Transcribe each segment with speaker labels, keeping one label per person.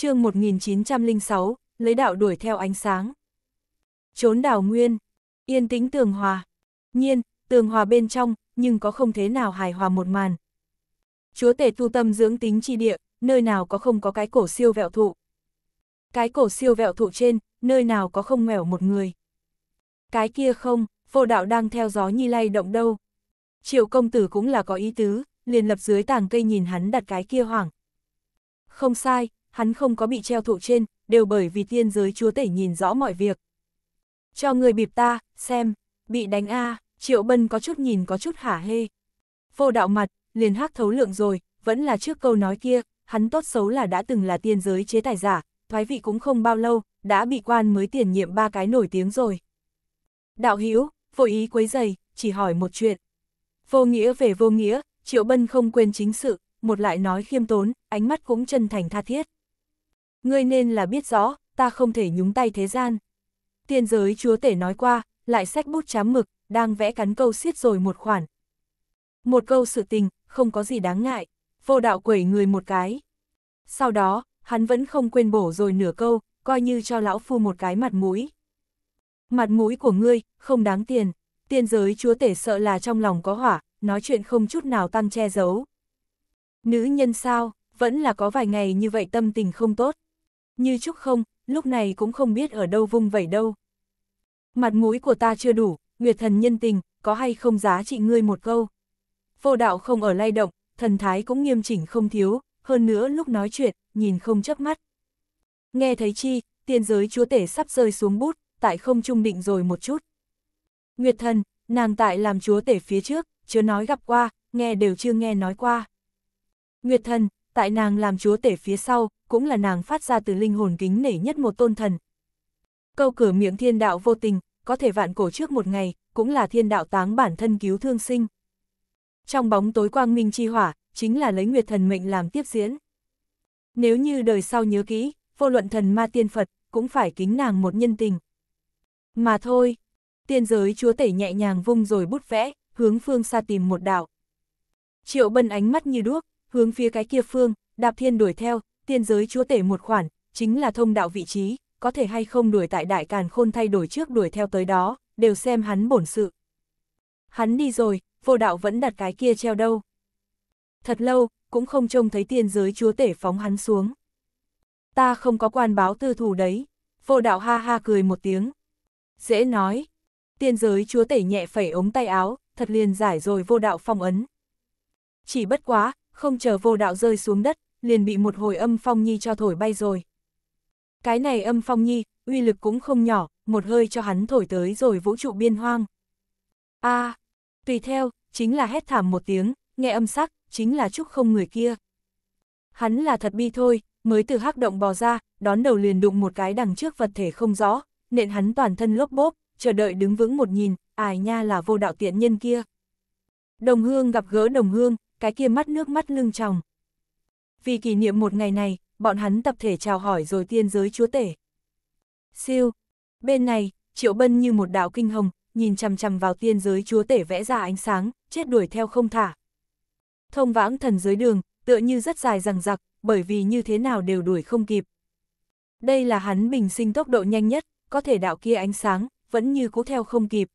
Speaker 1: chương 1906, lấy đạo đuổi theo ánh sáng. Trốn đảo nguyên, yên tĩnh tường hòa. Nhiên, tường hòa bên trong, nhưng có không thế nào hài hòa một màn. Chúa tể tu tâm dưỡng tính chi địa, nơi nào có không có cái cổ siêu vẹo thụ. Cái cổ siêu vẹo thụ trên, nơi nào có không nghèo một người. Cái kia không, vô đạo đang theo gió nhi lay động đâu. Triệu công tử cũng là có ý tứ, liền lập dưới tàng cây nhìn hắn đặt cái kia hoảng. Không sai, hắn không có bị treo thụ trên, đều bởi vì tiên giới chúa tể nhìn rõ mọi việc. Cho người bịp ta, xem, bị đánh a à, triệu bân có chút nhìn có chút hả hê. Vô đạo mặt, liền hắc thấu lượng rồi, vẫn là trước câu nói kia, hắn tốt xấu là đã từng là tiên giới chế tài giả, thoái vị cũng không bao lâu, đã bị quan mới tiền nhiệm ba cái nổi tiếng rồi. Đạo Hữu vội ý quấy giày, chỉ hỏi một chuyện. Vô nghĩa về vô nghĩa, Triệu Bân không quên chính sự, một lại nói khiêm tốn, ánh mắt cũng chân thành tha thiết. Ngươi nên là biết rõ, ta không thể nhúng tay thế gian. Tiên giới chúa tể nói qua, lại sách bút chám mực, đang vẽ cắn câu xiết rồi một khoản. Một câu sự tình, không có gì đáng ngại, vô đạo quẩy người một cái. Sau đó, hắn vẫn không quên bổ rồi nửa câu, coi như cho lão phu một cái mặt mũi. Mặt mũi của ngươi, không đáng tiền, tiên giới chúa tể sợ là trong lòng có hỏa, nói chuyện không chút nào tăng che giấu. Nữ nhân sao, vẫn là có vài ngày như vậy tâm tình không tốt như trúc không, lúc này cũng không biết ở đâu vung vẩy đâu. Mặt mũi của ta chưa đủ, Nguyệt thần nhân tình, có hay không giá trị ngươi một câu. Vô đạo không ở lay động, thần thái cũng nghiêm chỉnh không thiếu, hơn nữa lúc nói chuyện, nhìn không chớp mắt. Nghe thấy chi, tiên giới chúa tể sắp rơi xuống bút, tại không trung định rồi một chút. Nguyệt thần, nàng tại làm chúa tể phía trước, chưa nói gặp qua, nghe đều chưa nghe nói qua. Nguyệt thần, tại nàng làm chúa tể phía sau, cũng là nàng phát ra từ linh hồn kính nể nhất một tôn thần. Câu cửa miệng thiên đạo vô tình, có thể vạn cổ trước một ngày, cũng là thiên đạo táng bản thân cứu thương sinh. Trong bóng tối quang minh chi hỏa, chính là lấy nguyệt thần mệnh làm tiếp diễn. Nếu như đời sau nhớ kỹ, vô luận thần ma tiên Phật, cũng phải kính nàng một nhân tình. Mà thôi, tiên giới chúa tể nhẹ nhàng vung rồi bút vẽ, hướng phương xa tìm một đạo. Triệu bân ánh mắt như đuốc, hướng phía cái kia phương, đạp thiên đuổi theo, tiên giới chúa tể một khoản, chính là thông đạo vị trí, có thể hay không đuổi tại đại càn khôn thay đổi trước đuổi theo tới đó, đều xem hắn bổn sự. Hắn đi rồi, vô đạo vẫn đặt cái kia treo đâu. Thật lâu, cũng không trông thấy tiên giới chúa tể phóng hắn xuống. Ta không có quan báo tư thù đấy, vô đạo ha ha cười một tiếng. Dễ nói, tiên giới chúa tể nhẹ phẩy ống tay áo, thật liền giải rồi vô đạo phong ấn. Chỉ bất quá, không chờ vô đạo rơi xuống đất, liền bị một hồi âm phong nhi cho thổi bay rồi. Cái này âm phong nhi, uy lực cũng không nhỏ, một hơi cho hắn thổi tới rồi vũ trụ biên hoang. a à, tùy theo, chính là hét thảm một tiếng, nghe âm sắc, chính là chúc không người kia. Hắn là thật bi thôi, mới từ hắc động bò ra, đón đầu liền đụng một cái đằng trước vật thể không rõ, nện hắn toàn thân lốp bốp, chờ đợi đứng vững một nhìn, ai nha là vô đạo tiện nhân kia. Đồng hương gặp gỡ đồng hương, cái kia mắt nước mắt lưng tròng vì kỷ niệm một ngày này, bọn hắn tập thể chào hỏi rồi tiên giới chúa tể. Siêu! Bên này, Triệu Bân như một đạo kinh hồng, nhìn chằm chằm vào tiên giới chúa tể vẽ ra ánh sáng, chết đuổi theo không thả. Thông vãng thần giới đường, tựa như rất dài rằng giặc, bởi vì như thế nào đều đuổi không kịp. Đây là hắn bình sinh tốc độ nhanh nhất, có thể đạo kia ánh sáng, vẫn như cố theo không kịp.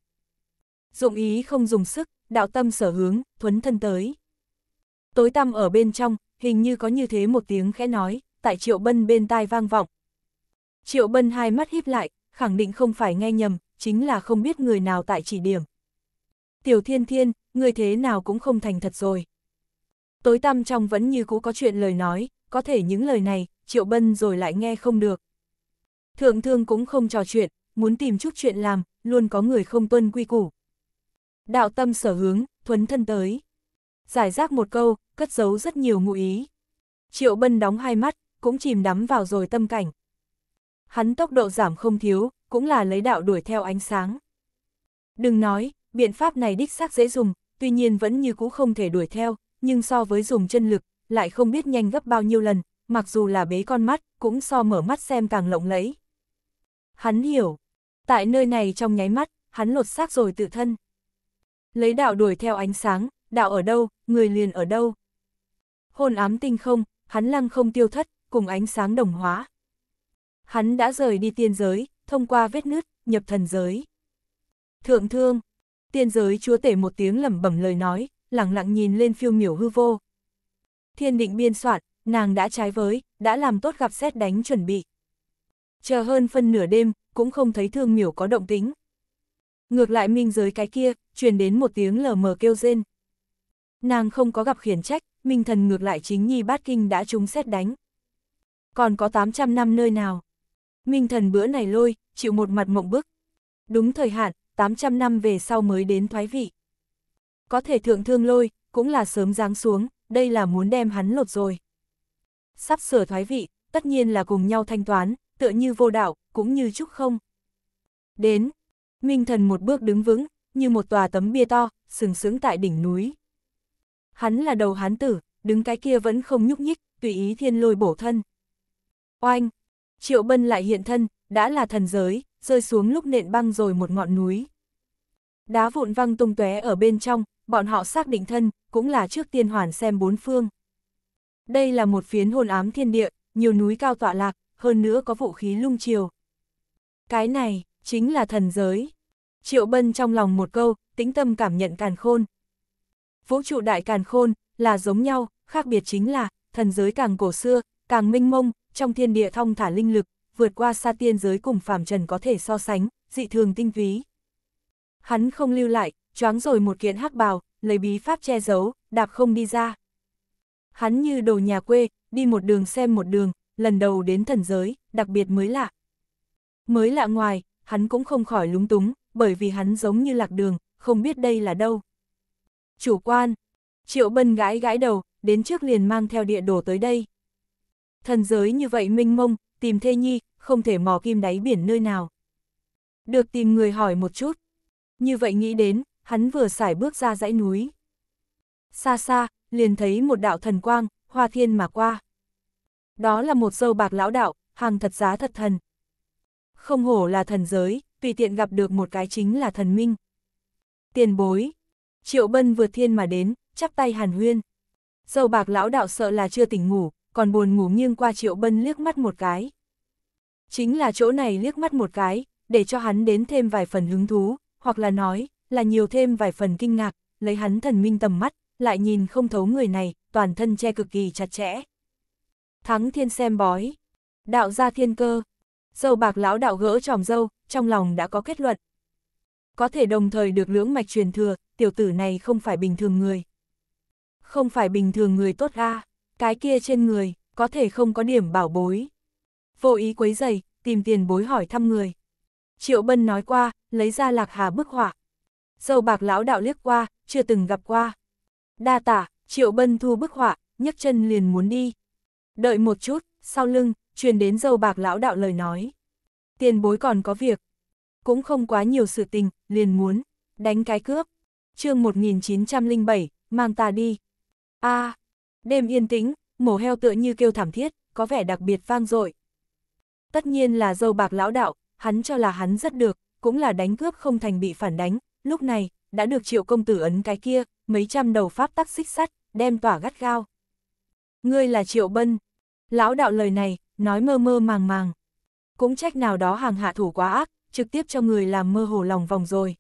Speaker 1: Dụng ý không dùng sức, đạo tâm sở hướng, thuấn thân tới. Tối tăm ở bên trong, hình như có như thế một tiếng khẽ nói, tại Triệu Bân bên tai vang vọng. Triệu Bân hai mắt híp lại, khẳng định không phải nghe nhầm, chính là không biết người nào tại chỉ điểm. Tiểu Thiên Thiên, người thế nào cũng không thành thật rồi. Tối tăm trong vẫn như cũ có chuyện lời nói, có thể những lời này, Triệu Bân rồi lại nghe không được. Thượng thương cũng không trò chuyện, muốn tìm chút chuyện làm, luôn có người không tuân quy củ. Đạo tâm sở hướng, thuấn thân tới giải rác một câu, cất giấu rất nhiều ngụ ý. Triệu Bân đóng hai mắt, cũng chìm đắm vào rồi tâm cảnh. Hắn tốc độ giảm không thiếu, cũng là lấy đạo đuổi theo ánh sáng. Đừng nói, biện pháp này đích xác dễ dùng, tuy nhiên vẫn như cũ không thể đuổi theo, nhưng so với dùng chân lực, lại không biết nhanh gấp bao nhiêu lần, mặc dù là bế con mắt, cũng so mở mắt xem càng lộng lẫy. Hắn hiểu, tại nơi này trong nháy mắt, hắn lột xác rồi tự thân. Lấy đạo đuổi theo ánh sáng, đạo ở đâu, người liền ở đâu. Hồn ám tinh không, hắn lăng không tiêu thất, cùng ánh sáng đồng hóa. Hắn đã rời đi tiên giới, thông qua vết nứt, nhập thần giới. Thượng thương, tiên giới chúa tể một tiếng lẩm bẩm lời nói, lặng lặng nhìn lên phiêu miểu hư vô. Thiên định biên soạn, nàng đã trái với, đã làm tốt gặp xét đánh chuẩn bị. Chờ hơn phân nửa đêm, cũng không thấy thương miểu có động tính. Ngược lại minh giới cái kia, truyền đến một tiếng lờ mờ kêu rên. Nàng không có gặp khiển trách, minh thần ngược lại chính nhi bát kinh đã trúng xét đánh. Còn có 800 năm nơi nào? Minh thần bữa này lôi, chịu một mặt mộng bức. Đúng thời hạn, 800 năm về sau mới đến thoái vị. Có thể thượng thương lôi, cũng là sớm giáng xuống, đây là muốn đem hắn lột rồi. Sắp sửa thoái vị, tất nhiên là cùng nhau thanh toán, tựa như vô đạo, cũng như trúc không. Đến, Minh thần một bước đứng vững, như một tòa tấm bia to, sừng sững tại đỉnh núi hắn là đầu hán tử, đứng cái kia vẫn không nhúc nhích, tùy ý thiên lôi bổ thân. Oanh! Triệu Bân lại hiện thân, đã là thần giới, rơi xuống lúc nện băng rồi một ngọn núi. Đá vụn văng tung tóe ở bên trong, bọn họ xác định thân, cũng là trước tiên hoàn xem bốn phương. Đây là một phiến hồn ám thiên địa, nhiều núi cao tọa lạc, hơn nữa có vũ khí lung chiều. Cái này, chính là thần giới. Triệu Bân trong lòng một câu, tĩnh tâm cảm nhận càn khôn vũ trụ đại càn khôn, là giống nhau, khác biệt chính là, thần giới càng cổ xưa, càng minh mông, trong thiên địa thông thả linh lực, vượt qua xa tiên giới cùng phàm trần có thể so sánh, dị thường tinh túy. Hắn không lưu lại, choáng rồi một kiện hắc bào, lấy bí pháp che giấu, đạp không đi ra. Hắn như đồ nhà quê, đi một đường xem một đường, lần đầu đến thần giới, đặc biệt mới lạ. Mới lạ ngoài, hắn cũng không khỏi lúng túng, bởi vì hắn giống như lạc đường, không biết đây là đâu. Chủ quan. Triệu Bân gái gãi đầu, đến trước liền mang theo địa đồ tới đây. Thần giới như vậy minh mông, tìm thê nhi, không thể mò kim đáy biển nơi nào. Được tìm người hỏi một chút. Như vậy nghĩ đến, hắn vừa xải bước ra dãy núi. Xa xa, liền thấy một đạo thần quang, hoa thiên mà qua. Đó là một dâu bạc lão đạo, hàng thật giá thật thần. Không hổ là thần giới, tùy tiện gặp được một cái chính là thần minh. Tiền bối, Triệu Bân vượt thiên mà đến, chắp tay hàn huyên. Dầu bạc lão đạo sợ là chưa tỉnh ngủ, còn buồn ngủ nghiêng qua Triệu Bân liếc mắt một cái. Chính là chỗ này liếc mắt một cái, để cho hắn đến thêm vài phần hứng thú, hoặc là nói, là nhiều thêm vài phần kinh ngạc, lấy hắn thần minh tầm mắt, lại nhìn không thấu người này, toàn thân che cực kỳ chặt chẽ. Thắng thiên xem bói, đạo ra thiên cơ, dâu bạc lão đạo gỡ tròm dâu, trong lòng đã có kết luận. Có thể đồng thời được lưỡng mạch truyền thừa, tiểu tử này không phải bình thường người. Không phải bình thường người tốt a cái kia trên người, có thể không có điểm bảo bối. Vô ý quấy giày, tìm tiền bối hỏi thăm người. Triệu Bân nói qua, lấy ra lạc hà bức họa. Dâu bạc lão đạo liếc qua, chưa từng gặp qua. Đa tả, Triệu Bân thu bức họa, nhấc chân liền muốn đi. Đợi một chút, sau lưng, truyền đến dâu bạc lão đạo lời nói. Tiền bối còn có việc. Cũng không quá nhiều sự tình, liền muốn, đánh cái cướp chương 1907, mang ta đi. a à, đêm yên tĩnh, mổ heo tựa như kêu thảm thiết, có vẻ đặc biệt vang dội. Tất nhiên là dâu bạc lão đạo, hắn cho là hắn rất được, cũng là đánh cướp không thành bị phản đánh, lúc này, đã được triệu công tử ấn cái kia, mấy trăm đầu pháp tắc xích sắt, đem tỏa gắt gao. Ngươi là triệu bân. Lão đạo lời này, nói mơ mơ màng màng. Cũng trách nào đó hàng hạ thủ quá ác, trực tiếp cho người làm mơ hồ lòng vòng rồi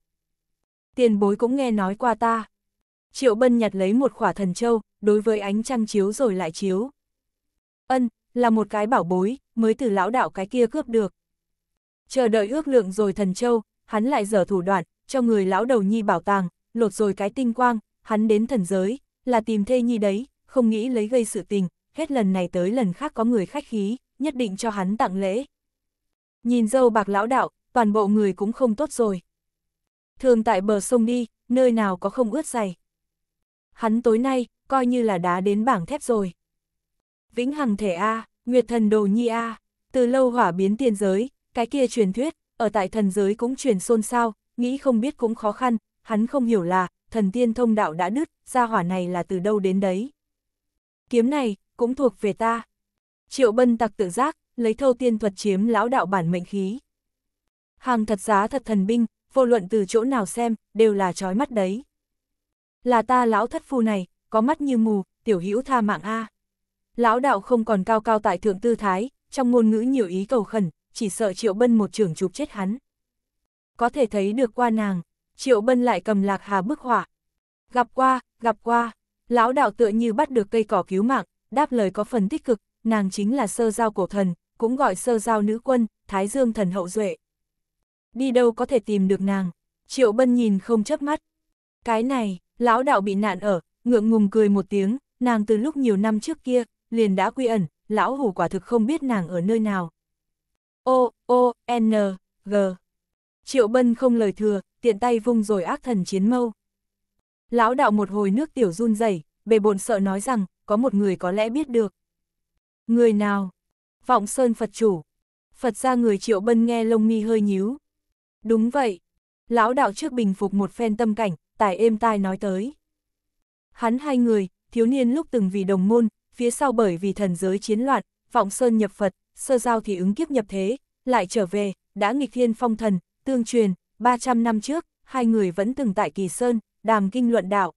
Speaker 1: tiền bối cũng nghe nói qua ta. Triệu Bân nhặt lấy một khỏa thần châu, đối với ánh trăng chiếu rồi lại chiếu. Ân, là một cái bảo bối, mới từ lão đạo cái kia cướp được. Chờ đợi ước lượng rồi thần châu, hắn lại dở thủ đoạn, cho người lão đầu nhi bảo tàng, lột rồi cái tinh quang, hắn đến thần giới, là tìm thê nhi đấy, không nghĩ lấy gây sự tình, hết lần này tới lần khác có người khách khí, nhất định cho hắn tặng lễ. Nhìn dâu bạc lão đạo, toàn bộ người cũng không tốt rồi. Thường tại bờ sông đi, nơi nào có không ướt giày. Hắn tối nay, coi như là đá đến bảng thép rồi. Vĩnh Hằng Thể A, Nguyệt Thần Đồ Nhi A, từ lâu hỏa biến tiên giới, cái kia truyền thuyết, ở tại thần giới cũng truyền xôn xao, nghĩ không biết cũng khó khăn, hắn không hiểu là, thần tiên thông đạo đã đứt, ra hỏa này là từ đâu đến đấy. Kiếm này, cũng thuộc về ta. Triệu bân tặc tự giác, lấy thâu tiên thuật chiếm lão đạo bản mệnh khí. Hàng thật giá thật thần binh, vô luận từ chỗ nào xem, đều là trói mắt đấy. Là ta lão thất phu này, có mắt như mù, tiểu hữu tha mạng A. Lão đạo không còn cao cao tại thượng tư thái, trong ngôn ngữ nhiều ý cầu khẩn, chỉ sợ Triệu Bân một trường chụp chết hắn. Có thể thấy được qua nàng, Triệu Bân lại cầm lạc hà bức họa. Gặp qua, gặp qua, lão đạo tựa như bắt được cây cỏ cứu mạng, đáp lời có phần tích cực, nàng chính là sơ giao cổ thần, cũng gọi sơ giao nữ quân, thái dương thần hậu duệ đi đâu có thể tìm được nàng. Triệu Bân nhìn không chớp mắt. Cái này, lão đạo bị nạn ở, ngượng ngùng cười một tiếng, nàng từ lúc nhiều năm trước kia, liền đã quy ẩn, lão hủ quả thực không biết nàng ở nơi nào. O, O, N, G. Triệu Bân không lời thừa, tiện tay vung rồi ác thần chiến mâu. Lão đạo một hồi nước tiểu run rẩy, bề bộn sợ nói rằng, có một người có lẽ biết được. Người nào? Vọng Sơn Phật chủ. Phật ra người Triệu Bân nghe lông mi hơi nhíu, Đúng vậy. Lão đạo trước bình phục một phen tâm cảnh, tài êm tai nói tới. Hắn hai người, thiếu niên lúc từng vì đồng môn, phía sau bởi vì thần giới chiến loạn, vọng sơn nhập Phật, sơ giao thì ứng kiếp nhập thế, lại trở về, đã nghịch thiên phong thần, tương truyền, 300 năm trước, hai người vẫn từng tại Kỳ Sơn, đàm kinh luận đạo.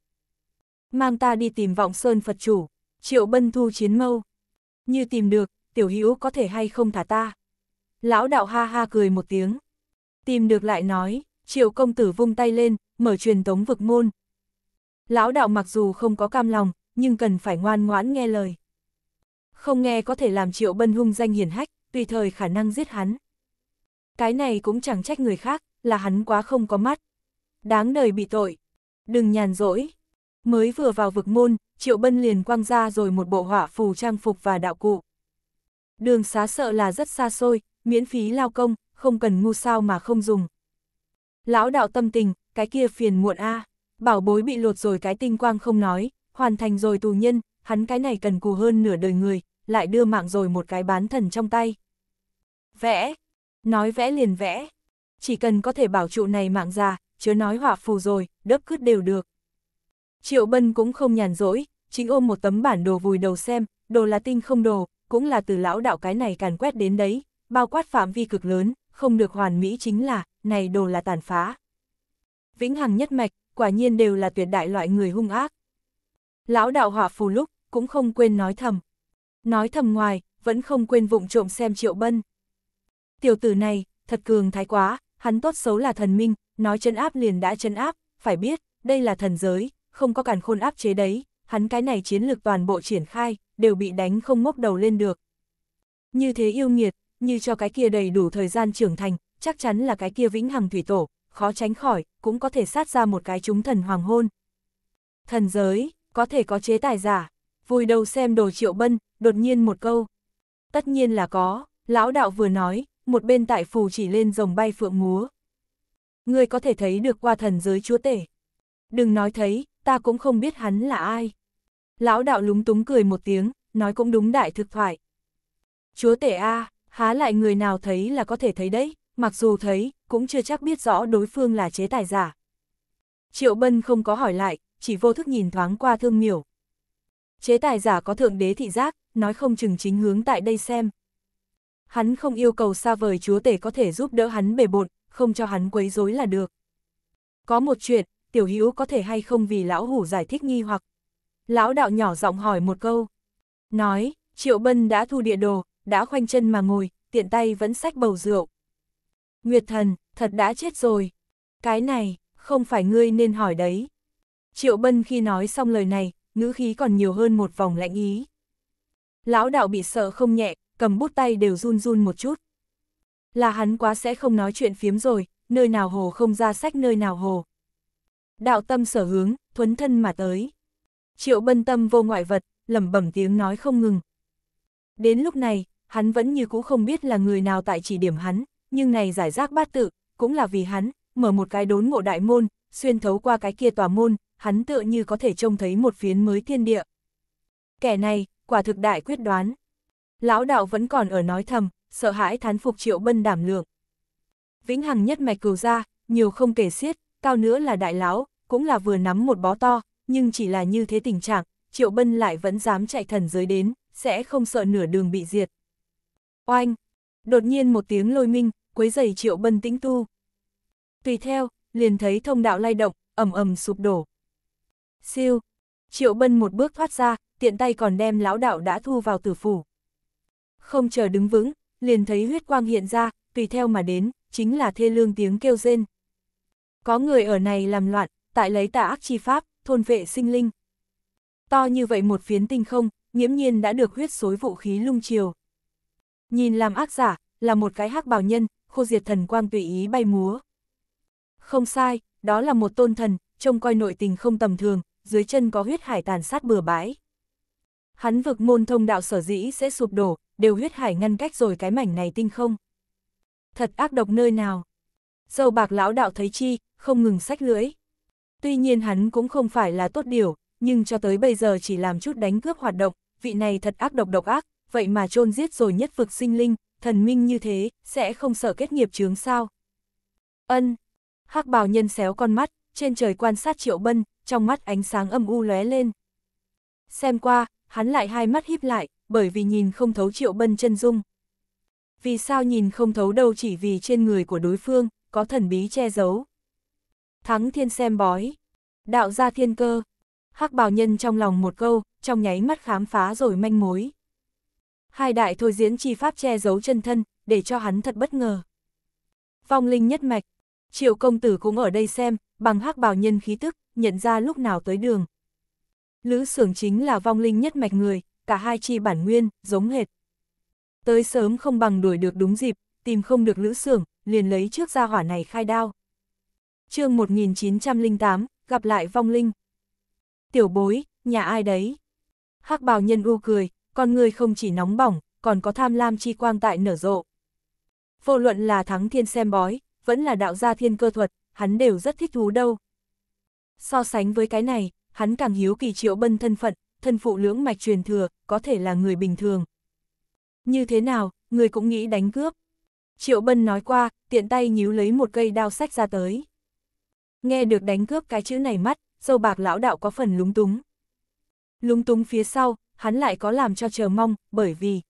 Speaker 1: Mang ta đi tìm vọng sơn Phật chủ, triệu bân thu chiến mâu. Như tìm được, tiểu hữu có thể hay không thả ta. Lão đạo ha ha cười một tiếng. Tìm được lại nói, triệu công tử vung tay lên, mở truyền tống vực môn. Lão đạo mặc dù không có cam lòng, nhưng cần phải ngoan ngoãn nghe lời. Không nghe có thể làm triệu bân hung danh hiển hách, tùy thời khả năng giết hắn. Cái này cũng chẳng trách người khác, là hắn quá không có mắt. Đáng đời bị tội. Đừng nhàn rỗi. Mới vừa vào vực môn, triệu bân liền quăng ra rồi một bộ hỏa phù trang phục và đạo cụ. Đường xá sợ là rất xa xôi, miễn phí lao công, không cần ngu sao mà không dùng. Lão đạo tâm tình, cái kia phiền muộn a à. bảo bối bị lột rồi cái tinh quang không nói, hoàn thành rồi tù nhân, hắn cái này cần cù hơn nửa đời người, lại đưa mạng rồi một cái bán thần trong tay. Vẽ, nói vẽ liền vẽ, chỉ cần có thể bảo trụ này mạng già, chớ nói họa phù rồi, đớp cứt đều được. Triệu Bân cũng không nhàn rỗi, chính ôm một tấm bản đồ vùi đầu xem, đồ là tinh không đồ, cũng là từ lão đạo cái này càn quét đến đấy, bao quát phạm vi cực lớn, không được hoàn mỹ chính là, này đồ là tàn phá. Vĩnh Hằng nhất mạch, quả nhiên đều là tuyệt đại loại người hung ác. Lão đạo hỏa phù lúc, cũng không quên nói thầm. Nói thầm ngoài, vẫn không quên vụng trộm xem triệu bân. Tiểu tử này, thật cường thái quá, hắn tốt xấu là thần minh, nói chân áp liền đã chân áp, phải biết, đây là thần giới, không có cản khôn áp chế đấy, hắn cái này chiến lược toàn bộ triển khai, đều bị đánh không ngốc đầu lên được. Như thế yêu nghiệt, như cho cái kia đầy đủ thời gian trưởng thành, chắc chắn là cái kia vĩnh hằng thủy tổ, khó tránh khỏi, cũng có thể sát ra một cái chúng thần hoàng hôn. Thần giới, có thể có chế tài giả, vùi đầu xem đồ triệu bân, đột nhiên một câu. Tất nhiên là có, lão đạo vừa nói, một bên tại phù chỉ lên rồng bay phượng múa. Người có thể thấy được qua thần giới chúa tể. Đừng nói thấy, ta cũng không biết hắn là ai. Lão đạo lúng túng cười một tiếng, nói cũng đúng đại thực thoại. Chúa tể A, há lại người nào thấy là có thể thấy đấy, mặc dù thấy, cũng chưa chắc biết rõ đối phương là chế tài giả. Triệu Bân không có hỏi lại, chỉ vô thức nhìn thoáng qua thương miểu. Chế tài giả có thượng đế thị giác, nói không chừng chính hướng tại đây xem. Hắn không yêu cầu xa vời chúa tể có thể giúp đỡ hắn bề bộn, không cho hắn quấy rối là được. Có một chuyện, tiểu hữu có thể hay không vì lão hủ giải thích nghi hoặc. Lão đạo nhỏ giọng hỏi một câu. Nói, Triệu Bân đã thu địa đồ, đã khoanh chân mà ngồi, tiện tay vẫn sách bầu rượu. Nguyệt thần, thật đã chết rồi. Cái này, không phải ngươi nên hỏi đấy. Triệu Bân khi nói xong lời này, ngữ khí còn nhiều hơn một vòng lạnh ý. Lão đạo bị sợ không nhẹ, cầm bút tay đều run run một chút. Là hắn quá sẽ không nói chuyện phiếm rồi, nơi nào hồ không ra sách nơi nào hồ. Đạo tâm sở hướng, thuấn thân mà tới. Triệu bân tâm vô ngoại vật, lẩm bẩm tiếng nói không ngừng. Đến lúc này, hắn vẫn như cũ không biết là người nào tại chỉ điểm hắn, nhưng này giải rác bát tự, cũng là vì hắn, mở một cái đốn ngộ đại môn, xuyên thấu qua cái kia tòa môn, hắn tựa như có thể trông thấy một phiến mới thiên địa. Kẻ này, quả thực đại quyết đoán. Lão đạo vẫn còn ở nói thầm, sợ hãi thán phục triệu bân đảm lượng. Vĩnh hằng nhất mạch cừu ra, nhiều không kể xiết, cao nữa là đại lão, cũng là vừa nắm một bó to, nhưng chỉ là như thế tình trạng, triệu bân lại vẫn dám chạy thần giới đến, sẽ không sợ nửa đường bị diệt. Oanh! Đột nhiên một tiếng lôi minh, quấy dày triệu bân tĩnh tu. Tùy theo, liền thấy thông đạo lay động, ẩm ẩm sụp đổ. Siêu! Triệu bân một bước thoát ra, tiện tay còn đem lão đạo đã thu vào tử phủ. Không chờ đứng vững, liền thấy huyết quang hiện ra, tùy theo mà đến, chính là thê lương tiếng kêu rên. Có người ở này làm loạn, tại lấy tà ác chi pháp, thôn vệ sinh linh. To như vậy một phiến tinh không, nghiễm nhiên đã được huyết xối vũ khí lung chiều. Nhìn làm ác giả, là một cái hắc bảo nhân, khô diệt thần quang tùy ý bay múa. Không sai, đó là một tôn thần, trông coi nội tình không tầm thường, dưới chân có huyết hải tàn sát bừa bãi. Hắn vực môn thông đạo sở dĩ sẽ sụp đổ, đều huyết hải ngăn cách rồi cái mảnh này tinh không. Thật ác độc nơi nào. Dâu bạc lão đạo thấy chi, không ngừng sách lưỡi. Tuy nhiên hắn cũng không phải là tốt điều, nhưng cho tới bây giờ chỉ làm chút đánh cướp hoạt động, vị này thật ác độc độc ác, vậy mà chôn giết rồi nhất vực sinh linh, thần minh như thế, sẽ không sợ kết nghiệp chướng sao. Ân, hắc bào nhân xéo con mắt, trên trời quan sát triệu bân, trong mắt ánh sáng âm u lóe lên. Xem qua, hắn lại hai mắt híp lại, bởi vì nhìn không thấu triệu bân chân dung. Vì sao nhìn không thấu đâu chỉ vì trên người của đối phương, có thần bí che giấu. Thắng thiên xem bói, đạo ra thiên cơ. hắc bào nhân trong lòng một câu, trong nháy mắt khám phá rồi manh mối hai đại thôi diễn chi pháp che giấu chân thân, để cho hắn thật bất ngờ. Vong linh nhất mạch, triệu công tử cũng ở đây xem, bằng hắc bào nhân khí tức, nhận ra lúc nào tới đường. Lữ Sưởng chính là vong linh nhất mạch người, cả hai chi bản nguyên, giống hệt. Tới sớm không bằng đuổi được đúng dịp, tìm không được lữ Sưởng, liền lấy trước gia hỏa này khai đao. chương 1908, gặp lại vong linh. Tiểu bối, nhà ai đấy? hắc bào nhân u cười, con người không chỉ nóng bỏng, còn có tham lam chi quang tại nở rộ. Vô luận là thắng thiên xem bói, vẫn là đạo gia thiên cơ thuật, hắn đều rất thích thú đâu. So sánh với cái này, hắn càng hiếu kỳ triệu bân thân phận, thân phụ lưỡng mạch truyền thừa, có thể là người bình thường. Như thế nào, người cũng nghĩ đánh cướp. Triệu bân nói qua, tiện tay nhíu lấy một cây đao sách ra tới. Nghe được đánh cướp cái chữ này mắt, dâu bạc lão đạo có phần lúng túng. Lúng túng phía sau, hắn lại có làm cho chờ mong, bởi vì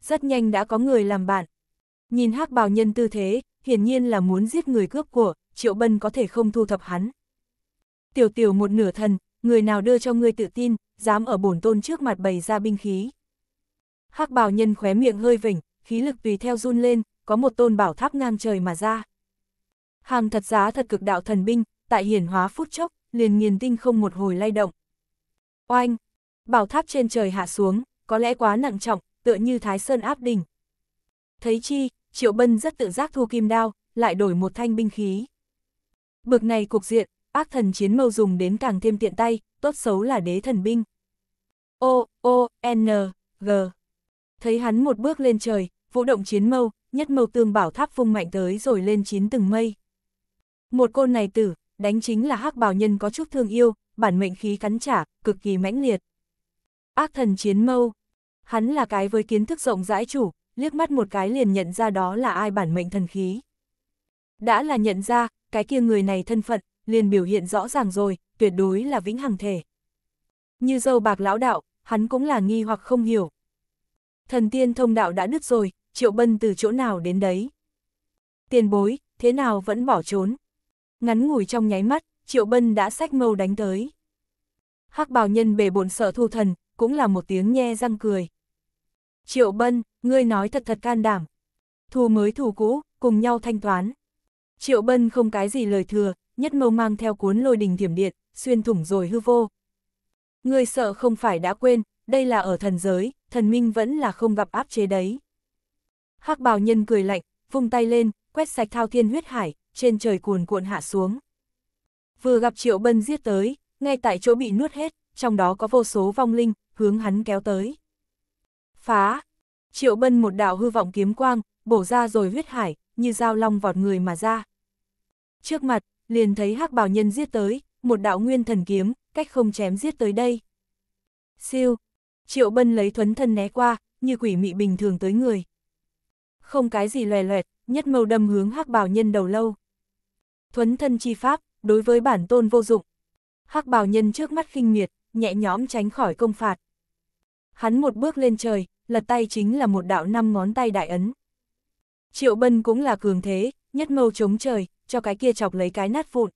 Speaker 1: rất nhanh đã có người làm bạn. Nhìn hắc bào nhân tư thế, hiển nhiên là muốn giết người cướp của, Triệu Bân có thể không thu thập hắn. Tiểu tiểu một nửa thần, người nào đưa cho ngươi tự tin, dám ở bổn tôn trước mặt bày ra binh khí. hắc bào nhân khóe miệng hơi vỉnh, khí lực tùy theo run lên, có một tôn bảo tháp ngang trời mà ra. Hàng thật giá thật cực đạo thần binh, tại hiển hóa phút chốc, liền nghiền tinh không một hồi lay động. Oanh, bảo tháp trên trời hạ xuống, có lẽ quá nặng trọng, tựa như Thái Sơn áp đỉnh. Thấy chi, Triệu Bân rất tự giác thu kim đao, lại đổi một thanh binh khí. Bực này cục diện, ác thần chiến mâu dùng đến càng thêm tiện tay, tốt xấu là đế thần binh. O, O, N, G. Thấy hắn một bước lên trời, vũ động chiến mâu, nhất mâu tương bảo tháp vung mạnh tới rồi lên chín từng mây. Một côn này tử, đánh chính là hắc bào nhân có chút thương yêu, bản mệnh khí cắn trả, cực kỳ mãnh liệt ác thần chiến mâu. Hắn là cái với kiến thức rộng rãi chủ, liếc mắt một cái liền nhận ra đó là ai bản mệnh thần khí. Đã là nhận ra, cái kia người này thân phận, liền biểu hiện rõ ràng rồi, tuyệt đối là vĩnh hằng thể. Như dâu bạc lão đạo, hắn cũng là nghi hoặc không hiểu. Thần tiên thông đạo đã đứt rồi, triệu bân từ chỗ nào đến đấy. Tiền bối, thế nào vẫn bỏ trốn. Ngắn ngủi trong nháy mắt, triệu bân đã sách mâu đánh tới. hắc bào nhân bề bổn sợ thu thần, cũng là một tiếng nhe răng cười. Triệu Bân, ngươi nói thật thật can đảm. Thù mới thù cũ, cùng nhau thanh toán. Triệu Bân không cái gì lời thừa, nhất mâu mang theo cuốn lôi đình thiểm điện, xuyên thủng rồi hư vô. Ngươi sợ không phải đã quên, đây là ở thần giới, thần minh vẫn là không gặp áp chế đấy. hắc bào nhân cười lạnh, vung tay lên, quét sạch thao thiên huyết hải, trên trời cuồn cuộn hạ xuống. Vừa gặp Triệu Bân giết tới, ngay tại chỗ bị nuốt hết, trong đó có vô số vong linh, hướng hắn kéo tới. Phá! Triệu bân một đạo hư vọng kiếm quang, bổ ra rồi huyết hải, như dao long vọt người mà ra. Trước mặt, liền thấy hắc bào nhân giết tới, một đạo nguyên thần kiếm, cách không chém giết tới đây. Siêu! Triệu bân lấy thuấn thân né qua, như quỷ mị bình thường tới người. Không cái gì lòe loẹt, nhất mâu đâm hướng hắc bào nhân đầu lâu. Thuấn thân chi pháp, đối với bản tôn vô dụng. hắc bào nhân trước mắt khinh miệt, nhẹ nhõm tránh khỏi công phạt hắn một bước lên trời, lật tay chính là một đạo năm ngón tay đại ấn. Triệu Bân cũng là cường thế, nhất mâu chống trời, cho cái kia chọc lấy cái nát vụn.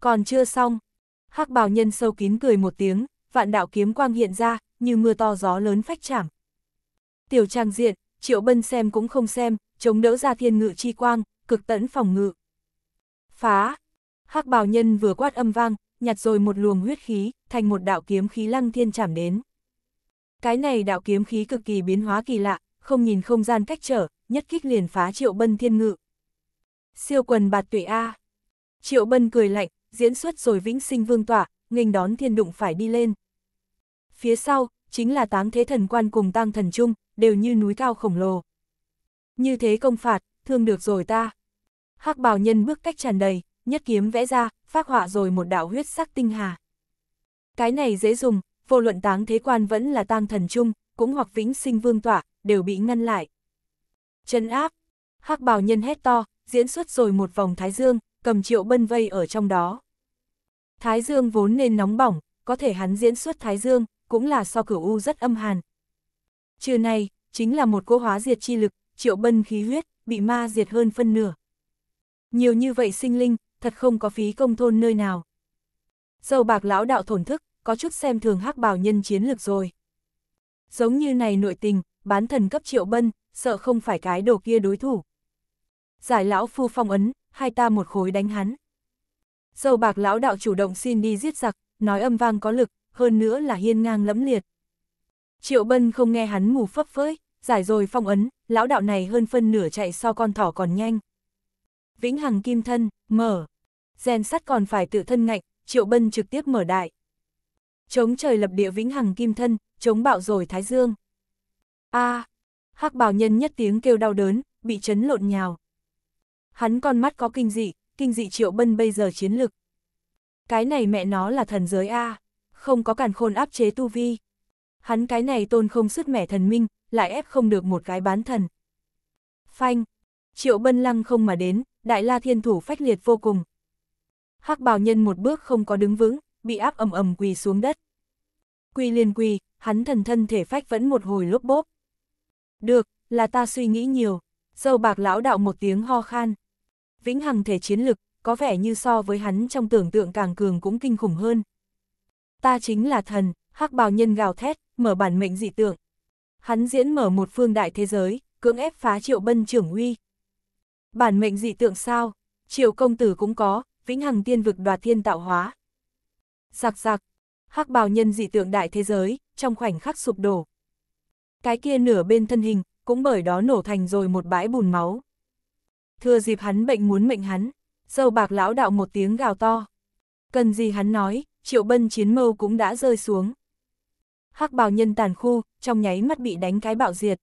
Speaker 1: Còn chưa xong, hắc bào nhân sâu kín cười một tiếng, vạn đạo kiếm quang hiện ra, như mưa to gió lớn phách chảm. Tiểu trang diện, Triệu Bân xem cũng không xem, chống đỡ ra thiên ngự chi quang, cực tẫn phòng ngự. Phá! hắc bào nhân vừa quát âm vang, nhặt rồi một luồng huyết khí, thành một đạo kiếm khí lăng thiên chảm đến. Cái này đạo kiếm khí cực kỳ biến hóa kỳ lạ, không nhìn không gian cách trở, nhất kích liền phá triệu bân thiên ngự. Siêu quần bạt tuệ A. Triệu bân cười lạnh, diễn xuất rồi vĩnh sinh vương tỏa, nghênh đón thiên đụng phải đi lên. Phía sau, chính là táng thế thần quan cùng tăng thần chung, đều như núi cao khổng lồ. Như thế công phạt, thương được rồi ta. hắc bào nhân bước cách tràn đầy, nhất kiếm vẽ ra, phát họa rồi một đạo huyết sắc tinh hà. Cái này dễ dùng, vô luận táng thế quan vẫn là tang thần chung, cũng hoặc vĩnh sinh vương tỏa, đều bị ngăn lại. Chân áp, hắc bào nhân hét to, diễn xuất rồi một vòng thái dương, cầm triệu bân vây ở trong đó. Thái dương vốn nên nóng bỏng, có thể hắn diễn xuất thái dương, cũng là so cửu u rất âm hàn. trừ này, chính là một cỗ hóa diệt chi lực, triệu bân khí huyết, bị ma diệt hơn phân nửa. Nhiều như vậy sinh linh, thật không có phí công thôn nơi nào. Dâu bạc lão đạo thổn thức, có chút xem thường hắc bảo nhân chiến lược rồi. Giống như này nội tình, bán thần cấp triệu bân, sợ không phải cái đồ kia đối thủ. Giải lão phu phong ấn, hai ta một khối đánh hắn. dầu bạc lão đạo chủ động xin đi giết giặc, nói âm vang có lực, hơn nữa là hiên ngang lẫm liệt. Triệu bân không nghe hắn mù phấp phới, giải rồi phong ấn, lão đạo này hơn phân nửa chạy so con thỏ còn nhanh. Vĩnh hằng kim thân, mở. Gen sắt còn phải tự thân ngạnh, triệu bân trực tiếp mở đại chống trời lập địa vĩnh hằng kim thân, chống bạo rồi thái dương. A! À, hắc bào nhân nhất tiếng kêu đau đớn, bị chấn lộn nhào. Hắn con mắt có kinh dị, kinh dị triệu bân bây giờ chiến lực. Cái này mẹ nó là thần giới A, không có càn khôn áp chế tu vi. Hắn cái này tôn không sứt mẻ thần minh, lại ép không được một cái bán thần. Phanh! Triệu bân lăng không mà đến, đại la thiên thủ phách liệt vô cùng. hắc bào nhân một bước không có đứng vững, bị áp ầm ầm quỳ xuống đất. Quỳ liền quỳ, hắn thần thân thể phách vẫn một hồi lốp bốp. Được, là ta suy nghĩ nhiều, dâu bạc lão đạo một tiếng ho khan. Vĩnh hằng thể chiến lực, có vẻ như so với hắn trong tưởng tượng càng cường cũng kinh khủng hơn. Ta chính là thần, hắc bào nhân gào thét, mở bản mệnh dị tượng. Hắn diễn mở một phương đại thế giới, cưỡng ép phá triệu bân trưởng uy. Bản mệnh dị tượng sao? Triệu công tử cũng có, vĩnh hằng tiên vực đoạt thiên tạo hóa. Giặc giặc, hắc bào nhân dị tượng đại thế giới, trong khoảnh khắc sụp đổ. Cái kia nửa bên thân hình, cũng bởi đó nổ thành rồi một bãi bùn máu. Thừa dịp hắn bệnh muốn mệnh hắn, dâu bạc lão đạo một tiếng gào to. Cần gì hắn nói, triệu bân chiến mâu cũng đã rơi xuống. hắc bào nhân tàn khu, trong nháy mắt bị đánh cái bạo diệt.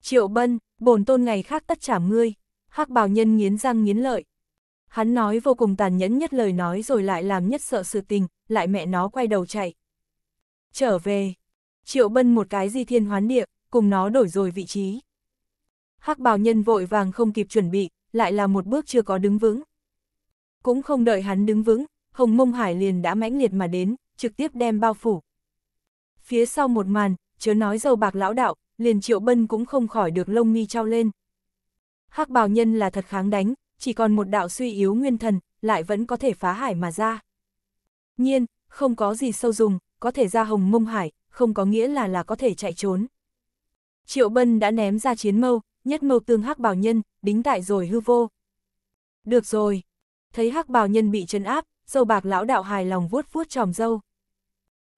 Speaker 1: Triệu bân, bổn tôn ngày khác tất trả ngươi. hắc bào nhân nghiến răng nghiến lợi, Hắn nói vô cùng tàn nhẫn nhất lời nói rồi lại làm nhất sợ sự tình, lại mẹ nó quay đầu chạy. Trở về, triệu bân một cái di thiên hoán địa, cùng nó đổi rồi vị trí. hắc bào nhân vội vàng không kịp chuẩn bị, lại là một bước chưa có đứng vững. Cũng không đợi hắn đứng vững, hồng mông hải liền đã mãnh liệt mà đến, trực tiếp đem bao phủ. Phía sau một màn, chớ nói dâu bạc lão đạo, liền triệu bân cũng không khỏi được lông mi trao lên. hắc bào nhân là thật kháng đánh, chỉ còn một đạo suy yếu nguyên thần, lại vẫn có thể phá hải mà ra. Nhiên, không có gì sâu dùng, có thể ra hồng mông hải, không có nghĩa là là có thể chạy trốn. Triệu Bân đã ném ra chiến mâu, nhất mâu tương hắc bảo nhân, đính tại rồi hư vô. Được rồi. Thấy hắc bảo nhân bị chân áp, dâu bạc lão đạo hài lòng vuốt vuốt tròm dâu.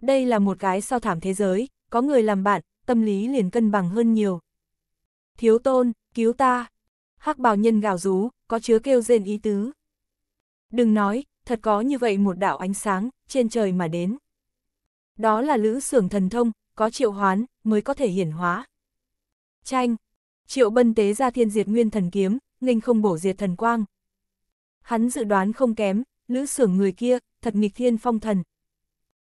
Speaker 1: Đây là một cái sao thảm thế giới, có người làm bạn, tâm lý liền cân bằng hơn nhiều. Thiếu tôn, cứu ta, hắc bào nhân gào rú, có chứa kêu rên ý tứ. Đừng nói, thật có như vậy một đạo ánh sáng, trên trời mà đến. Đó là lữ sưởng thần thông, có triệu hoán, mới có thể hiển hóa. tranh triệu bân tế ra thiên diệt nguyên thần kiếm, nghênh không bổ diệt thần quang. Hắn dự đoán không kém, lữ sưởng người kia, thật nghịch thiên phong thần.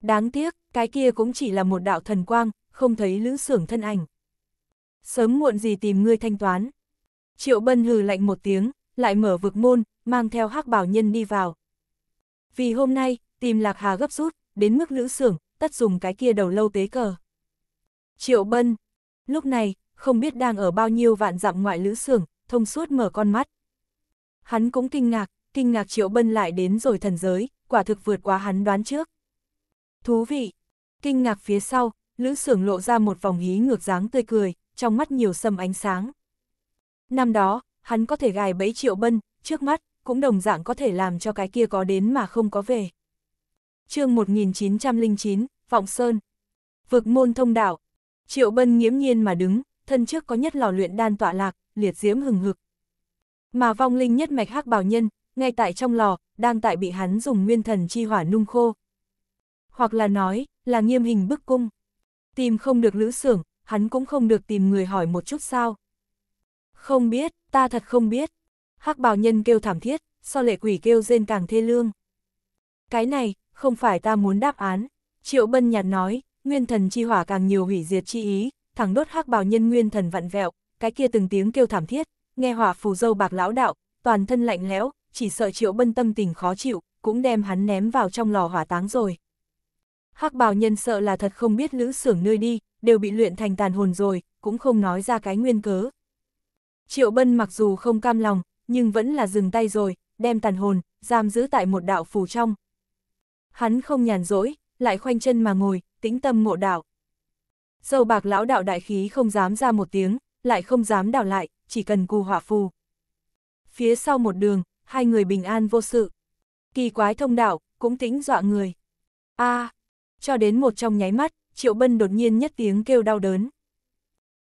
Speaker 1: Đáng tiếc, cái kia cũng chỉ là một đạo thần quang, không thấy lữ sưởng thân ảnh. Sớm muộn gì tìm ngươi thanh toán. Triệu Bân hừ lạnh một tiếng, lại mở vực môn, mang theo hắc bảo nhân đi vào. Vì hôm nay, tìm Lạc Hà gấp rút, đến mức lữ xưởng tất dùng cái kia đầu lâu tế cờ. Triệu Bân, lúc này, không biết đang ở bao nhiêu vạn dặm ngoại lữ xưởng thông suốt mở con mắt. Hắn cũng kinh ngạc, kinh ngạc Triệu Bân lại đến rồi thần giới, quả thực vượt quá hắn đoán trước. Thú vị, kinh ngạc phía sau, lữ xưởng lộ ra một vòng hí ngược dáng tươi cười, trong mắt nhiều sâm ánh sáng. Năm đó, hắn có thể gài bẫy triệu bân, trước mắt, cũng đồng dạng có thể làm cho cái kia có đến mà không có về. chương 1909, Vọng Sơn Vực môn thông đạo Triệu bân nghiễm nhiên mà đứng, thân trước có nhất lò luyện đan tọa lạc, liệt diễm hừng hực. Mà vong linh nhất mạch hắc bào nhân, ngay tại trong lò, đang tại bị hắn dùng nguyên thần chi hỏa nung khô. Hoặc là nói, là nghiêm hình bức cung. Tìm không được lữ sưởng hắn cũng không được tìm người hỏi một chút sao. Không biết, ta thật không biết. hắc bào nhân kêu thảm thiết, so lệ quỷ kêu rên càng thê lương. Cái này, không phải ta muốn đáp án. Triệu Bân nhạt nói, nguyên thần chi hỏa càng nhiều hủy diệt chi ý, thẳng đốt hắc bào nhân nguyên thần vặn vẹo, cái kia từng tiếng kêu thảm thiết, nghe hỏa phù dâu bạc lão đạo, toàn thân lạnh lẽo, chỉ sợ Triệu Bân tâm tình khó chịu, cũng đem hắn ném vào trong lò hỏa táng rồi. Hắc bào nhân sợ là thật không biết lữ xưởng nơi đi, đều bị luyện thành tàn hồn rồi, cũng không nói ra cái nguyên cớ. Triệu Bân mặc dù không cam lòng, nhưng vẫn là dừng tay rồi, đem tàn hồn, giam giữ tại một đạo phù trong. Hắn không nhàn rỗi, lại khoanh chân mà ngồi, tĩnh tâm ngộ đạo. Dâu bạc lão đạo đại khí không dám ra một tiếng, lại không dám đào lại, chỉ cần cù hỏa phù. Phía sau một đường, hai người bình an vô sự. Kỳ quái thông đạo, cũng tĩnh dọa người. a à, cho đến một trong nháy mắt, Triệu Bân đột nhiên nhất tiếng kêu đau đớn.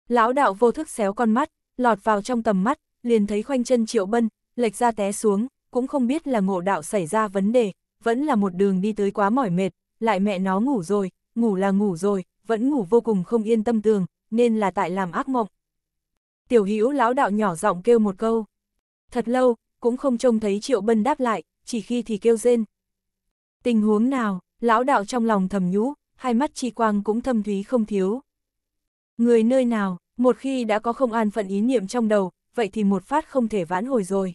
Speaker 1: Lão đạo vô thức xéo con mắt, lọt vào trong tầm mắt, liền thấy khoanh chân triệu bân, lệch ra té xuống, cũng không biết là ngộ đạo xảy ra vấn đề, vẫn là một đường đi tới quá mỏi mệt, lại mẹ nó ngủ rồi, ngủ là ngủ rồi, vẫn ngủ vô cùng không yên tâm tường, nên là tại làm ác mộng. Tiểu hữu lão đạo nhỏ giọng kêu một câu. Thật lâu, cũng không trông thấy triệu bân đáp lại, chỉ khi thì kêu rên. Tình huống nào, lão đạo trong lòng thầm nhũ, hai mắt chi quang cũng thâm thúy không thiếu. Người nơi nào, một khi đã có không an phận ý niệm trong đầu, vậy thì một phát không thể vãn hồi rồi.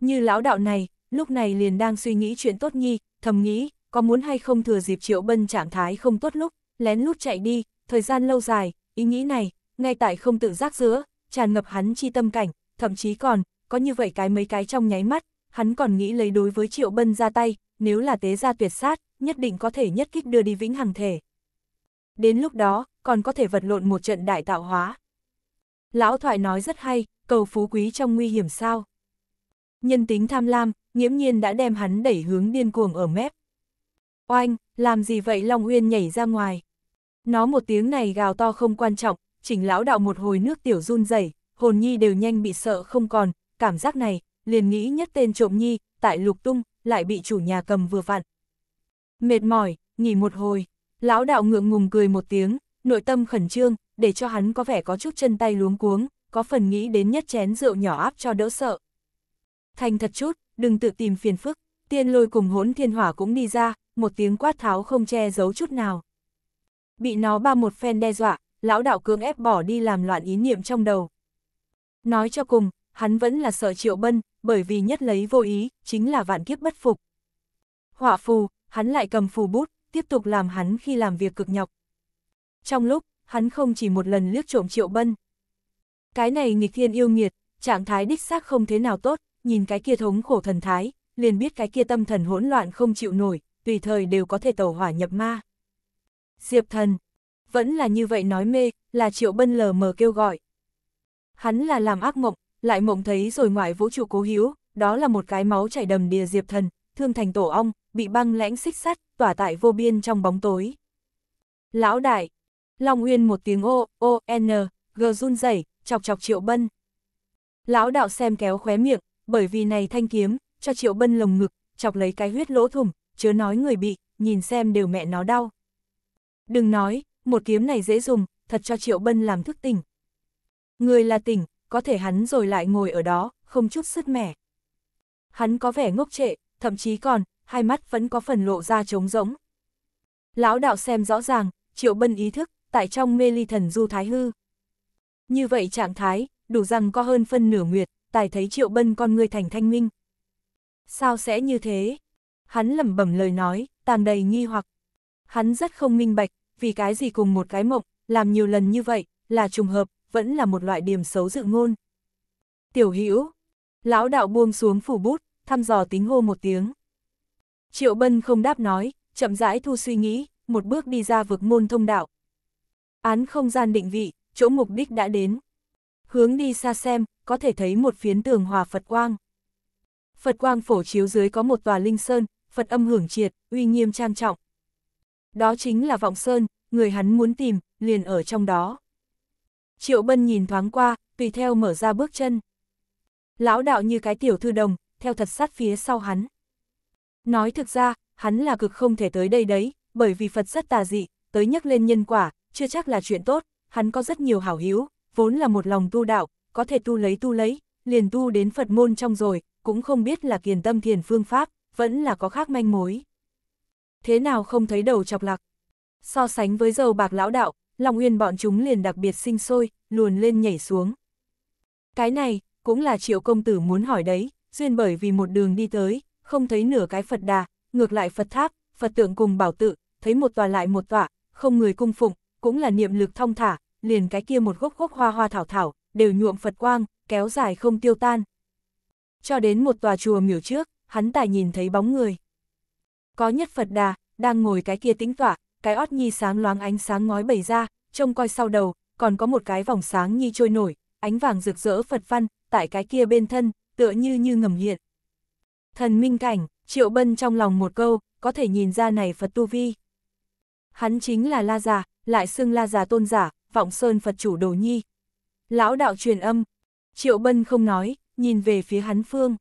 Speaker 1: Như lão đạo này, lúc này liền đang suy nghĩ chuyện tốt nhi, thầm nghĩ, có muốn hay không thừa dịp triệu bân trạng thái không tốt lúc, lén lút chạy đi, thời gian lâu dài, ý nghĩ này, ngay tại không tự giác giữa, tràn ngập hắn chi tâm cảnh, thậm chí còn, có như vậy cái mấy cái trong nháy mắt, hắn còn nghĩ lấy đối với triệu bân ra tay, nếu là tế gia tuyệt sát, nhất định có thể nhất kích đưa đi vĩnh hằng thể. Đến lúc đó, còn có thể vật lộn một trận đại tạo hóa. Lão thoại nói rất hay, cầu phú quý trong nguy hiểm sao. Nhân tính tham lam, nghiễm nhiên đã đem hắn đẩy hướng điên cuồng ở mép. Oanh, làm gì vậy Long Uyên nhảy ra ngoài. Nó một tiếng này gào to không quan trọng, chỉnh lão đạo một hồi nước tiểu run rẩy, hồn nhi đều nhanh bị sợ không còn, cảm giác này, liền nghĩ nhất tên trộm nhi, tại lục tung, lại bị chủ nhà cầm vừa vặn. Mệt mỏi, nghỉ một hồi, lão đạo ngượng ngùng cười một tiếng, nội tâm khẩn trương, để cho hắn có vẻ có chút chân tay luống cuống, có phần nghĩ đến nhất chén rượu nhỏ áp cho đỡ sợ. Thành thật chút, đừng tự tìm phiền phức, tiên lôi cùng hỗn thiên hỏa cũng đi ra, một tiếng quát tháo không che giấu chút nào. Bị nó ba một phen đe dọa, lão đạo cưỡng ép bỏ đi làm loạn ý niệm trong đầu. Nói cho cùng, hắn vẫn là sợ triệu bân, bởi vì nhất lấy vô ý, chính là vạn kiếp bất phục. Họa phù, hắn lại cầm phù bút, tiếp tục làm hắn khi làm việc cực nhọc, trong lúc, hắn không chỉ một lần liếc trộm Triệu Bân. Cái này nghịch thiên yêu nghiệt, trạng thái đích xác không thế nào tốt, nhìn cái kia thống khổ thần thái, liền biết cái kia tâm thần hỗn loạn không chịu nổi, tùy thời đều có thể tẩu hỏa nhập ma. Diệp thần, vẫn là như vậy nói mê, là Triệu Bân lờ mờ kêu gọi. Hắn là làm ác mộng, lại mộng thấy rồi ngoại vũ trụ cố hiếu, đó là một cái máu chảy đầm đìa Diệp thần, thương thành tổ ong, bị băng lãnh xích sắt, tỏa tại vô biên trong bóng tối. Lão đại, Long Uyên một tiếng ô, ô, n, g run rẩy, chọc chọc Triệu Bân. Lão đạo xem kéo khóe miệng, bởi vì này thanh kiếm, cho Triệu Bân lồng ngực, chọc lấy cái huyết lỗ thủng, chớ nói người bị, nhìn xem đều mẹ nó đau. Đừng nói, một kiếm này dễ dùng, thật cho Triệu Bân làm thức tỉnh. Người là tỉnh, có thể hắn rồi lại ngồi ở đó, không chút sứt mẻ. Hắn có vẻ ngốc trệ, thậm chí còn, hai mắt vẫn có phần lộ ra trống rỗng. Lão đạo xem rõ ràng, Triệu Bân ý thức, tại trong mê ly thần du thái hư. Như vậy trạng thái, đủ rằng có hơn phân nửa nguyệt, tài thấy triệu bân con người thành thanh minh. Sao sẽ như thế? Hắn lẩm bẩm lời nói, tàn đầy nghi hoặc. Hắn rất không minh bạch, vì cái gì cùng một cái mộng, làm nhiều lần như vậy, là trùng hợp, vẫn là một loại điểm xấu dự ngôn. Tiểu Hữu Lão đạo buông xuống phủ bút, thăm dò tính hô một tiếng. Triệu Bân không đáp nói, chậm rãi thu suy nghĩ, một bước đi ra vực môn thông đạo, Án không gian định vị, chỗ mục đích đã đến. Hướng đi xa xem, có thể thấy một phiến tường hòa Phật quang. Phật quang phổ chiếu dưới có một tòa linh sơn, Phật âm hưởng triệt, uy nghiêm trang trọng. Đó chính là vọng sơn, người hắn muốn tìm, liền ở trong đó. Triệu Bân nhìn thoáng qua, tùy theo mở ra bước chân. Lão đạo như cái tiểu thư đồng, theo thật sát phía sau hắn. Nói thực ra, hắn là cực không thể tới đây đấy, bởi vì Phật rất tà dị, tới nhắc lên nhân quả, chưa chắc là chuyện tốt, hắn có rất nhiều hảo hữu, vốn là một lòng tu đạo, có thể tu lấy tu lấy, liền tu đến Phật môn trong rồi, cũng không biết là kiền tâm thiền phương pháp, vẫn là có khác manh mối. Thế nào không thấy đầu chọc lạc? So sánh với dầu bạc lão đạo, lòng Uyên bọn chúng liền đặc biệt sinh sôi, luồn lên nhảy xuống. Cái này, cũng là triệu công tử muốn hỏi đấy, duyên bởi vì một đường đi tới, không thấy nửa cái Phật đà, ngược lại Phật tháp, Phật tượng cùng bảo tự, thấy một tòa lại một tòa, không người cung phụng, cũng là niệm lực thong thả, liền cái kia một gốc gốc hoa hoa thảo thảo, đều nhuộm Phật quang, kéo dài không tiêu tan. Cho đến một tòa chùa miểu trước, hắn tài nhìn thấy bóng người. Có nhất Phật đà, đang ngồi cái kia tĩnh tỏa, cái ót nhi sáng loáng ánh sáng ngói bầy ra, trông coi sau đầu, còn có một cái vòng sáng nhi trôi nổi, ánh vàng rực rỡ Phật văn, tại cái kia bên thân, tựa như như ngầm hiện. Thần minh cảnh, Triệu Bân trong lòng một câu, có thể nhìn ra này Phật tu vi. Hắn chính là La Già, lại xưng la già tôn giả, vọng sơn Phật chủ đồ nhi. Lão đạo truyền âm, triệu bân không nói, nhìn về phía hắn phương.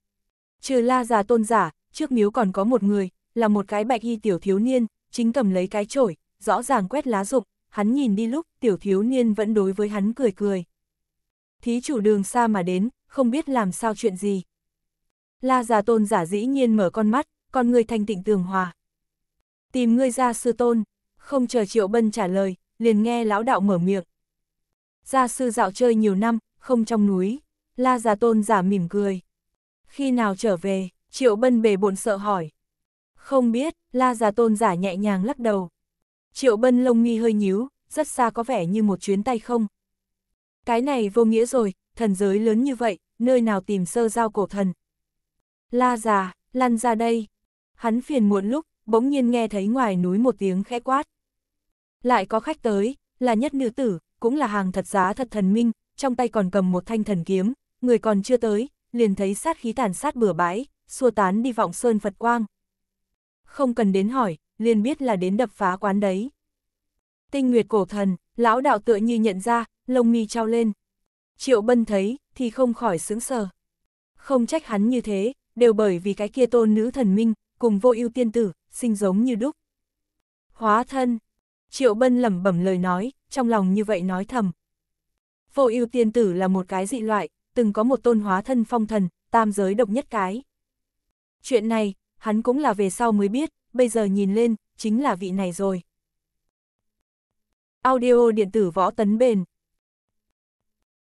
Speaker 1: Trừ la già tôn giả, trước miếu còn có một người, là một cái bạch y tiểu thiếu niên, chính cầm lấy cái chổi, rõ ràng quét lá rụng, hắn nhìn đi lúc tiểu thiếu niên vẫn đối với hắn cười cười. Thí chủ đường xa mà đến, không biết làm sao chuyện gì. La già tôn giả dĩ nhiên mở con mắt, con người thanh tịnh tường hòa. Tìm ngươi ra sư tôn, không chờ Triệu Bân trả lời, liền nghe lão đạo mở miệng. Gia sư dạo chơi nhiều năm, không trong núi, la già tôn giả mỉm cười. Khi nào trở về, Triệu Bân bề bộn sợ hỏi. Không biết, la già tôn giả nhẹ nhàng lắc đầu. Triệu Bân lông mi hơi nhíu, rất xa có vẻ như một chuyến tay không. Cái này vô nghĩa rồi, thần giới lớn như vậy, nơi nào tìm sơ giao cổ thần. La già, lăn ra đây. Hắn phiền muộn lúc, bỗng nhiên nghe thấy ngoài núi một tiếng khẽ quát. Lại có khách tới, là nhất nữ tử, cũng là hàng thật giá thật thần minh, trong tay còn cầm một thanh thần kiếm, người còn chưa tới, liền thấy sát khí tàn sát bừa bãi, xua tán đi vọng sơn Phật quang. Không cần đến hỏi, liền biết là đến đập phá quán đấy. Tinh Nguyệt cổ thần, lão đạo tựa như nhận ra, lông mi trao lên. Triệu Bân thấy, thì không khỏi sướng sờ. Không trách hắn như thế, đều bởi vì cái kia tôn nữ thần minh, cùng vô ưu tiên tử, sinh giống như đúc. Hóa thân, Triệu Bân lẩm bẩm lời nói, trong lòng như vậy nói thầm. Vô ưu tiên tử là một cái dị loại, từng có một tôn hóa thân phong thần, tam giới độc nhất cái. Chuyện này, hắn cũng là về sau mới biết, bây giờ nhìn lên, chính là vị này rồi. Audio điện tử võ tấn bền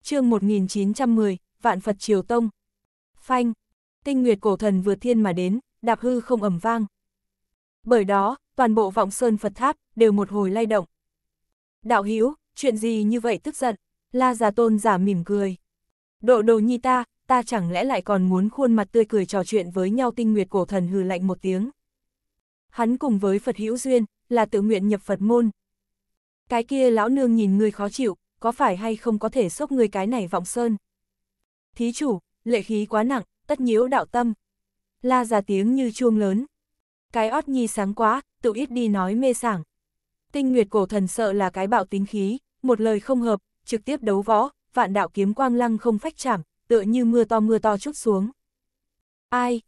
Speaker 1: chương 1910, Vạn Phật Triều Tông Phanh, tinh nguyệt cổ thần vừa thiên mà đến, đạp hư không ẩm vang. Bởi đó, toàn bộ vọng sơn Phật tháp, đều một hồi lay động. Đạo Hữu chuyện gì như vậy tức giận? La Già Tôn giả mỉm cười. Độ đồ nhi ta, ta chẳng lẽ lại còn muốn khuôn mặt tươi cười trò chuyện với nhau tinh nguyệt cổ thần hừ lạnh một tiếng. Hắn cùng với Phật hữu duyên, là tự nguyện nhập Phật môn. Cái kia lão nương nhìn người khó chịu, có phải hay không có thể xốc người cái này vọng sơn? Thí chủ, lệ khí quá nặng, tất nhiễu đạo tâm. La già tiếng như chuông lớn. Cái ót nhi sáng quá, tự ít đi nói mê sảng, Tinh Nguyệt cổ thần sợ là cái bạo tính khí, một lời không hợp, trực tiếp đấu võ, vạn đạo kiếm quang lăng không phách chạm, tựa như mưa to mưa to chút xuống. Ai?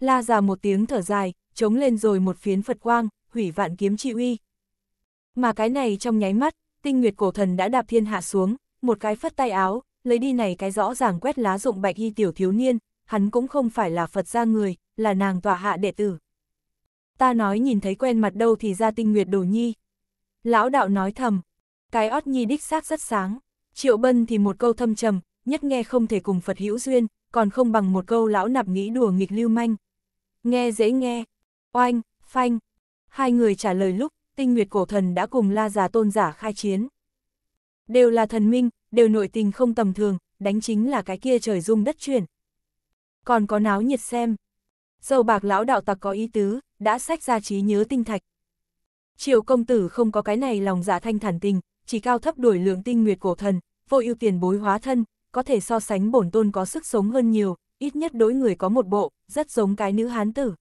Speaker 1: La già một tiếng thở dài, chống lên rồi một phiến Phật quang, hủy vạn kiếm trị uy. Mà cái này trong nháy mắt, tinh nguyệt cổ thần đã đạp thiên hạ xuống, một cái phất tay áo, lấy đi này cái rõ ràng quét lá dụng bạch y tiểu thiếu niên, hắn cũng không phải là Phật gia người, là nàng tòa hạ đệ tử. Ta nói nhìn thấy quen mặt đâu thì ra tinh nguyệt đồ nhi, Lão đạo nói thầm, cái ót nhi đích xác rất sáng, triệu bân thì một câu thâm trầm, nhất nghe không thể cùng Phật hữu duyên, còn không bằng một câu lão nạp nghĩ đùa nghịch lưu manh. Nghe dễ nghe, oanh, phanh, hai người trả lời lúc, tinh nguyệt cổ thần đã cùng la già tôn giả khai chiến. Đều là thần minh, đều nội tình không tầm thường, đánh chính là cái kia trời rung đất chuyển. Còn có náo nhiệt xem. Dầu bạc lão đạo tặc có ý tứ, đã sách ra trí nhớ tinh thạch. Triệu công tử không có cái này lòng dạ thanh thản tình, chỉ cao thấp đuổi lượng tinh nguyệt cổ thần, vô ưu tiền bối hóa thân, có thể so sánh bổn tôn có sức sống hơn nhiều, ít nhất đối người có một bộ, rất giống cái nữ hán tử.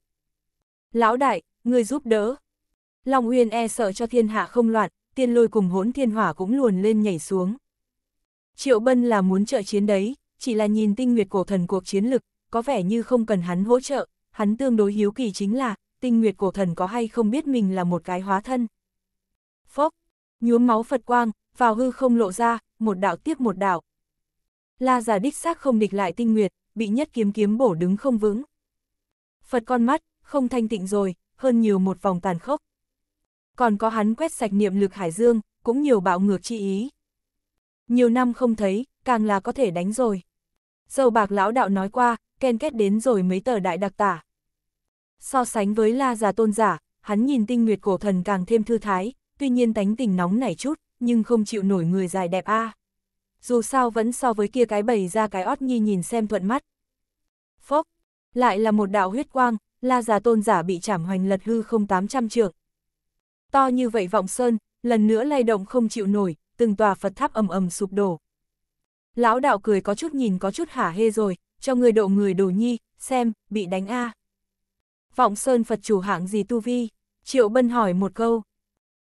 Speaker 1: Lão đại, người giúp đỡ. Long Uyên e sợ cho thiên hạ không loạn, tiên lôi cùng hỗn thiên hỏa cũng luồn lên nhảy xuống. Triệu Bân là muốn trợ chiến đấy, chỉ là nhìn tinh nguyệt cổ thần cuộc chiến lực, có vẻ như không cần hắn hỗ trợ, hắn tương đối hiếu kỳ chính là, tinh nguyệt cổ thần có hay không biết mình là một cái hóa thân. Phốc, nhuốm máu Phật quang, vào hư không lộ ra, một đạo tiếp một đạo. La giả đích xác không địch lại tinh nguyệt, bị nhất kiếm kiếm bổ đứng không vững. Phật con mắt, không thanh tịnh rồi, hơn nhiều một vòng tàn khốc. Còn có hắn quét sạch niệm lực hải dương, cũng nhiều bạo ngược chi ý. Nhiều năm không thấy, càng là có thể đánh rồi. Dầu bạc lão đạo nói qua, ken kết đến rồi mấy tờ đại đặc tả. So sánh với la già tôn giả, hắn nhìn tinh nguyệt cổ thần càng thêm thư thái, tuy nhiên tánh tình nóng nảy chút, nhưng không chịu nổi người dài đẹp a. Dù sao vẫn so với kia cái bầy ra cái ót nhi nhìn xem thuận mắt. Phốc, lại là một đạo huyết quang, la già tôn giả bị chảm hoành lật hư không 800 trượng. To như vậy vọng sơn, lần nữa lay động không chịu nổi, từng tòa Phật tháp ầm ầm sụp đổ. Lão đạo cười có chút nhìn có chút hả hê rồi, cho người độ người đồ nhi, xem, bị đánh a. À vọng sơn Phật chủ hạng gì tu vi? Triệu Bân hỏi một câu.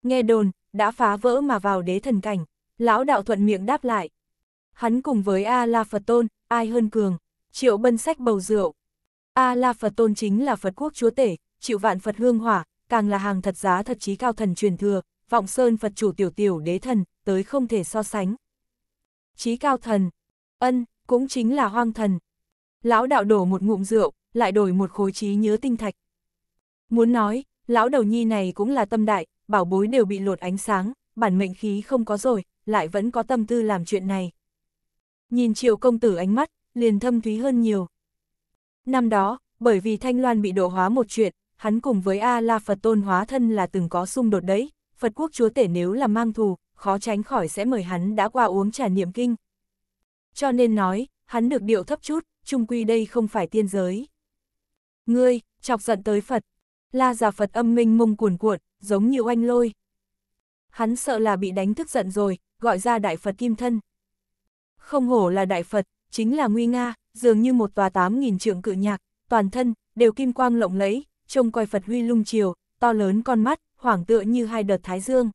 Speaker 1: Nghe đồn, đã phá vỡ mà vào đế thần cảnh, lão đạo thuận miệng đáp lại. Hắn cùng với A-la Phật tôn, ai hơn cường, triệu bân sách bầu rượu. A-la Phật tôn chính là Phật quốc chúa tể, triệu vạn Phật hương hỏa, càng là hàng thật giá thật chí cao thần truyền thừa, vọng sơn Phật chủ tiểu tiểu đế thần, tới không thể so sánh. Chí cao thần, ân, cũng chính là hoang thần. Lão đạo đổ một ngụm rượu, lại đổi một khối trí nhớ tinh thạch. Muốn nói, lão đầu nhi này cũng là tâm đại, bảo bối đều bị lột ánh sáng, bản mệnh khí không có rồi, lại vẫn có tâm tư làm chuyện này. Nhìn triệu công tử ánh mắt, liền thâm thúy hơn nhiều. Năm đó, bởi vì Thanh Loan bị độ hóa một chuyện, hắn cùng với A-La Phật tôn hóa thân là từng có xung đột đấy, Phật quốc chúa tể nếu là mang thù, khó tránh khỏi sẽ mời hắn đã qua uống trà niệm kinh. Cho nên nói, hắn được điệu thấp chút, chung quy đây không phải tiên giới. Ngươi, chọc giận tới Phật. La giả Phật âm minh mông cuồn cuộn, giống như oanh lôi. Hắn sợ là bị đánh thức giận rồi, gọi ra Đại Phật Kim Thân. Không hổ là Đại Phật, chính là Nguy Nga, dường như một tòa tám nghìn trượng cự nhạc, toàn thân, đều kim quang lộng lẫy, trông coi Phật huy lung chiều, to lớn con mắt, hoảng tựa như hai đợt thái dương.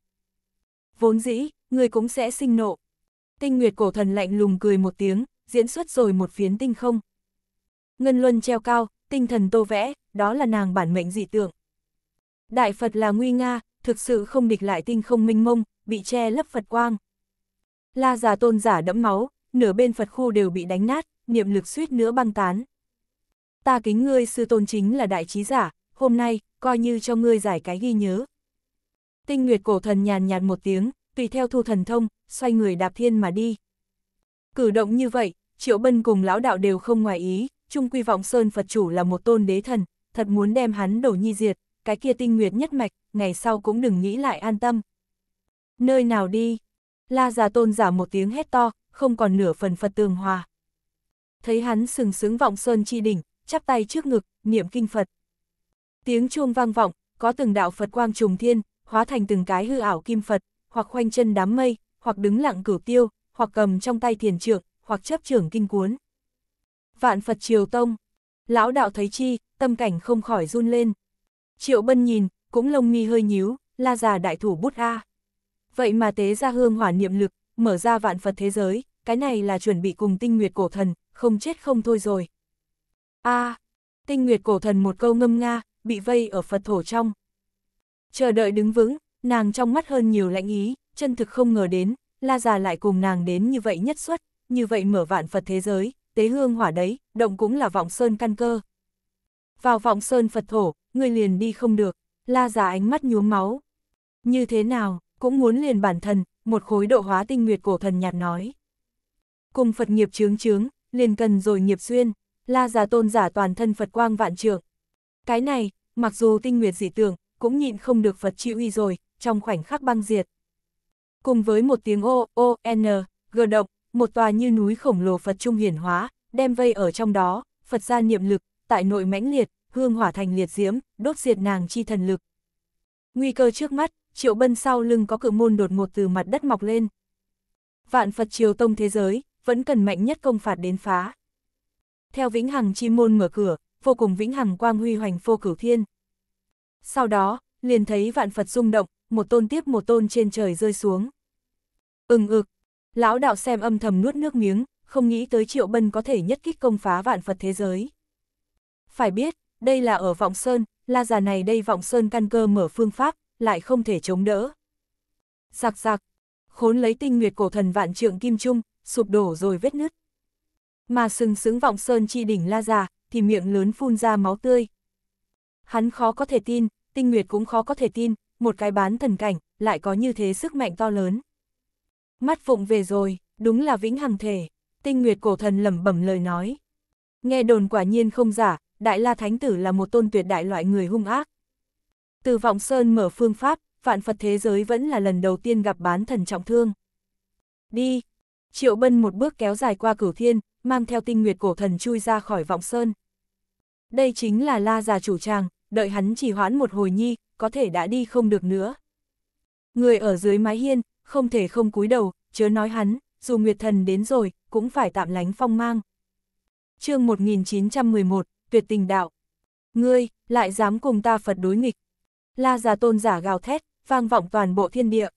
Speaker 1: Vốn dĩ, người cũng sẽ sinh nộ. Tinh Nguyệt cổ thần lạnh lùng cười một tiếng, diễn xuất rồi một phiến tinh không. Ngân Luân treo cao, tinh thần tô vẽ, đó là nàng bản mệnh dị tượng. Đại Phật là nguy nga, thực sự không địch lại tinh không minh mông, bị che lấp Phật quang. La già tôn giả đẫm máu, nửa bên Phật khu đều bị đánh nát, niệm lực suýt nữa băng tán. Ta kính ngươi sư tôn chính là đại trí giả, hôm nay, coi như cho ngươi giải cái ghi nhớ. Tinh Nguyệt cổ thần nhàn nhạt một tiếng, tùy theo thu thần thông, xoay người đạp thiên mà đi. Cử động như vậy, Triệu Bân cùng lão đạo đều không ngoài ý, Trung quy vọng Sơn Phật chủ là một tôn đế thần, thật muốn đem hắn đổ nhi diệt, cái kia tinh nguyệt nhất mạch, ngày sau cũng đừng nghĩ lại an tâm. Nơi nào đi? La già tôn giả một tiếng hét to, không còn nửa phần Phật tường hòa. Thấy hắn sừng sững vọng Sơn chi đỉnh, chắp tay trước ngực, niệm kinh Phật. Tiếng chuông vang vọng, có từng đạo Phật quang trùng thiên, hóa thành từng cái hư ảo kim Phật, hoặc khoanh chân đám mây, hoặc đứng lặng cửu tiêu, hoặc cầm trong tay thiền trượng, hoặc chấp trưởng kinh cuốn. Vạn Phật Triều Tông. Lão đạo thấy chi, tâm cảnh không khỏi run lên. Triệu Bân nhìn, cũng lông mi hơi nhíu, la già đại thủ bút A. Vậy mà tế ra hương hỏa niệm lực, mở ra vạn Phật thế giới, cái này là chuẩn bị cùng tinh nguyệt cổ thần, không chết không thôi rồi. A, tinh nguyệt cổ thần một câu ngâm nga, bị vây ở Phật thổ trong. Chờ đợi đứng vững, nàng trong mắt hơn nhiều lãnh ý, chân thực không ngờ đến, la già lại cùng nàng đến như vậy nhất suất, như vậy mở vạn Phật thế giới, tế hương hỏa đấy, động cũng là vọng sơn căn cơ. Vào vọng sơn Phật thổ, ngươi liền đi không được, la giả ánh mắt nhuốm máu. Như thế nào, cũng muốn liền bản thân, một khối độ hóa tinh nguyệt cổ thần nhạt nói. Cùng Phật nghiệp chướng chướng, liền cần rồi nghiệp xuyên. la giả tôn giả toàn thân Phật quang vạn trượng. Cái này, mặc dù tinh nguyệt dị tưởng, cũng nhịn không được Phật chịu uy rồi, trong khoảnh khắc băng diệt. Cùng với một tiếng ô, ô, n, g động, một tòa như núi khổng lồ Phật trung hiển hóa, đem vây ở trong đó, Phật ra niệm lực, tại nội mãnh liệt, hương hỏa thành liệt diễm, đốt diệt nàng chi thần lực. Nguy cơ trước mắt, Triệu Bân sau lưng có cự môn đột ngột từ mặt đất mọc lên. Vạn Phật triều tông thế giới, vẫn cần mạnh nhất công phạt đến phá. Theo vĩnh hằng chi môn mở cửa, vô cùng vĩnh hằng quang huy hoành phô cửu thiên. Sau đó, liền thấy vạn Phật rung động, một tôn tiếp một tôn trên trời rơi xuống. Ừng ực, Lão đạo xem âm thầm nuốt nước miếng, không nghĩ tới Triệu Bân có thể nhất kích công phá vạn Phật thế giới. Phải biết, đây là ở Vọng Sơn, la già này đây Vọng Sơn căn cơ mở phương pháp, lại không thể chống đỡ. Giặc giặc, khốn lấy tinh nguyệt cổ thần vạn trượng kim trung, sụp đổ rồi vết nứt. Mà sừng sững Vọng Sơn chi đỉnh la già, thì miệng lớn phun ra máu tươi. Hắn khó có thể tin, tinh nguyệt cũng khó có thể tin, một cái bán thần cảnh, lại có như thế sức mạnh to lớn. Mắt phụng về rồi, đúng là vĩnh hằng thể, tinh nguyệt cổ thần lẩm bẩm lời nói. Nghe đồn quả nhiên không giả, Đại La Thánh Tử là một tôn tuyệt đại loại người hung ác. Từ Vọng Sơn mở phương pháp, vạn Phật thế giới vẫn là lần đầu tiên gặp bán thần trọng thương. Đi! Triệu Bân một bước kéo dài qua cửu thiên, mang theo tinh nguyệt cổ thần chui ra khỏi Vọng Sơn. Đây chính là La già chủ tràng, đợi hắn chỉ hoãn một hồi nhi, có thể đã đi không được nữa. Người ở dưới mái hiên, không thể không cúi đầu, chớ nói hắn, dù Nguyệt Thần đến rồi, cũng phải tạm lánh phong mang. chương 1911, tuyệt tình đạo. Ngươi, lại dám cùng ta Phật đối nghịch. La già tôn giả gào thét, vang vọng toàn bộ thiên địa.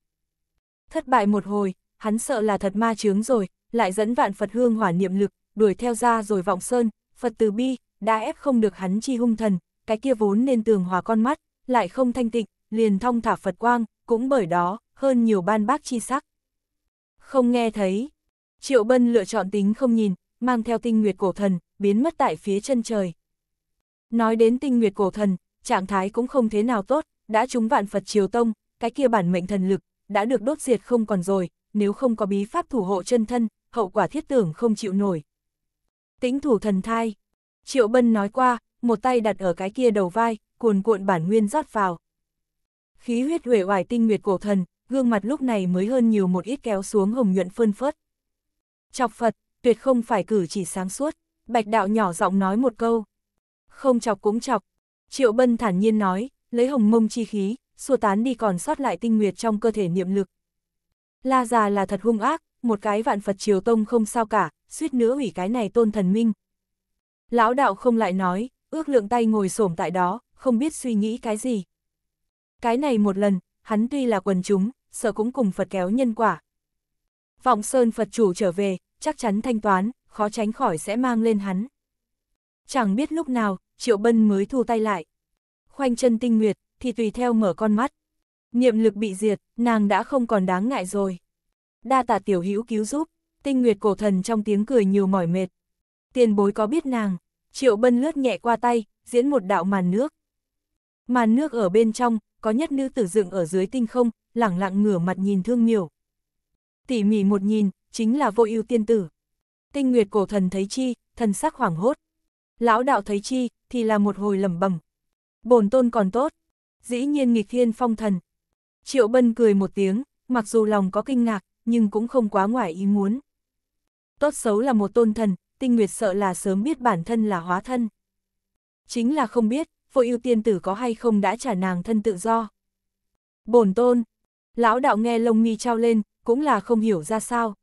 Speaker 1: Thất bại một hồi, hắn sợ là thật ma chướng rồi, lại dẫn vạn Phật hương hỏa niệm lực, đuổi theo ra rồi vọng sơn, Phật từ bi, đã ép không được hắn chi hung thần, cái kia vốn nên tường hòa con mắt, lại không thanh tịnh, liền thong thả Phật quang, cũng bởi đó, hơn nhiều ban bác chi sắc. Không nghe thấy, Triệu Bân lựa chọn tính không nhìn, mang theo tinh nguyệt cổ thần, biến mất tại phía chân trời. Nói đến tinh nguyệt cổ thần, trạng thái cũng không thế nào tốt, đã trúng vạn Phật Triều Tông, cái kia bản mệnh thần lực, đã được đốt diệt không còn rồi, nếu không có bí pháp thủ hộ chân thân, hậu quả thiết tưởng không chịu nổi. Tính thủ thần thai, Triệu Bân nói qua, một tay đặt ở cái kia đầu vai, cuồn cuộn bản nguyên rót vào. Khí huyết huệ hoài tinh nguyệt cổ thần, gương mặt lúc này mới hơn nhiều một ít kéo xuống hồng nhuận phơn phớt. Chọc Phật, tuyệt không phải cử chỉ sáng suốt, bạch đạo nhỏ giọng nói một câu. Không chọc cũng chọc, Triệu Bân thản nhiên nói, lấy hồng mông chi khí, xua tán đi còn sót lại tinh nguyệt trong cơ thể niệm lực. La già là thật hung ác, một cái vạn Phật triều tông không sao cả, suýt nữa hủy cái này tôn thần minh. Lão đạo không lại nói, ước lượng tay ngồi xổm tại đó, không biết suy nghĩ cái gì. Cái này một lần, hắn tuy là quần chúng, sợ cũng cùng Phật kéo nhân quả. Vọng Sơn Phật chủ trở về, chắc chắn thanh toán, khó tránh khỏi sẽ mang lên hắn. Chẳng biết lúc nào, Triệu Bân mới thu tay lại. Khoanh chân tinh nguyệt, thì tùy theo mở con mắt. Niệm lực bị diệt, nàng đã không còn đáng ngại rồi. Đa tạ tiểu hữu cứu giúp, tinh nguyệt cổ thần trong tiếng cười nhiều mỏi mệt. Tiền bối có biết nàng, Triệu Bân lướt nhẹ qua tay, diễn một đạo màn nước. Màn nước ở bên trong, có nhất nữ tử dựng ở dưới tinh không, lẳng lặng ngửa mặt nhìn thương miểu. Tỉ mỉ một nhìn, chính là vô ưu tiên tử. Tinh nguyệt cổ thần thấy chi, thần sắc hoảng hốt. Lão đạo thấy chi, thì là một hồi lầm bẩm Bồn tôn còn tốt, dĩ nhiên nghịch thiên phong thần. Triệu bân cười một tiếng, mặc dù lòng có kinh ngạc, nhưng cũng không quá ngoài ý muốn. Tốt xấu là một tôn thần, tinh nguyệt sợ là sớm biết bản thân là hóa thân. Chính là không biết, vô ưu tiên tử có hay không đã trả nàng thân tự do. Bổn tôn, lão đạo nghe lông mi trao lên, cũng là không hiểu ra sao.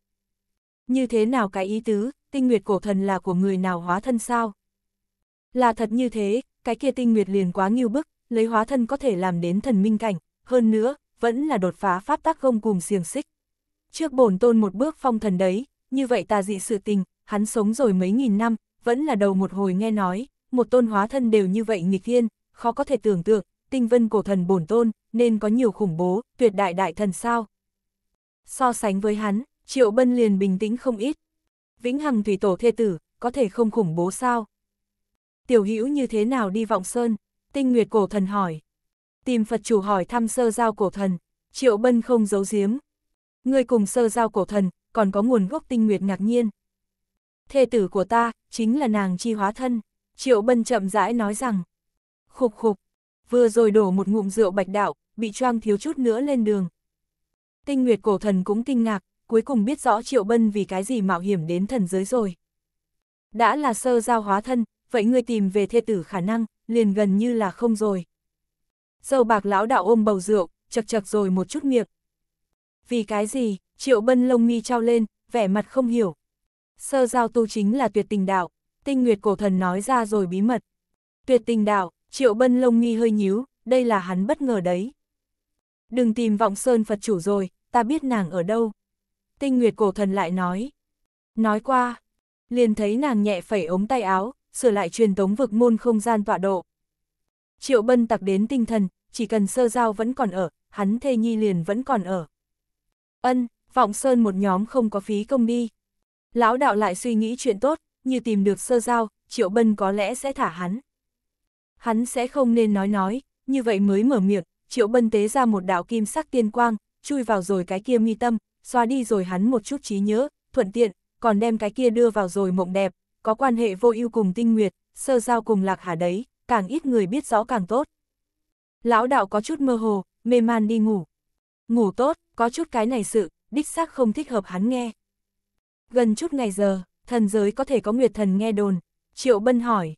Speaker 1: Như thế nào cái ý tứ, tinh nguyệt cổ thần là của người nào hóa thân sao? Là thật như thế, cái kia tinh nguyệt liền quá nghiêu bức, lấy hóa thân có thể làm đến thần minh cảnh, hơn nữa, vẫn là đột phá pháp tác gông cùng xiềng xích. Trước bổn tôn một bước phong thần đấy, như vậy ta dị sự tình, hắn sống rồi mấy nghìn năm, vẫn là đầu một hồi nghe nói, một tôn hóa thân đều như vậy nghịch thiên, khó có thể tưởng tượng, tinh vân cổ thần bổn tôn, nên có nhiều khủng bố, tuyệt đại đại thần sao. So sánh với hắn, Triệu Bân liền bình tĩnh không ít. Vĩnh Hằng Thủy Tổ Thê Tử, có thể không khủng bố sao? Tiểu Hữu như thế nào đi Vọng Sơn? Tinh Nguyệt Cổ Thần hỏi. Tìm Phật chủ hỏi thăm sơ giao cổ thần, Triệu Bân không giấu giếm. Người cùng sơ giao cổ thần, còn có nguồn gốc Tinh Nguyệt ngạc nhiên. Thê tử của ta, chính là nàng chi hóa thân. Triệu Bân chậm rãi nói rằng, khục khục, vừa rồi đổ một ngụm rượu bạch đạo, bị choang thiếu chút nữa lên đường. Tinh Nguyệt cổ thần cũng kinh ngạc, cuối cùng biết rõ Triệu Bân vì cái gì mạo hiểm đến thần giới rồi. Đã là sơ giao hóa thân, vậy ngươi tìm về thê tử khả năng, liền gần như là không rồi. Dâu bạc lão đạo ôm bầu rượu, chật chật rồi một chút miệng. Vì cái gì, Triệu Bân lông mi trao lên, vẻ mặt không hiểu. Sơ giao tu chính là tuyệt tình đạo, tinh nguyệt cổ thần nói ra rồi bí mật. Tuyệt tình đạo, triệu bân lông nghi hơi nhíu, đây là hắn bất ngờ đấy. Đừng tìm vọng sơn Phật chủ rồi, ta biết nàng ở đâu. Tinh nguyệt cổ thần lại nói. Nói qua, liền thấy nàng nhẹ phẩy ống tay áo, sửa lại truyền tống vực môn không gian tọa độ. Triệu bân tặc đến tinh thần, chỉ cần sơ giao vẫn còn ở, hắn thê nhi liền vẫn còn ở. Ân, vọng sơn một nhóm không có phí công đi. Lão đạo lại suy nghĩ chuyện tốt, như tìm được sơ giao, Triệu Bân có lẽ sẽ thả hắn. Hắn sẽ không nên nói nói, như vậy mới mở miệng, Triệu Bân tế ra một đạo kim sắc tiên quang, chui vào rồi cái kia mi tâm, xóa đi rồi hắn một chút trí nhớ, thuận tiện, còn đem cái kia đưa vào rồi mộng đẹp, có quan hệ vô ưu cùng tinh nguyệt, sơ giao cùng lạc hà đấy, càng ít người biết rõ càng tốt. Lão đạo có chút mơ hồ, mê man đi ngủ. Ngủ tốt, có chút cái này sự, đích xác không thích hợp hắn nghe. Gần chút ngày giờ thần giới có thể có nguyệt thần nghe đồn. Triệu Bân hỏi.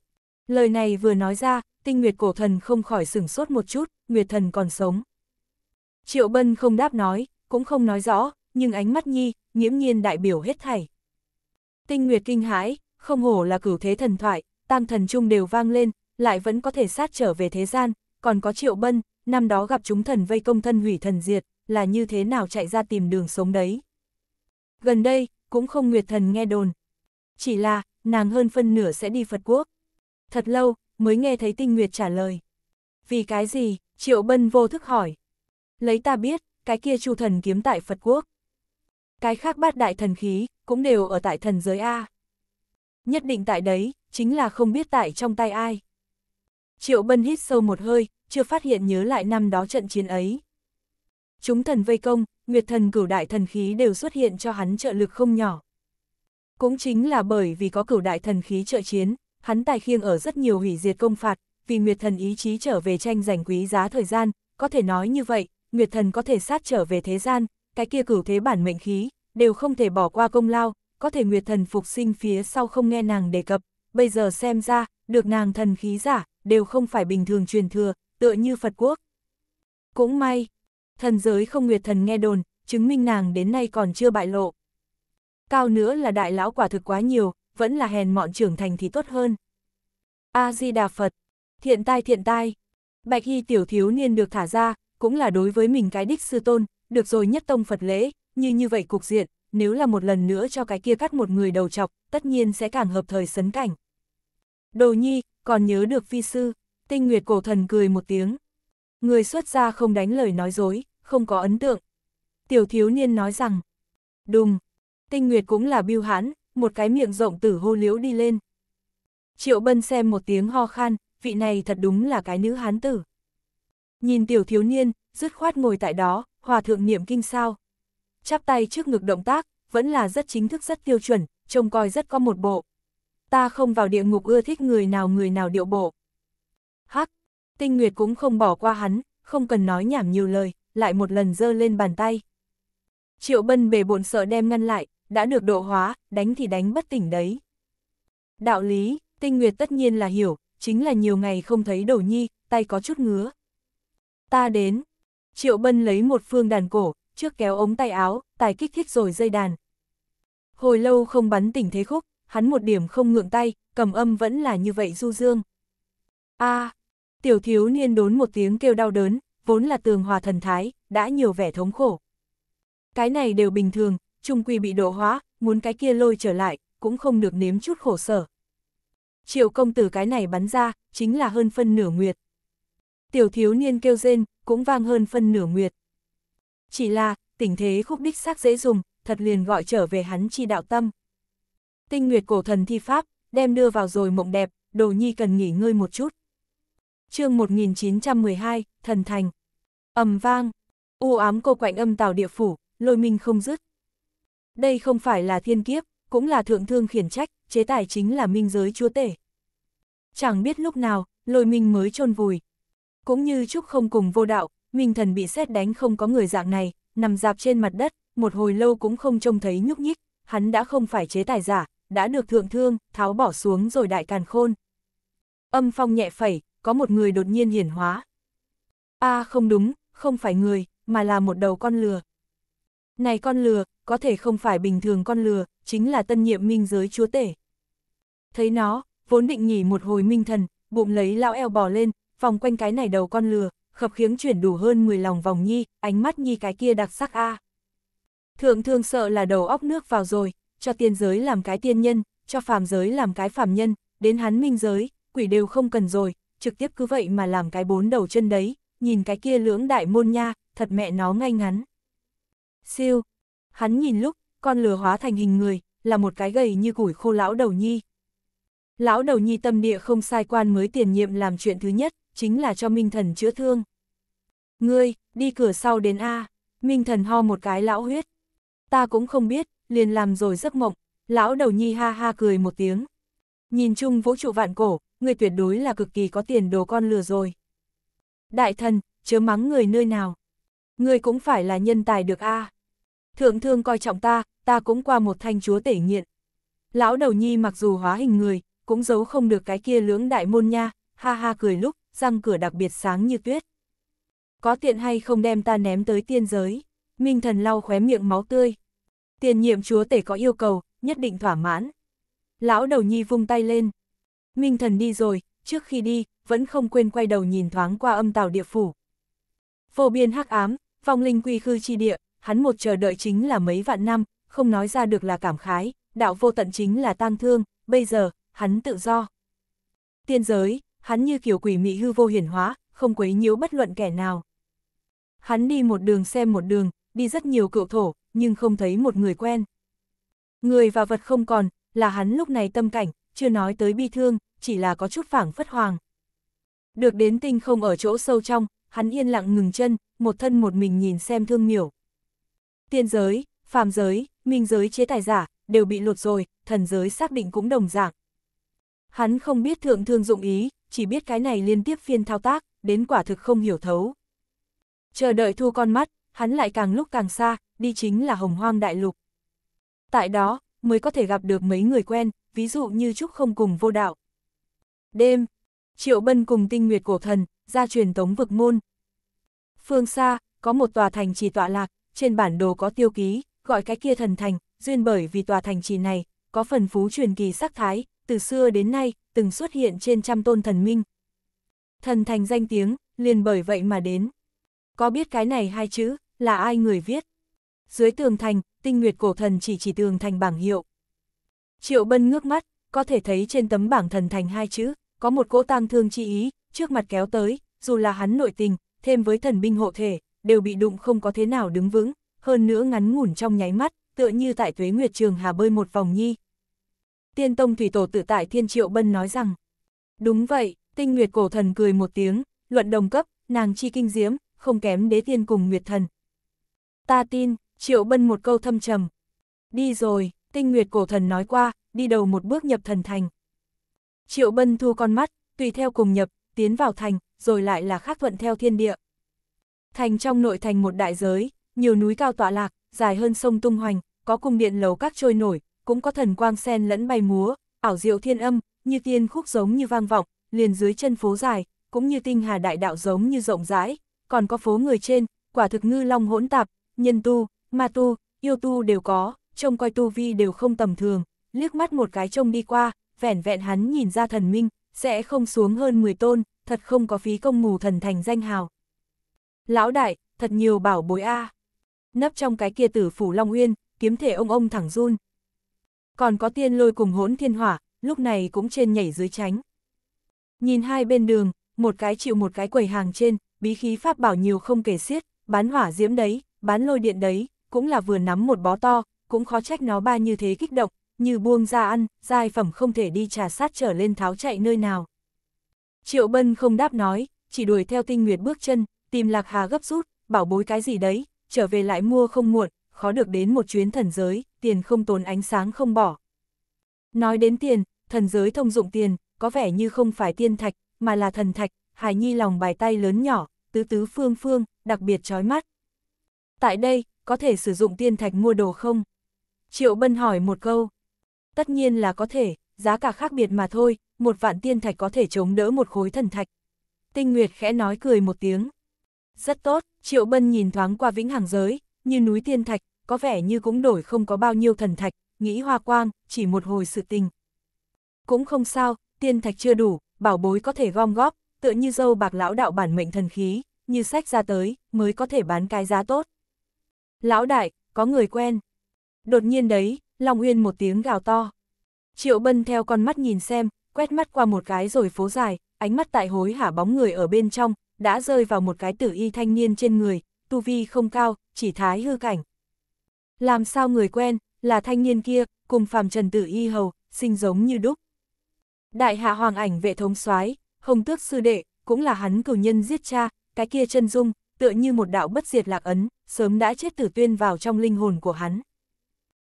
Speaker 1: Lời này vừa nói ra, tinh nguyệt cổ thần không khỏi sửng sốt một chút, nguyệt thần còn sống. Triệu Bân không đáp nói, cũng không nói rõ, nhưng ánh mắt nhi, nghiễm nhiên đại biểu hết thảy. Tinh nguyệt kinh hãi, không hổ là cửu thế thần thoại, tăng thần chung đều vang lên, lại vẫn có thể sát trở về thế gian, còn có Triệu Bân, năm đó gặp chúng thần vây công thân hủy thần diệt, là như thế nào chạy ra tìm đường sống đấy. Gần đây, cũng không nguyệt thần nghe đồn, chỉ là, nàng hơn phân nửa sẽ đi Phật Quốc. Thật lâu, mới nghe thấy Tinh Nguyệt trả lời. Vì cái gì? Triệu Bân vô thức hỏi. Lấy ta biết, cái kia chu thần kiếm tại Phật Quốc. Cái khác bát đại thần khí, cũng đều ở tại thần giới A. Nhất định tại đấy, chính là không biết tại trong tay ai. Triệu Bân hít sâu một hơi, chưa phát hiện nhớ lại năm đó trận chiến ấy. Chúng thần vây công, Nguyệt thần cửu đại thần khí đều xuất hiện cho hắn trợ lực không nhỏ, cũng chính là bởi vì có cửu đại thần khí trợ chiến, hắn tài khiêng ở rất nhiều hủy diệt công phạt, vì Nguyệt Thần ý chí trở về tranh giành quý giá thời gian, có thể nói như vậy, Nguyệt Thần có thể sát trở về thế gian, cái kia cửu thế bản mệnh khí, đều không thể bỏ qua công lao, có thể Nguyệt Thần phục sinh phía sau không nghe nàng đề cập, bây giờ xem ra, được nàng thần khí giả, đều không phải bình thường truyền thừa, tựa như Phật Quốc. Cũng may, thần giới không Nguyệt Thần nghe đồn, chứng minh nàng đến nay còn chưa bại lộ, Cao nữa là đại lão quả thực quá nhiều, vẫn là hèn mọn trưởng thành thì tốt hơn. A-di-đà Phật, thiện tai thiện tai. Bạch Hy tiểu thiếu niên được thả ra, cũng là đối với mình cái đích sư tôn, được rồi nhất tông Phật lễ, như như vậy cục diện, nếu là một lần nữa cho cái kia cắt một người đầu chọc, tất nhiên sẽ càng hợp thời sấn cảnh. Đồ nhi, còn nhớ được phi sư, tinh nguyệt cổ thần cười một tiếng. Người xuất gia không đánh lời nói dối, không có ấn tượng. Tiểu thiếu niên nói rằng, đùng, Tinh Nguyệt cũng là biêu hãn, một cái miệng rộng tử hô liễu đi lên. Triệu Bân xem một tiếng ho khan, vị này thật đúng là cái nữ hán tử. Nhìn tiểu thiếu niên, dứt khoát ngồi tại đó, hòa thượng niệm kinh sao. Chắp tay trước ngực động tác, vẫn là rất chính thức rất tiêu chuẩn, trông coi rất có một bộ. Ta không vào địa ngục ưa thích người nào người nào điệu bộ. Hắc, tinh nguyệt cũng không bỏ qua hắn, không cần nói nhảm nhiều lời, lại một lần giơ lên bàn tay. Triệu bân bề bộn sợ đem ngăn lại, đã được độ hóa, đánh thì đánh bất tỉnh đấy. Đạo lý, tinh nguyệt tất nhiên là hiểu, chính là nhiều ngày không thấy đầu nhi, tay có chút ngứa. Ta đến, triệu bân lấy một phương đàn cổ, trước kéo ống tay áo, tài kích thích rồi dây đàn. Hồi lâu không bắn tỉnh thế khúc, hắn một điểm không ngượng tay, cầm âm vẫn là như vậy du dương. a à, tiểu thiếu niên đốn một tiếng kêu đau đớn, vốn là tường hòa thần thái, đã nhiều vẻ thống khổ. Cái này đều bình thường, trung quy bị độ hóa, muốn cái kia lôi trở lại, cũng không được nếm chút khổ sở. Triệu công tử cái này bắn ra, chính là hơn phân nửa nguyệt. Tiểu thiếu niên kêu rên, cũng vang hơn phân nửa nguyệt. Chỉ là, tình thế khúc đích xác dễ dùng, thật liền gọi trở về hắn chi đạo tâm. Tinh nguyệt cổ thần thi pháp, đem đưa vào rồi mộng đẹp, đồ nhi cần nghỉ ngơi một chút. chương 1912, thần thành. ầm vang, u ám cô quạnh âm tào địa phủ, lôi minh không dứt. Đây không phải là thiên kiếp, cũng là thượng thương khiển trách, chế tài chính là minh giới chúa tể. Chẳng biết lúc nào, lôi minh mới chôn vùi. Cũng như chúc không cùng vô đạo, minh thần bị xét đánh không có người dạng này, nằm dạp trên mặt đất, một hồi lâu cũng không trông thấy nhúc nhích, hắn đã không phải chế tài giả, đã được thượng thương, tháo bỏ xuống rồi đại càn khôn. Âm phong nhẹ phẩy, có một người đột nhiên hiển hóa. a không đúng, không phải người, mà là một đầu con lừa. Này con lừa, có thể không phải bình thường con lừa, chính là tân nhiệm minh giới chúa tể. Thấy nó, vốn định nghỉ một hồi minh thần, bụng lấy lão eo bò lên, vòng quanh cái này đầu con lừa, khập khiếng chuyển đủ hơn 10 lòng vòng nhi, ánh mắt nhi cái kia đặc sắc a. À. Thượng thương sợ là đầu óc nước vào rồi, cho tiên giới làm cái tiên nhân, cho phàm giới làm cái phàm nhân, đến hắn minh giới, quỷ đều không cần rồi, trực tiếp cứ vậy mà làm cái bốn đầu chân đấy, nhìn cái kia lưỡng đại môn nha, thật mẹ nó ngay ngắn. Siêu. Hắn nhìn lúc, con lừa hóa thành hình người, là một cái gầy như củi khô lão đầu nhi. Lão đầu nhi tâm địa không sai quan mới tiền nhiệm làm chuyện thứ nhất, chính là cho Minh Thần chữa thương. Ngươi, đi cửa sau đến A, Minh Thần ho một cái lão huyết. Ta cũng không biết, liền làm rồi giấc mộng, lão đầu nhi ha ha cười một tiếng. Nhìn chung vũ trụ vạn cổ, người tuyệt đối là cực kỳ có tiền đồ con lừa rồi. Đại thần, chớ mắng người nơi nào. Người cũng phải là nhân tài được a à thượng thương coi trọng ta, ta cũng qua một thanh chúa tể nghiện. Lão đầu nhi mặc dù hóa hình người, cũng giấu không được cái kia lưỡng đại môn nha, ha ha cười lúc, răng cửa đặc biệt sáng như tuyết. Có tiện hay không đem ta ném tới tiên giới, minh thần lau khóe miệng máu tươi. Tiền nhiệm chúa tể có yêu cầu, nhất định thỏa mãn. Lão đầu nhi vung tay lên. Minh thần đi rồi, trước khi đi, vẫn không quên quay đầu nhìn thoáng qua âm tàu địa phủ. phổ biên hắc ám, phong linh quy khư chi địa, hắn một chờ đợi chính là mấy vạn năm, không nói ra được là cảm khái, đạo vô tận chính là tang thương, bây giờ, hắn tự do. Tiên giới, hắn như kiểu quỷ mị hư vô hiển hóa, không quấy nhiễu bất luận kẻ nào. Hắn đi một đường xem một đường, đi rất nhiều cựu thổ, nhưng không thấy một người quen. Người và vật không còn, là hắn lúc này tâm cảnh, chưa nói tới bi thương, chỉ là có chút phảng phất hoàng. Được đến tinh không ở chỗ sâu trong, hắn yên lặng ngừng chân, một thân một mình nhìn xem thương miểu. Tiên giới, phàm giới, minh giới chế tài giả, đều bị lột rồi, thần giới xác định cũng đồng dạng. Hắn không biết thượng thương dụng ý, chỉ biết cái này liên tiếp phiên thao tác, đến quả thực không hiểu thấu. Chờ đợi thu con mắt, hắn lại càng lúc càng xa, đi chính là hồng hoang đại lục. Tại đó, mới có thể gặp được mấy người quen, ví dụ như Trúc không cùng vô đạo. Đêm, Triệu Bân cùng tinh nguyệt cổ thần, ra truyền tống vực môn. Phương xa, có một tòa thành chỉ tọa lạc, trên bản đồ có tiêu ký, gọi cái kia thần thành, duyên bởi vì tòa thành trì này, có phần phú truyền kỳ sắc thái, từ xưa đến nay, từng xuất hiện trên trăm tôn thần minh. Thần thành danh tiếng, liền bởi vậy mà đến. Có biết cái này hai chữ, là ai người viết? Dưới tường thành, tinh nguyệt cổ thần chỉ chỉ tường thành bảng hiệu. Triệu bân ngước mắt, có thể thấy trên tấm bảng thần thành hai chữ, có một cỗ tang thương chi ý, trước mặt kéo tới, dù là hắn nội tình, thêm với thần binh hộ thể, đều bị đụng không có thế nào đứng vững, hơn nữa ngắn ngủn trong nháy mắt, tựa như tại tuế nguyệt trường hà bơi một vòng nhi. Tiên tông thủy tổ tự tại thiên triệu bân nói rằng, đúng vậy, tinh nguyệt cổ thần cười một tiếng, luận đồng cấp, nàng chi kinh diễm, không kém đế tiên cùng nguyệt thần. Ta tin, triệu bân một câu thâm trầm. Đi rồi, tinh nguyệt cổ thần nói qua, đi đầu một bước nhập thần thành. Triệu bân thu con mắt, tùy theo cùng nhập, tiến vào thành, rồi lại là khác thuận theo thiên địa. Thành trong nội thành một đại giới, nhiều núi cao tọa lạc, dài hơn sông tung hoành, có cung điện lầu các trôi nổi, cũng có thần quang sen lẫn bay múa, ảo diệu thiên âm, như tiên khúc giống như vang vọng, liền dưới chân phố dài, cũng như tinh hà đại đạo giống như rộng rãi, còn có phố người trên, quả thực ngư long hỗn tạp, nhân tu, ma tu, yêu tu đều có, trông coi tu vi đều không tầm thường, liếc mắt một cái trông đi qua, vẻn vẹn hắn nhìn ra thần minh, sẽ không xuống hơn 10 tôn, thật không có phí công mù thần thành danh hào. Lão đại, thật nhiều bảo bối a. À. Nấp trong cái kia tử phủ Long Uyên, kiếm thể ông ông thẳng run. Còn có tiên lôi cùng hỗn thiên hỏa, lúc này cũng trên nhảy dưới tránh. Nhìn hai bên đường, một cái chịu một cái quầy hàng trên, bí khí pháp bảo nhiều không kể xiết, bán hỏa diễm đấy, bán lôi điện đấy, cũng là vừa nắm một bó to, cũng khó trách nó ba như thế kích động, như buông ra ăn, giai phẩm không thể đi trà sát trở lên tháo chạy nơi nào. Triệu Bân không đáp nói, chỉ đuổi theo tinh nguyệt bước chân, tìm Lạc Hà gấp rút, bảo bối cái gì đấy, trở về lại mua không muộn, khó được đến một chuyến thần giới, tiền không tốn ánh sáng không bỏ. Nói đến tiền, thần giới thông dụng tiền, có vẻ như không phải tiên thạch, mà là thần thạch, Hải Nhi lòng bài tay lớn nhỏ, tứ tứ phương phương, đặc biệt chói mắt. Tại đây, có thể sử dụng tiên thạch mua đồ không? Triệu Bân hỏi một câu. Tất nhiên là có thể, giá cả khác biệt mà thôi, một vạn tiên thạch có thể chống đỡ một khối thần thạch. Tinh Nguyệt khẽ nói cười một tiếng. Rất tốt, Triệu Bân nhìn thoáng qua vĩnh hằng giới, như núi tiên thạch, có vẻ như cũng đổi không có bao nhiêu thần thạch, nghĩ hoa quang, chỉ một hồi sự tình. Cũng không sao, tiên thạch chưa đủ, bảo bối có thể gom góp, tựa như dâu bạc lão đạo bản mệnh thần khí, như sách ra tới, mới có thể bán cái giá tốt. Lão đại, có người quen. Đột nhiên đấy, Long Uyên một tiếng gào to. Triệu Bân theo con mắt nhìn xem, quét mắt qua một cái rồi phố dài, ánh mắt tại hối hả bóng người ở bên trong, đã rơi vào một cái tử y thanh niên trên người, tu vi không cao, chỉ thái hư cảnh. Làm sao người quen, là thanh niên kia, cùng phàm trần tử y hầu, sinh giống như đúc. Đại hạ hoàng ảnh vệ thống soái hồng tước sư đệ, cũng là hắn cử nhân giết cha, cái kia chân dung, tựa như một đạo bất diệt lạc ấn, sớm đã chết tử tuyên vào trong linh hồn của hắn.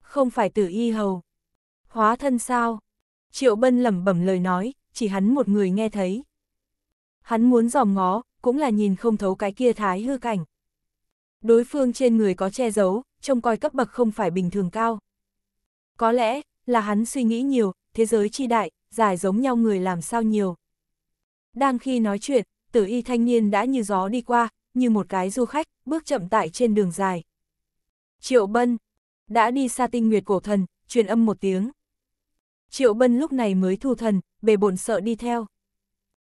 Speaker 1: Không phải tử y hầu. Hóa thân sao? Triệu Bân lẩm bẩm lời nói, chỉ hắn một người nghe thấy hắn muốn dòm ngó, cũng là nhìn không thấu cái kia thái hư cảnh. Đối phương trên người có che giấu, trông coi cấp bậc không phải bình thường cao. Có lẽ, là hắn suy nghĩ nhiều, thế giới chi đại, dài giống nhau người làm sao nhiều. Đang khi nói chuyện, tử y thanh niên đã như gió đi qua, như một cái du khách, bước chậm tại trên đường dài. Triệu Bân, đã đi xa tinh nguyệt cổ thần, truyền âm một tiếng. Triệu Bân lúc này mới thu thần, bề bộn sợ đi theo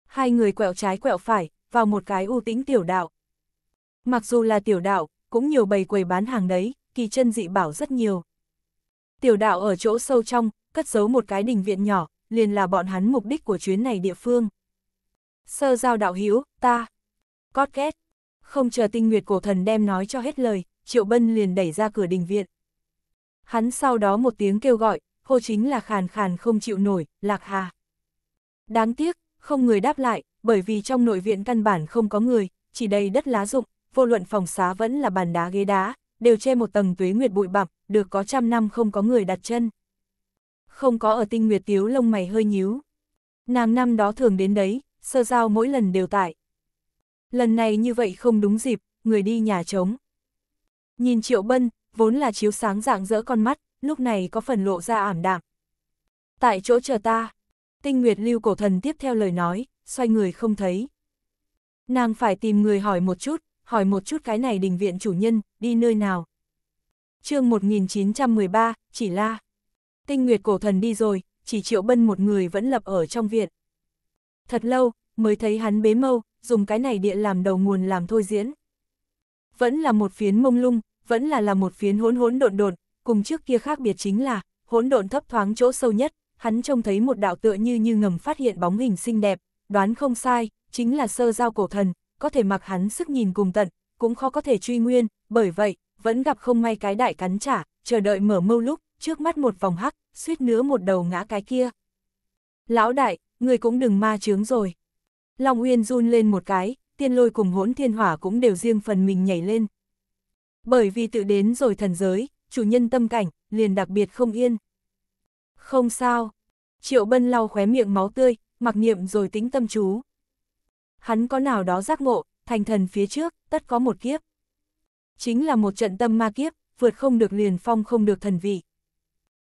Speaker 1: hai người quẹo trái quẹo phải, vào một cái u tĩnh tiểu đạo. Mặc dù là tiểu đạo, cũng nhiều bầy quầy bán hàng đấy, kỳ chân dị bảo rất nhiều. Tiểu đạo ở chỗ sâu trong, cất giấu một cái đình viện nhỏ, liền là bọn hắn mục đích của chuyến này địa phương. Sơ giao đạo hiếu ta, cót két, không chờ tinh nguyệt cổ thần đem nói cho hết lời, Triệu Bân liền đẩy ra cửa đình viện. Hắn sau đó một tiếng kêu gọi, hô chính là khàn khàn không chịu nổi, lạc hà. Đáng tiếc, không người đáp lại, bởi vì trong nội viện căn bản không có người, chỉ đầy đất lá rụng, vô luận phòng xá vẫn là bàn đá ghế đá, đều che một tầng tuế nguyệt bụi bặm, được có trăm năm không có người đặt chân. Không có ở tinh nguyệt tiếu lông mày hơi nhíu. Nàng năm đó thường đến đấy, sơ giao mỗi lần đều tại. Lần này như vậy không đúng dịp, người đi nhà trống. Nhìn triệu bân, vốn là chiếu sáng dạng dỡ con mắt, lúc này có phần lộ ra ảm đạm. Tại chỗ chờ ta, Tinh Nguyệt lưu cổ thần tiếp theo lời nói, xoay người không thấy. Nàng phải tìm người hỏi một chút, hỏi một chút cái này đình viện chủ nhân, đi nơi nào. chương 1913, chỉ la. Tinh Nguyệt cổ thần đi rồi, chỉ triệu bân một người vẫn lập ở trong viện. Thật lâu, mới thấy hắn bế mâu, dùng cái này địa làm đầu nguồn làm thôi diễn. Vẫn là một phiến mông lung, vẫn là là một phiến hỗn hỗn độn độn, cùng trước kia khác biệt chính là, hỗn độn thấp thoáng chỗ sâu nhất, hắn trông thấy một đạo tựa như như ngầm phát hiện bóng hình xinh đẹp, đoán không sai, chính là sơ giao cổ thần, có thể mặc hắn sức nhìn cùng tận, cũng khó có thể truy nguyên, bởi vậy, vẫn gặp không may cái đại cắn trả, chờ đợi mở mâu lúc, trước mắt một vòng hắc, suýt nữa một đầu ngã cái kia. Lão đại, người cũng đừng ma chướng rồi. Long Uyên run lên một cái, tiên lôi cùng hỗn thiên hỏa cũng đều riêng phần mình nhảy lên. Bởi vì tự đến rồi thần giới, chủ nhân tâm cảnh, liền đặc biệt không yên. Không sao. Triệu Bân lau khóe miệng máu tươi, mặc niệm rồi tính tâm chú. Hắn có nào đó giác ngộ, thành thần phía trước, tất có một kiếp. Chính là một trận tâm ma kiếp, vượt không được liền phong không được thần vị.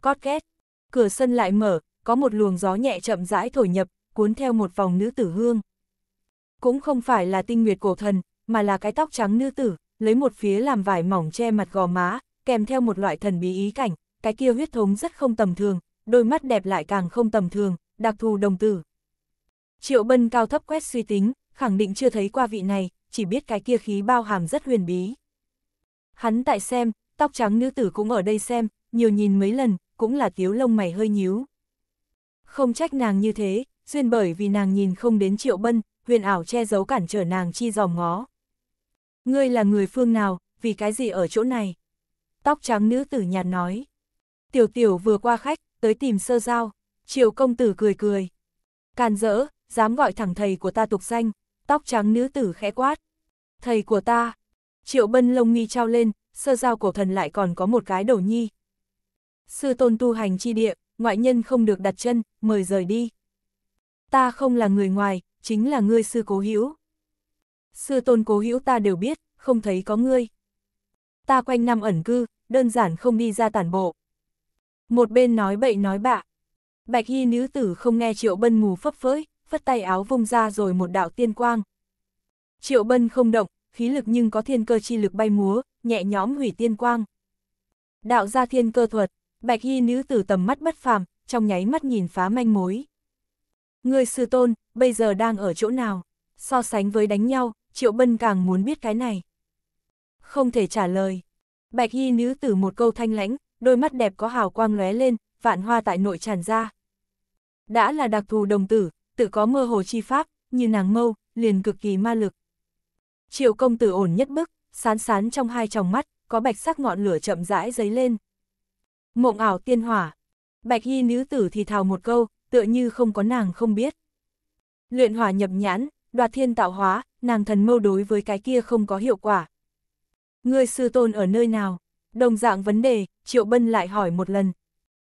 Speaker 1: Cót két, cửa sân lại mở, có một luồng gió nhẹ chậm rãi thổi nhập, cuốn theo một vòng nữ tử hương. Cũng không phải là tinh nguyệt cổ thần, mà là cái tóc trắng nữ tử, lấy một phía làm vải mỏng che mặt gò má, kèm theo một loại thần bí ý cảnh, cái kia huyết thống rất không tầm thường, đôi mắt đẹp lại càng không tầm thường, đặc thù đồng tử. Triệu Bân cao thấp quét suy tính, khẳng định chưa thấy qua vị này, chỉ biết cái kia khí bao hàm rất huyền bí. Hắn tại xem, tóc trắng nữ tử cũng ở đây xem, nhiều nhìn mấy lần, cũng là tiếu lông mày hơi nhíu. Không trách nàng như thế, duyên bởi vì nàng nhìn không đến triệu bân, huyền ảo che giấu cản trở nàng chi dòm ngó. Ngươi là người phương nào, vì cái gì ở chỗ này? Tóc trắng nữ tử nhạt nói. Tiểu tiểu vừa qua khách, tới tìm sơ giao, triều công tử cười cười. Càn rỡ, dám gọi thẳng thầy của ta tục danh, tóc trắng nữ tử khẽ quát. Thầy của ta, triệu bân lông nghi trao lên, sơ giao cổ thần lại còn có một cái đầu nhi. Sư tôn tu hành chi địa, ngoại nhân không được đặt chân, mời rời đi. Ta không là người ngoài, chính là ngươi sư cố hữu. Sư tôn cố hữu ta đều biết, không thấy có ngươi. Ta quanh năm ẩn cư, đơn giản không đi ra tản bộ, một bên nói bậy nói bạ. Bạch Hy nữ tử không nghe Triệu Bân mù phấp phới, phất tay áo vung ra rồi một đạo tiên quang. Triệu Bân không động, khí lực nhưng có thiên cơ chi lực bay múa, nhẹ nhõm hủy tiên quang. Đạo ra thiên cơ thuật, Bạch Hy nữ tử tầm mắt bất phàm, trong nháy mắt nhìn phá manh mối. Người sư tôn, bây giờ đang ở chỗ nào? So sánh với đánh nhau, Triệu Bân càng muốn biết cái này. Không thể trả lời. Bạch Hy nữ tử một câu thanh lãnh, đôi mắt đẹp có hào quang lóe lên, vạn hoa tại nội tràn ra. Đã là đặc thù đồng tử, tự có mơ hồ chi pháp, như nàng mâu, liền cực kỳ ma lực. Triệu công tử ổn nhất bức, sán sán trong hai tròng mắt, có bạch sắc ngọn lửa chậm rãi dấy lên. Mộng ảo tiên hỏa. Bạch y nữ tử thì thào một câu, tựa như không có nàng không biết. Luyện hỏa nhập nhãn, đoạt thiên tạo hóa, nàng thần mâu đối với cái kia không có hiệu quả. Người sư tôn ở nơi nào? Đồng dạng vấn đề, Triệu Bân lại hỏi một lần.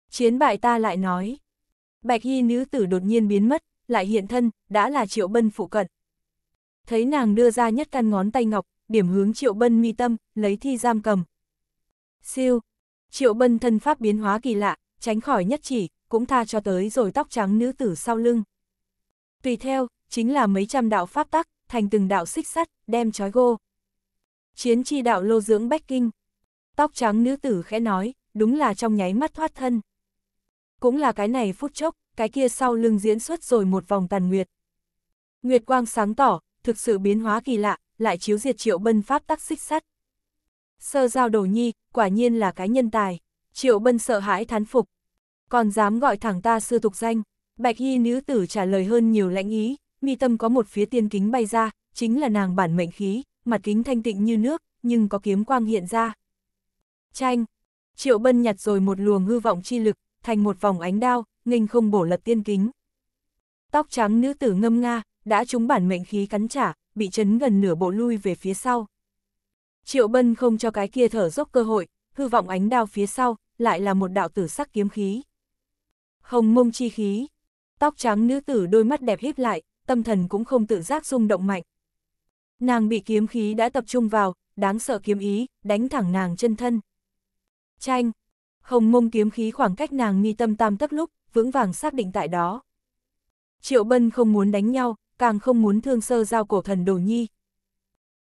Speaker 1: Chiến bại ta lại nói. Bạch Hy nữ tử đột nhiên biến mất, lại hiện thân, đã là Triệu Bân phụ cận. Thấy nàng đưa ra nhất căn ngón tay ngọc, điểm hướng Triệu Bân mi tâm, lấy thi giam cầm. Siêu, Triệu Bân thân pháp biến hóa kỳ lạ, tránh khỏi nhất chỉ, cũng tha cho tới rồi tóc trắng nữ tử sau lưng. Tùy theo, chính là mấy trăm đạo pháp tắc, thành từng đạo xích sắt, đem trói gô. Chiến chi đạo lô dưỡng bách kinh. Tóc trắng nữ tử khẽ nói, đúng là trong nháy mắt thoát thân. Cũng là cái này phút chốc, cái kia sau lưng diễn xuất rồi một vòng tàn nguyệt. Nguyệt quang sáng tỏ, thực sự biến hóa kỳ lạ, lại chiếu diệt triệu bân pháp tắc xích sắt. Sơ giao đầu nhi, quả nhiên là cái nhân tài, triệu bân sợ hãi thán phục. Còn dám gọi thẳng ta sư tục danh, bạch y nữ tử trả lời hơn nhiều lãnh ý, mi tâm có một phía tiên kính bay ra, chính là nàng bản mệnh khí, mặt kính thanh tịnh như nước, nhưng có kiếm quang hiện ra tranh Triệu Bân nhặt rồi một luồng hư vọng chi lực, thành một vòng ánh đao, nghinh không bổ lật tiên kính. Tóc trắng nữ tử ngâm nga, đã trúng bản mệnh khí cắn trả, bị chấn gần nửa bộ lui về phía sau. Triệu Bân không cho cái kia thở dốc cơ hội, hư vọng ánh đao phía sau, lại là một đạo tử sắc kiếm khí. Hồng mông chi khí. Tóc trắng nữ tử đôi mắt đẹp híp lại, tâm thần cũng không tự giác rung động mạnh. Nàng bị kiếm khí đã tập trung vào, đáng sợ kiếm ý, đánh thẳng nàng chân thân. Tranh! Hồng mông kiếm khí khoảng cách nàng mi tâm tam tất lúc, vững vàng xác định tại đó. Triệu Bân không muốn đánh nhau, càng không muốn thương sơ giao cổ thần đồ nhi.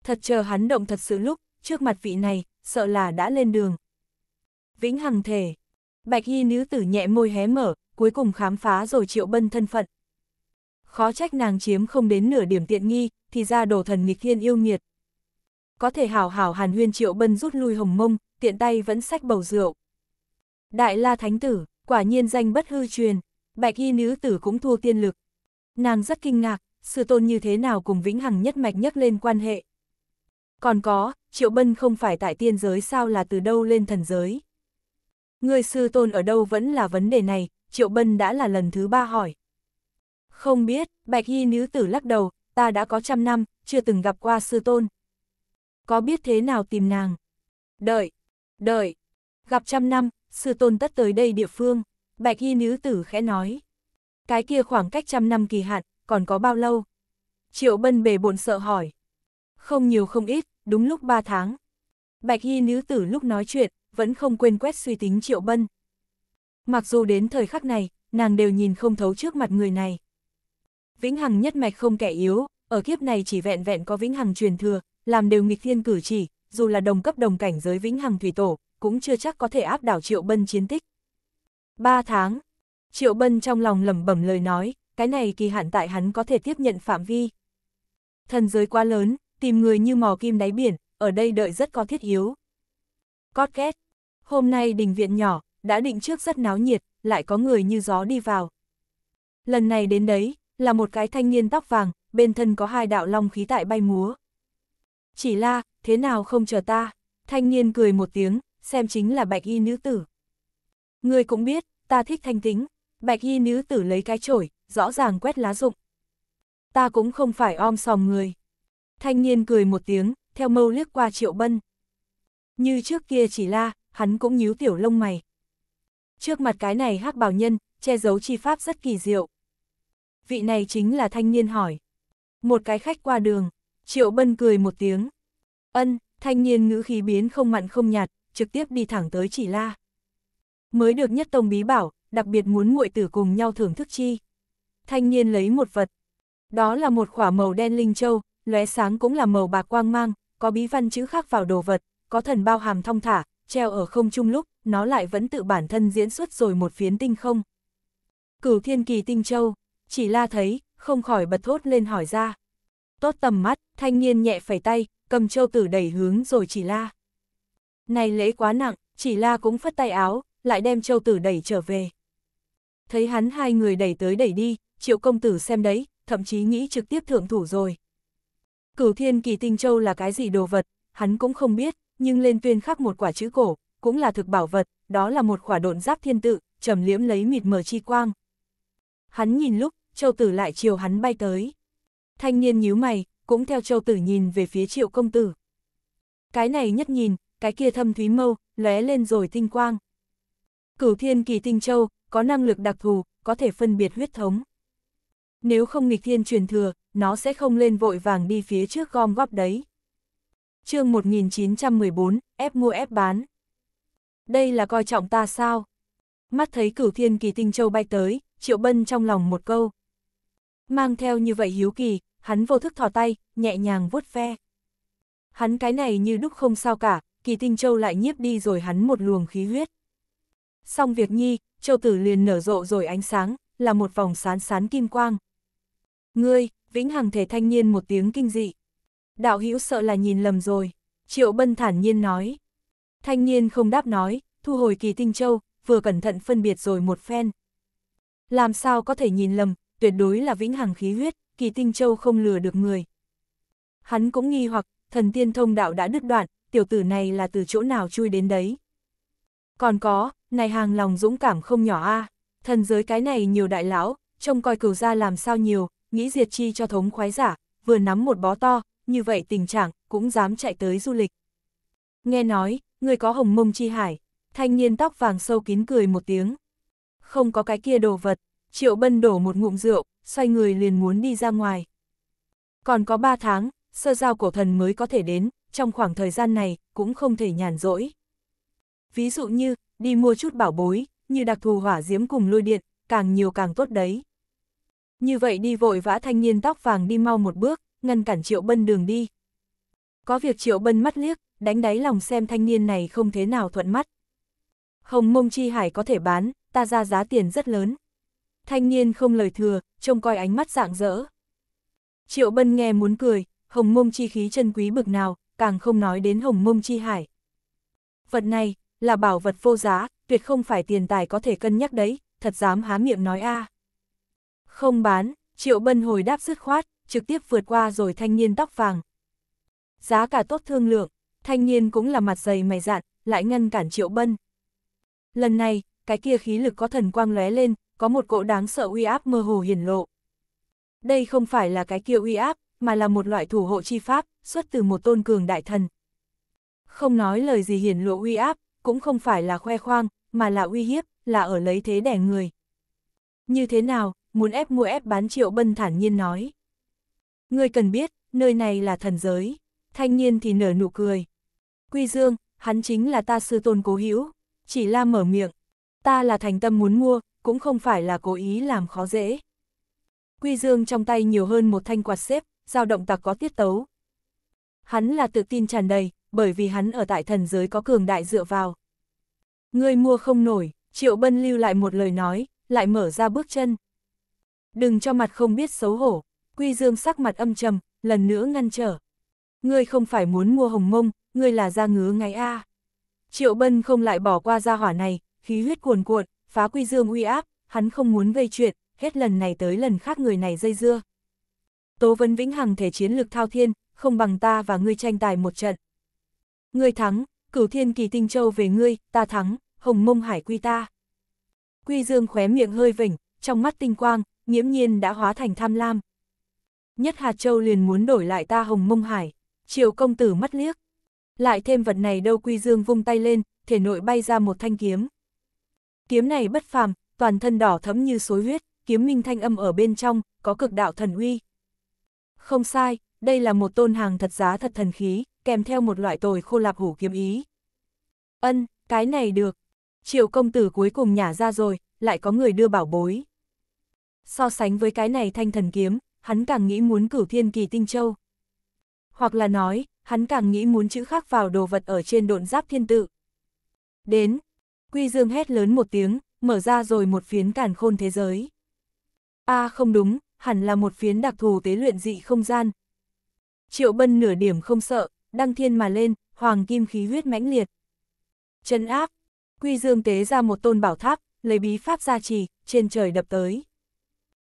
Speaker 1: Thật chờ hắn động thật sự lúc, trước mặt vị này, sợ là đã lên đường. Vĩnh Hằng Thể Bạch y nữ tử nhẹ môi hé mở, cuối cùng khám phá rồi Triệu Bân thân phận. Khó trách nàng chiếm không đến nửa điểm tiện nghi, thì ra đồ thần nghịch thiên yêu nghiệt. Có thể hảo hảo hàn huyên Triệu Bân rút lui hồng mông, tiện tay vẫn sách bầu rượu. Đại la thánh tử, quả nhiên danh bất hư truyền, bạch y nữ tử cũng thua tiên lực. Nàng rất kinh ngạc, sư tôn như thế nào cùng vĩnh hằng nhất mạch nhất lên quan hệ. Còn có, triệu bân không phải tại tiên giới sao là từ đâu lên thần giới. Người sư tôn ở đâu vẫn là vấn đề này, triệu bân đã là lần thứ ba hỏi. Không biết, bạch y nữ tử lắc đầu, ta đã có trăm năm, chưa từng gặp qua sư tôn. Có biết thế nào tìm nàng? Đợi, đợi, gặp trăm năm, sư tôn tất tới đây địa phương, bạch y nữ tử khẽ nói. Cái kia khoảng cách trăm năm kỳ hạn, còn có bao lâu? Triệu bân bề bộn sợ hỏi. Không nhiều không ít, đúng lúc ba tháng. Bạch y nữ tử lúc nói chuyện, vẫn không quên quét suy tính triệu bân. Mặc dù đến thời khắc này, nàng đều nhìn không thấu trước mặt người này. Vĩnh Hằng nhất mạch không kẻ yếu, ở kiếp này chỉ vẹn vẹn có Vĩnh Hằng truyền thừa, làm đều nghịch thiên cử chỉ, dù là đồng cấp đồng cảnh giới vĩnh hằng thủy tổ, cũng chưa chắc có thể áp đảo Triệu Bân chiến tích. 3 tháng. Triệu Bân trong lòng lẩm bẩm lời nói, cái này kỳ hạn tại hắn có thể tiếp nhận phạm vi. Thần giới quá lớn, tìm người như mò kim đáy biển, ở đây đợi rất có thiết yếu. Cót két. Hôm nay đình viện nhỏ, đã định trước rất náo nhiệt, lại có người như gió đi vào. Lần này đến đấy, là một cái thanh niên tóc vàng, bên thân có hai đạo long khí tại bay múa. Chỉ la thế nào không chờ ta? Thanh niên cười một tiếng, xem chính là bạch y nữ tử. Người cũng biết, ta thích thanh tính. Bạch y nữ tử lấy cái chổi, rõ ràng quét lá rụng. Ta cũng không phải om sòm người. Thanh niên cười một tiếng, theo mâu liếc qua triệu bân. Như trước kia chỉ la, hắn cũng nhíu tiểu lông mày. Trước mặt cái này hắc bảo nhân, che giấu chi pháp rất kỳ diệu. Vị này chính là thanh niên hỏi. Một cái khách qua đường. Triệu Bân cười một tiếng. Ân, thanh niên ngữ khí biến không mặn không nhạt, trực tiếp đi thẳng tới chỉ la. Mới được nhất tông bí bảo, đặc biệt muốn muội tử cùng nhau thưởng thức chi. Thanh niên lấy một vật. Đó là một khỏa màu đen linh châu, lóe sáng cũng là màu bạc quang mang, có bí văn chữ khác vào đồ vật, có thần bao hàm thong thả, treo ở không trung lúc, nó lại vẫn tự bản thân diễn xuất rồi một phiến tinh không. Cửu thiên kỳ tinh châu, chỉ la thấy, không khỏi bật thốt lên hỏi ra tốt tầm mắt, thanh niên nhẹ phẩy tay, cầm châu tử đẩy hướng rồi chỉ la. Này lễ quá nặng, chỉ la cũng phất tay áo, lại đem châu tử đẩy trở về. Thấy hắn hai người đẩy tới đẩy đi, triệu công tử xem đấy, thậm chí nghĩ trực tiếp thượng thủ rồi. Cửu thiên kỳ tinh châu là cái gì đồ vật, hắn cũng không biết, nhưng lên tuyên khắc một quả chữ cổ, cũng là thực bảo vật, đó là một quả độn giáp thiên tự, trầm liễm lấy mịt mờ chi quang. Hắn nhìn lúc, châu tử lại chiều hắn bay tới. Thanh niên nhíu mày, cũng theo châu tử nhìn về phía triệu công tử. Cái này nhất nhìn, cái kia thâm thúy mâu, lóe lên rồi tinh quang. Cửu thiên kỳ tinh châu, có năng lực đặc thù, có thể phân biệt huyết thống. Nếu không nghịch thiên truyền thừa, nó sẽ không lên vội vàng đi phía trước gom góp đấy. chương 1914, ép mua ép bán. Đây là coi trọng ta sao? Mắt thấy cửu thiên kỳ tinh châu bay tới, triệu bân trong lòng một câu. Mang theo như vậy hiếu kỳ, hắn vô thức thò tay, nhẹ nhàng vuốt ve. Hắn cái này như đúc không sao cả, kỳ tinh châu lại nhiếp đi rồi hắn một luồng khí huyết. Xong việc nhi, châu tử liền nở rộ rồi ánh sáng, là một vòng sán sán kim quang. Ngươi, vĩnh hằng thể thanh niên một tiếng kinh dị. Đạo hữu sợ là nhìn lầm rồi, triệu bân thản nhiên nói. Thanh niên không đáp nói, thu hồi kỳ tinh châu, vừa cẩn thận phân biệt rồi một phen. Làm sao có thể nhìn lầm, tuyệt đối là vĩnh hằng khí huyết, kỳ tinh châu không lừa được người. Hắn cũng nghi hoặc, thần tiên thông đạo đã đứt đoạn, tiểu tử này là từ chỗ nào chui đến đấy. Còn có, này hàng lòng dũng cảm không nhỏ a à. thần giới cái này nhiều đại lão, trông coi cửu ra làm sao nhiều, nghĩ diệt chi cho thống khoái giả, vừa nắm một bó to, như vậy tình trạng, cũng dám chạy tới du lịch. Nghe nói, người có hồng mông chi hải, thanh niên tóc vàng sâu kín cười một tiếng. Không có cái kia đồ vật, Triệu Bân đổ một ngụm rượu, xoay người liền muốn đi ra ngoài. Còn có ba tháng, sơ giao cổ thần mới có thể đến, trong khoảng thời gian này, cũng không thể nhàn rỗi. Ví dụ như, đi mua chút bảo bối, như đặc thù hỏa diễm cùng lôi điện, càng nhiều càng tốt đấy. Như vậy đi vội vã thanh niên tóc vàng đi mau một bước, ngăn cản Triệu Bân đường đi. Có việc Triệu Bân mắt liếc, đánh đáy lòng xem thanh niên này không thế nào thuận mắt. Hồng mông chi hải có thể bán, ta ra giá tiền rất lớn, thanh niên không lời thừa, trông coi ánh mắt rạng rỡ. Triệu Bân nghe muốn cười, hồng mông chi khí chân quý bực nào, càng không nói đến hồng mông chi hải. Vật này, là bảo vật vô giá, tuyệt không phải tiền tài có thể cân nhắc đấy, thật dám há miệng nói a Không bán, Triệu Bân hồi đáp dứt khoát, trực tiếp vượt qua rồi thanh niên tóc vàng. Giá cả tốt thương lượng, thanh niên cũng là mặt dày mày dạn, lại ngăn cản Triệu Bân. Lần này, cái kia khí lực có thần quang lóe lên, có một cỗ đáng sợ uy áp mơ hồ hiển lộ. Đây không phải là cái kia uy áp, mà là một loại thủ hộ chi pháp, xuất từ một tôn cường đại thần. Không nói lời gì hiển lộ uy áp, cũng không phải là khoe khoang, mà là uy hiếp, là ở lấy thế đẻ người. Như thế nào, muốn ép mua ép bán triệu bân thản nhiên nói. người cần biết, nơi này là thần giới. Thanh niên thì nở nụ cười. Quy Dương, hắn chính là ta sư tôn cố hữu. Chỉ la mở miệng. Ta là thành tâm muốn mua, cũng không phải là cố ý làm khó dễ. Quy Dương trong tay nhiều hơn một thanh quạt xếp, dao động tạc có tiết tấu. Hắn là tự tin tràn đầy, bởi vì hắn ở tại thần giới có cường đại dựa vào. Ngươi mua không nổi, Triệu Bân lưu lại một lời nói, lại mở ra bước chân. Đừng cho mặt không biết xấu hổ, Quy Dương sắc mặt âm trầm, lần nữa ngăn trở. Ngươi không phải muốn mua hồng mông, ngươi là ra ngứa ngáy a. Triệu Bân không lại bỏ qua gia hỏa này, khí huyết cuồn cuộn, phá quy dương uy áp, hắn không muốn gây chuyện, hết lần này tới lần khác người này dây dưa. Tố vấn vĩnh hằng thể chiến lực thao thiên, không bằng ta và ngươi tranh tài một trận. Ngươi thắng, cửu thiên kỳ tinh châu về ngươi, ta thắng, hồng mông hải quy ta. Quy dương khóe miệng hơi vỉnh, trong mắt tinh quang, nhiễm nhiên đã hóa thành tham lam. Nhất hạt châu liền muốn đổi lại ta hồng mông hải, triệu công tử mắt liếc. Lại thêm vật này đâu quy dương vung tay lên, thể nội bay ra một thanh kiếm kiếm này bất phàm, toàn thân đỏ thẫm như suối huyết, kiếm minh thanh âm ở bên trong, có cực đạo thần uy. Không sai, đây là một tôn hàng thật giá thật thần khí, kèm theo một loại tồi khô lạp hủ kiếm ý. Ân, cái này được. Triệu công tử cuối cùng nhả ra rồi, lại có người đưa bảo bối. So sánh với cái này thanh thần kiếm, hắn càng nghĩ muốn cửu thiên kỳ tinh châu. Hoặc là nói, hắn càng nghĩ muốn chữ khác vào đồ vật ở trên độn giáp thiên tự. Đến, Quy Dương hét lớn một tiếng, mở ra rồi một phiến cản khôn thế giới. a à, không đúng, hẳn là một phiến đặc thù tế luyện dị không gian. Triệu Bân nửa điểm không sợ, đăng thiên mà lên, hoàng kim khí huyết mãnh liệt. Chân áp, Quy Dương tế ra một tôn bảo tháp, lấy bí pháp gia trì, trên trời đập tới.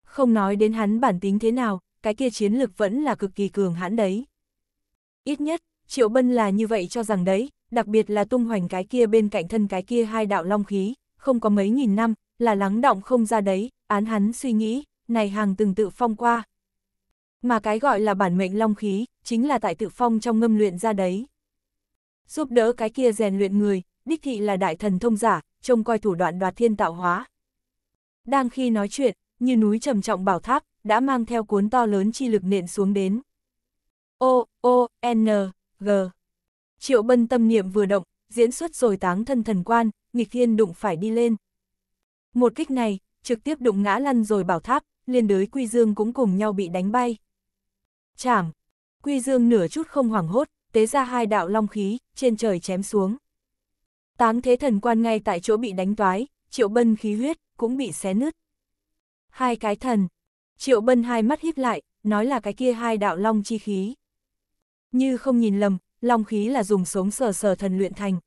Speaker 1: Không nói đến hắn bản tính thế nào, cái kia chiến lực vẫn là cực kỳ cường hãn đấy. Ít nhất, Triệu Bân là như vậy cho rằng đấy, đặc biệt là tung hoành cái kia bên cạnh thân cái kia hai đạo long khí, không có mấy nghìn năm, là lắng động không ra đấy, án hắn suy nghĩ, này hàng từng tự phong qua. Mà cái gọi là bản mệnh long khí, chính là tại tự phong trong ngâm luyện ra đấy. Giúp đỡ cái kia rèn luyện người, đích thị là đại thần thông giả, trông coi thủ đoạn đoạt thiên tạo hóa. Đang khi nói chuyện, như núi trầm trọng bảo tháp, đã mang theo cuốn to lớn chi lực nện xuống đến. O, O, N, G. Triệu Bân tâm niệm vừa động, diễn xuất rồi táng thân thần quan, nghịch thiên đụng phải đi lên. Một kích này, trực tiếp đụng ngã lăn rồi bảo tháp, liên đới Quy Dương cũng cùng nhau bị đánh bay. Chảm! Quy Dương nửa chút không hoảng hốt, tế ra hai đạo long khí, trên trời chém xuống. Táng thế thần quan ngay tại chỗ bị đánh toái, triệu bân khí huyết, cũng bị xé nứt. Hai cái thần, triệu bân hai mắt híp lại, nói là cái kia hai đạo long chi khí. Như không nhìn lầm, long khí là dùng sống sờ sờ thần luyện thành.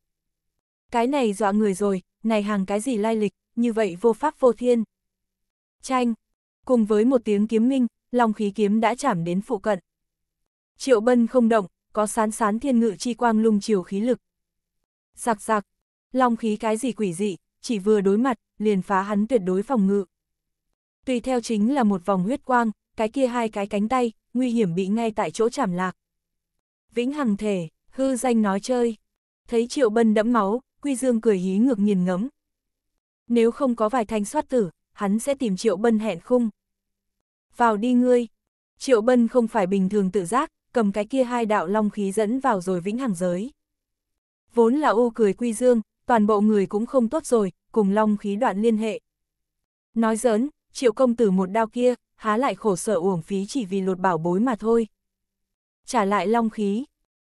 Speaker 1: Cái này dọa người rồi, này hàng cái gì lai lịch, như vậy vô pháp vô thiên. Chanh, cùng với một tiếng kiếm minh, long khí kiếm đã chạm đến phụ cận. Triệu bân không động, có sán sán thiên ngự chi quang lung chiều khí lực. Giặc giặc, long khí cái gì quỷ dị, chỉ vừa đối mặt, liền phá hắn tuyệt đối phòng ngự. Tùy theo chính là một vòng huyết quang, cái kia hai cái cánh tay, nguy hiểm bị ngay tại chỗ chảm lạc vĩnh hằng thể, hư danh nói chơi. Thấy Triệu Bân đẫm máu, Quy Dương cười hí ngược nhìn ngấm. Nếu không có vài thanh soát tử, hắn sẽ tìm Triệu Bân hẹn khung. Vào đi ngươi. Triệu Bân không phải bình thường tự giác, cầm cái kia hai đạo long khí dẫn vào rồi vĩnh hằng giới. Vốn là u cười Quy Dương, toàn bộ người cũng không tốt rồi, cùng long khí đoạn liên hệ. Nói giỡn, Triệu công tử một đao kia, há lại khổ sở uổng phí chỉ vì lột bảo bối mà thôi trả lại long khí.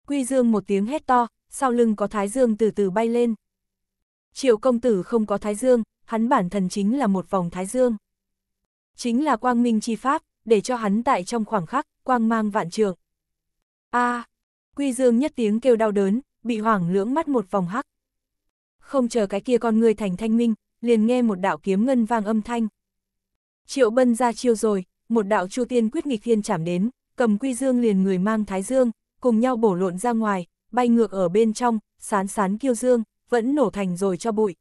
Speaker 1: Quy Dương một tiếng hét to, sau lưng có Thái Dương từ từ bay lên. Triệu công tử không có Thái Dương, hắn bản thần chính là một vòng Thái Dương. Chính là quang minh chi pháp, để cho hắn tại trong khoảng khắc, quang mang vạn trường. a Quy Dương nhất tiếng kêu đau đớn, bị hoảng lưỡng mắt một vòng hắc. Không chờ cái kia con người thành thanh minh, liền nghe một đạo kiếm ngân vang âm thanh. Triệu bân ra chiêu rồi, một đạo chu tiên quyết nghịch thiên chảm đến, cầm quy dương liền người mang thái dương, cùng nhau bổ lộn ra ngoài, bay ngược ở bên trong, sán sán kiêu dương, vẫn nổ thành rồi cho bụi.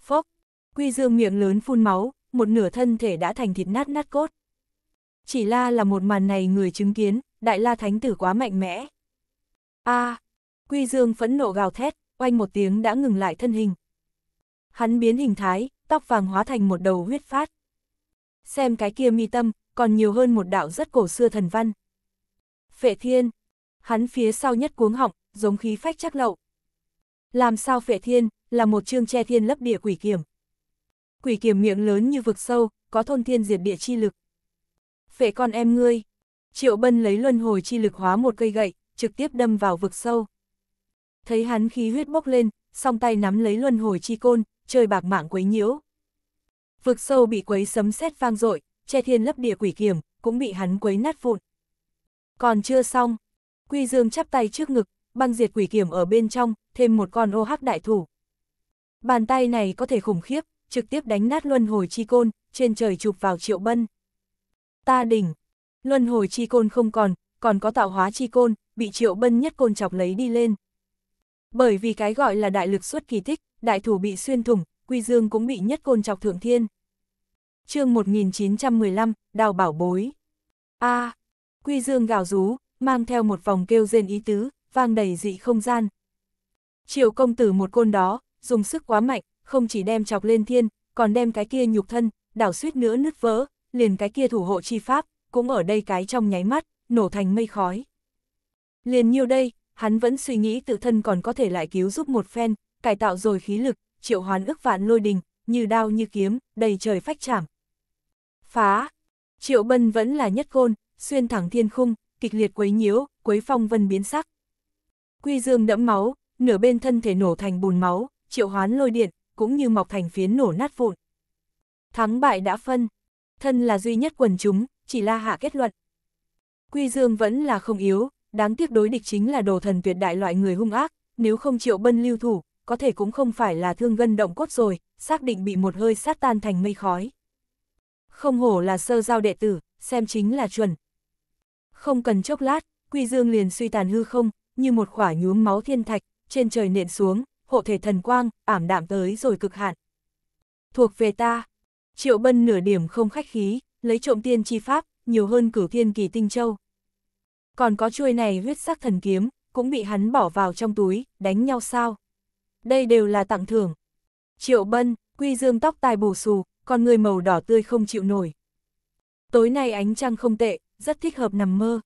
Speaker 1: Phốc, quy dương miệng lớn phun máu, một nửa thân thể đã thành thịt nát nát cốt. Chỉ la là một màn này người chứng kiến, đại la thánh tử quá mạnh mẽ. a à, quy dương phẫn nộ gào thét, oanh một tiếng đã ngừng lại thân hình. Hắn biến hình thái, tóc vàng hóa thành một đầu huyết phát. Xem cái kia mi tâm, còn nhiều hơn một đạo rất cổ xưa thần văn. Phệ thiên, hắn phía sau nhất cuống họng, giống khí phách chắc lậu. Làm sao phệ thiên, là một chương che thiên lấp địa quỷ kiểm. Quỷ kiểm miệng lớn như vực sâu, có thôn thiên diệt địa chi lực. Phệ con em ngươi, triệu bân lấy luân hồi chi lực hóa một cây gậy, trực tiếp đâm vào vực sâu. Thấy hắn khí huyết bốc lên, song tay nắm lấy luân hồi chi côn, chơi bạc mạng quấy nhiễu. Vực sâu bị quấy sấm sét vang dội, che thiên lấp địa quỷ kiểm, cũng bị hắn quấy nát vụn. Còn chưa xong, Quy Dương chắp tay trước ngực, băng diệt quỷ kiểm ở bên trong, thêm một con ô hắc đại thủ. Bàn tay này có thể khủng khiếp, trực tiếp đánh nát luân hồi chi côn, trên trời chụp vào triệu bân. Ta đỉnh, luân hồi chi côn không còn, còn có tạo hóa chi côn, bị triệu bân nhất côn chọc lấy đi lên. Bởi vì cái gọi là đại lực xuất kỳ tích, đại thủ bị xuyên thủng, Quy Dương cũng bị nhất côn chọc thượng thiên chương 1915, đào bảo bối. a à, Quy Dương gào rú, mang theo một vòng kêu rên ý tứ, vang đầy dị không gian. Triệu công tử một côn đó, dùng sức quá mạnh, không chỉ đem chọc lên thiên, còn đem cái kia nhục thân, đảo suýt nữa nứt vỡ, liền cái kia thủ hộ chi pháp, cũng ở đây cái trong nháy mắt, nổ thành mây khói. Liền nhiêu đây, hắn vẫn suy nghĩ tự thân còn có thể lại cứu giúp một phen, cải tạo rồi khí lực, triệu hoán ước vạn lôi đình, như đao như kiếm, đầy trời phách chảm. Phá! Triệu Bân vẫn là nhất côn, xuyên thẳng thiên khung, kịch liệt quấy nhiễu, quấy phong vân biến sắc. Quy dương đẫm máu, nửa bên thân thể nổ thành bùn máu, triệu hoán lôi điện, cũng như mọc thành phiến nổ nát vụn. Thắng bại đã phân, thân là duy nhất quần chúng, chỉ là hạ kết luận. Quy dương vẫn là không yếu, đáng tiếc đối địch chính là đồ thần tuyệt đại loại người hung ác, nếu không triệu bân lưu thủ, có thể cũng không phải là thương gân động cốt rồi, xác định bị một hơi sát tan thành mây khói. Không hổ là sơ giao đệ tử, xem chính là chuẩn. Không cần chốc lát, Quy Dương liền suy tàn hư không, như một khỏa nhúm máu thiên thạch, trên trời nện xuống, hộ thể thần quang, ảm đạm tới rồi cực hạn. Thuộc về ta, triệu bân nửa điểm không khách khí, lấy trộm tiên chi pháp, nhiều hơn cửu thiên kỳ tinh châu. Còn có chuôi này huyết sắc thần kiếm, cũng bị hắn bỏ vào trong túi, đánh nhau sao? đây đều là tặng thưởng. Triệu Bân, Quy Dương tóc tai bù xù, con người màu đỏ tươi không chịu nổi. Tối nay ánh trăng không tệ, rất thích hợp nằm mơ.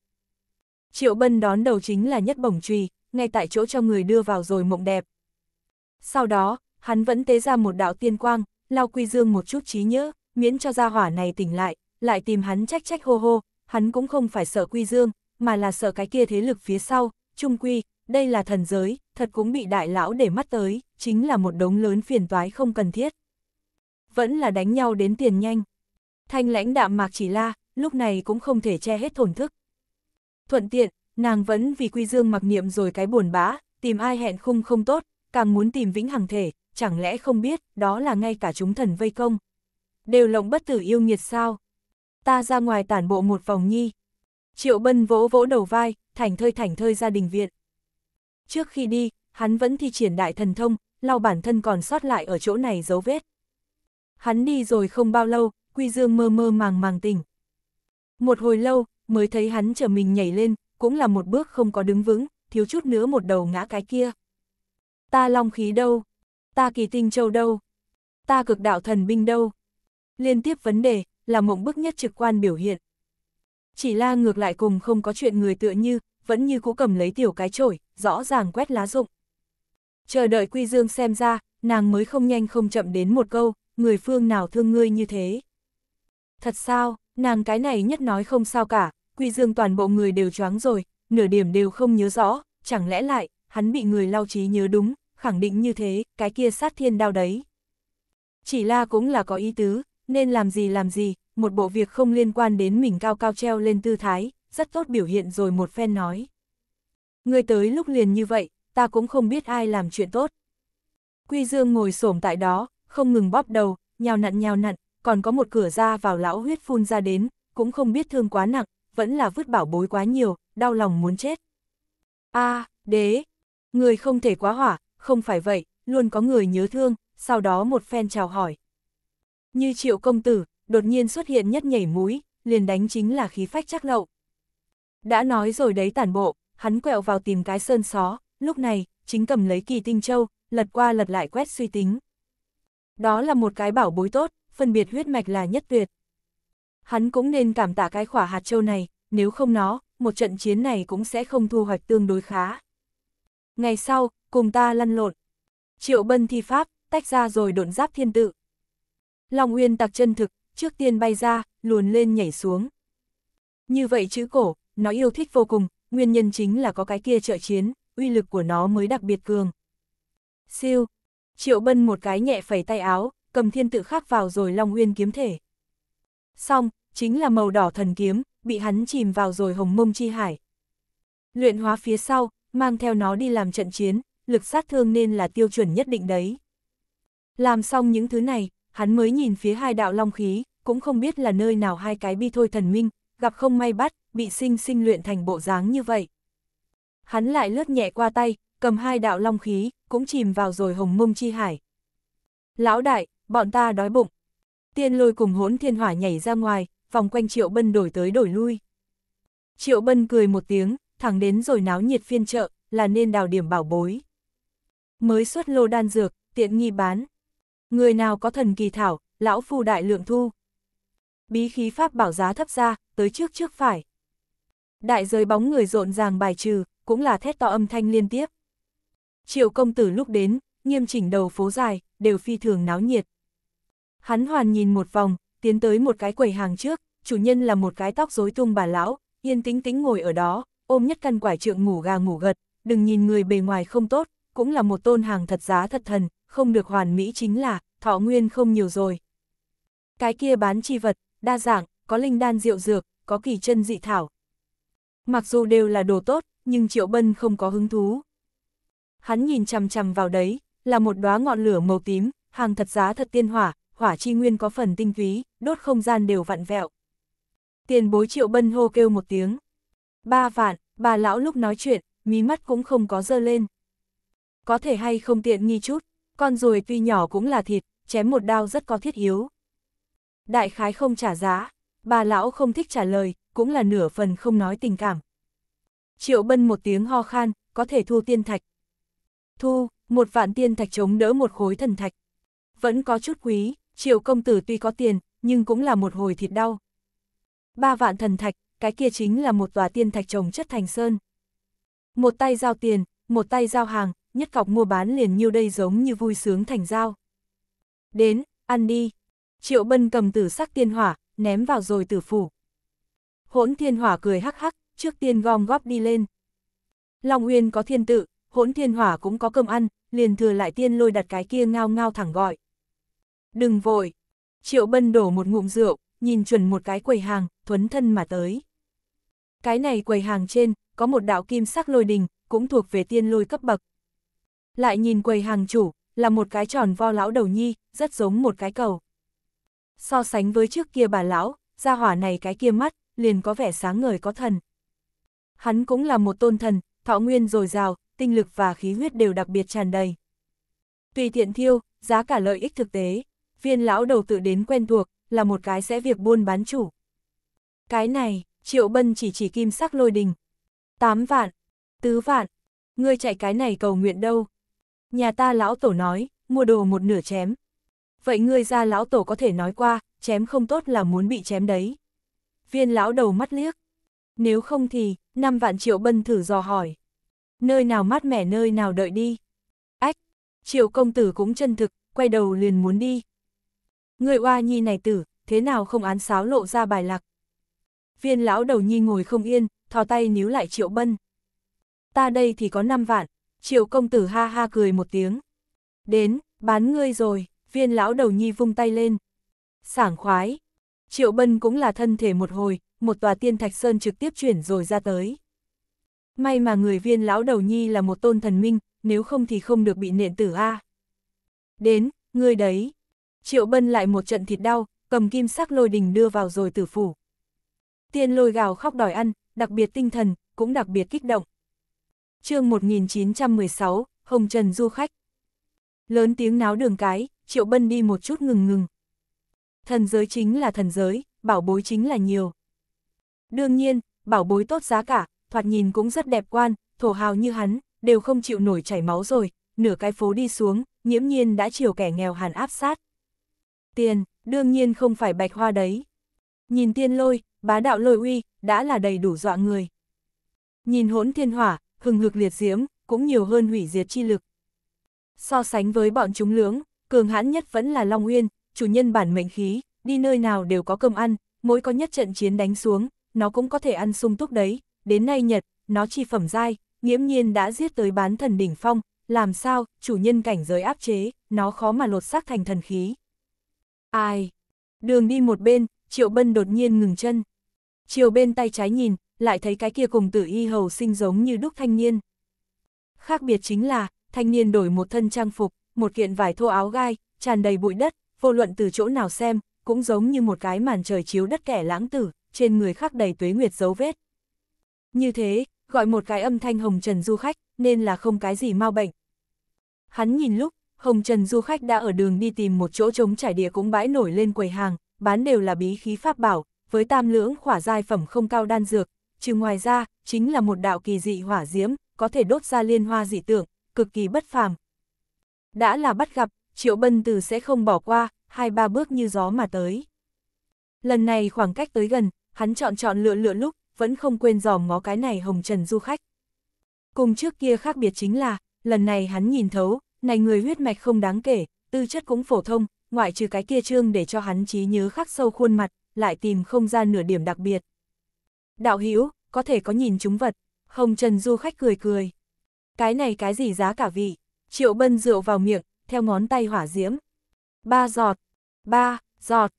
Speaker 1: Triệu Bân đón đầu chính là nhất bổng trùy, ngay tại chỗ cho người đưa vào rồi mộng đẹp. Sau đó, hắn vẫn tế ra một đạo tiên quang, lao Quy Dương một chút trí nhớ, miễn cho gia hỏa này tỉnh lại, lại tìm hắn trách trách hô hô, hắn cũng không phải sợ Quy Dương, mà là sợ cái kia thế lực phía sau, Trung Quy, đây là thần giới, thật cũng bị đại lão để mắt tới, chính là một đống lớn phiền toái không cần thiết. Vẫn là đánh nhau đến tiền nhanh. Thanh lãnh đạm mạc chỉ la, lúc này cũng không thể che hết thổn thức. Thuận tiện, nàng vẫn vì quy dương mặc niệm rồi cái buồn bã, tìm ai hẹn khung không tốt, càng muốn tìm vĩnh hằng thể, chẳng lẽ không biết, đó là ngay cả chúng thần vây công. Đều lộng bất tử yêu nghiệt sao. Ta ra ngoài tản bộ một vòng nhi. Triệu bân vỗ vỗ đầu vai, thảnh thơi thảnh thơi ra đình viện. Trước khi đi, hắn vẫn thi triển đại thần thông, lau bản thân còn sót lại ở chỗ này dấu vết. Hắn đi rồi không bao lâu, Quy Dương mơ mơ màng màng tỉnh. Một hồi lâu, mới thấy hắn trở mình nhảy lên, cũng là một bước không có đứng vững, thiếu chút nữa một đầu ngã cái kia. Ta long khí đâu? Ta kỳ tinh châu đâu? Ta cực đạo thần binh đâu? Liên tiếp vấn đề, là mộng bức nhất trực quan biểu hiện. Chỉ la ngược lại cùng không có chuyện người tựa như, vẫn như cũ cầm lấy tiểu cái chổi, rõ ràng quét lá rụng. Chờ đợi Quy Dương xem ra, nàng mới không nhanh không chậm đến một câu, người phương nào thương ngươi như thế. Thật sao, nàng cái này nhất nói không sao cả, Quy Dương toàn bộ người đều choáng rồi, nửa điểm đều không nhớ rõ, chẳng lẽ lại, hắn bị người lao trí nhớ đúng, khẳng định như thế, cái kia sát thiên đao đấy. Chỉ là cũng là có ý tứ, nên làm gì làm gì, một bộ việc không liên quan đến mình cao cao treo lên tư thái, rất tốt biểu hiện rồi một phen nói. Người tới lúc liền như vậy, ta cũng không biết ai làm chuyện tốt. Quy Dương ngồi xổm tại đó, không ngừng bóp đầu, nhào nặn nhào nặn, còn có một cửa ra vào lão huyết phun ra đến, cũng không biết thương quá nặng, vẫn là vứt bảo bối quá nhiều, đau lòng muốn chết. a đế, người không thể quá hỏa, không phải vậy, luôn có người nhớ thương, sau đó một phen chào hỏi. Như triệu công tử, đột nhiên xuất hiện nhất nhảy mũi, liền đánh chính là khí phách chắc lậu. Đã nói rồi đấy tản bộ, hắn quẹo vào tìm cái sơn xó, lúc này, chính cầm lấy kỳ tinh châu, lật qua lật lại quét suy tính. Đó là một cái bảo bối tốt, phân biệt huyết mạch là nhất tuyệt. Hắn cũng nên cảm tạ cái khỏa hạt châu này, nếu không nó, một trận chiến này cũng sẽ không thu hoạch tương đối khá. Ngày sau, cùng ta lăn lộn. Triệu bân thi pháp, tách ra rồi độn giáp thiên tự. Long Uyên tặc chân thực, trước tiên bay ra, luồn lên nhảy xuống. Như vậy chữ cổ, nó yêu thích vô cùng, nguyên nhân chính là có cái kia trợ chiến, uy lực của nó mới đặc biệt cường. Siêu, Triệu Bân một cái nhẹ phẩy tay áo, cầm thiên tự khắc vào rồi Long Uyên kiếm thể. Xong, chính là màu đỏ thần kiếm, bị hắn chìm vào rồi hồng mông chi hải. Luyện hóa phía sau, mang theo nó đi làm trận chiến, lực sát thương nên là tiêu chuẩn nhất định đấy. Làm xong những thứ này, hắn mới nhìn phía hai đạo long khí, cũng không biết là nơi nào hai cái bi thôi thần minh, gặp không may bắt, bị sinh sinh luyện thành bộ dáng như vậy. Hắn lại lướt nhẹ qua tay, cầm hai đạo long khí, cũng chìm vào rồi hồng mông chi hải. Lão đại, bọn ta đói bụng. Tiên lôi cùng hỗn thiên hỏa nhảy ra ngoài, vòng quanh Triệu Bân đổi tới đổi lui. Triệu Bân cười một tiếng, thẳng đến rồi náo nhiệt phiên chợ, là nên đào điểm bảo bối. Mới xuất lô đan dược, tiện nghi bán. Người nào có thần kỳ thảo, lão phu đại lượng thu. Bí khí pháp bảo giá thấp ra, tới trước trước phải đại giới bóng người rộn ràng bài trừ, cũng là thét to âm thanh liên tiếp. Triệu công tử lúc đến, nghiêm chỉnh đầu phố dài, đều phi thường náo nhiệt. Hắn hoàn nhìn một vòng, tiến tới một cái quầy hàng trước, chủ nhân là một cái tóc rối tung bà lão, yên tĩnh tĩnh ngồi ở đó, ôm nhất căn quải trượng ngủ gà ngủ gật, đừng nhìn người bề ngoài không tốt, cũng là một tôn hàng thật giá thật thần, không được hoàn mỹ chính là, thọ nguyên không nhiều rồi. Cái kia bán chi vật, đa dạng, có linh đan rượu dược, có kỳ chân dị thảo, Mặc dù đều là đồ tốt, nhưng Triệu Bân không có hứng thú. Hắn nhìn chằm chằm vào đấy, là một đóa ngọn lửa màu tím, hàng thật giá thật tiên hỏa, hỏa chi nguyên có phần tinh túy, đốt không gian đều vặn vẹo. Tiền bối Triệu Bân hô kêu một tiếng. Ba vạn, bà lão lúc nói chuyện, mí mắt cũng không có dơ lên. Có thể hay không tiện nghi chút, con ruồi tuy nhỏ cũng là thịt, chém một đao rất có thiết yếu. Đại khái không trả giá, bà lão không thích trả lời, cũng là nửa phần không nói tình cảm. Triệu Bân một tiếng ho khan, có thể thu tiên thạch. Thu, một vạn tiên thạch chống đỡ một khối thần thạch. Vẫn có chút quý, Triệu công tử tuy có tiền, nhưng cũng là một hồi thịt đau. Ba vạn thần thạch, cái kia chính là một tòa tiên thạch trồng chất thành sơn. Một tay giao tiền, một tay giao hàng, nhất cọc mua bán liền nhiêu đây giống như vui sướng thành giao. Đến, ăn đi. Triệu Bân cầm tử sắc tiên hỏa, ném vào rồi tử phủ. Hỗn thiên hỏa cười hắc hắc, trước tiên gom góp đi lên. Long Uyên có thiên tự, hỗn thiên hỏa cũng có cơm ăn, liền thừa lại tiên lôi đặt cái kia ngao ngao thẳng gọi. Đừng vội. Triệu Bân đổ một ngụm rượu, nhìn chuẩn một cái quầy hàng, thuấn thân mà tới. Cái này quầy hàng trên, có một đạo kim sắc lôi đình, cũng thuộc về tiên lôi cấp bậc. Lại nhìn quầy hàng chủ, là một cái tròn vo lão đầu nhi, rất giống một cái cầu. So sánh với trước kia bà lão, gia hỏa này cái kia mắt, liền có vẻ sáng ngời có thần. Hắn cũng là một tôn thần, thọ nguyên dồi dào, tinh lực và khí huyết đều đặc biệt tràn đầy. Tùy tiện thiêu, giá cả lợi ích thực tế, viên lão đầu tự đến quen thuộc, là một cái sẽ việc buôn bán chủ. Cái này, triệu bân chỉ chỉ kim sắc lôi đình. Tám vạn, tứ vạn, ngươi chạy cái này cầu nguyện đâu? Nhà ta lão tổ nói, mua đồ một nửa chém. Vậy ngươi ra lão tổ có thể nói qua, chém không tốt là muốn bị chém đấy. Viên lão đầu mắt liếc. Nếu không thì, năm vạn triệu bân thử dò hỏi. Nơi nào mát mẻ nơi nào đợi đi. Ách, triệu công tử cũng chân thực, quay đầu liền muốn đi. Người oa nhi này tử, thế nào không án sáo lộ ra bài lạc. Viên lão đầu nhi ngồi không yên, thò tay níu lại triệu bân. Ta đây thì có năm vạn, triệu công tử ha ha cười một tiếng. Đến, bán ngươi rồi, viên lão đầu nhi vung tay lên. Sảng khoái, Triệu Bân cũng là thân thể một hồi, một tòa tiên thạch sơn trực tiếp chuyển rồi ra tới. May mà người viên lão đầu nhi là một tôn thần minh, nếu không thì không được bị nện tử a. À. Đến, người đấy. Triệu Bân lại một trận thịt đau, cầm kim sắc lôi đình đưa vào rồi tử phủ. Tiên lôi gào khóc đòi ăn, đặc biệt tinh thần, cũng đặc biệt kích động. chương 1916, Hồng Trần Du Khách. Lớn tiếng náo đường cái, Triệu Bân đi một chút ngừng ngừng thần giới chính là thần giới, bảo bối chính là nhiều. Đương nhiên, bảo bối tốt giá cả, thoạt nhìn cũng rất đẹp quan, thổ hào như hắn, đều không chịu nổi chảy máu rồi, nửa cái phố đi xuống, nhiễm nhiên đã chiều kẻ nghèo hàn áp sát. Tiền, đương nhiên không phải bạch hoa đấy. Nhìn tiên lôi, bá đạo lôi uy, đã là đầy đủ dọa người. Nhìn hỗn thiên hỏa, hừng hực liệt diễm, cũng nhiều hơn hủy diệt chi lực. So sánh với bọn chúng lưỡng, cường hãn nhất vẫn là Long Uyên, chủ nhân bản mệnh khí, đi nơi nào đều có cơm ăn, mỗi có nhất trận chiến đánh xuống, nó cũng có thể ăn sung túc đấy, đến nay Nhật, nó chi phẩm dai, nghiễm nhiên đã giết tới bán thần đỉnh phong, làm sao, chủ nhân cảnh giới áp chế, nó khó mà lột xác thành thần khí. Ai? Đường đi một bên, Triệu Bân đột nhiên ngừng chân. Chiều bên tay trái nhìn, lại thấy cái kia cùng tử y hầu sinh giống như đúc thanh niên. Khác biệt chính là, thanh niên đổi một thân trang phục, một kiện vải thô áo gai, tràn đầy bụi đất, vô luận từ chỗ nào xem, cũng giống như một cái màn trời chiếu đất kẻ lãng tử, trên người khác đầy tuế nguyệt dấu vết. Như thế, gọi một cái âm thanh hồng trần du khách, nên là không cái gì mau bệnh. Hắn nhìn lúc, hồng trần du khách đã ở đường đi tìm một chỗ trống trải địa cũng bãi nổi lên quầy hàng, bán đều là bí khí pháp bảo, với tam lưỡng khỏa giai phẩm không cao đan dược, trừ ngoài ra, chính là một đạo kỳ dị hỏa diễm, có thể đốt ra liên hoa dị tượng, cực kỳ bất phàm. Đã là bắt gặp, Triệu Bân Từ sẽ không bỏ qua, hai ba bước như gió mà tới. Lần này khoảng cách tới gần, hắn chọn chọn lựa lựa lúc, vẫn không quên dòm ngó cái này hồng trần du khách. Cùng trước kia khác biệt chính là, lần này hắn nhìn thấu, này người huyết mạch không đáng kể, tư chất cũng phổ thông, ngoại trừ cái kia trương để cho hắn trí nhớ khắc sâu khuôn mặt, lại tìm không ra nửa điểm đặc biệt. Đạo hữu có thể có nhìn chúng vật, hồng trần du khách cười cười. Cái này cái gì giá cả vị, triệu bân rượu vào miệng, theo ngón tay hỏa diễm. Ba giọt, ba, giọt.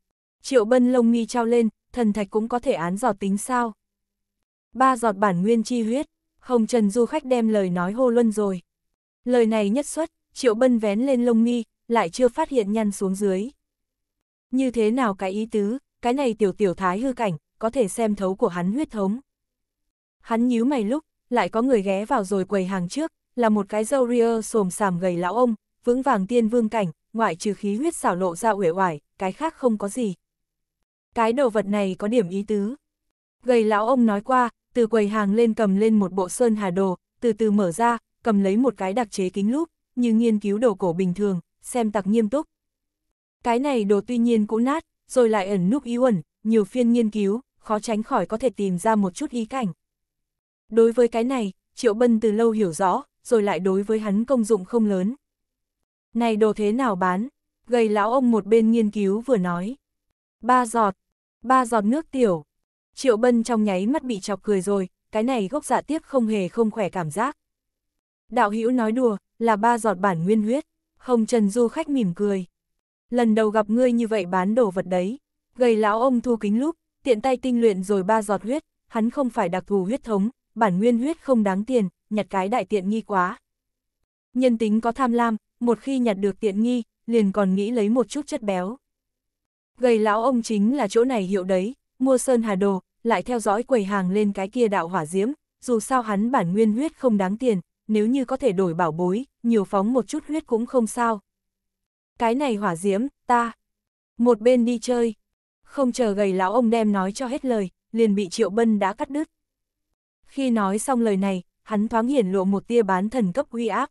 Speaker 1: Triệu bân lông mi trao lên, thần thạch cũng có thể án giọt tính sao. Ba giọt bản nguyên chi huyết, hồng trần du khách đem lời nói hô luân rồi. Lời này nhất xuất, triệu bân vén lên lông mi, lại chưa phát hiện nhăn xuống dưới. Như thế nào cái ý tứ, cái này tiểu tiểu thái hư cảnh, có thể xem thấu của hắn huyết thống. Hắn nhíu mày lúc, lại có người ghé vào rồi quầy hàng trước, là một cái dâu ria xồm xàm gầy lão ông, vững vàng tiên vương cảnh, ngoại trừ khí huyết xảo lộ ra uể oải, cái khác không có gì. Cái đồ vật này có điểm ý tứ. Gầy lão ông nói qua, từ quầy hàng lên cầm lên một bộ sơn hà đồ, từ từ mở ra, cầm lấy một cái đặc chế kính lúp, như nghiên cứu đồ cổ bình thường, xem tặc nghiêm túc. Cái này đồ tuy nhiên cũ nát, rồi lại ẩn núp ý ẩn, nhiều phiên nghiên cứu, khó tránh khỏi có thể tìm ra một chút ý cảnh. Đối với cái này, Triệu Bân từ lâu hiểu rõ, rồi lại đối với hắn công dụng không lớn. Này đồ thế nào bán? Gầy lão ông một bên nghiên cứu vừa nói. Ba giọt, ba giọt nước tiểu. Triệu Bân trong nháy mắt bị chọc cười rồi, cái này gốc dạ tiếp không hề không khỏe cảm giác. Đạo hữu nói đùa, là ba giọt bản nguyên huyết. Hồng Trần Du khách mỉm cười. Lần đầu gặp ngươi như vậy bán đồ vật đấy. Gầy lão ông thu kính lúc, tiện tay tinh luyện rồi ba giọt huyết, hắn không phải đặc thù huyết thống, bản nguyên huyết không đáng tiền, nhặt cái đại tiện nghi quá. Nhân tính có tham lam, một khi nhặt được tiện nghi, liền còn nghĩ lấy một chút chất béo. Gầy lão ông chính là chỗ này hiệu đấy, mua sơn hà đồ, lại theo dõi quầy hàng lên cái kia đạo hỏa diễm, dù sao hắn bản nguyên huyết không đáng tiền, nếu như có thể đổi bảo bối, nhiều phóng một chút huyết cũng không sao. Cái này hỏa diễm, ta. Một bên đi chơi. Không chờ gầy lão ông đem nói cho hết lời, liền bị Triệu Bân đã cắt đứt. Khi nói xong lời này, hắn thoáng hiển lộ một tia bán thần cấp uy áp.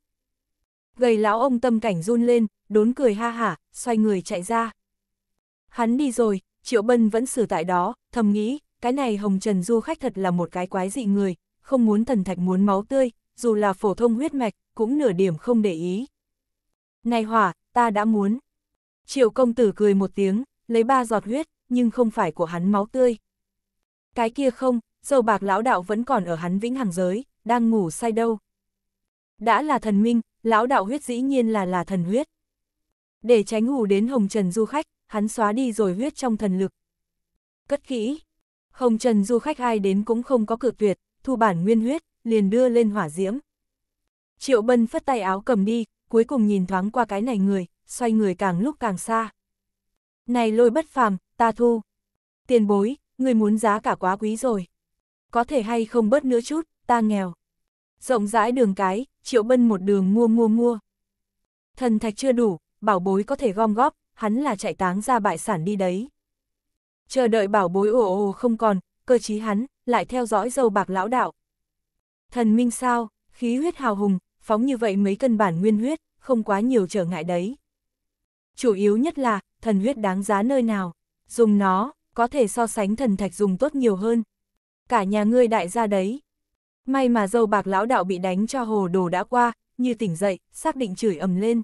Speaker 1: Gầy lão ông tâm cảnh run lên, đốn cười ha hả, xoay người chạy ra. Hắn đi rồi, Triệu Bân vẫn xử tại đó, thầm nghĩ, cái này Hồng Trần Du khách thật là một cái quái dị người, không muốn thần thạch muốn máu tươi, dù là phổ thông huyết mạch, cũng nửa điểm không để ý. Này hỏa, ta đã muốn. Triệu công tử cười một tiếng, lấy ba giọt huyết, nhưng không phải của hắn máu tươi. Cái kia không, dầu bạc lão đạo vẫn còn ở hắn vĩnh hằng giới, đang ngủ say đâu. Đã là thần minh, lão đạo huyết dĩ nhiên là là thần huyết. Để tránh hù đến hồng trần du khách, hắn xóa đi rồi huyết trong thần lực. Cất kỹ, hồng trần du khách ai đến cũng không có cự tuyệt, thu bản nguyên huyết, liền đưa lên hỏa diễm. Triệu bân phất tay áo cầm đi, cuối cùng nhìn thoáng qua cái này người, xoay người càng lúc càng xa. Này lôi bất phàm, ta thu. Tiền bối, người muốn giá cả quá quý rồi. Có thể hay không bớt nữa chút, ta nghèo. Rộng rãi đường cái, triệu bân một đường mua mua mua. Thần thạch chưa đủ, bảo bối có thể gom góp, hắn là chạy táng ra bại sản đi đấy. Chờ đợi bảo bối ồ ồ không còn, cơ chí hắn, lại theo dõi dâu bạc lão đạo. Thần minh sao, khí huyết hào hùng, phóng như vậy mấy cân bản nguyên huyết, không quá nhiều trở ngại đấy. Chủ yếu nhất là, thần huyết đáng giá nơi nào, dùng nó, có thể so sánh thần thạch dùng tốt nhiều hơn. Cả nhà ngươi đại gia đấy, May mà dâu bạc lão đạo bị đánh cho hồ đồ đã qua, như tỉnh dậy, xác định chửi ầm lên.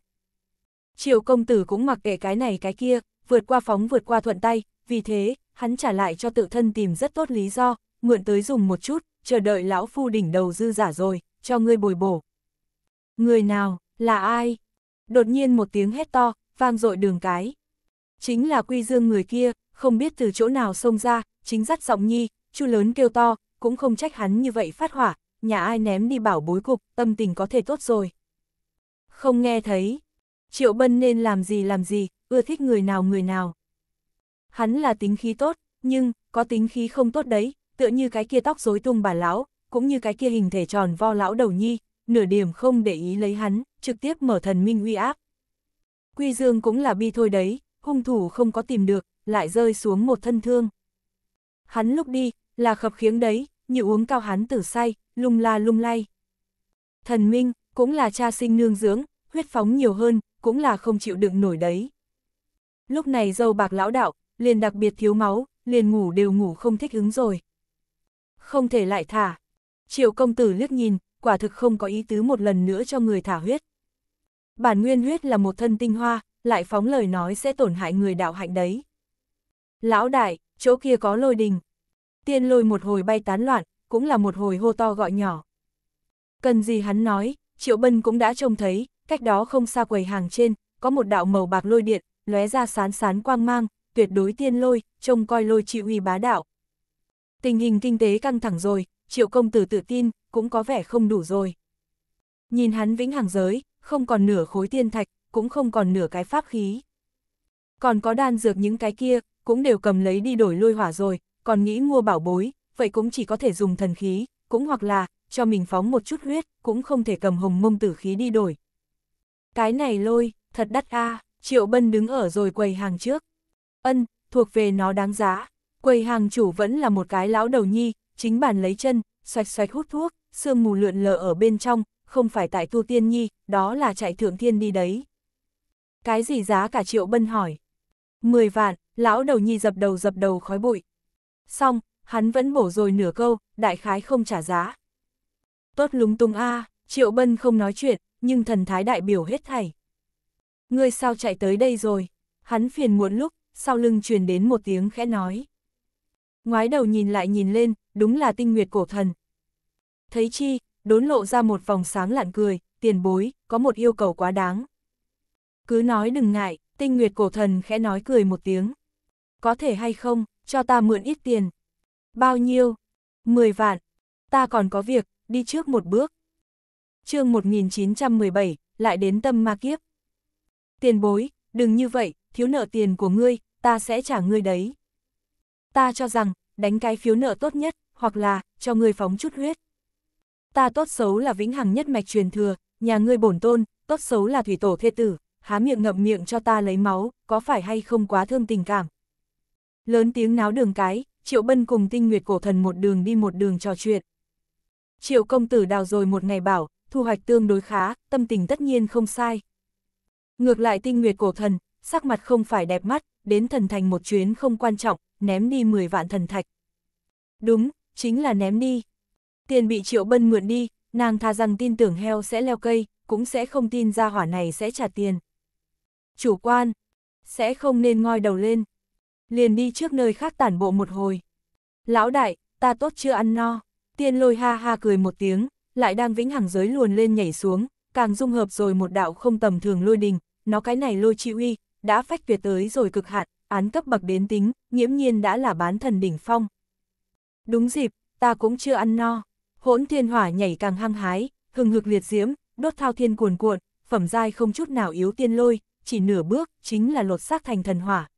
Speaker 1: Triệu công tử cũng mặc kệ cái này cái kia, vượt qua phóng vượt qua thuận tay, vì thế, hắn trả lại cho tự thân tìm rất tốt lý do, mượn tới dùng một chút, chờ đợi lão phu đỉnh đầu dư giả rồi, cho ngươi bồi bổ. Người nào, là ai? Đột nhiên một tiếng hét to, vang dội đường cái. Chính là quy dương người kia, không biết từ chỗ nào xông ra, chính dắt giọng nhi, chu lớn kêu to, cũng không trách hắn như vậy phát hỏa, nhà ai ném đi bảo bối cục, tâm tình có thể tốt rồi. Không nghe thấy, Triệu Bân nên làm gì làm gì, ưa thích người nào người nào. Hắn là tính khí tốt, nhưng, có tính khí không tốt đấy, tựa như cái kia tóc rối tung bà lão, cũng như cái kia hình thể tròn vo lão đầu nhi, nửa điểm không để ý lấy hắn, trực tiếp mở thần minh uy áp. Quy Dương cũng là bi thôi đấy, hung thủ không có tìm được, lại rơi xuống một thân thương. Hắn lúc đi, là khập khiếng đấy, như uống cao hán tử say, lung la lung lay. Thần Minh, cũng là cha sinh nương dưỡng, huyết phóng nhiều hơn, cũng là không chịu đựng nổi đấy. Lúc này dâu bạc lão đạo, liền đặc biệt thiếu máu, liền ngủ đều ngủ không thích ứng rồi. Không thể lại thả. Triệu công tử liếc nhìn, quả thực không có ý tứ một lần nữa cho người thả huyết. Bản nguyên huyết là một thân tinh hoa, lại phóng lời nói sẽ tổn hại người đạo hạnh đấy. Lão đại, chỗ kia có lôi đình, Tiên lôi một hồi bay tán loạn, cũng là một hồi hô to gọi nhỏ. Cần gì hắn nói, Triệu Bân cũng đã trông thấy, cách đó không xa quầy hàng trên, có một đạo màu bạc lôi điện, lóe ra sán sán quang mang, tuyệt đối tiên lôi, trông coi lôi chịu uy bá đạo. Tình hình kinh tế căng thẳng rồi, Triệu công tử tự tin, cũng có vẻ không đủ rồi. Nhìn hắn vĩnh hàng giới, không còn nửa khối tiên thạch, cũng không còn nửa cái pháp khí. Còn có đan dược những cái kia, cũng đều cầm lấy đi đổi lôi hỏa rồi, còn nghĩ mua bảo bối, vậy cũng chỉ có thể dùng thần khí, cũng hoặc là, cho mình phóng một chút huyết, cũng không thể cầm hồng mông tử khí đi đổi. Cái này lôi, thật đắt a Triệu Bân đứng ở rồi quầy hàng trước. Ân, thuộc về nó đáng giá. Quầy hàng chủ vẫn là một cái lão đầu nhi, chính bàn lấy chân, xoạch xoạch hút thuốc, sương mù lượn lờ ở bên trong, không phải tại tu tiên nhi, đó là chạy thượng thiên đi đấy. Cái gì giá cả Triệu Bân hỏi? 10 vạn, lão đầu nhi dập đầu dập đầu khói bụi, xong, hắn vẫn bổ rồi nửa câu, đại khái không trả giá. Tốt lúng tung a à, Triệu Bân không nói chuyện, nhưng thần thái đại biểu hết thảy. Ngươi sao chạy tới đây rồi? Hắn phiền muộn lúc, sau lưng truyền đến một tiếng khẽ nói. Ngoái đầu nhìn lại nhìn lên, đúng là tinh nguyệt cổ thần. Thấy chi, đốn lộ ra một vòng sáng lạn cười, tiền bối, có một yêu cầu quá đáng. Cứ nói đừng ngại, tinh nguyệt cổ thần khẽ nói cười một tiếng. Có thể hay không, cho ta mượn ít tiền. Bao nhiêu? 10 vạn. Ta còn có việc, đi trước một bước. chương 1917, lại đến tâm ma kiếp. Tiền bối, đừng như vậy, thiếu nợ tiền của ngươi, ta sẽ trả ngươi đấy. Ta cho rằng, đánh cái phiếu nợ tốt nhất, hoặc là, cho ngươi phóng chút huyết. Ta tốt xấu là vĩnh hằng nhất mạch truyền thừa, nhà ngươi bổn tôn, tốt xấu là thủy tổ thê tử, há miệng ngậm miệng cho ta lấy máu, có phải hay không quá thương tình cảm, Lớn tiếng náo đường cái, Triệu Bân cùng tinh nguyệt cổ thần một đường đi một đường trò chuyện. Triệu công tử đào rồi một ngày bảo, thu hoạch tương đối khá, tâm tình tất nhiên không sai. Ngược lại tinh nguyệt cổ thần, sắc mặt không phải đẹp mắt, đến thần thành một chuyến không quan trọng, ném đi 10 vạn thần thạch. Đúng, chính là ném đi. Tiền bị Triệu Bân mượn đi, nàng tha rằng tin tưởng heo sẽ leo cây, cũng sẽ không tin ra hỏa này sẽ trả tiền. Chủ quan, sẽ không nên ngoi đầu lên, liền đi trước nơi khác tản bộ một hồi. Lão đại, ta tốt chưa ăn no, tiên lôi ha ha cười một tiếng, lại đang vĩnh hằng giới luồn lên nhảy xuống, càng dung hợp rồi một đạo không tầm thường lôi đình, nó cái này lôi chi uy, đã phách tuyệt tới rồi cực hạn, án cấp bậc đến tính, nghiễm nhiên đã là bán thần đỉnh phong. Đúng dịp, ta cũng chưa ăn no, hỗn thiên hỏa nhảy càng hăng hái, hừng hực liệt diễm, đốt thao thiên cuồn cuộn, phẩm giai không chút nào yếu tiên lôi, chỉ nửa bước, chính là lột xác thành thần hỏa,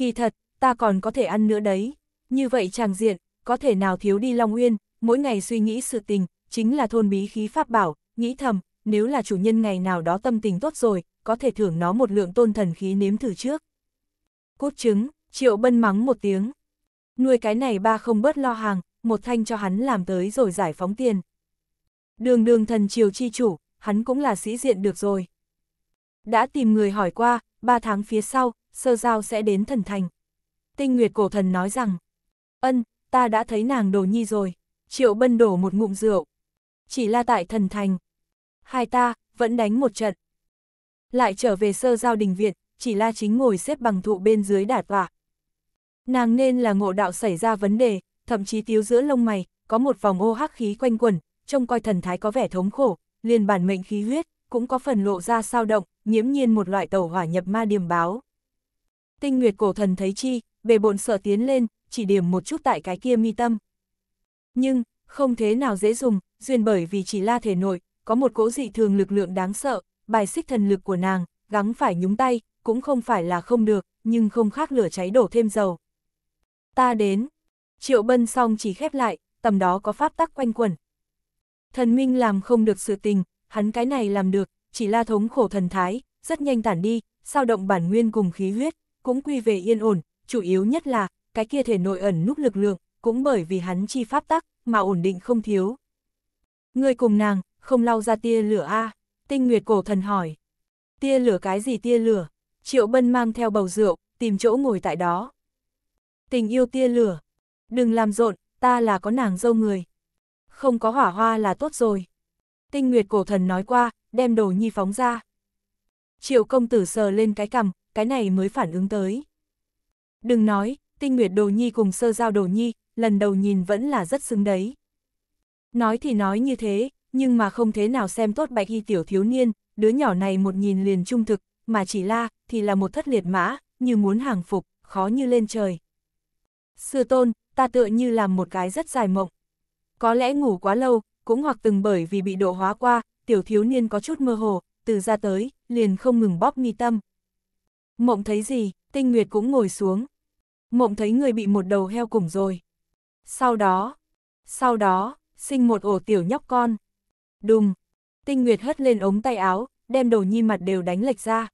Speaker 1: kỳ thật, ta còn có thể ăn nữa đấy. Như vậy chàng diện, có thể nào thiếu đi Long Uyên, mỗi ngày suy nghĩ sự tình, chính là thôn bí khí pháp bảo, nghĩ thầm, nếu là chủ nhân ngày nào đó tâm tình tốt rồi, có thể thưởng nó một lượng tôn thần khí nếm thử trước. Cốt trứng, triệu bân mắng một tiếng. Nuôi cái này ba không bớt lo hàng, một thanh cho hắn làm tới rồi giải phóng tiền. Đường đường thần triều chi chủ, hắn cũng là sĩ diện được rồi. Đã tìm người hỏi qua, ba tháng phía sau, sơ giao sẽ đến thần thành. Tinh Nguyệt cổ thần nói rằng, ân, ta đã thấy nàng đồ nhi rồi, triệu bân đổ một ngụm rượu. Chỉ là tại thần thành. Hai ta, vẫn đánh một trận. Lại trở về sơ giao đình viện, chỉ là chính ngồi xếp bằng thụ bên dưới đả tỏa. Nàng nên là ngộ đạo xảy ra vấn đề, thậm chí tiếu giữa lông mày, có một vòng ô hắc khí quanh quẩn, trông coi thần thái có vẻ thống khổ, liền bản mệnh khí huyết, cũng có phần lộ ra sao động, nhiễm nhiên một loại tẩu hỏa nhập ma điềm báo tinh nguyệt cổ thần thấy chi, bề bộn sợ tiến lên, chỉ điểm một chút tại cái kia mi tâm. Nhưng, không thế nào dễ dùng, duyên bởi vì chỉ la thể nội, có một cỗ dị thường lực lượng đáng sợ, bài xích thần lực của nàng, gắng phải nhúng tay, cũng không phải là không được, nhưng không khác lửa cháy đổ thêm dầu. Ta đến. Triệu bân xong chỉ khép lại, tầm đó có pháp tắc quanh quẩn. Thần minh làm không được sự tình, hắn cái này làm được, chỉ la thống khổ thần thái, rất nhanh tản đi, sao động bản nguyên cùng khí huyết, cũng quy về yên ổn, chủ yếu nhất là, cái kia thể nội ẩn núp lực lượng, cũng bởi vì hắn chi pháp tắc, mà ổn định không thiếu. Người cùng nàng, không lau ra tia lửa a tinh nguyệt cổ thần hỏi. Tia lửa cái gì tia lửa? Triệu Bân mang theo bầu rượu, tìm chỗ ngồi tại đó. Tình yêu tia lửa. Đừng làm rộn, ta là có nàng dâu người. Không có hỏa hoa là tốt rồi. Tinh Nguyệt cổ thần nói qua, đem đồ nhi phóng ra. Triệu công tử sờ lên cái cằm, cái này mới phản ứng tới. Đừng nói, tinh nguyệt đồ nhi cùng sơ giao đồ nhi, lần đầu nhìn vẫn là rất xứng đấy. Nói thì nói như thế, nhưng mà không thế nào xem tốt bạch y tiểu thiếu niên, đứa nhỏ này một nhìn liền trung thực, mà chỉ la, thì là một thất liệt mã, như muốn hàng phục, khó như lên trời. Sư tôn, ta tựa như là một cái rất dài mộng. Có lẽ ngủ quá lâu, cũng hoặc từng bởi vì bị độ hóa qua, tiểu thiếu niên có chút mơ hồ, từ ra tới, liền không ngừng bóp nghi tâm. Mộng thấy gì, tinh nguyệt cũng ngồi xuống. Mộng thấy người bị một đầu heo củng rồi. Sau đó, sau đó, sinh một ổ tiểu nhóc con. Đùng, tinh nguyệt hất lên ống tay áo, đem đầu nhi mặt đều đánh lệch ra.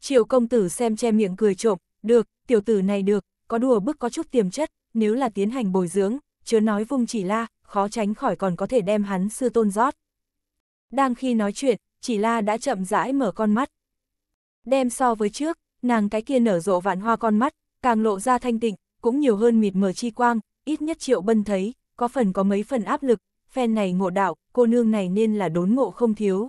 Speaker 1: Triệu công tử xem che miệng cười trộm, được, tiểu tử này được, có đùa bức có chút tiềm chất, nếu là tiến hành bồi dưỡng, chớ nói vung chỉ la, khó tránh khỏi còn có thể đem hắn sư tôn rót. Đang khi nói chuyện, chỉ la đã chậm rãi mở con mắt đem so với trước, nàng cái kia nở rộ vạn hoa con mắt, càng lộ ra thanh tịnh, cũng nhiều hơn mịt mờ chi quang, ít nhất Triệu Bân thấy, có phần có mấy phần áp lực, phen này ngộ đạo, cô nương này nên là đốn ngộ không thiếu.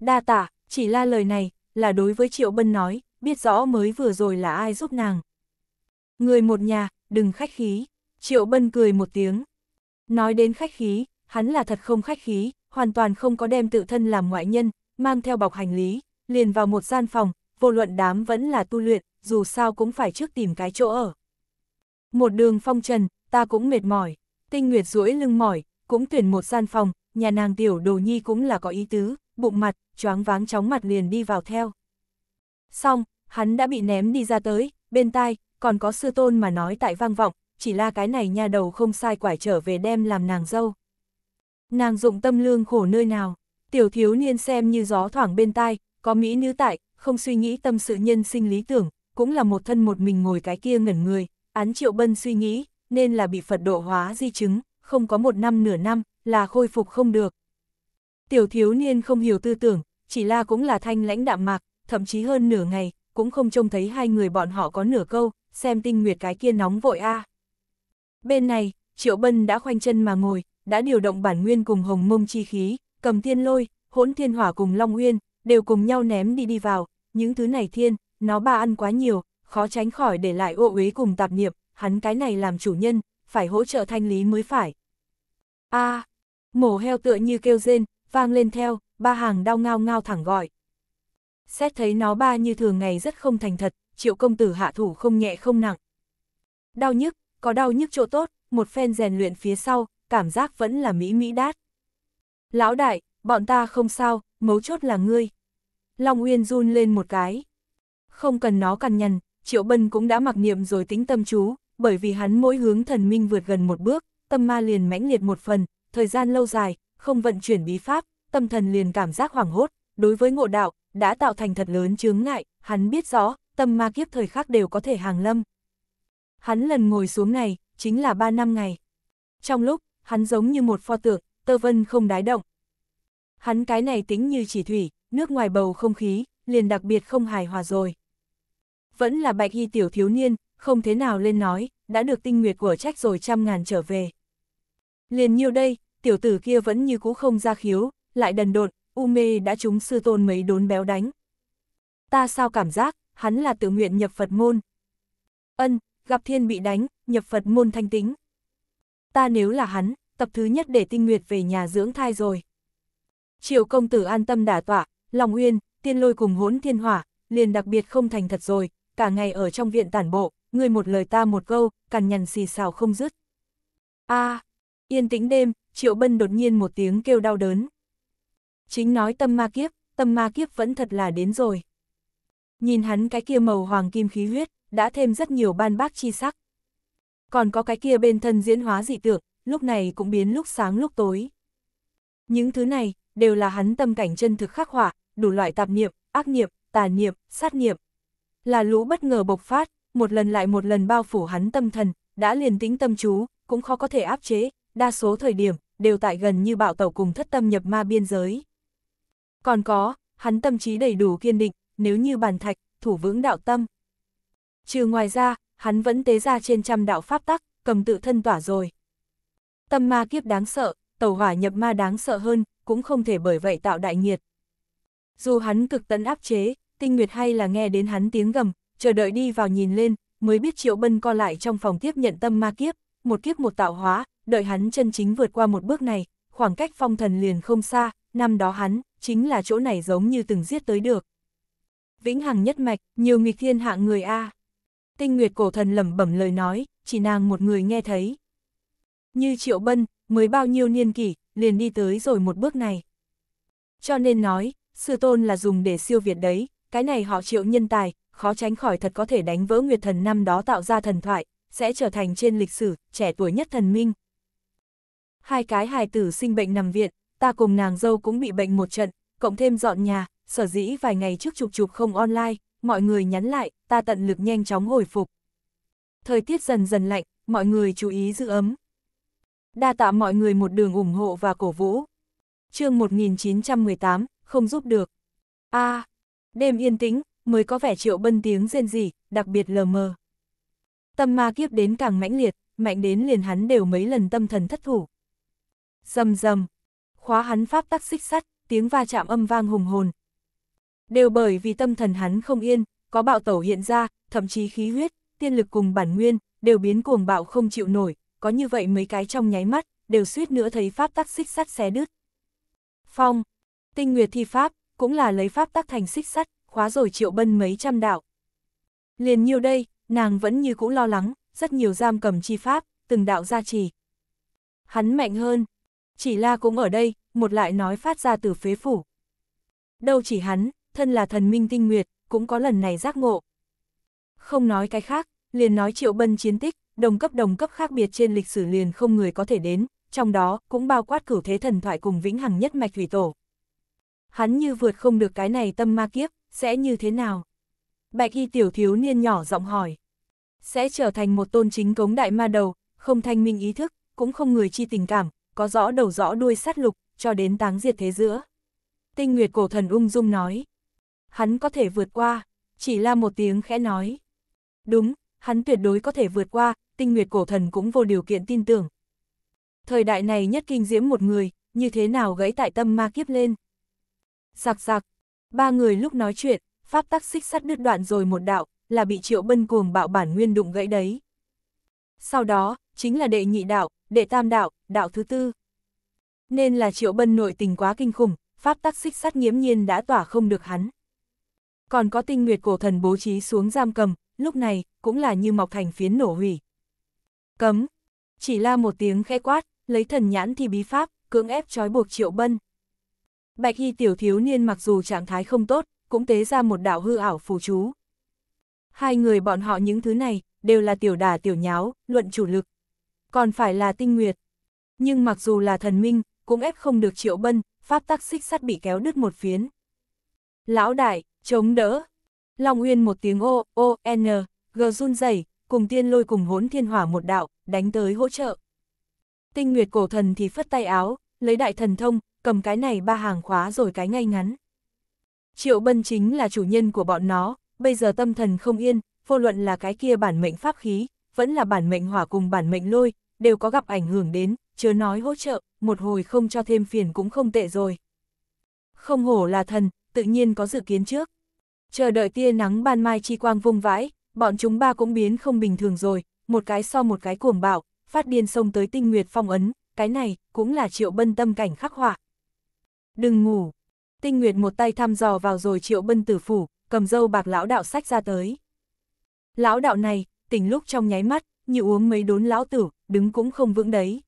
Speaker 1: Đa tả, chỉ là lời này, là đối với Triệu Bân nói, biết rõ mới vừa rồi là ai giúp nàng. Người một nhà, đừng khách khí, Triệu Bân cười một tiếng. Nói đến khách khí, hắn là thật không khách khí, hoàn toàn không có đem tự thân làm ngoại nhân, mang theo bọc hành lý, liền vào một gian phòng, vô luận đám vẫn là tu luyện, dù sao cũng phải trước tìm cái chỗ ở. Một đường phong trần, ta cũng mệt mỏi, tinh nguyệt duỗi lưng mỏi, cũng tuyển một gian phòng, nhà nàng tiểu đồ nhi cũng là có ý tứ, bụng mặt, choáng váng chóng mặt liền đi vào theo. Xong, hắn đã bị ném đi ra tới, bên tai, còn có sư tôn mà nói tại vang vọng, chỉ là cái này nha đầu không sai quải trở về đem làm nàng dâu. Nàng dụng tâm lương khổ nơi nào, tiểu thiếu niên xem như gió thoảng bên tai, có mỹ nữ tại, không suy nghĩ tâm sự nhân sinh lý tưởng, cũng là một thân một mình ngồi cái kia ngẩn người, án triệu bân suy nghĩ, nên là bị Phật độ hóa di chứng, không có một năm nửa năm, là khôi phục không được. Tiểu thiếu niên không hiểu tư tưởng, chỉ là cũng là thanh lãnh đạm mạc, thậm chí hơn nửa ngày, cũng không trông thấy hai người bọn họ có nửa câu, xem tinh nguyệt cái kia nóng vội a. Bên này, Triệu Bân đã khoanh chân mà ngồi, đã điều động bản nguyên cùng hồng mông chi khí, cầm thiên lôi, hỗn thiên hỏa cùng Long Uyên, đều cùng nhau ném đi đi vào, những thứ này thiên, nó ba ăn quá nhiều, khó tránh khỏi để lại ô uế cùng tạp niệm, hắn cái này làm chủ nhân, phải hỗ trợ thanh lý mới phải. a mổ heo tựa như kêu rên, vang lên theo, ba hàng đau ngao ngao thẳng gọi. Xét thấy nó ba như thường ngày rất không thành thật, triệu công tử hạ thủ không nhẹ không nặng. Đau nhức, có đau nhức chỗ tốt, một phen rèn luyện phía sau, cảm giác vẫn là mỹ mỹ đát. Lão đại, bọn ta không sao, mấu chốt là ngươi. Long Uyên run lên một cái. Không cần nó cằn nhằn, Triệu Bân cũng đã mặc niệm rồi tính tâm chú, bởi vì hắn mỗi hướng thần minh vượt gần một bước, tâm ma liền mãnh liệt một phần, thời gian lâu dài, không vận chuyển bí pháp, tâm thần liền cảm giác hoảng hốt, đối với ngộ đạo, đã tạo thành thật lớn chướng ngại, hắn biết rõ, tâm ma kiếp thời khác đều có thể hàng lâm. Hắn lần ngồi xuống này, chính là ba năm ngày. Trong lúc, hắn giống như một pho tượng, tơ vân không đái động. Hắn cái này tính như chỉ thủy, nước ngoài bầu không khí, liền đặc biệt không hài hòa rồi. Vẫn là bạch hy tiểu thiếu niên, không thế nào lên nói, đã được tinh nguyệt của trách rồi trăm ngàn trở về. Liền nhiều đây, tiểu tử kia vẫn như cũ không ra khiếu, lại đần độn, u mê đã trúng sư tôn mấy đốn béo đánh. Ta sao cảm giác, hắn là tự nguyện nhập Phật môn. Ân, gặp thiên bị đánh, nhập Phật môn thanh tính. Ta nếu là hắn, tập thứ nhất để tinh nguyệt về nhà dưỡng thai rồi. Triệu công tử an tâm đả tọa, Long Uyên, Tiên Lôi cùng hỗn thiên hỏa, liền đặc biệt không thành thật rồi, cả ngày ở trong viện tản bộ, người một lời ta một câu, cằn nhằn xì xào không dứt. a yên tĩnh đêm, Triệu Bân đột nhiên một tiếng kêu đau đớn. Chính nói tâm ma kiếp, tâm ma kiếp vẫn thật là đến rồi. Nhìn hắn cái kia màu hoàng kim khí huyết, đã thêm rất nhiều ban bác chi sắc. Còn có cái kia bên thân diễn hóa dị tượng, lúc này cũng biến lúc sáng lúc tối. Những thứ này, đều là hắn tâm cảnh chân thực khắc họa, đủ loại tạp niệm, ác niệm, tà niệm, sát niệm. Là lũ bất ngờ bộc phát, một lần lại một lần bao phủ hắn tâm thần, đã liền tĩnh tâm chú, cũng khó có thể áp chế, đa số thời điểm, đều tại gần như bạo tẩu cùng thất tâm nhập ma biên giới. Còn có, hắn tâm trí đầy đủ kiên định, nếu như bàn thạch, thủ vững đạo tâm. Trừ ngoài ra, hắn vẫn tế ra trên trăm đạo pháp tắc, cầm tự thân tỏa rồi. Tâm ma kiếp đáng sợ, tẩu hỏa nhập ma đáng sợ hơn, cũng không thể bởi vậy tạo đại nhiệt. Dù hắn cực tấn áp chế, tinh nguyệt hay là nghe đến hắn tiếng gầm, chờ đợi đi vào nhìn lên, mới biết triệu bân co lại trong phòng tiếp nhận tâm ma kiếp, một kiếp một tạo hóa, đợi hắn chân chính vượt qua một bước này, khoảng cách phong thần liền không xa, năm đó hắn, chính là chỗ này giống như từng giết tới được. Vĩnh hằng nhất mạch, nhiều nghịch thiên hạng người A. Tinh Nguyệt cổ thần lẩm bẩm lời nói, chỉ nàng một người nghe thấy. Như Triệu Bân, mới bao nhiêu niên kỷ, liền đi tới rồi một bước này. Cho nên nói, sư tôn là dùng để siêu việt đấy, cái này họ triệu nhân tài, khó tránh khỏi thật có thể đánh vỡ nguyệt thần năm đó tạo ra thần thoại, sẽ trở thành trên lịch sử, trẻ tuổi nhất thần minh. Hai cái hài tử sinh bệnh nằm viện, ta cùng nàng dâu cũng bị bệnh một trận, cộng thêm dọn nhà, sở dĩ vài ngày trước chụp chụp không online, mọi người nhắn lại, ta tận lực nhanh chóng hồi phục. Thời tiết dần dần lạnh, mọi người chú ý giữ ấm đa tạ mọi người một đường ủng hộ và cổ vũ. chương 1918, không giúp được. a à, đêm yên tĩnh, mới có vẻ triệu bân tiếng rên rỉ, đặc biệt lờ mờ. Tâm ma kiếp đến càng mãnh liệt, mạnh đến liền hắn đều mấy lần tâm thần thất thủ. Dầm dầm, khóa hắn pháp tắc xích sắt, tiếng va chạm âm vang hùng hồn. Đều bởi vì tâm thần hắn không yên, có bạo tẩu hiện ra, thậm chí khí huyết, tiên lực cùng bản nguyên, đều biến cuồng bạo không chịu nổi, có như vậy mấy cái trong nháy mắt, đều suýt nữa thấy pháp tắc xích sắt xé đứt. Phong, tinh nguyệt thi pháp, cũng là lấy pháp tắc thành xích sắt, khóa rồi triệu bân mấy trăm đạo. Liền nhiều đây, nàng vẫn như cũ lo lắng, rất nhiều giam cầm chi pháp, từng đạo gia trì. Hắn mạnh hơn, chỉ la cũng ở đây, một lại nói phát ra từ phế phủ. Đâu chỉ hắn, thân là thần minh tinh nguyệt, cũng có lần này giác ngộ. Không nói cái khác, liền nói triệu bân chiến tích, đồng cấp đồng cấp khác biệt trên lịch sử liền không người có thể đến, trong đó cũng bao quát cửu thế thần thoại cùng vĩnh hằng nhất mạch thủy tổ. Hắn như vượt không được cái này tâm ma kiếp, sẽ như thế nào? Bạch y tiểu thiếu niên nhỏ giọng hỏi. Sẽ trở thành một tôn chính cống đại ma đầu, không thanh minh ý thức, cũng không người chi tình cảm, có rõ đầu rõ đuôi sát lục, cho đến táng diệt thế giữa. Tinh Nguyệt cổ thần ung dung nói. Hắn có thể vượt qua, chỉ là một tiếng khẽ nói. Đúng, hắn tuyệt đối có thể vượt qua, tinh nguyệt cổ thần cũng vô điều kiện tin tưởng. Thời đại này nhất kinh diễm một người, như thế nào gãy tại tâm ma kiếp lên. Giặc giặc, ba người lúc nói chuyện, pháp tắc xích sắt đứt đoạn rồi một đạo, là bị triệu bân cuồng bạo bản nguyên đụng gãy đấy. Sau đó, chính là đệ nhị đạo, đệ tam đạo, đạo thứ tư. Nên là triệu bân nội tình quá kinh khủng, pháp tắc xích sắt nghiễm nhiên đã tỏa không được hắn. Còn có tinh nguyệt cổ thần bố trí xuống giam cầm, lúc này, cũng là như mọc thành phiến nổ hủy. Cấm. Chỉ la một tiếng khẽ quát, lấy thần nhãn thì bí pháp, cưỡng ép trói buộc Triệu Bân. Bạch y tiểu thiếu niên mặc dù trạng thái không tốt, cũng tế ra một đạo hư ảo phù chú. Hai người bọn họ những thứ này, đều là tiểu đà tiểu nháo, luận chủ lực. Còn phải là tinh nguyệt. Nhưng mặc dù là thần minh, cũng ép không được triệu bân, pháp tắc xích sắt bị kéo đứt một phiến. Lão đại, chống đỡ. Long Uyên một tiếng ô, ô, n, g run rẩy cùng tiên lôi cùng hỗn thiên hỏa một đạo, đánh tới hỗ trợ. Tinh Nguyệt cổ thần thì phất tay áo, lấy đại thần thông, cầm cái này ba hàng khóa rồi cái ngay ngắn. Triệu Bân chính là chủ nhân của bọn nó, bây giờ tâm thần không yên, vô luận là cái kia bản mệnh pháp khí, vẫn là bản mệnh hỏa cùng bản mệnh lôi, đều có gặp ảnh hưởng đến, chớ nói hỗ trợ, một hồi không cho thêm phiền cũng không tệ rồi. Không hổ là thần, tự nhiên có dự kiến trước. Chờ đợi tia nắng ban mai chi quang vung vãi, bọn chúng ba cũng biến không bình thường rồi, một cái so một cái cuồng bạo, phát điên xông tới tinh nguyệt phong ấn, cái này cũng là triệu bân tâm cảnh khắc họa. Đừng ngủ. Tinh nguyệt một tay thăm dò vào rồi triệu bân tử phủ, cầm dâu bạc lão đạo sách ra tới. Lão đạo này, tỉnh lúc trong nháy mắt, như uống mấy đốn lão tử, đứng cũng không vững đấy.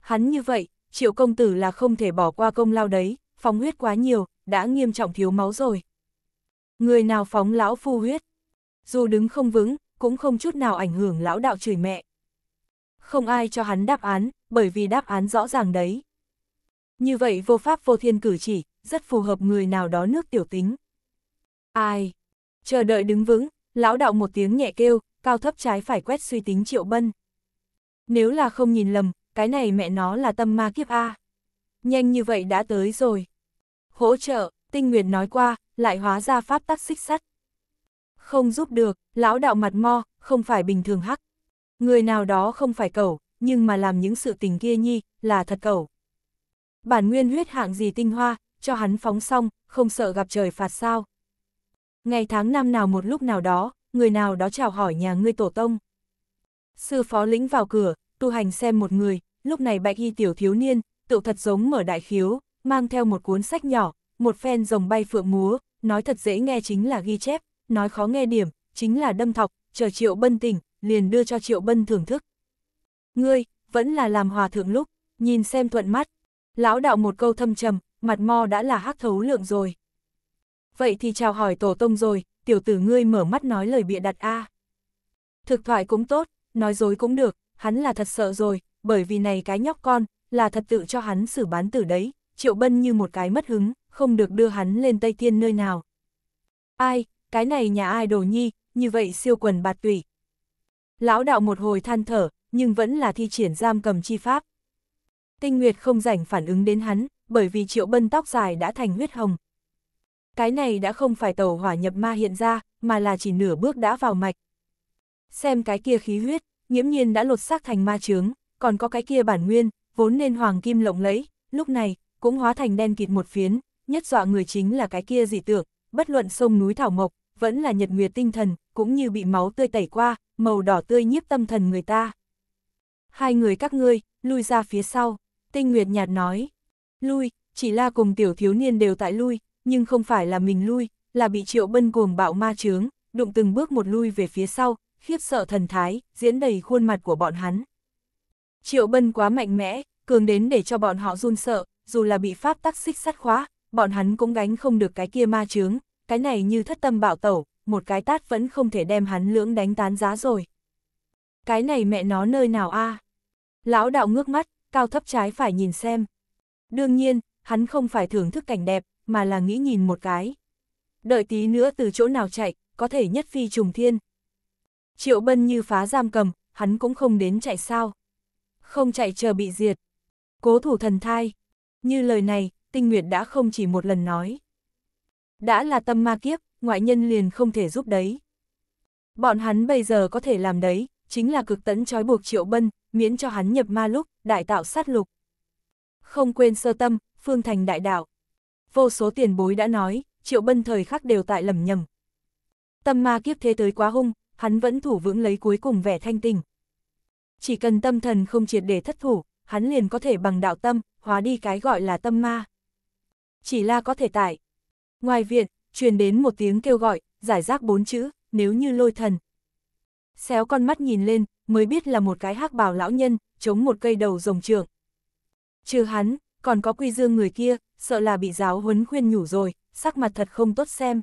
Speaker 1: Hắn như vậy, triệu công tử là không thể bỏ qua công lao đấy, phóng huyết quá nhiều, đã nghiêm trọng thiếu máu rồi. Người nào phóng lão phu huyết? dù đứng không vững, cũng không chút nào ảnh hưởng lão đạo chửi mẹ. Không ai cho hắn đáp án, bởi vì đáp án rõ ràng đấy. Như vậy vô pháp vô thiên cử chỉ, rất phù hợp người nào đó nước tiểu tính. Ai? Chờ đợi đứng vững, lão đạo một tiếng nhẹ kêu, cao thấp trái phải quét suy tính triệu bân. Nếu là không nhìn lầm, cái này mẹ nó là tâm ma kiếp A. Nhanh như vậy đã tới rồi. Hỗ trợ, tinh nguyệt nói qua, lại hóa ra pháp tắc xích sắt. Không giúp được, lão đạo mặt mo, không phải bình thường hắc. Người nào đó không phải cẩu, nhưng mà làm những sự tình kia nhi, là thật cẩu. Bản nguyên huyết hạng gì tinh hoa, cho hắn phóng xong, không sợ gặp trời phạt sao. Ngày tháng năm nào một lúc nào đó, người nào đó chào hỏi nhà ngươi tổ tông. Sư phó lĩnh vào cửa, tu hành xem một người, lúc này bạch y tiểu thiếu niên, tựu thật giống mở đại khiếu, mang theo một cuốn sách nhỏ, một phen rồng bay phượng múa, nói thật dễ nghe chính là ghi chép, nói khó nghe điểm, chính là đâm thọc, chờ Triệu Bân tỉnh, liền đưa cho Triệu Bân thưởng thức. Ngươi, vẫn là làm hòa thượng lúc, nhìn xem thuận mắt. Lão đạo một câu thâm trầm, mặt mo đã là hắc thấu lượng rồi. Vậy thì chào hỏi tổ tông rồi, tiểu tử ngươi mở mắt nói lời bịa đặt a. Thực thoại cũng tốt, nói dối cũng được, hắn là thật sợ rồi, bởi vì này cái nhóc con, là thật tự cho hắn xử bán tử đấy, triệu bân như một cái mất hứng, không được đưa hắn lên Tây Thiên nơi nào. Ai, cái này nhà ai đồ nhi, như vậy siêu quần bạt tủy. Lão đạo một hồi than thở, nhưng vẫn là thi triển giam cầm chi pháp. Tinh Nguyệt không rảnh phản ứng đến hắn, bởi vì triệu bân tóc dài đã thành huyết hồng. Cái này đã không phải tàu hỏa nhập ma hiện ra, mà là chỉ nửa bước đã vào mạch. Xem cái kia khí huyết, nghiễm nhiên đã lột xác thành ma trướng, còn có cái kia bản nguyên, vốn nên hoàng kim lộng lẫy, lúc này, cũng hóa thành đen kịt một phiến, nhất dọa người chính là cái kia dị tưởng, bất luận sông núi thảo mộc, vẫn là nhật nguyệt tinh thần, cũng như bị máu tươi tẩy qua, màu đỏ tươi nhiếp tâm thần người ta. Hai người các ngươi, lui ra phía sau, tinh nguyệt nhạt nói. Lui, chỉ là cùng tiểu thiếu niên đều tại lui, nhưng không phải là mình lui, là bị triệu bân cuồng bạo ma chướng, đụng từng bước một lui về phía sau, khiếp sợ thần thái, diễn đầy khuôn mặt của bọn hắn. Triệu bân quá mạnh mẽ, cường đến để cho bọn họ run sợ, dù là bị pháp tắc xích sắt khóa, bọn hắn cũng gánh không được cái kia ma chướng, cái này như thất tâm bạo tẩu, một cái tát vẫn không thể đem hắn lưỡng đánh tán giá rồi. Cái này mẹ nó nơi nào a? Lão đạo ngước mắt, cao thấp trái phải nhìn xem. Đương nhiên, hắn không phải thưởng thức cảnh đẹp, mà là nghĩ nhìn một cái. Đợi tí nữa từ chỗ nào chạy, có thể nhất phi trùng thiên. Triệu bân như phá giam cầm, hắn cũng không đến chạy sao. Không chạy chờ bị diệt. Cố thủ thần thai. Như lời này, Tinh Nguyệt đã không chỉ một lần nói. Đã là tâm ma kiếp, ngoại nhân liền không thể giúp đấy. Bọn hắn bây giờ có thể làm đấy, chính là cực tấn trói buộc Triệu Bân, miễn cho hắn nhập ma lúc, đại tạo sát lục. Không quên sơ tâm, phương thành đại đạo. Vô số tiền bối đã nói, Triệu Bân thời khắc đều tại lầm nhầm. Tâm ma kiếp thế tới quá hung, hắn vẫn thủ vững lấy cuối cùng vẻ thanh tình. Chỉ cần tâm thần không triệt để thất thủ, hắn liền có thể bằng đạo tâm, hóa đi cái gọi là tâm ma chỉ là có thể tải. Ngoài viện, truyền đến một tiếng kêu gọi, giải rác bốn chữ, nếu như lôi thần. Xéo con mắt nhìn lên, mới biết là một cái hắc bào lão nhân, chống một cây đầu rồng trưởng Trừ hắn, còn có quy dương người kia, sợ là bị giáo huấn khuyên nhủ rồi, sắc mặt thật không tốt xem.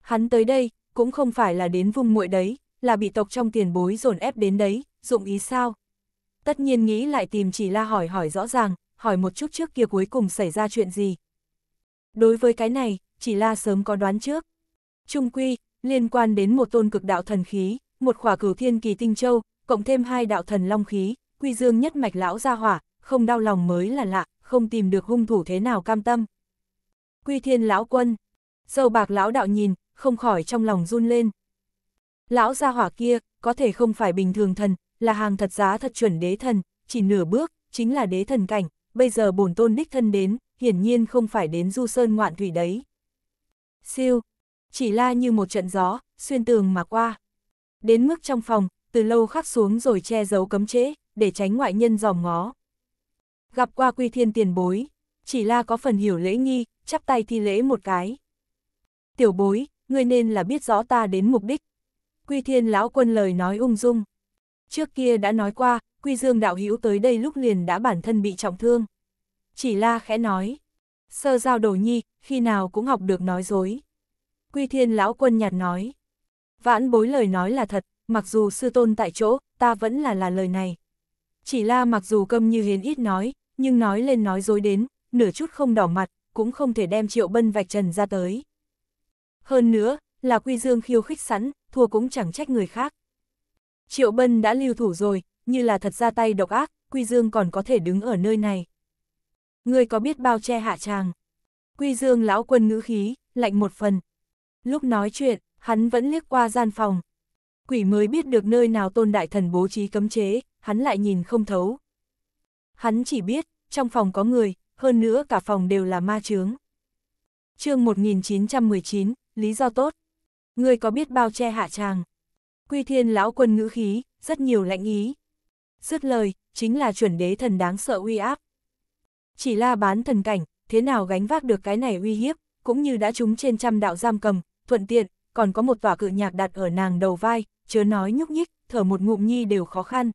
Speaker 1: Hắn tới đây, cũng không phải là đến vùng muội đấy, là bị tộc trong tiền bối dồn ép đến đấy, dụng ý sao? Tất nhiên nghĩ lại tìm chỉ la hỏi hỏi rõ ràng, hỏi một chút trước kia cuối cùng xảy ra chuyện gì. Đối với cái này, chỉ là sớm có đoán trước. Trung quy, liên quan đến một tôn cực đạo thần khí, một khỏa cửu thiên kỳ tinh châu, cộng thêm hai đạo thần long khí, quy dương nhất mạch lão ra hỏa, không đau lòng mới là lạ, không tìm được hung thủ thế nào cam tâm. Quy thiên lão quân, sâu bạc lão đạo nhìn, không khỏi trong lòng run lên. Lão gia hỏa kia, có thể không phải bình thường thần, là hàng thật giá thật chuẩn đế thần, chỉ nửa bước, chính là đế thần cảnh, bây giờ bổn tôn đích thân đến, hiển nhiên không phải đến du sơn ngoạn thủy đấy. Siêu, chỉ la như một trận gió, xuyên tường mà qua. Đến mức trong phòng, từ lâu khắc xuống rồi che giấu cấm chế, để tránh ngoại nhân dòm ngó. Gặp qua quy thiên tiền bối, chỉ la có phần hiểu lễ nghi, chắp tay thi lễ một cái. Tiểu bối, ngươi nên là biết rõ ta đến mục đích. Quy thiên lão quân lời nói ung dung. Trước kia đã nói qua, quy dương đạo hữu tới đây lúc liền đã bản thân bị trọng thương chỉ la khẽ nói. Sơ giao đồ nhi, khi nào cũng học được nói dối. Quy thiên lão quân nhạt nói. Vãn bối lời nói là thật, mặc dù sư tôn tại chỗ, ta vẫn là là lời này. Chỉ la mặc dù câm như hiến ít nói, nhưng nói lên nói dối đến, nửa chút không đỏ mặt, cũng không thể đem triệu bân vạch trần ra tới. Hơn nữa, là quy dương khiêu khích sẵn, thua cũng chẳng trách người khác. Triệu bân đã lưu thủ rồi, như là thật ra tay độc ác, quy dương còn có thể đứng ở nơi này. Ngươi có biết bao che hạ tràng? Quy dương lão quân ngữ khí, lạnh một phần. Lúc nói chuyện, hắn vẫn liếc qua gian phòng. Quỷ mới biết được nơi nào tôn đại thần bố trí cấm chế, hắn lại nhìn không thấu. Hắn chỉ biết, trong phòng có người, hơn nữa cả phòng đều là ma chướng. chương 1919, lý do tốt. Ngươi có biết bao che hạ tràng? Quy thiên lão quân ngữ khí, rất nhiều lãnh ý. Dứt lời, chính là chuẩn đế thần đáng sợ uy áp. Chỉ là bán thần cảnh, thế nào gánh vác được cái này uy hiếp, cũng như đã trúng trên trăm đạo giam cầm, thuận tiện, còn có một tòa cự nhạc đặt ở nàng đầu vai, chớ nói nhúc nhích, thở một ngụm nhi đều khó khăn.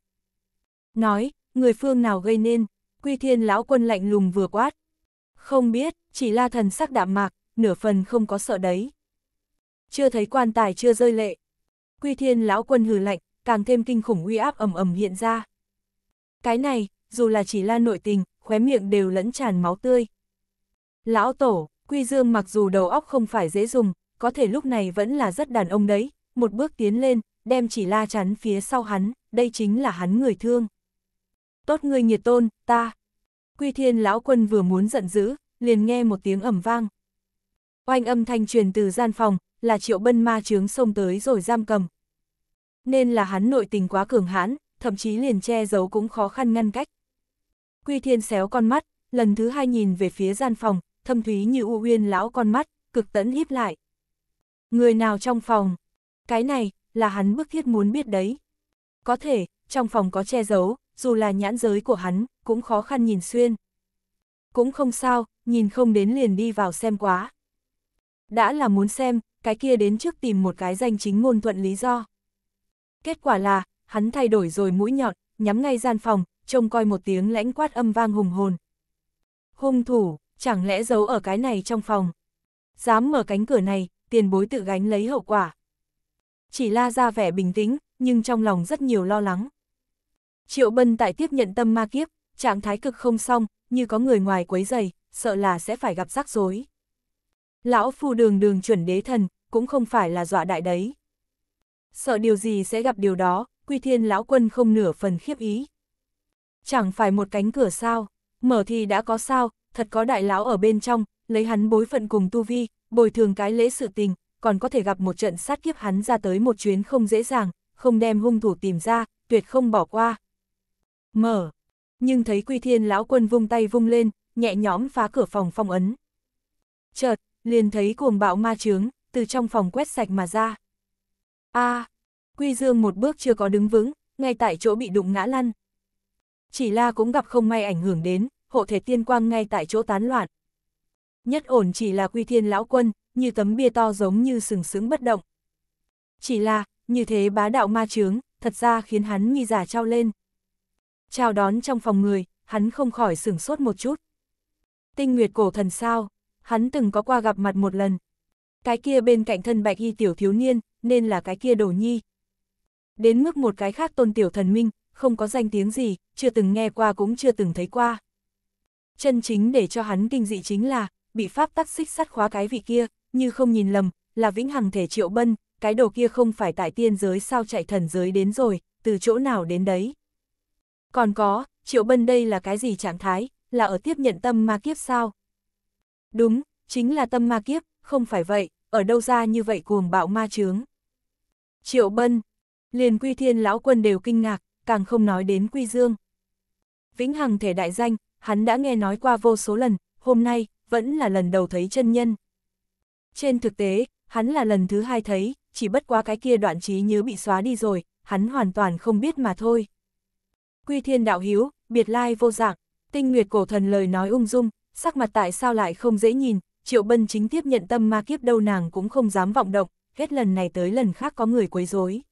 Speaker 1: Nói, người phương nào gây nên, quy thiên lão quân lạnh lùng vừa quát. Không biết, chỉ là thần sắc đạm mạc, nửa phần không có sợ đấy. Chưa thấy quan tài chưa rơi lệ. Quy thiên lão quân hừ lạnh, càng thêm kinh khủng uy áp ầm ầm hiện ra. Cái này, dù là chỉ là nội tình, khóe miệng đều lẫn tràn máu tươi. Lão tổ, Quy Dương mặc dù đầu óc không phải dễ dùng, có thể lúc này vẫn là rất đàn ông đấy, một bước tiến lên, đem chỉ la chắn phía sau hắn, đây chính là hắn người thương. Tốt người nhiệt tôn, ta. Quy Thiên lão quân vừa muốn giận dữ, liền nghe một tiếng ẩm vang. Oanh âm thanh truyền từ gian phòng, là triệu bân ma trướng xông tới rồi giam cầm. Nên là hắn nội tình quá cường hãn, thậm chí liền che giấu cũng khó khăn ngăn cách. Quy Thiên xéo con mắt, lần thứ hai nhìn về phía gian phòng, thâm thúy như u uyên lão con mắt, cực tẫn híp lại. Người nào trong phòng? Cái này, là hắn bức thiết muốn biết đấy. Có thể, trong phòng có che giấu, dù là nhãn giới của hắn, cũng khó khăn nhìn xuyên. Cũng không sao, nhìn không đến liền đi vào xem quá. Đã là muốn xem, cái kia đến trước tìm một cái danh chính ngôn thuận lý do. Kết quả là, hắn thay đổi rồi mũi nhọn, nhắm ngay gian phòng, trông coi một tiếng lãnh quát âm vang hùng hồn. Hung thủ, chẳng lẽ giấu ở cái này trong phòng? Dám mở cánh cửa này, tiền bối tự gánh lấy hậu quả. Chỉ la ra vẻ bình tĩnh, nhưng trong lòng rất nhiều lo lắng. Triệu Bân tại tiếp nhận tâm ma kiếp, trạng thái cực không xong, như có người ngoài quấy dày, sợ là sẽ phải gặp rắc rối. Lão phu đường đường chuẩn đế thần, cũng không phải là dọa đại đấy. Sợ điều gì sẽ gặp điều đó, quy thiên lão quân không nửa phần khiếp ý chẳng phải một cánh cửa sao, mở thì đã có sao, thật có đại lão ở bên trong, lấy hắn bối phận cùng tu vi, bồi thường cái lễ sự tình, còn có thể gặp một trận sát kiếp hắn ra tới một chuyến không dễ dàng, không đem hung thủ tìm ra, tuyệt không bỏ qua. Mở, nhưng thấy quy thiên lão quân vung tay vung lên, nhẹ nhõm phá cửa phòng phong ấn. Chợt, liền thấy cuồng bạo ma trướng, từ trong phòng quét sạch mà ra. a Quy Dương một bước chưa có đứng vững, ngay tại chỗ bị đụng ngã lăn, chỉ là cũng gặp không may ảnh hưởng đến, hộ thể tiên quang ngay tại chỗ tán loạn. Nhất ổn chỉ là quy thiên lão quân, như tấm bia to giống như sừng sững bất động. Chỉ là, như thế bá đạo ma chướng, thật ra khiến hắn nghi giả trao lên. Chào đón trong phòng người, hắn không khỏi sửng sốt một chút. Tinh nguyệt cổ thần sao, hắn từng có qua gặp mặt một lần. Cái kia bên cạnh thân bạch y tiểu thiếu niên, nên là cái kia đồ nhi. Đến mức một cái khác tôn tiểu thần minh, không có danh tiếng gì, chưa từng nghe qua cũng chưa từng thấy qua. Chân chính để cho hắn kinh dị chính là, bị pháp tắc xích sắt khóa cái vị kia, như không nhìn lầm, là vĩnh hằng thể triệu bân, cái đồ kia không phải tại tiên giới sao chạy thần giới đến rồi, từ chỗ nào đến đấy. Còn có, triệu bân đây là cái gì trạng thái, là ở tiếp nhận tâm ma kiếp sao? Đúng, chính là tâm ma kiếp, không phải vậy, ở đâu ra như vậy cuồng bạo ma chướng. Triệu bân, liền quy thiên lão quân đều kinh ngạc, càng không nói đến quy dương vĩnh hằng thể đại danh, hắn đã nghe nói qua vô số lần, hôm nay, vẫn là lần đầu thấy chân nhân. Trên thực tế, hắn là lần thứ hai thấy, chỉ bất quá cái kia đoạn trí nhớ bị xóa đi rồi, hắn hoàn toàn không biết mà thôi. Quy thiên đạo hiếu, biệt lai vô dạng, tinh nguyệt cổ thần lời nói ung dung, sắc mặt tại sao lại không dễ nhìn, triệu bân chính tiếp nhận tâm ma kiếp đâu nàng cũng không dám vọng động, hết lần này tới lần khác có người quấy rối.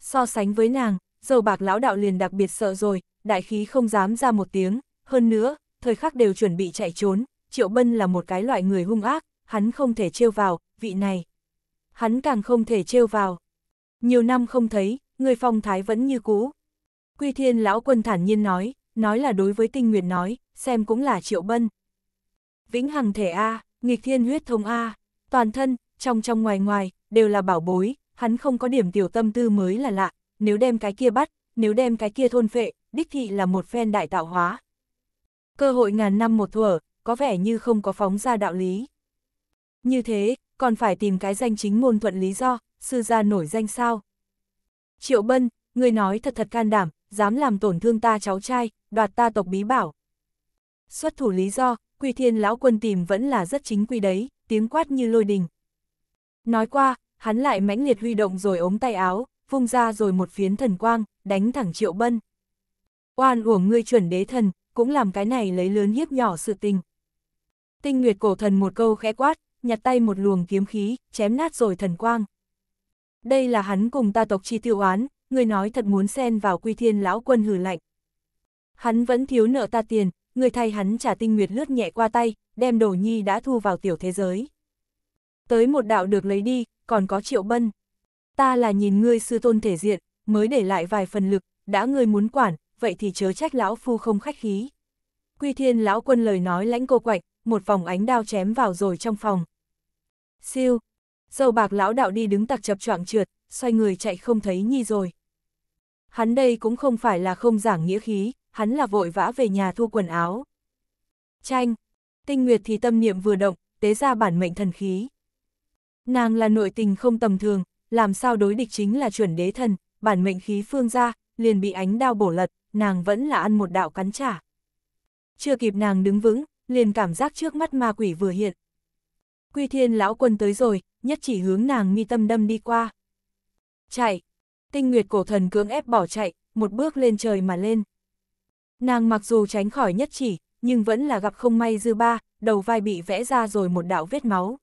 Speaker 1: So sánh với nàng, dầu bạc lão đạo liền đặc biệt sợ rồi, đại khí không dám ra một tiếng, hơn nữa, thời khắc đều chuẩn bị chạy trốn, Triệu Bân là một cái loại người hung ác, hắn không thể trêu vào, vị này. Hắn càng không thể trêu vào. Nhiều năm không thấy, người phong thái vẫn như cũ. Quy Thiên Lão Quân thản nhiên nói, nói là đối với tinh Nguyệt nói, xem cũng là Triệu Bân. Vĩnh Hằng Thể A, Nghịch Thiên Huyết Thông A, toàn thân, trong trong ngoài ngoài, đều là bảo bối, hắn không có điểm tiểu tâm tư mới là lạ, nếu đem cái kia bắt, nếu đem cái kia thôn phệ, đích thị là một phen đại tạo hóa. Cơ hội ngàn năm một thuở, có vẻ như không có phóng ra đạo lý. Như thế, còn phải tìm cái danh chính ngôn thuận lý do, sư gia nổi danh sao. Triệu Bân, người nói thật thật can đảm, dám làm tổn thương ta cháu trai, đoạt ta tộc bí bảo. Xuất thủ lý do, quy thiên lão quân tìm vẫn là rất chính quy đấy, tiếng quát như lôi đình. Nói qua, hắn lại mãnh liệt huy động rồi ống tay áo, vung ra rồi một phiến thần quang, đánh thẳng Triệu Bân. Oan uổng ngươi chuẩn đế thần, cũng làm cái này lấy lớn hiếp nhỏ sự tình. Tinh Nguyệt cổ thần một câu khẽ quát, nhặt tay một luồng kiếm khí, chém nát rồi thần quang. Đây là hắn cùng ta tộc chi tiêu oán, ngươi nói thật muốn xen vào quy thiên lão quân hử lạnh. Hắn vẫn thiếu nợ ta tiền, người thay hắn trả tinh nguyệt lướt nhẹ qua tay, đem đồ nhi đã thu vào tiểu thế giới. Tới một đạo được lấy đi, còn có triệu bân. Ta là nhìn ngươi sư tôn thể diện, mới để lại vài phần lực, đã ngươi muốn quản, vậy thì chớ trách lão phu không khách khí. Quy thiên lão quân lời nói lãnh cô quạch, một vòng ánh đao chém vào rồi trong phòng. Siêu, dâu bạc lão đạo đi đứng tặc chập choạng trượt, xoay người chạy không thấy nhi rồi. Hắn đây cũng không phải là không giảng nghĩa khí, hắn là vội vã về nhà thu quần áo. Tranh, tinh nguyệt thì tâm niệm vừa động, tế ra bản mệnh thần khí. Nàng là nội tình không tầm thường, làm sao đối địch chính là chuẩn đế thần, bản mệnh khí phương ra, liền bị ánh đao bổ lật nàng vẫn là ăn một đạo cắn trả. Chưa kịp nàng đứng vững, liền cảm giác trước mắt ma quỷ vừa hiện. Quy thiên lão quân tới rồi, nhất chỉ hướng nàng mi tâm đâm đi qua. Chạy! Tinh nguyệt cổ thần cưỡng ép bỏ chạy, một bước lên trời mà lên. Nàng mặc dù tránh khỏi nhất chỉ, nhưng vẫn là gặp không may dư ba, đầu vai bị vẽ ra rồi một đạo vết máu.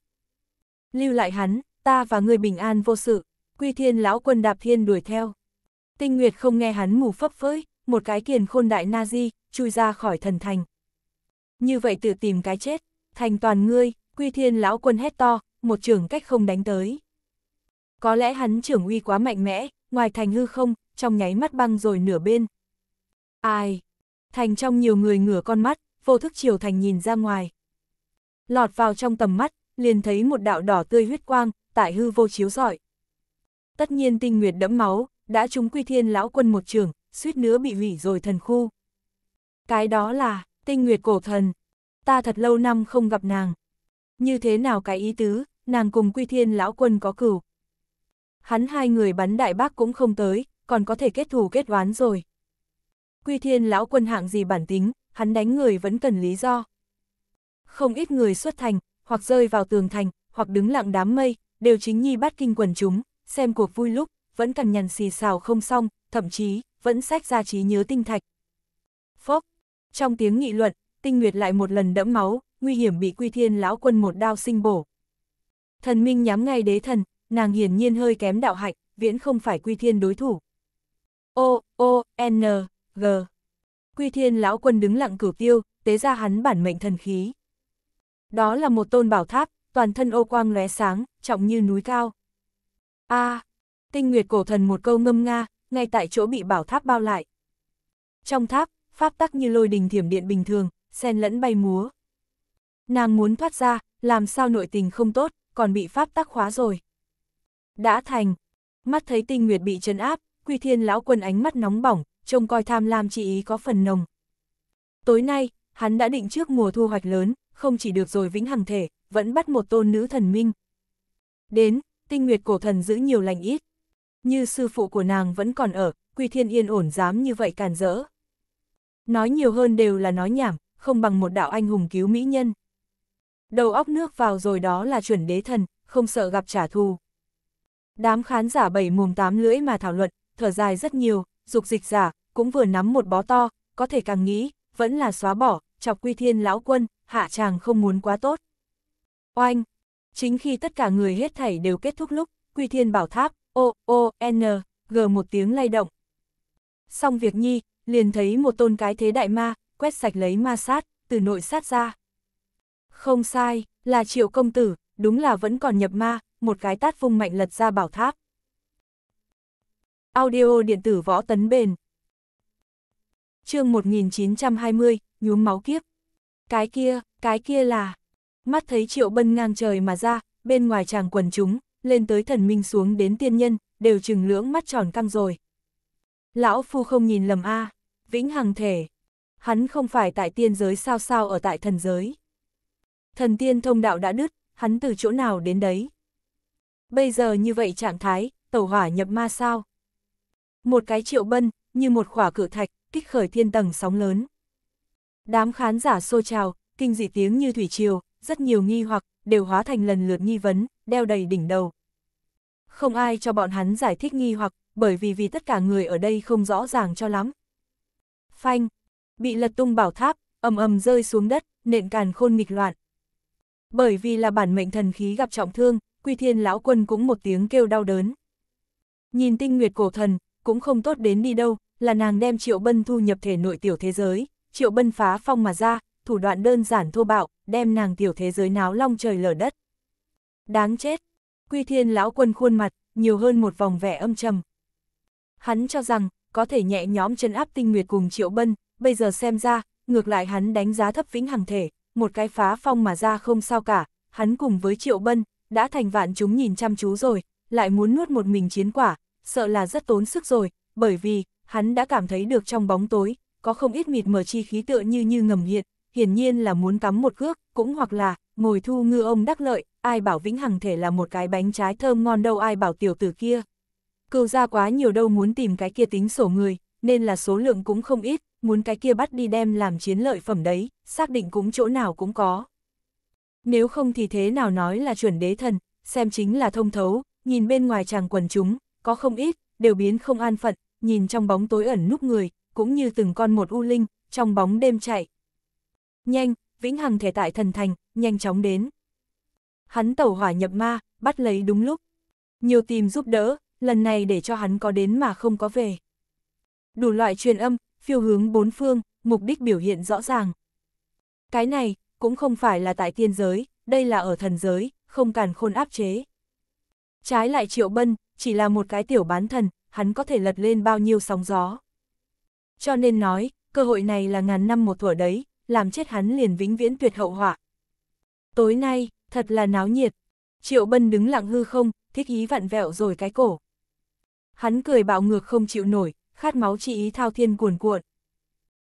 Speaker 1: Lưu lại hắn, ta và người bình an vô sự, quy thiên lão quân đạp thiên đuổi theo. Tinh Nguyệt không nghe hắn mù phấp phới, một cái kiền khôn đại Nazi, chui ra khỏi thần thành. Như vậy tự tìm cái chết, thành toàn ngươi, quy thiên lão quân hét to, một trường cách không đánh tới. Có lẽ hắn trưởng uy quá mạnh mẽ, ngoài thành hư không, trong nháy mắt băng rồi nửa bên. Ai? Thành trong nhiều người ngửa con mắt, vô thức chiều thành nhìn ra ngoài. Lọt vào trong tầm mắt, liền thấy một đạo đỏ tươi huyết quang, tại hư vô chiếu rọi. Tất nhiên tinh nguyệt đẫm máu, đã trúng quy thiên lão quân một trường, suýt nữa bị hủy rồi thần khu. Cái đó là, tinh nguyệt cổ thần. Ta thật lâu năm không gặp nàng. Như thế nào cái ý tứ, nàng cùng quy thiên lão quân có cửu. Hắn hai người bắn đại bác cũng không tới, còn có thể kết thù kết oán rồi. Quy thiên lão quân hạng gì bản tính, hắn đánh người vẫn cần lý do. Không ít người xuất thành, hoặc rơi vào tường thành, hoặc đứng lặng đám mây, đều chính nhi bắt kinh quần chúng, xem cuộc vui lúc, vẫn cần nhằn xì xào không xong, thậm chí vẫn sách ra trí nhớ tinh thạch. Phốc! Trong tiếng nghị luận, tinh nguyệt lại một lần đẫm máu, nguy hiểm bị quy thiên lão quân một đao sinh bổ. Thần minh nhắm ngay đế thần, nàng hiển nhiên hơi kém đạo hạnh, viễn không phải quy thiên đối thủ. O, O, N, G. Quy thiên lão quân đứng lặng cửu tiêu, tế ra hắn bản mệnh thần khí. Đó là một tôn bảo tháp, toàn thân ô quang lóe sáng, trọng như núi cao. A, à, tinh nguyệt cổ thần một câu ngâm nga, ngay tại chỗ bị bảo tháp bao lại. Trong tháp, pháp tắc như lôi đình thiểm điện bình thường, xen lẫn bay múa. Nàng muốn thoát ra, làm sao nội tình không tốt, còn bị pháp tắc khóa rồi. Đã thành, mắt thấy tinh nguyệt bị chấn áp, quy thiên lão quân ánh mắt nóng bỏng, trông coi tham lam chỉ ý có phần nồng. Tối nay, hắn đã định trước mùa thu hoạch lớn, không chỉ được rồi vĩnh hằng thể, vẫn bắt một tôn nữ thần minh. Đến, tinh nguyệt cổ thần giữ nhiều lành ít. Như sư phụ của nàng vẫn còn ở, Quy Thiên Yên ổn dám như vậy càn rỡ. Nói nhiều hơn đều là nói nhảm, không bằng một đạo anh hùng cứu mỹ nhân. Đầu óc nước vào rồi đó là chuẩn đế thần, không sợ gặp trả thù. Đám khán giả bảy mồm tám lưỡi mà thảo luận, thở dài rất nhiều, dục dịch giả, cũng vừa nắm một bó to, có thể càng nghĩ, vẫn là xóa bỏ, chọc quy thiên lão quân, hạ chàng không muốn quá tốt. Oanh! Chính khi tất cả người hết thảy đều kết thúc lúc, quy thiên bảo tháp, o, o, n, g một tiếng lay động. Xong việc nhi, liền thấy một tôn cái thế đại ma, quét sạch lấy ma sát, từ nội sát ra. Không sai, là triệu công tử, đúng là vẫn còn nhập ma, một cái tát vung mạnh lật ra bảo tháp. Audio điện tử võ tấn bền. chương 1920, nhuốm máu kiếp. Cái kia, cái kia là... Mắt thấy triệu bân ngang trời mà ra, bên ngoài chàng quần chúng, lên tới thần minh xuống đến tiên nhân, đều chừng lưỡng mắt tròn căng rồi. Lão Phu không nhìn lầm A, vĩnh hằng thể. Hắn không phải tại tiên giới sao sao ở tại thần giới. Thần tiên thông đạo đã đứt, hắn từ chỗ nào đến đấy. Bây giờ như vậy trạng thái, tẩu hỏa nhập ma sao. Một cái triệu bân, như một khỏa cử thạch, kích khởi thiên tầng sóng lớn. Đám khán giả xô trào, kinh dị tiếng như thủy triều, rất nhiều nghi hoặc, đều hóa thành lần lượt nghi vấn, đeo đầy đỉnh đầu. Không ai cho bọn hắn giải thích nghi hoặc, bởi vì vì tất cả người ở đây không rõ ràng cho lắm. Phanh, bị lật tung bảo tháp, ầm ầm rơi xuống đất, nện càn khôn nghịch loạn. Bởi vì là bản mệnh thần khí gặp trọng thương, Quy Thiên lão quân cũng một tiếng kêu đau đớn. Nhìn Tinh Nguyệt cổ thần, cũng không tốt đến đi đâu, là nàng đem Triệu Bân thu nhập thể nội tiểu thế giới, Triệu Bân phá phong mà ra, thủ đoạn đơn giản thô bạo, đem nàng tiểu thế giới náo long trời lở đất. Đáng chết! Quy thiên lão quân khuôn mặt, nhiều hơn một vòng vẻ âm trầm. Hắn cho rằng, có thể nhẹ nhóm chân áp tinh nguyệt cùng triệu bân, bây giờ xem ra, ngược lại hắn đánh giá thấp vĩnh hằng thể, một cái phá phong mà ra không sao cả, hắn cùng với triệu bân, đã thành vạn chúng nhìn chăm chú rồi, lại muốn nuốt một mình chiến quả, sợ là rất tốn sức rồi, bởi vì, hắn đã cảm thấy được trong bóng tối, có không ít mịt mờ chi khí tựa như như ngầm hiện, hiển nhiên là muốn cắm một cước, cũng hoặc là, ngồi thu ngư ông đắc lợi, ai bảo vĩnh hằng thể là một cái bánh trái thơm ngon đâu ai bảo tiểu tử kia. Cừu ra quá nhiều đâu muốn tìm cái kia tính sổ người, nên là số lượng cũng không ít, muốn cái kia bắt đi đem làm chiến lợi phẩm đấy, xác định cũng chỗ nào cũng có. Nếu không thì thế nào nói là chuẩn đế thần, xem chính là thông thấu, nhìn bên ngoài chàng quần chúng, có không ít, đều biến không an phận, nhìn trong bóng tối ẩn núp người, cũng như từng con một u linh, trong bóng đêm chạy, nhanh, vĩnh hằng thể tại thần thành, nhanh chóng đến. Hắn tẩu hỏa nhập ma, bắt lấy đúng lúc. Nhiều tìm giúp đỡ, lần này để cho hắn có đến mà không có về. Đủ loại truyền âm, phiêu hướng bốn phương, mục đích biểu hiện rõ ràng. Cái này, cũng không phải là tại tiên giới, đây là ở thần giới, không cần khôn áp chế. Trái lại triệu bân, chỉ là một cái tiểu bán thần, hắn có thể lật lên bao nhiêu sóng gió. Cho nên nói, cơ hội này là ngàn năm một thuở đấy, làm chết hắn liền vĩnh viễn tuyệt hậu họa. Tối nay, thật là náo nhiệt. Triệu Bân đứng lặng hư không, thích ý vặn vẹo rồi cái cổ. Hắn cười bạo ngược không chịu nổi, khát máu chi ý thao thiên cuồn cuộn.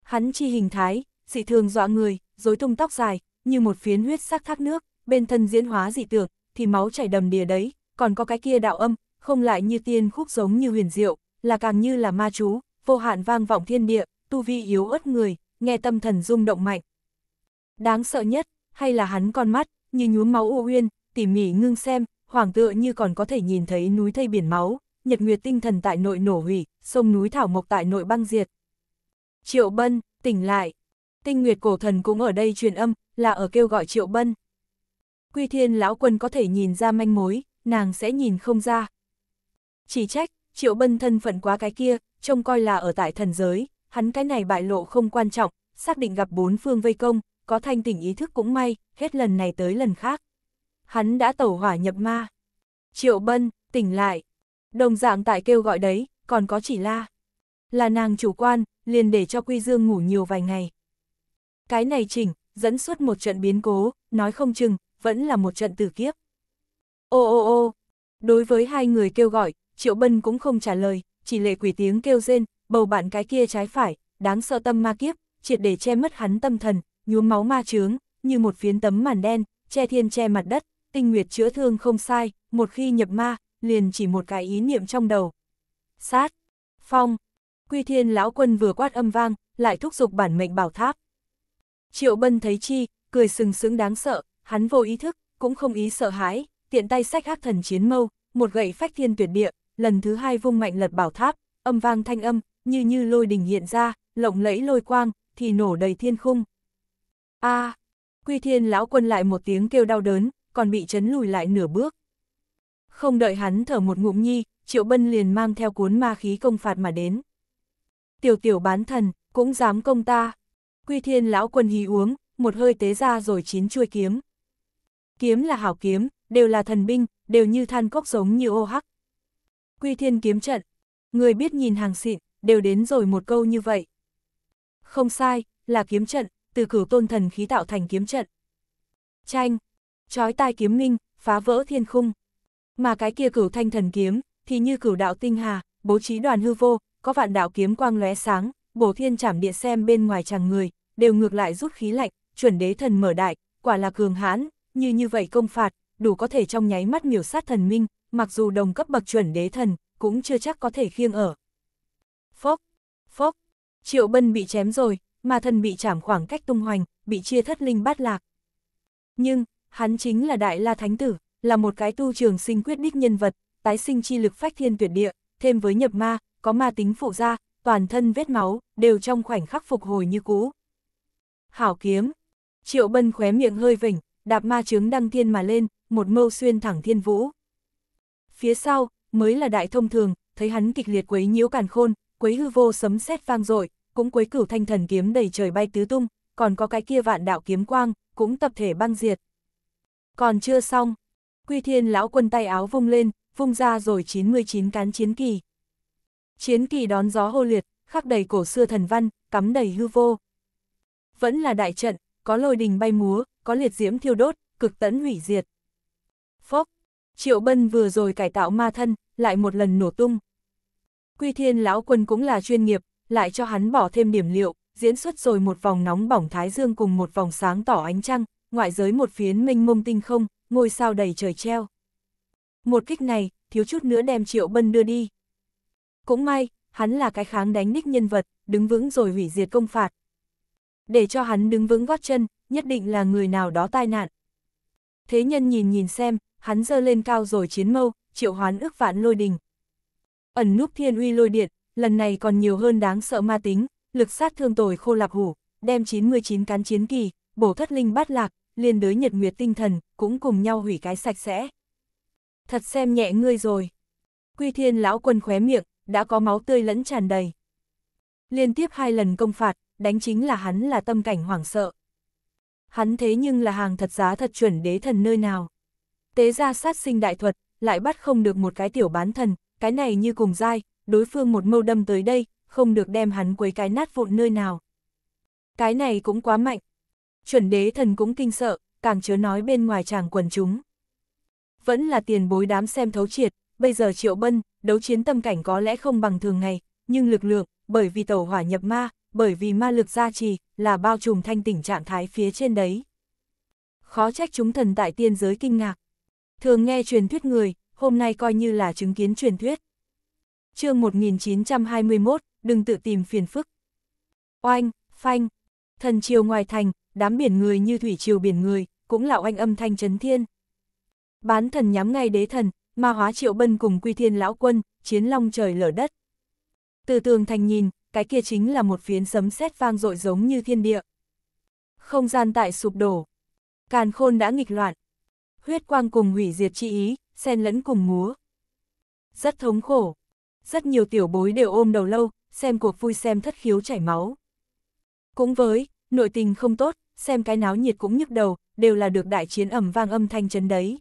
Speaker 1: Hắn chi hình thái, dị thường dọa người, rối tung tóc dài, như một phiến huyết sắc thác nước, bên thân diễn hóa dị tượng, thì máu chảy đầm đìa đấy, còn có cái kia đạo âm, không lại như tiên khúc giống như huyền diệu, là càng như là ma chú, vô hạn vang vọng thiên địa, tu vi yếu ớt người, nghe tâm thần rung động mạnh. Đáng sợ nhất, hay là hắn con mắt, như nhuốm máu u uyên, tỉ mỉ ngưng xem, hoàng tựa như còn có thể nhìn thấy núi thây biển máu, nhật nguyệt tinh thần tại nội nổ hủy, sông núi thảo mộc tại nội băng diệt. Triệu Bân, tỉnh lại. Tinh Nguyệt cổ thần cũng ở đây truyền âm, là ở kêu gọi Triệu Bân. Quy Thiên lão quân có thể nhìn ra manh mối, nàng sẽ nhìn không ra. Chỉ trách, Triệu Bân thân phận quá cái kia, trông coi là ở tại thần giới, hắn cái này bại lộ không quan trọng, xác định gặp bốn phương vây công, có thanh tỉnh ý thức cũng may, hết lần này tới lần khác. Hắn đã tẩu hỏa nhập ma. Triệu Bân, tỉnh lại. Đồng dạng tại kêu gọi đấy, còn có chỉ la. Là nàng chủ quan, liền để cho Quy Dương ngủ nhiều vài ngày. Cái này chỉnh, dẫn suốt một trận biến cố, nói không chừng, vẫn là một trận tử kiếp. Ô ô ô, đối với hai người kêu gọi, Triệu Bân cũng không trả lời, chỉ lệ quỷ tiếng kêu rên, bầu bạn cái kia trái phải, đáng sợ tâm ma kiếp, triệt để che mất hắn tâm thần, nhuốm máu ma trướng, như một phiến tấm màn đen, che thiên che mặt đất, tinh nguyệt chữa thương không sai, một khi nhập ma, liền chỉ một cái ý niệm trong đầu. Sát, phong, quy thiên lão quân vừa quát âm vang, lại thúc giục bản mệnh bảo tháp. Triệu bân thấy chi, cười sừng sững đáng sợ, hắn vô ý thức, cũng không ý sợ hãi, tiện tay sách ác thần chiến mâu, một gậy phách thiên tuyệt địa, lần thứ hai vung mạnh lật bảo tháp, âm vang thanh âm, như như lôi đình hiện ra, lộng lẫy lôi quang, thì nổ đầy thiên khung. a à, Quy thiên lão quân lại một tiếng kêu đau đớn, còn bị chấn lùi lại nửa bước. Không đợi hắn thở một ngụm nhi, triệu bân liền mang theo cuốn ma khí công phạt mà đến. Tiểu tiểu bán thần, cũng dám công ta. Quy thiên lão quân hí uống, một hơi tế ra rồi chín chuôi kiếm. Kiếm là hảo kiếm, đều là thần binh, đều như than cốc giống như ô hắc. Quy thiên kiếm trận, người biết nhìn hàng xịn, đều đến rồi một câu như vậy. Không sai, là kiếm trận, từ cửu tôn thần khí tạo thành kiếm trận. Tranh, trói tai kiếm minh, phá vỡ thiên khung. Mà cái kia cửu thanh thần kiếm, thì như cửu đạo tinh hà, bố trí đoàn hư vô, có vạn đạo kiếm quang lóe sáng, bổ thiên trảm địa xem bên ngoài chàng người, đều ngược lại rút khí lạnh, chuẩn đế thần mở đại, quả là cường hãn, như như vậy công phạt, đủ có thể trong nháy mắt miểu sát thần minh, mặc dù đồng cấp bậc chuẩn đế thần, cũng chưa chắc có thể khiêng ở. Phốc, phốc, triệu bân bị chém rồi, mà thần bị chảm khoảng cách tung hoành, bị chia thất linh bát lạc. Nhưng, hắn chính là Đại La Thánh Tử, là một cái tu trường sinh quyết đích nhân vật, tái sinh chi lực phách thiên tuyệt địa, thêm với nhập ma, có ma tính phụ ra, toàn thân vết máu, đều trong khoảnh khắc phục hồi như cũ. Hảo kiếm, triệu bân khóe miệng hơi vỉnh, đạp ma trướng đăng thiên mà lên, một mâu xuyên thẳng thiên vũ. Phía sau, mới là đại thông thường, thấy hắn kịch liệt quấy nhiễu càn khôn, quấy hư vô sấm sét vang dội, cũng quấy cửu thanh thần kiếm đầy trời bay tứ tung, còn có cái kia vạn đạo kiếm quang, cũng tập thể băng diệt. Còn chưa xong, Quy Thiên lão quân tay áo vung lên, vung ra rồi 99 cán chiến kỳ. Chiến kỳ đón gió hô liệt, khắc đầy cổ xưa thần văn, cắm đầy hư vô. Vẫn là đại trận, có lôi đình bay múa, có liệt diễm thiêu đốt, cực tẫn hủy diệt. Phốc, Triệu Bân vừa rồi cải tạo ma thân, lại một lần nổ tung. Quy Thiên lão quân cũng là chuyên nghiệp, lại cho hắn bỏ thêm điểm liệu, diễn xuất rồi một vòng nóng bỏng thái dương cùng một vòng sáng tỏ ánh trăng, ngoại giới một phiến mênh mông tinh không, ngôi sao đầy trời treo. Một kích này, thiếu chút nữa đem Triệu Bân đưa đi. Cũng may, hắn là cái kháng đánh đích nhân vật, đứng vững rồi hủy diệt công phạt. Để cho hắn đứng vững gót chân, nhất định là người nào đó tai nạn. Thế nhân nhìn nhìn xem, hắn giơ lên cao rồi chiến mâu, triệu hoán ước vạn lôi đình, Ẩn núp thiên uy lôi điện, lần này còn nhiều hơn đáng sợ ma tính, lực sát thương tồi khô lạp hủ, đem 99 cán chiến kỳ, bổ thất linh bát lạc, liên đới nhật nguyệt tinh thần, cũng cùng nhau hủy cái sạch sẽ. Thật xem nhẹ ngươi rồi. Quy thiên lão quân khóe miệng, đã có máu tươi lẫn tràn đầy. Liên tiếp hai lần công phạt, đánh chính là hắn là tâm cảnh hoảng sợ. Hắn thế nhưng là hàng thật giá thật chuẩn đế thần nơi nào. Tế ra sát sinh đại thuật, lại bắt không được một cái tiểu bán thần, cái này như cùng dai, đối phương một mâu đâm tới đây, không được đem hắn quấy cái nát vụn nơi nào. Cái này cũng quá mạnh. Chuẩn đế thần cũng kinh sợ, càng chớ nói bên ngoài chàng quần chúng. Vẫn là tiền bối đám xem thấu triệt, bây giờ triệu bân, đấu chiến tâm cảnh có lẽ không bằng thường ngày, nhưng lực lượng, bởi vì tẩu hỏa nhập ma, bởi vì ma lực gia trì, là bao trùm thanh tỉnh trạng thái phía trên đấy. Khó trách chúng thần tại tiên giới kinh ngạc. Thường nghe truyền thuyết người, hôm nay coi như là chứng kiến truyền thuyết. chương 1921, đừng tự tìm phiền phức. Oanh, phanh, thần chiều ngoài thành, đám biển người như thủy chiều biển người, cũng là oanh âm thanh chấn thiên. Bán thần nhắm ngay đế thần, ma hóa triệu bân cùng quy thiên lão quân, chiến long trời lở đất. Từ tường thành nhìn, cái kia chính là một phiến sấm sét vang dội giống như thiên địa. Không gian tại sụp đổ. Càn khôn đã nghịch loạn. Huyết quang cùng hủy diệt chi ý, xen lẫn cùng múa. Rất thống khổ. Rất nhiều tiểu bối đều ôm đầu lâu, xem cuộc vui xem thất khiếu chảy máu. Cũng với, nội tình không tốt, xem cái náo nhiệt cũng nhức đầu, đều là được đại chiến ẩm vang âm thanh chấn đấy.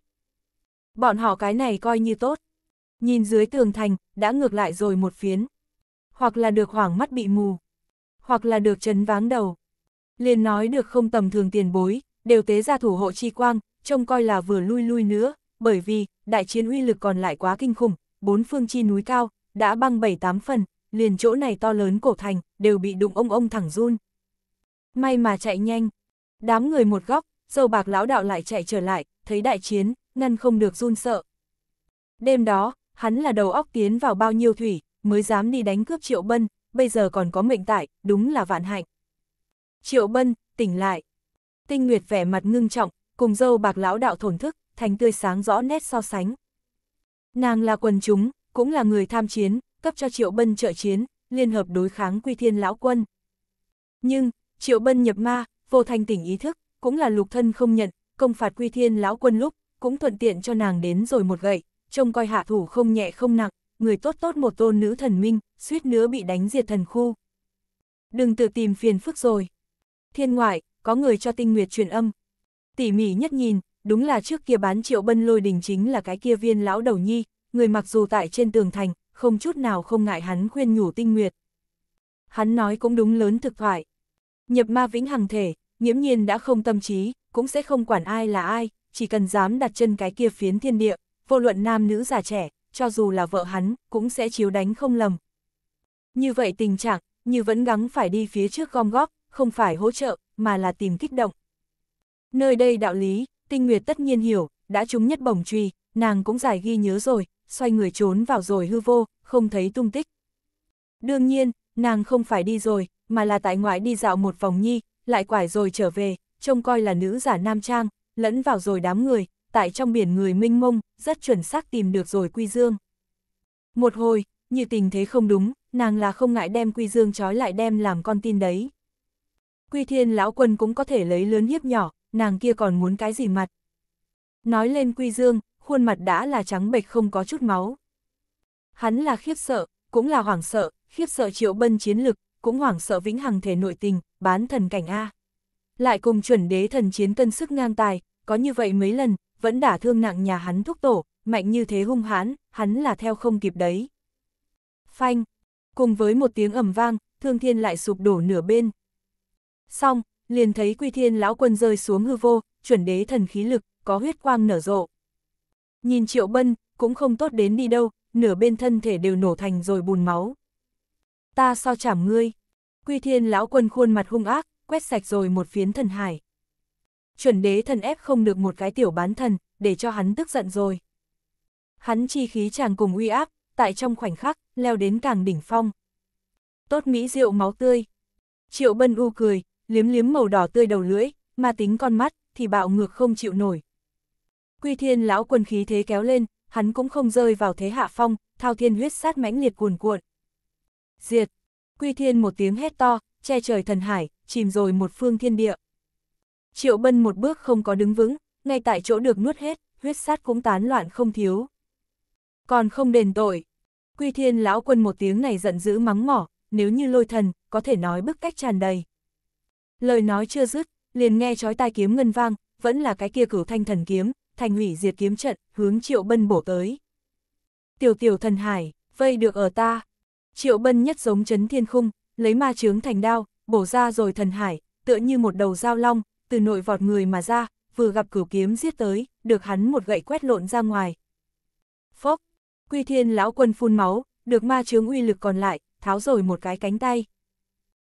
Speaker 1: Bọn họ cái này coi như tốt. Nhìn dưới tường thành, đã ngược lại rồi một phiến. Hoặc là được hoảng mắt bị mù. Hoặc là được chấn váng đầu. liền nói được không tầm thường tiền bối, đều tế ra thủ hộ chi quang, trông coi là vừa lui lui nữa, bởi vì đại chiến uy lực còn lại quá kinh khủng, bốn phương chi núi cao, đã băng bảy tám phần, liền chỗ này to lớn cổ thành, đều bị đụng ông ông thẳng run. May mà chạy nhanh, đám người một góc, dâu bạc lão đạo lại chạy trở lại, thấy đại chiến, ngăn không được run sợ. Đêm đó, hắn là đầu óc tiến vào bao nhiêu thủy, mới dám đi đánh cướp triệu bân, bây giờ còn có mệnh tại, đúng là vạn hạnh. Triệu bân, tỉnh lại. Tinh Nguyệt vẻ mặt ngưng trọng, cùng dâu bạc lão đạo thổn thức, thành tươi sáng rõ nét so sánh. Nàng là quần chúng, cũng là người tham chiến, cấp cho Triệu Bân trợ chiến, liên hợp đối kháng quy thiên lão quân. Nhưng, Triệu Bân nhập ma, vô thành tỉnh ý thức, cũng là lục thân không nhận, công phạt quy thiên lão quân lúc, cũng thuận tiện cho nàng đến rồi một gậy, trông coi hạ thủ không nhẹ không nặng, người tốt tốt một tôn nữ thần minh, suýt nữa bị đánh diệt thần khu. Đừng tự tìm phiền phức rồi. Thiên ngoại, có người cho tinh nguyệt truyền âm. Tỉ mỉ nhất nhìn, đúng là trước kia bán triệu bân lôi đình chính là cái kia viên lão đầu nhi, người mặc dù tại trên tường thành, không chút nào không ngại hắn khuyên nhủ tinh nguyệt. Hắn nói cũng đúng lớn thực thoại. Nhập ma vĩnh hằng thể, nghiễm nhiên đã không tâm trí, cũng sẽ không quản ai là ai, chỉ cần dám đặt chân cái kia phiến thiên địa, vô luận nam nữ già trẻ, cho dù là vợ hắn, cũng sẽ chiếu đánh không lầm. Như vậy tình trạng, như vẫn gắng phải đi phía trước gom góp, không phải hỗ trợ, mà là tìm kích động. Nơi đây đạo lý, Tinh Nguyệt tất nhiên hiểu, đã trúng nhất bổng truy, nàng cũng giải ghi nhớ rồi, xoay người trốn vào rồi hư vô, không thấy tung tích. Đương nhiên, nàng không phải đi rồi, mà là tại ngoại đi dạo một vòng nhi, lại quải rồi trở về, trông coi là nữ giả nam trang, lẫn vào rồi đám người, tại trong biển người minh mông, rất chuẩn xác tìm được rồi Quy Dương. Một hồi, như tình thế không đúng, nàng là không ngại đem Quy Dương trói lại đem làm con tin đấy. Quy Thiên lão quân cũng có thể lấy lớn hiếp nhỏ, nàng kia còn muốn cái gì mặt. Nói lên Quy Dương, khuôn mặt đã là trắng bệch không có chút máu. Hắn là khiếp sợ, cũng là hoảng sợ, khiếp sợ triệu bân chiến lực, cũng hoảng sợ vĩnh hằng thể nội tình, bán thần cảnh A. Lại cùng chuẩn đế thần chiến cân sức ngang tài, có như vậy mấy lần, vẫn đả thương nặng nhà hắn thúc tổ, mạnh như thế hung hãn, hắn là theo không kịp đấy. Phanh, cùng với một tiếng ầm vang, thương thiên lại sụp đổ nửa bên. Xong, liền thấy quy thiên lão quân rơi xuống hư vô, chuẩn đế thần khí lực, có huyết quang nở rộ. Nhìn triệu bân, cũng không tốt đến đi đâu, nửa bên thân thể đều nổ thành rồi bùn máu. Ta so chảm ngươi? Quy thiên lão quân khuôn mặt hung ác, quét sạch rồi một phiến thần hải. Chuẩn đế thần ép không được một cái tiểu bán thần, để cho hắn tức giận rồi. Hắn chi khí chàng cùng uy áp, tại trong khoảnh khắc, leo đến càng đỉnh phong. Tốt mỹ rượu máu tươi. Triệu bân u cười, liếm liếm màu đỏ tươi đầu lưỡi, mà tính con mắt, thì bạo ngược không chịu nổi. Quy thiên lão quân khí thế kéo lên, hắn cũng không rơi vào thế hạ phong, thao thiên huyết sát mãnh liệt cuồn cuộn. Diệt! Quy thiên một tiếng hét to, che trời thần hải, chìm rồi một phương thiên địa. Triệu bân một bước không có đứng vững, ngay tại chỗ được nuốt hết, huyết sát cũng tán loạn không thiếu. Còn không đền tội. Quy thiên lão quân một tiếng này giận dữ mắng mỏ, nếu như lôi thần, có thể nói bức cách tràn đầy. Lời nói chưa dứt, liền nghe chói tai kiếm ngân vang, vẫn là cái kia cửu thanh thần kiếm, thành hủy diệt kiếm trận, hướng Triệu Bân bổ tới. Tiểu tiểu thần hải, vây được ở ta. Triệu Bân nhất giống chấn thiên khung, lấy ma chướng thành đao, bổ ra rồi thần hải, tựa như một đầu dao long, từ nội vọt người mà ra, vừa gặp cửu kiếm giết tới, được hắn một gậy quét lộn ra ngoài. Phốc, Quy Thiên lão quân phun máu, được ma chướng uy lực còn lại, tháo rồi một cái cánh tay.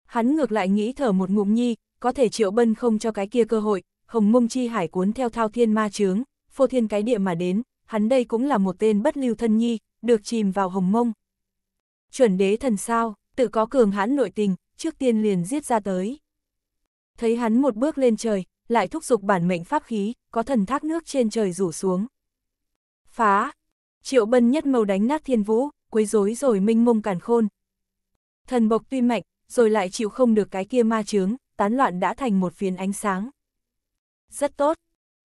Speaker 1: Hắn ngược lại nghĩ thở một ngụm nhi, có thể triệu bân không cho cái kia cơ hội, hồng mông chi hải cuốn theo thao thiên ma chướng, phô thiên cái địa mà đến, hắn đây cũng là một tên bất lưu thân nhi, được chìm vào hồng mông. Chuẩn đế thần sao, tự có cường hãn nội tình, trước tiên liền giết ra tới. Thấy hắn một bước lên trời, lại thúc giục bản mệnh pháp khí, có thần thác nước trên trời rủ xuống. Phá! Triệu bân nhất màu đánh nát thiên vũ, quấy rối rồi minh mông càn khôn. Thần bộc tuy mạnh, rồi lại chịu không được cái kia ma chướng, tán loạn đã thành một phiến ánh sáng. Rất tốt.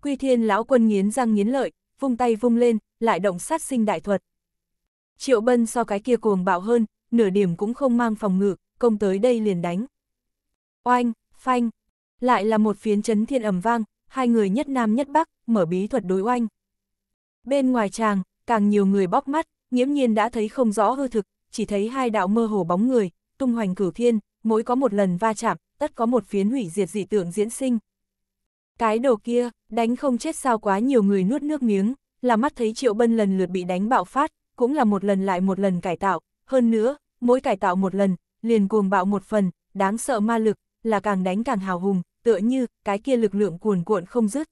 Speaker 1: Quy thiên lão quân nghiến răng nghiến lợi, vung tay vung lên, lại động sát sinh đại thuật. Triệu bân so cái kia cuồng bạo hơn, nửa điểm cũng không mang phòng ngự, công tới đây liền đánh. Oanh, phanh, lại là một phiến chấn thiên ầm vang, hai người nhất nam nhất bắc, mở bí thuật đối oanh. Bên ngoài chàng, càng nhiều người bóc mắt, nghiễm nhiên đã thấy không rõ hư thực, chỉ thấy hai đạo mơ hồ bóng người, tung hoành cửu thiên, mỗi có một lần va chạm, tất có một phiến hủy diệt dị tượng diễn sinh. Cái đồ kia, đánh không chết sao quá nhiều người nuốt nước miếng, là mắt thấy triệu bân lần lượt bị đánh bạo phát, cũng là một lần lại một lần cải tạo, hơn nữa, mỗi cải tạo một lần, liền cuồng bạo một phần, đáng sợ ma lực, là càng đánh càng hào hùng, tựa như, cái kia lực lượng cuồn cuộn không dứt.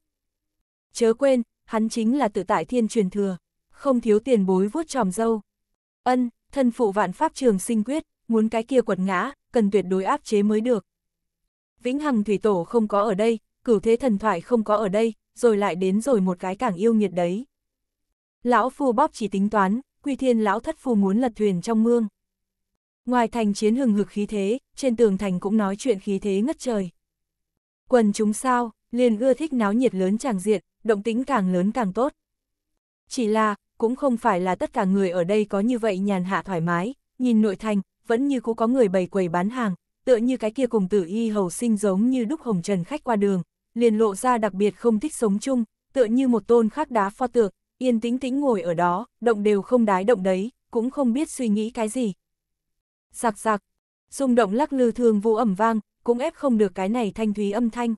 Speaker 1: Chớ quên, hắn chính là tự tại thiên truyền thừa, không thiếu tiền bối vuốt tròm dâu. Ân, thân phụ vạn pháp trường sinh quyết, muốn cái kia quật ngã, cần tuyệt đối áp chế mới được. Vĩnh Hằng Thủy Tổ không có ở đây, cửu thế thần thoại không có ở đây, rồi lại đến rồi một cái cảng yêu nghiệt đấy. Lão Phu Bóp chỉ tính toán, Quy Thiên Lão Thất Phu muốn lật thuyền trong mương. Ngoài thành chiến hừng hực khí thế, trên tường thành cũng nói chuyện khí thế ngất trời. Quần chúng sao, liền ưa thích náo nhiệt lớn tràng diện, động tĩnh càng lớn càng tốt. Chỉ là, cũng không phải là tất cả người ở đây có như vậy nhàn hạ thoải mái, nhìn nội thành, vẫn như cũ có người bày quầy bán hàng, tựa như cái kia cùng tử y hầu sinh giống như đúc hồng trần khách qua đường, liền lộ ra đặc biệt không thích sống chung, tựa như một tôn khắc đá pho tượng, yên tĩnh tĩnh ngồi ở đó, động đều không đái động đấy, cũng không biết suy nghĩ cái gì. Sạc sạc, rung động lắc lư thường vũ ẩm vang, cũng ép không được cái này thanh thúy âm thanh.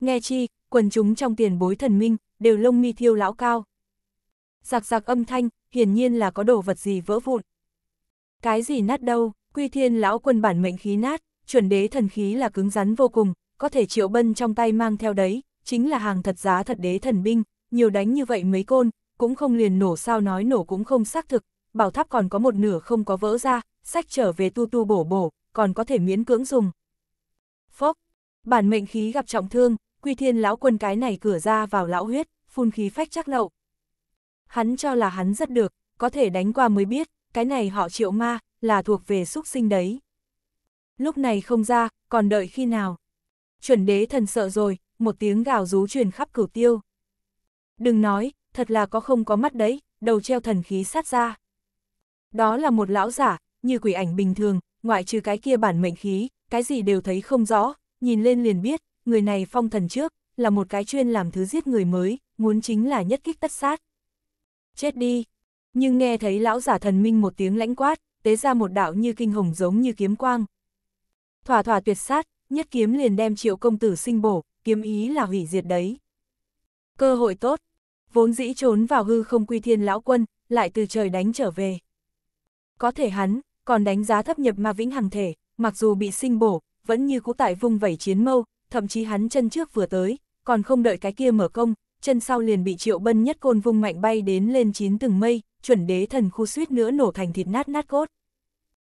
Speaker 1: Nghe chi, quần chúng trong tiền bối thần minh, đều lông mi thiêu lão cao. Sạc sạc âm thanh, hiển nhiên là có đồ vật gì vỡ vụn, cái gì nát đâu, quy thiên lão quân bản mệnh khí nát, chuẩn đế thần khí là cứng rắn vô cùng, có thể triệu bân trong tay mang theo đấy, chính là hàng thật giá thật đế thần binh, nhiều đánh như vậy mấy côn, cũng không liền nổ sao nói nổ cũng không xác thực, bảo tháp còn có một nửa không có vỡ ra, sách trở về tu tu bổ bổ, còn có thể miễn cưỡng dùng. Phốc, bản mệnh khí gặp trọng thương, quy thiên lão quân cái này cửa ra vào lão huyết, phun khí phách chắc lậu. Hắn cho là hắn rất được, có thể đánh qua mới biết, cái này họ triệu ma, là thuộc về xúc sinh đấy. Lúc này không ra, còn đợi khi nào? Chuẩn đế thần sợ rồi, một tiếng gào rú truyền khắp cửu tiêu. Đừng nói, thật là có không có mắt đấy, đầu treo thần khí sát ra. Đó là một lão giả, như quỷ ảnh bình thường, ngoại trừ cái kia bản mệnh khí, cái gì đều thấy không rõ, nhìn lên liền biết, người này phong thần trước, là một cái chuyên làm thứ giết người mới, muốn chính là nhất kích tất sát. Chết đi, nhưng nghe thấy lão giả thần minh một tiếng lãnh quát, tế ra một đạo như kinh hồng giống như kiếm quang. Thỏa thỏa tuyệt sát, nhất kiếm liền đem triệu công tử sinh bổ, kiếm ý là hủy diệt đấy. Cơ hội tốt, vốn dĩ trốn vào hư không quy thiên lão quân, lại từ trời đánh trở về. Có thể hắn, còn đánh giá thấp nhập ma vĩnh hằng thể, mặc dù bị sinh bổ, vẫn như cũ tại vung vẩy chiến mâu, thậm chí hắn chân trước vừa tới, còn không đợi cái kia mở công, chân sau liền bị triệu bân nhất côn vung mạnh bay đến lên chín tầng mây, chuẩn đế thần khu suýt nữa nổ thành thịt nát nát cốt.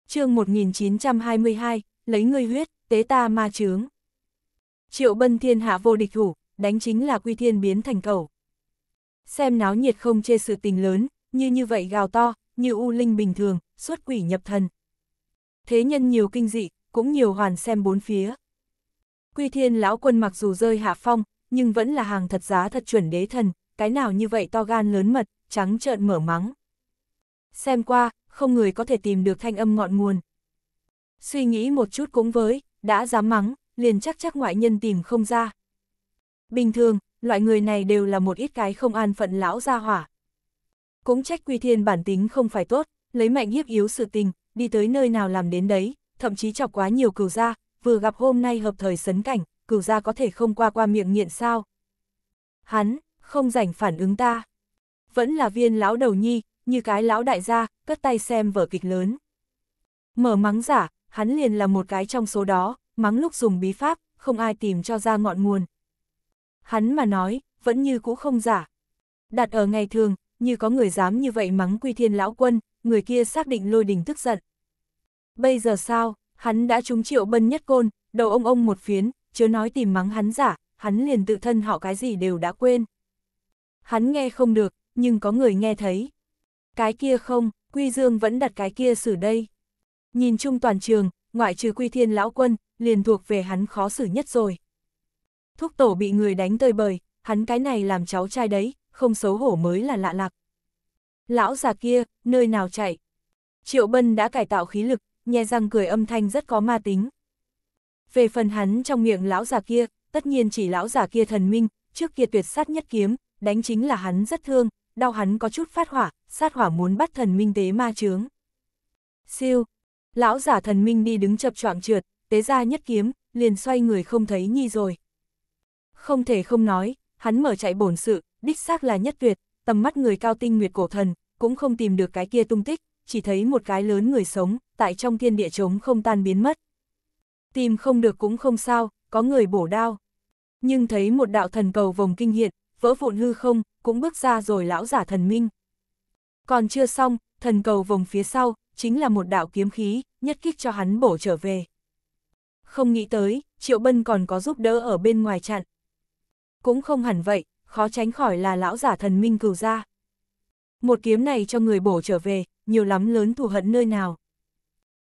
Speaker 1: chương 1922, lấy người huyết, tế ta ma chướng. Triệu bân thiên hạ vô địch thủ, đánh chính là quy thiên biến thành cầu. Xem náo nhiệt không chê sự tình lớn, như như vậy gào to, như u linh bình thường, xuất quỷ nhập thần. Thế nhân nhiều kinh dị, cũng nhiều hoàn xem bốn phía. Quy thiên lão quân mặc dù rơi hạ phong, nhưng vẫn là hàng thật giá thật chuẩn đế thần, cái nào như vậy to gan lớn mật, trắng trợn mở mắng. Xem qua, không người có thể tìm được thanh âm ngọn nguồn. Suy nghĩ một chút cũng với, đã dám mắng, liền chắc chắc ngoại nhân tìm không ra. Bình thường, loại người này đều là một ít cái không an phận lão gia hỏa. Cũng trách quy thiên bản tính không phải tốt, lấy mạnh hiếp yếu sự tình, đi tới nơi nào làm đến đấy, thậm chí chọc quá nhiều cửu gia, vừa gặp hôm nay hợp thời sấn cảnh, cửu gia có thể không qua qua miệng nghiện sao. Hắn, không rảnh phản ứng ta vẫn là viên lão đầu nhi, như cái lão đại gia, cất tay xem vở kịch lớn. Mở mắng giả, hắn liền là một cái trong số đó, mắng lúc dùng bí pháp, không ai tìm cho ra ngọn nguồn. Hắn mà nói, vẫn như cũ không giả. Đặt ở ngày thường, như có người dám như vậy mắng quy thiên lão quân, người kia xác định lôi đình tức giận. Bây giờ sao, hắn đã trúng triệu bân nhất côn, đầu ông ông một phiến, chớ nói tìm mắng hắn giả, hắn liền tự thân họ cái gì đều đã quên. Hắn nghe không được, nhưng có người nghe thấy. Cái kia không, Quy Dương vẫn đặt cái kia xử đây. Nhìn chung toàn trường, ngoại trừ Quy Thiên Lão Quân, liền thuộc về hắn khó xử nhất rồi. Thúc tổ bị người đánh tơi bời, hắn cái này làm cháu trai đấy, không xấu hổ mới là lạ lạc. Lão già kia, nơi nào chạy? Triệu Bân đã cải tạo khí lực, nhe răng cười âm thanh rất có ma tính. Về phần hắn trong miệng lão già kia, tất nhiên chỉ lão già kia thần minh, trước kia tuyệt sát nhất kiếm, đánh chính là hắn rất thương, đau hắn có chút phát hỏa, sát hỏa muốn bắt thần minh tế ma chướng. Siêu, lão giả thần minh đi đứng chập choạng trượt, tế ra nhất kiếm, liền xoay người không thấy nhi rồi. Không thể không nói, hắn mở chạy bổn sự, đích xác là nhất tuyệt, tầm mắt người cao tinh nguyệt cổ thần, cũng không tìm được cái kia tung tích, chỉ thấy một cái lớn người sống, tại trong thiên địa trống không tan biến mất. Tìm không được cũng không sao, có người bổ đao. Nhưng thấy một đạo thần cầu vòng kinh hiện, vỡ vụn hư không, cũng bước ra rồi lão giả thần minh. Còn chưa xong, thần cầu vòng phía sau, chính là một đạo kiếm khí, nhất kích cho hắn bổ trở về. Không nghĩ tới, Triệu Bân còn có giúp đỡ ở bên ngoài chặn. Cũng không hẳn vậy, khó tránh khỏi là lão giả thần minh cừu ra. Một kiếm này cho người bổ trở về, nhiều lắm lớn thù hận nơi nào.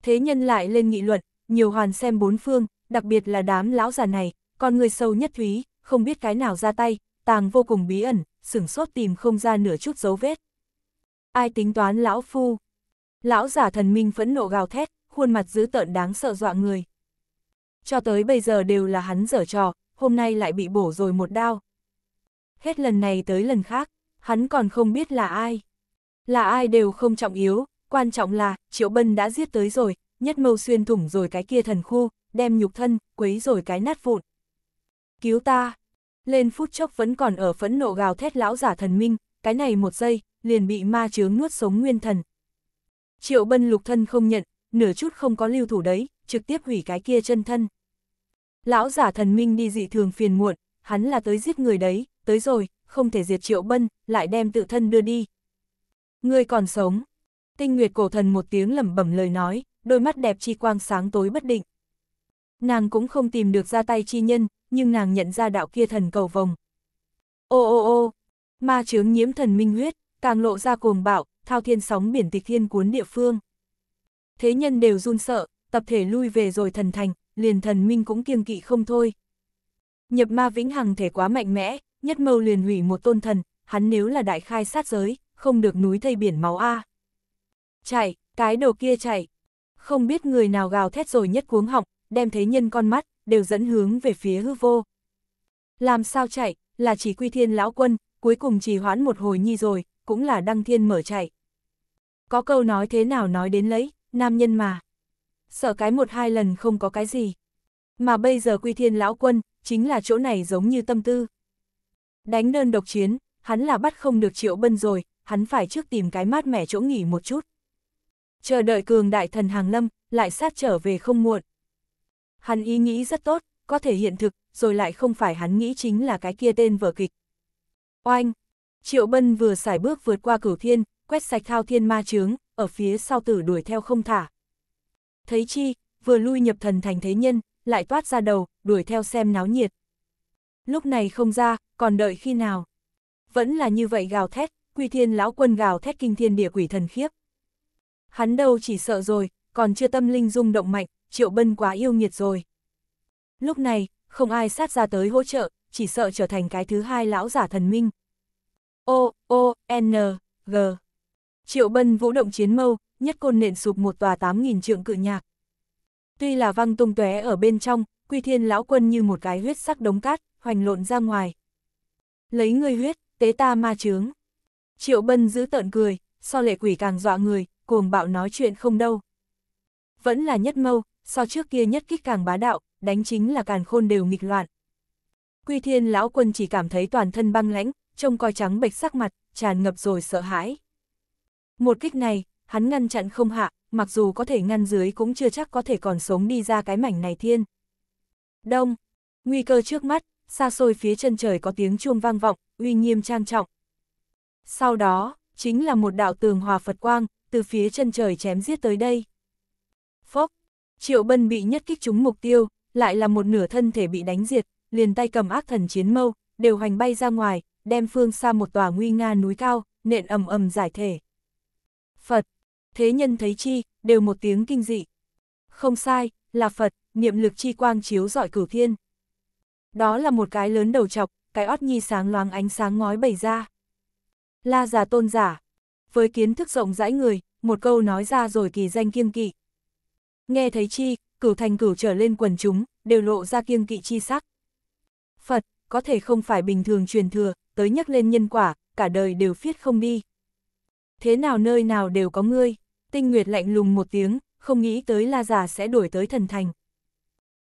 Speaker 1: Thế nhân lại lên nghị luận, nhiều hoàn xem bốn phương, đặc biệt là đám lão già này, con người sâu nhất thúy, không biết cái nào ra tay, tàng vô cùng bí ẩn, sửng sốt tìm không ra nửa chút dấu vết. Ai tính toán lão phu? Lão giả thần minh phẫn nộ gào thét, khuôn mặt dữ tợn đáng sợ dọa người. Cho tới bây giờ đều là hắn dở trò, hôm nay lại bị bổ rồi một đao. Hết lần này tới lần khác, hắn còn không biết là ai. Là ai đều không trọng yếu, quan trọng là Triệu Bân đã giết tới rồi, nhất mâu xuyên thủng rồi cái kia thần khu, đem nhục thân, quấy rồi cái nát vụn. Cứu ta! lên phút chốc vẫn còn ở phẫn nộ gào thét lão giả thần minh, cái này một giây, liền bị ma chướng nuốt sống nguyên thần. Triệu bân lục thân không nhận, nửa chút không có lưu thủ đấy, trực tiếp hủy cái kia chân thân. Lão giả thần minh đi dị thường phiền muộn, hắn là tới giết người đấy, tới rồi, không thể diệt triệu bân, lại đem tự thân đưa đi. Người còn sống. Tinh Nguyệt cổ thần một tiếng lẩm bẩm lời nói, đôi mắt đẹp chi quang sáng tối bất định. Nàng cũng không tìm được ra tay chi nhân, nhưng nàng nhận ra đạo kia thần cầu vồng. Ô ô ô, ma chướng nhiễm thần minh huyết, càng lộ ra cuồng bạo, thao thiên sóng biển tịch thiên cuốn địa phương. Thế nhân đều run sợ, tập thể lui về rồi thần thành, liền thần minh cũng kiêng kỵ không thôi. Nhập ma vĩnh hằng thể quá mạnh mẽ, nhất mâu liền hủy một tôn thần, hắn nếu là đại khai sát giới, không được núi thây biển máu A. Chạy, cái đầu kia chạy. Không biết người nào gào thét rồi nhất cuống họng, đem thế nhân con mắt, đều dẫn hướng về phía hư vô. Làm sao chạy, là chỉ quy thiên lão quân, cuối cùng trì hoãn một hồi nhi rồi, cũng là đăng thiên mở chạy. Có câu nói thế nào nói đến lấy, nam nhân mà. Sợ cái một hai lần không có cái gì. Mà bây giờ quy thiên lão quân, chính là chỗ này giống như tâm tư. Đánh đơn độc chiến, hắn là bắt không được triệu bân rồi, hắn phải trước tìm cái mát mẻ chỗ nghỉ một chút. Chờ đợi cường đại thần hàng lâm, lại sát trở về không muộn. Hắn ý nghĩ rất tốt, có thể hiện thực, rồi lại không phải hắn nghĩ chính là cái kia tên vở kịch. Oanh! Triệu Bân vừa xài bước vượt qua cửu thiên, quét sạch thao thiên ma chướng, ở phía sau tử đuổi theo không thả. Thấy chi, vừa lui nhập thần thành thế nhân, lại toát ra đầu, đuổi theo xem náo nhiệt. Lúc này không ra, còn đợi khi nào? Vẫn là như vậy gào thét, quy thiên lão quân gào thét kinh thiên địa quỷ thần khiếp. Hắn đâu chỉ sợ rồi, còn chưa tâm linh rung động mạnh, Triệu Bân quá yêu nghiệt rồi. Lúc này, không ai sát ra tới hỗ trợ, chỉ sợ trở thành cái thứ hai lão giả thần minh. O, O, N, G. Triệu Bân vũ động chiến mâu, nhất côn nện sụp một tòa 8.000 trượng cự nhạc. Tuy là văng tung tóe ở bên trong, quy thiên lão quân như một cái huyết sắc đống cát, hoành lộn ra ngoài. Lấy người huyết, tế ta ma chướng. Triệu Bân giữ tợn cười, so lệ quỷ càng dọa người, cuồng bạo nói chuyện không đâu. Vẫn là nhất mâu, so trước kia nhất kích càng bá đạo, đánh chính là càng khôn đều nghịch loạn. Quy thiên lão quân chỉ cảm thấy toàn thân băng lãnh, trông coi trắng bệch sắc mặt, tràn ngập rồi sợ hãi. Một kích này, hắn ngăn chặn không hạ, mặc dù có thể ngăn dưới cũng chưa chắc có thể còn sống đi ra cái mảnh này thiên. Đông, nguy cơ trước mắt, xa xôi phía chân trời có tiếng chuông vang vọng, uy nghiêm trang trọng. Sau đó, chính là một đạo tường hòa Phật quang, từ phía chân trời chém giết tới đây. Phốc, Triệu Bân bị nhất kích trúng mục tiêu, lại là một nửa thân thể bị đánh diệt, liền tay cầm ác thần chiến mâu, đều hoành bay ra ngoài, đem phương xa một tòa nguy nga núi cao, nện ầm ầm giải thể. Phật, thế nhân thấy chi, đều một tiếng kinh dị. Không sai, là Phật, niệm lực chi quang chiếu rọi cửu thiên. Đó là một cái lớn đầu chọc, cái ót nhi sáng loáng ánh sáng ngói bày ra. La giả tôn giả. Với kiến thức rộng rãi người, một câu nói ra rồi kỳ danh kiêng kỵ, Nghe thấy chi, cửu thành cửu trở lên quần chúng, đều lộ ra kiêng kỵ chi sắc. Phật, có thể không phải bình thường truyền thừa, tới nhắc lên nhân quả, cả đời đều phiết không đi. Thế nào nơi nào đều có ngươi, tinh nguyệt lạnh lùng một tiếng, không nghĩ tới la già sẽ đổi tới thần thành.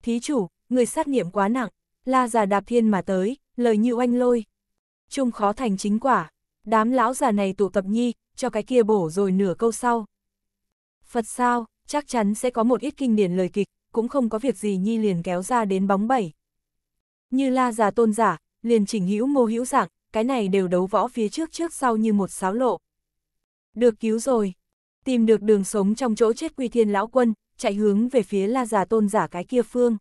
Speaker 1: Thí chủ, người sát niệm quá nặng, la già đạp thiên mà tới, lời như oanh lôi. Trung khó thành chính quả, đám lão già này tụ tập nhi, cho cái kia bổ rồi nửa câu sau. Phật sao, chắc chắn sẽ có một ít kinh điển lời kịch, cũng không có việc gì Nhi liền kéo ra đến bóng bảy. Như la già tôn giả, liền chỉnh hữu mô hữu dạng, cái này đều đấu võ phía trước trước sau như một sáo lộ. Được cứu rồi, tìm được đường sống trong chỗ chết quy thiên lão quân, chạy hướng về phía la già tôn giả cái kia phương.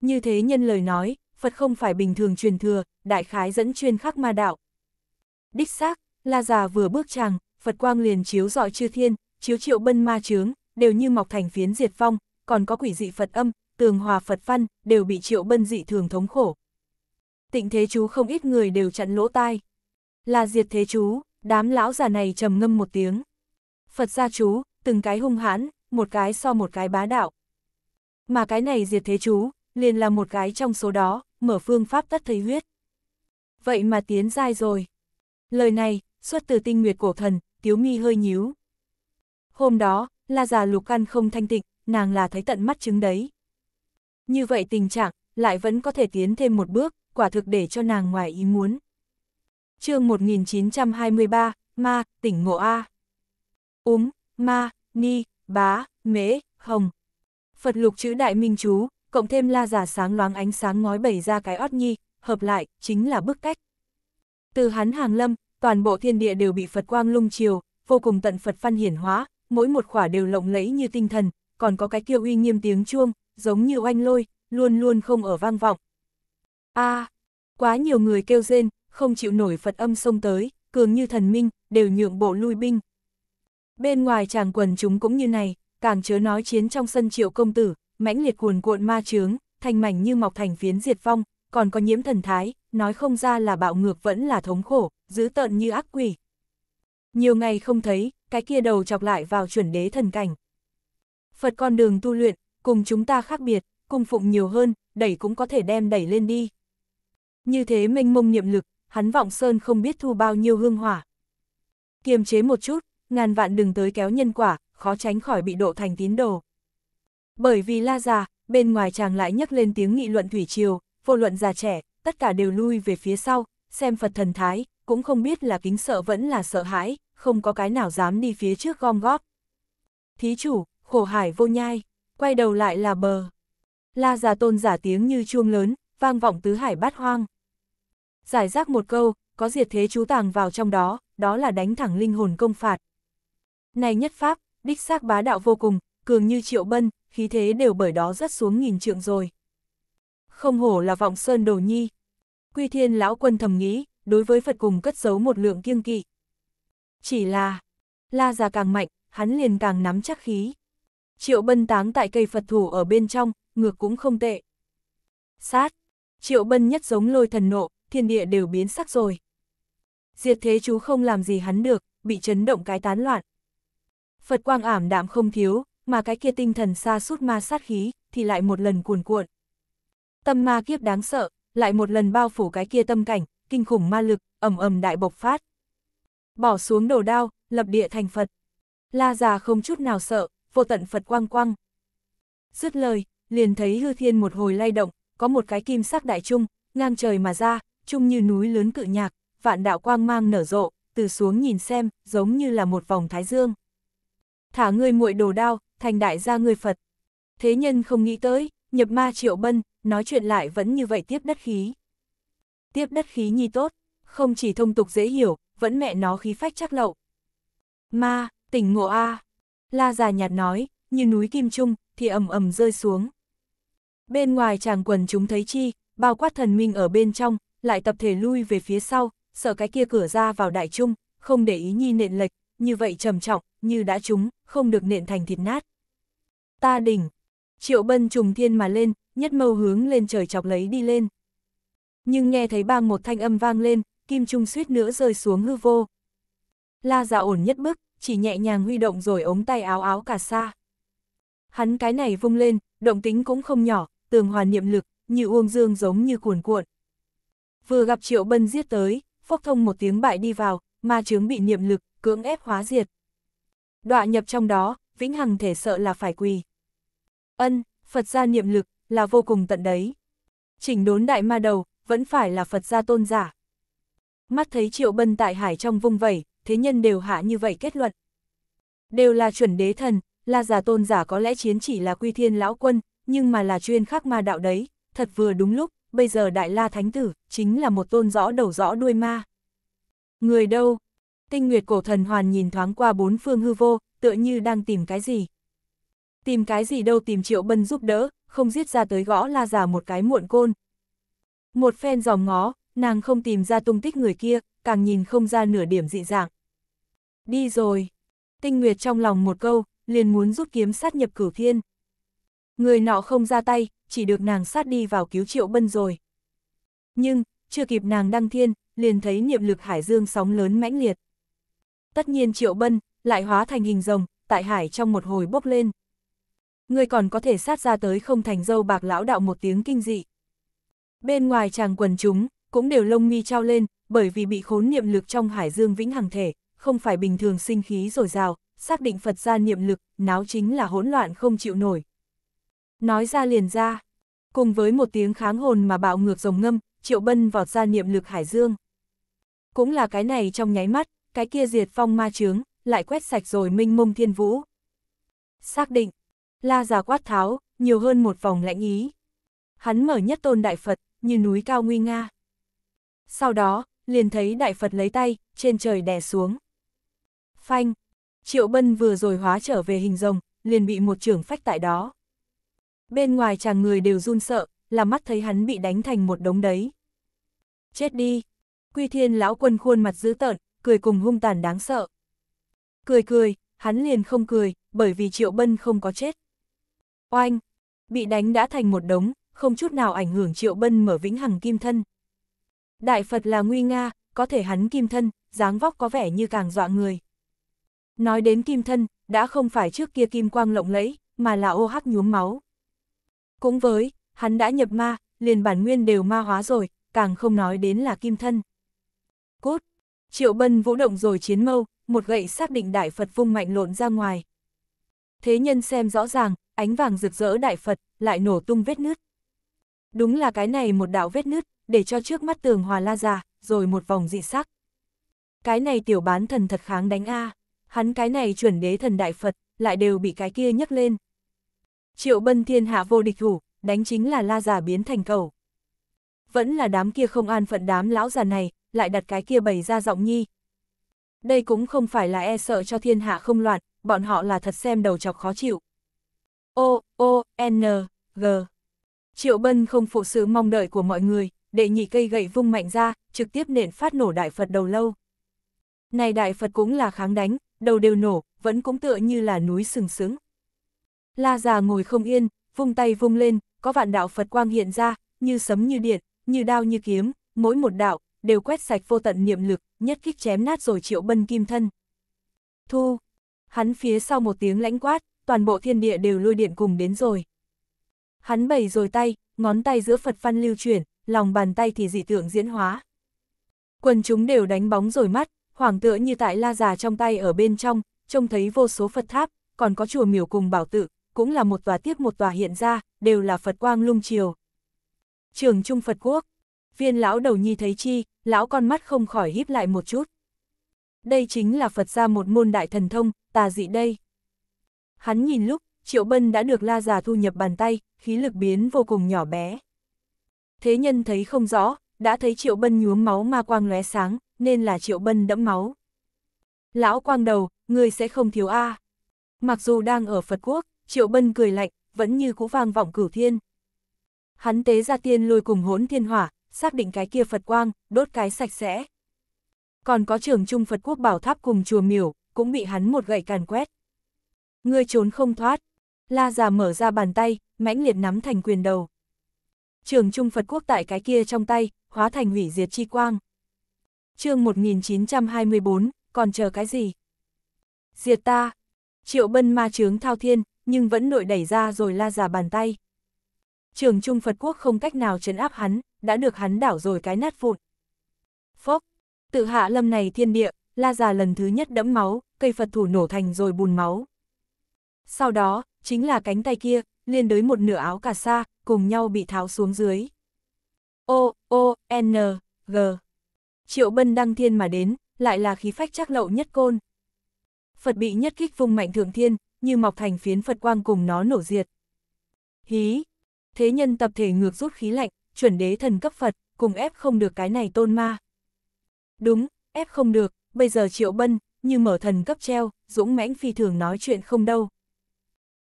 Speaker 1: Như thế nhân lời nói, Phật không phải bình thường truyền thừa, đại khái dẫn chuyên khắc ma đạo. Đích xác, la già vừa bước chàng, Phật quang liền chiếu dọi chư thiên, chiếu triệu bân ma chướng, đều như mọc thành phiến diệt phong, còn có quỷ dị Phật âm, tường hòa Phật văn, đều bị triệu bân dị thường thống khổ. Tịnh thế chú không ít người đều chặn lỗ tai. Là diệt thế chú, đám lão già này trầm ngâm một tiếng. Phật gia chú, từng cái hung hãn, một cái so một cái bá đạo. Mà cái này diệt thế chú, liền là một cái trong số đó, mở phương pháp tất thấy huyết. Vậy mà tiến dai rồi. Lời này, xuất từ tinh nguyệt cổ thần, tiếu mi hơi nhíu. Hôm đó, là già lục căn không thanh tịnh, nàng là thấy tận mắt chứng đấy. Như vậy tình trạng, lại vẫn có thể tiến thêm một bước, quả thực để cho nàng ngoài ý muốn. chương 1923, Ma, tỉnh Ngộ A. Úm, Ma, Ni, Bá, mế Hồng. Phật lục chữ đại minh chú, cộng thêm la giả sáng loáng ánh sáng ngói bẩy ra cái ót nhi, hợp lại, chính là bức cách. Từ hắn hàng lâm, toàn bộ thiên địa đều bị Phật quang lung chiều, vô cùng tận Phật văn hiển hóa, mỗi một khỏa đều lộng lẫy như tinh thần, còn có cái kêu uy nghiêm tiếng chuông, giống như oanh lôi, luôn luôn không ở vang vọng. a à, quá nhiều người kêu rên, không chịu nổi Phật âm sông tới, cường như thần minh, đều nhượng bộ lui binh. Bên ngoài chàng quần chúng cũng như này, càng chớ nói chiến trong sân triệu công tử, mãnh liệt cuồn cuộn ma trướng, thành mảnh như mọc thành phiến diệt vong, còn có nhiễm thần thái, nói không ra là bạo ngược vẫn là thống khổ, dữ tợn như ác quỷ. Nhiều ngày không thấy, cái kia đầu chọc lại vào chuẩn đế thần cảnh. Phật con đường tu luyện, cùng chúng ta khác biệt, cùng phụng nhiều hơn, đẩy cũng có thể đem đẩy lên đi. Như thế mênh mông niệm lực, hắn vọng sơn không biết thu bao nhiêu hương hỏa. Kiềm chế một chút, ngàn vạn đừng tới kéo nhân quả, khó tránh khỏi bị độ thành tín đồ. Bởi vì la già, bên ngoài chàng lại nhắc lên tiếng nghị luận thủy triều, vô luận già trẻ, tất cả đều lui về phía sau, xem Phật thần thái, cũng không biết là kính sợ vẫn là sợ hãi, không có cái nào dám đi phía trước gom góp. Thí chủ, khổ hải vô nhai, quay đầu lại là bờ. La già tôn giả tiếng như chuông lớn, vang vọng tứ hải bát hoang. Giải rác một câu, có diệt thế chú tàng vào trong đó, đó là đánh thẳng linh hồn công phạt. Này nhất pháp, đích xác bá đạo vô cùng, cường như triệu bân, khí thế đều bởi đó rất xuống nghìn trượng rồi. Không hổ là vọng sơn đồ nhi. Quy thiên lão quân thầm nghĩ, đối với Phật cùng cất giấu một lượng kiêng kỵ. Chỉ là, la già càng mạnh, hắn liền càng nắm chắc khí. Triệu bân táng tại cây Phật thủ ở bên trong, ngược cũng không tệ. Sát, triệu bân nhất giống lôi thần nộ, thiên địa đều biến sắc rồi. Diệt thế chú không làm gì hắn được, bị chấn động cái tán loạn. Phật quang ảm đạm không thiếu, mà cái kia tinh thần xa sút ma sát khí, thì lại một lần cuồn cuộn. Tâm ma kiếp đáng sợ, lại một lần bao phủ cái kia tâm cảnh, kinh khủng ma lực, ầm ầm đại bộc phát. Bỏ xuống đồ đao, lập địa thành Phật. La già không chút nào sợ, vô tận Phật quang quang. Dứt lời, liền thấy hư thiên một hồi lay động, có một cái kim sắc đại trung, ngang trời mà ra, trung như núi lớn cự nhạc, vạn đạo quang mang nở rộ, từ xuống nhìn xem, giống như là một vòng thái dương. Thả ngươi muội đồ đao, thành đại gia ngươi Phật. Thế nhân không nghĩ tới, nhập ma triệu bân, nói chuyện lại vẫn như vậy tiếp đất khí. Tiếp đất khí nhi tốt, không chỉ thông tục dễ hiểu, vẫn mẹ nó khí phách chắc lậu. Ma, tỉnh ngộ A. La già nhạt nói, như núi kim trung, thì ầm ầm rơi xuống. Bên ngoài chàng quần chúng thấy chi, bao quát thần minh ở bên trong, lại tập thể lui về phía sau, sợ cái kia cửa ra vào đại trung, không để ý nhi nện lệch, như vậy trầm trọng, như đã chúng không được nện thành thịt nát. Ta đỉnh, triệu bân trùng thiên mà lên, nhất mâu hướng lên trời chọc lấy đi lên. Nhưng nghe thấy bang một thanh âm vang lên, Kim Trung suýt nữa rơi xuống hư vô. La Dạ ổn nhất bức, chỉ nhẹ nhàng huy động rồi ống tay áo áo cả xa. Hắn cái này vung lên, động tính cũng không nhỏ, tường hòa niệm lực, như uông dương giống như cuồn cuộn. Vừa gặp Triệu Bân giết tới, phốc thông một tiếng bại đi vào, ma chướng bị niệm lực, cưỡng ép hóa diệt. Đọa nhập trong đó, vĩnh hằng thể sợ là phải quỳ. Ân, Phật gia niệm lực, là vô cùng tận đấy. Chỉnh đốn đại ma đầu, vẫn phải là Phật gia tôn giả. Mắt thấy triệu bân tại hải trong vung vẩy, thế nhân đều hạ như vậy kết luận. Đều là chuẩn đế thần, là giả tôn giả có lẽ chiến chỉ là quy thiên lão quân, nhưng mà là chuyên khắc ma đạo đấy, thật vừa đúng lúc, bây giờ đại la thánh tử, chính là một tôn rõ đầu rõ đuôi ma. Người đâu? Tinh Nguyệt cổ thần hoàn nhìn thoáng qua bốn phương hư vô, tựa như đang tìm cái gì. Tìm cái gì đâu tìm triệu bân giúp đỡ, không giết ra tới gõ la giả một cái muộn côn. Một phen dòm ngó, nàng không tìm ra tung tích người kia, càng nhìn không ra nửa điểm dị dạng. Đi rồi. Tinh Nguyệt trong lòng một câu, liền muốn rút kiếm sát nhập cửu thiên. Người nọ không ra tay, chỉ được nàng sát đi vào cứu triệu bân rồi. Nhưng, chưa kịp nàng đăng thiên, liền thấy niệm lực hải dương sóng lớn mãnh liệt. Tất nhiên triệu bân, lại hóa thành hình rồng, tại hải trong một hồi bốc lên. Người còn có thể sát ra tới không thành dâu bạc lão đạo một tiếng kinh dị. Bên ngoài chàng quần chúng, cũng đều lông mi trao lên, bởi vì bị khốn niệm lực trong hải dương vĩnh hằng thể, không phải bình thường sinh khí dồi rào, xác định Phật ra niệm lực, náo chính là hỗn loạn không chịu nổi. Nói ra liền ra, cùng với một tiếng kháng hồn mà bạo ngược rồng ngâm, Triệu Bân vọt ra niệm lực hải dương. Cũng là cái này trong nháy mắt, cái kia diệt phong ma chướng, lại quét sạch rồi minh mông thiên vũ. Xác định, la già quát tháo, nhiều hơn một vòng lãnh ý. Hắn mở nhất tôn đại Phật, như núi cao nguy nga. Sau đó, liền thấy Đại Phật lấy tay, trên trời đè xuống. Phanh! Triệu Bân vừa rồi hóa trở về hình rồng, liền bị một trưởng phách tại đó. Bên ngoài chàng người đều run sợ, là mắt thấy hắn bị đánh thành một đống đấy. Chết đi! Quy thiên lão quân khuôn mặt dữ tợn, cười cùng hung tàn đáng sợ. Cười cười, hắn liền không cười, bởi vì Triệu Bân không có chết. Oanh! Bị đánh đã thành một đống, không chút nào ảnh hưởng Triệu Bân mở vĩnh hằng kim thân. Đại Phật là nguy nga, có thể hắn kim thân, dáng vóc có vẻ như càng dọa người. Nói đến kim thân, đã không phải trước kia kim quang lộng lẫy, mà là ô hắc nhuốm máu. Cũng với, hắn đã nhập ma, liền bản nguyên đều ma hóa rồi, càng không nói đến là kim thân. Cốt, triệu bân vũ động rồi chiến mâu, một gậy xác định đại Phật vung mạnh lộn ra ngoài. Thế nhân xem rõ ràng, ánh vàng rực rỡ đại Phật, lại nổ tung vết nứt. Đúng là cái này một đạo vết nứt, để cho trước mắt tường hòa la ra, rồi một vòng dị sắc. Cái này tiểu bán thần thật kháng đánh A, hắn cái này chuẩn đế thần đại Phật, lại đều bị cái kia nhấc lên. Triệu bân thiên hạ vô địch thủ, đánh chính là la giả biến thành cầu. Vẫn là đám kia không an phận đám lão già này, lại đặt cái kia bày ra giọng nhi. Đây cũng không phải là e sợ cho thiên hạ không loạn, bọn họ là thật xem đầu chọc khó chịu. O, O, N, G. Triệu Bân không phụ sự mong đợi của mọi người, đệ nhị cây gậy vung mạnh ra, trực tiếp nện phát nổ đại Phật đầu lâu. Này đại Phật cũng là kháng đánh, đầu đều nổ, vẫn cũng tựa như là núi sừng sững La già ngồi không yên, vung tay vung lên, có vạn đạo Phật quang hiện ra, như sấm như điện, như đao như kiếm, mỗi một đạo, đều quét sạch vô tận niệm lực, nhất kích chém nát rồi triệu bân kim thân. Thu! Hắn phía sau một tiếng lãnh quát, toàn bộ thiên địa đều lôi điện cùng đến rồi. Hắn bày rồi tay, ngón tay giữa Phật văn lưu chuyển, lòng bàn tay thì dị tượng diễn hóa. Quần chúng đều đánh bóng rồi mắt, hoàng tựa như tại la già trong tay ở bên trong, trông thấy vô số Phật tháp, còn có chùa miểu cùng bảo tự, cũng là một tòa tiếp một tòa hiện ra, đều là Phật quang lung chiều. Trường Trung Phật Quốc, viên lão đầu nhi thấy chi, lão con mắt không khỏi híp lại một chút. Đây chính là Phật gia một môn đại thần thông, tà dị đây. Hắn nhìn lúc, Triệu Bân đã được la già thu nhập bàn tay, khí lực biến vô cùng nhỏ bé thế nhân thấy không rõ, đã thấy Triệu Bân nhuốm máu ma quang lóe sáng, nên là Triệu Bân đẫm máu. Lão quang đầu, người sẽ không thiếu A. Mặc dù đang ở Phật Quốc, Triệu Bân cười lạnh, vẫn như cũ vang vọng cửu thiên. Hắn tế ra tiên lôi cùng hỗn thiên hỏa, xác định cái kia Phật quang, đốt cái sạch sẽ. Còn có trưởng trung Phật Quốc bảo tháp cùng chùa miểu, cũng bị hắn một gậy càn quét. người trốn không thoát. La già mở ra bàn tay, mãnh liệt nắm thành quyền đầu trường trung Phật quốc tại cái kia trong tay, hóa thành hủy diệt chi quang. chương 1924, còn chờ cái gì? Diệt ta! Triệu bân ma chướng thao thiên, nhưng vẫn nội đẩy ra rồi la giả bàn tay. Trường trung Phật quốc không cách nào trấn áp hắn, đã được hắn đảo rồi cái nát vụn. Phốc! Tự hạ lâm này thiên địa, la giả lần thứ nhất đẫm máu, cây Phật thủ nổ thành rồi bùn máu. Sau đó, chính là cánh tay kia, liên đối một nửa áo cà sa, cùng nhau bị tháo xuống dưới. O, O, N, G. Triệu Bân đăng thiên mà đến, lại là khí phách chắc lậu nhất côn. Phật bị nhất kích vùng mạnh thượng thiên, như mọc thành phiến Phật quang cùng nó nổ diệt. Hí! Thế nhân tập thể ngược rút khí lạnh, chuẩn đế thần cấp Phật, cùng ép không được cái này tôn ma. Đúng, ép không được, bây giờ Triệu Bân, như mở thần cấp treo, dũng mãnh phi thường nói chuyện không đâu.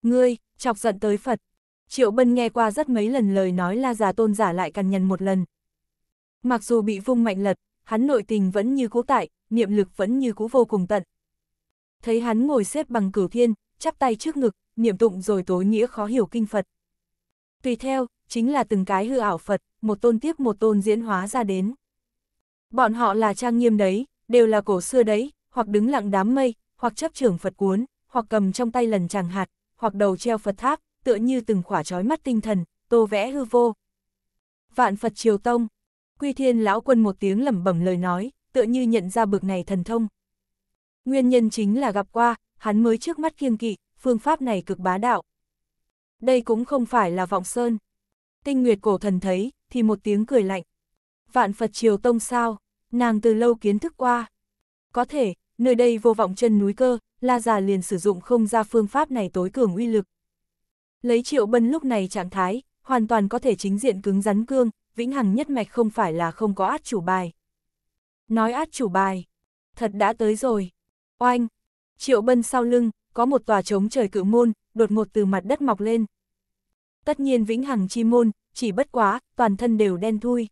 Speaker 1: Ngươi, chọc giận tới Phật. Triệu Bân nghe qua rất mấy lần lời nói la già tôn giả lại cằn nhằn một lần. Mặc dù bị vung mạnh lật, hắn nội tình vẫn như cũ tại, niệm lực vẫn như cũ vô cùng tận. Thấy hắn ngồi xếp bằng cửu thiên, chắp tay trước ngực, niệm tụng rồi tối nghĩa khó hiểu kinh Phật. Tùy theo, chính là từng cái hư ảo Phật, một tôn tiếp một tôn diễn hóa ra đến. Bọn họ là trang nghiêm đấy, đều là cổ xưa đấy, hoặc đứng lặng đám mây, hoặc chấp trưởng Phật cuốn, hoặc cầm trong tay lần chẳng hạt, hoặc đầu treo Phật tháp, tựa như từng khỏa trói mắt tinh thần, tô vẽ hư vô. Vạn Phật Triều Tông, Quy Thiên lão quân một tiếng lẩm bẩm lời nói, tựa như nhận ra bực này thần thông. Nguyên nhân chính là gặp qua, hắn mới trước mắt kiêng kỵ, phương pháp này cực bá đạo. Đây cũng không phải là vọng sơn. Tinh Nguyệt cổ thần thấy, thì một tiếng cười lạnh. Vạn Phật Triều Tông sao, nàng từ lâu kiến thức qua. Có thể, nơi đây vô vọng chân núi cơ, La Già liền sử dụng không ra phương pháp này tối cường uy lực. Lấy Triệu Bân lúc này trạng thái, hoàn toàn có thể chính diện cứng rắn cương, vĩnh hằng nhất mạch không phải là không có át chủ bài. Nói át chủ bài, thật đã tới rồi. Oanh, Triệu Bân sau lưng, có một tòa trống trời cự môn, đột ngột từ mặt đất mọc lên. Tất nhiên vĩnh hằng chi môn, chỉ bất quá, toàn thân đều đen thui.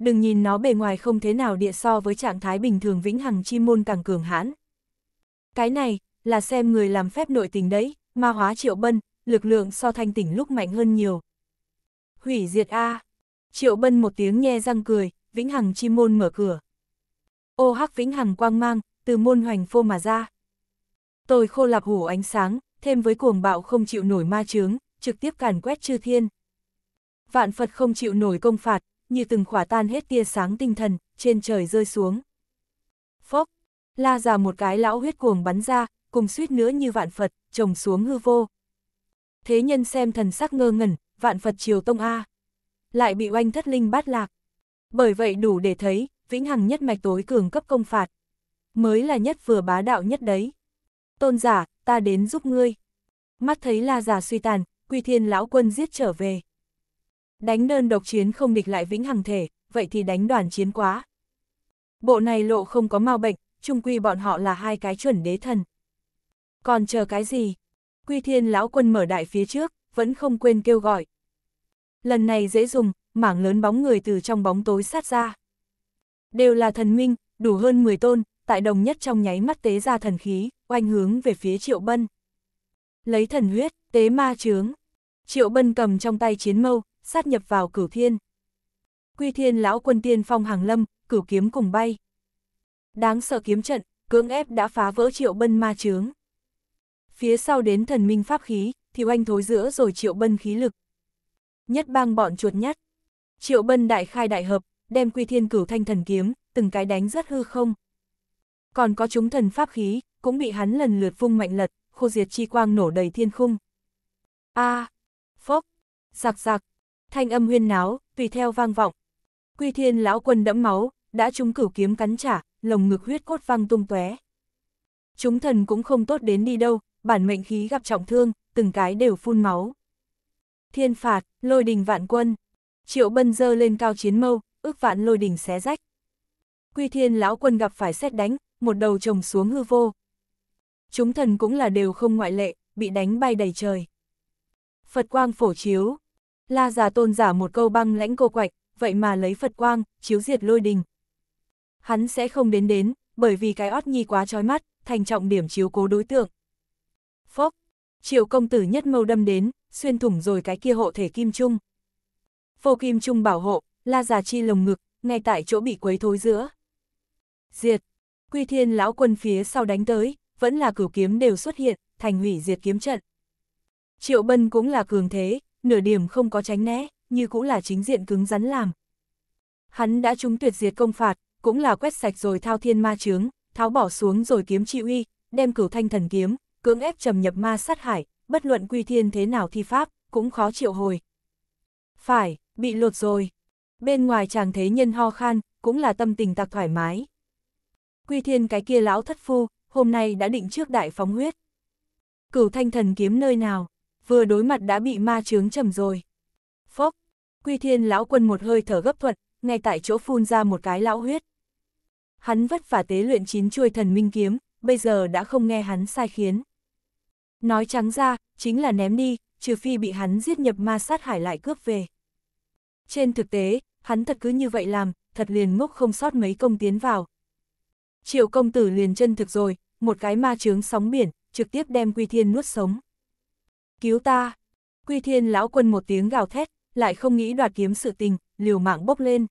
Speaker 1: Đừng nhìn nó bề ngoài không thế nào địa so với trạng thái bình thường vĩnh hằng chi môn càng cường hãn, cái này, là xem người làm phép nội tình đấy, ma hóa triệu bân, lực lượng so thanh tỉnh lúc mạnh hơn nhiều. Hủy diệt A. Triệu bân một tiếng nhe răng cười, vĩnh hằng chi môn mở cửa. Ô hắc vĩnh hằng quang mang, từ môn hoành phô mà ra. Tôi khô lạp hủ ánh sáng, thêm với cuồng bạo không chịu nổi ma chướng, trực tiếp càn quét chư thiên. Vạn Phật không chịu nổi công phạt, như từng khỏa tan hết tia sáng tinh thần, trên trời rơi xuống. Phốc, La già một cái lão huyết cuồng bắn ra, cùng suýt nữa như vạn Phật, trồng xuống hư vô. Thế nhân xem thần sắc ngơ ngẩn, vạn Phật triều tông A. Lại bị oanh thất linh bát lạc. Bởi vậy đủ để thấy, vĩnh hằng nhất mạch tối cường cấp công phạt. Mới là nhất vừa bá đạo nhất đấy. Tôn giả, ta đến giúp ngươi. Mắt thấy la già suy tàn, quy thiên lão quân giết trở về. Đánh đơn độc chiến không địch lại vĩnh hằng thể, vậy thì đánh đoàn chiến quá. Bộ này lộ không có mau bệnh, chung quy bọn họ là hai cái chuẩn đế thần. Còn chờ cái gì? Quy thiên lão quân mở đại phía trước, vẫn không quên kêu gọi. Lần này dễ dùng, mảng lớn bóng người từ trong bóng tối sát ra. Đều là thần minh, đủ hơn 10 tôn, tại đồng nhất trong nháy mắt tế ra thần khí, oanh hướng về phía triệu bân. Lấy thần huyết, tế ma chướng. Triệu bân cầm trong tay chiến mâu, sát nhập vào cửu thiên. Quy thiên lão quân tiên phong hàng lâm, cửu kiếm cùng bay. Đáng sợ kiếm trận, cưỡng ép đã phá vỡ triệu bân ma chướng. Phía sau đến thần minh pháp khí, thì oanh thối giữa rồi triệu bân khí lực. Nhất bang bọn chuột nhắt. Triệu bân đại khai đại hợp, đem quy thiên cửu thanh thần kiếm, từng cái đánh rất hư không. Còn có chúng thần pháp khí, cũng bị hắn lần lượt vung mạnh lật, khô diệt chi quang nổ đầy thiên khung. A, à, phốc, giặc giặc, thanh âm huyên náo, tùy theo vang vọng. Quy thiên lão quân đẫm máu, đã trúng cửu kiếm cắn trả, lồng ngực huyết cốt văng tung tóe. Chúng thần cũng không tốt đến đi đâu, bản mệnh khí gặp trọng thương, từng cái đều phun máu. Thiên phạt, lôi đình vạn quân. Triệu bân dơ lên cao chiến mâu, ước vạn lôi đình xé rách. Quy thiên lão quân gặp phải xét đánh, một đầu trồng xuống hư vô. Chúng thần cũng là đều không ngoại lệ, bị đánh bay đầy trời. Phật quang phổ chiếu. La già tôn giả một câu băng lãnh cô quạch, vậy mà lấy Phật quang, chiếu diệt lôi đình, hắn sẽ không đến đến, bởi vì cái ót nhi quá trói mắt, thành trọng điểm chiếu cố đối tượng. Phốc, triệu công tử nhất mâu đâm đến, xuyên thủng rồi cái kia hộ thể kim trung. Phô kim trung bảo hộ, la già chi lồng ngực, ngay tại chỗ bị quấy thối giữa. Diệt, quy thiên lão quân phía sau đánh tới, vẫn là cửu kiếm đều xuất hiện, thành hủy diệt kiếm trận. Triệu bân cũng là cường thế, nửa điểm không có tránh né, như cũng là chính diện cứng rắn làm. Hắn đã trúng tuyệt diệt công phạt, cũng là quét sạch rồi thao thiên ma chướng, tháo bỏ xuống rồi kiếm chi uy, đem cửu thanh thần kiếm, cưỡng ép trầm nhập ma sát hải, bất luận quy thiên thế nào thi pháp, cũng khó chịu hồi. Phải, bị lột rồi. Bên ngoài chàng thế nhân ho khan, cũng là tâm tình tạc thoải mái. Quy thiên cái kia lão thất phu, hôm nay đã định trước đại phóng huyết. Cửu thanh thần kiếm nơi nào, vừa đối mặt đã bị ma chướng trầm rồi. Phốc, quy thiên lão quân một hơi thở gấp thuận, ngay tại chỗ phun ra một cái lão huyết hắn vất vả tế luyện chín chuôi thần minh kiếm, bây giờ đã không nghe hắn sai khiến. Nói trắng ra, chính là ném đi, trừ phi bị hắn giết nhập ma sát hải lại cướp về. Trên thực tế, hắn thật cứ như vậy làm, thật liền ngốc không sót mấy công tiến vào. Triệu công tử liền chân thực rồi, một cái ma trướng sóng biển, trực tiếp đem Quy Thiên nuốt sống. Cứu ta! Quy Thiên lão quân một tiếng gào thét, lại không nghĩ đoạt kiếm sự tình, liều mạng bốc lên.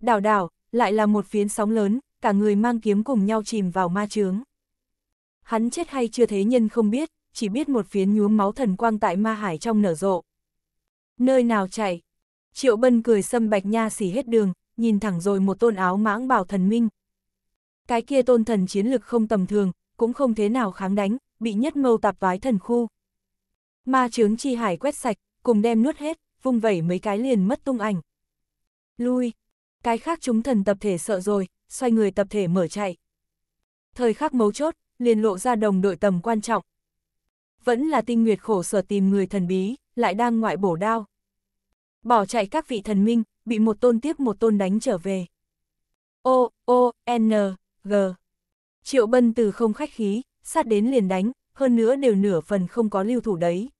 Speaker 1: đào đào lại là một phiến sóng lớn, cả người mang kiếm cùng nhau chìm vào ma chướng. Hắn chết hay chưa thế nhân không biết, chỉ biết một phiến nhuốm máu thần quang tại ma hải trong nở rộ. Nơi nào chạy? Triệu Bân cười xâm bạch nha xỉ hết đường, nhìn thẳng rồi một tôn áo mãng bảo thần minh. Cái kia tôn thần chiến lực không tầm thường, cũng không thế nào kháng đánh, bị nhất mâu tạp vái thần khu. Ma chướng chi hải quét sạch, cùng đem nuốt hết, vung vẩy mấy cái liền mất tung ảnh. Lui, cái khác chúng thần tập thể sợ rồi, xoay người tập thể mở chạy. Thời khắc mấu chốt, liền lộ ra đồng đội tầm quan trọng. Vẫn là tinh nguyệt khổ sở tìm người thần bí, lại đang ngoại bổ đao. Bỏ chạy các vị thần minh, bị một tôn tiếp một tôn đánh trở về. O, O, N, G. Triệu bân từ không khách khí, sát đến liền đánh, hơn nữa đều nửa phần không có lưu thủ đấy.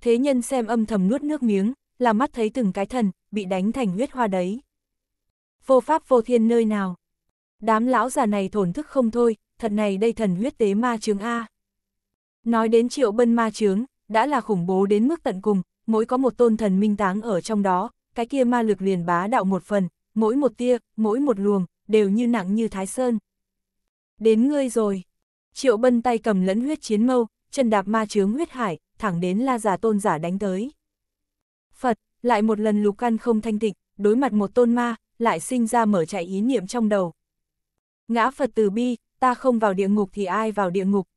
Speaker 1: Thế nhân xem âm thầm nuốt nước miếng, là mắt thấy từng cái thần, bị đánh thành huyết hoa đấy vô pháp vô thiên nơi nào. Đám lão già này thổn thức không thôi, thật này đây thần huyết tế ma chướng A. Nói đến triệu bân ma chướng, đã là khủng bố đến mức tận cùng, mỗi có một tôn thần minh táng ở trong đó, cái kia ma lực liền bá đạo một phần, mỗi một tia, mỗi một luồng, đều như nặng như thái sơn. Đến ngươi rồi. Triệu bân tay cầm lẫn huyết chiến mâu, chân đạp ma chướng huyết hải, thẳng đến la giả tôn giả đánh tới. Phật, lại một lần lục căn không thanh tịnh, đối mặt một tôn ma, lại sinh ra mở chạy ý niệm trong đầu. Ngã Phật từ bi, ta không vào địa ngục thì ai vào địa ngục.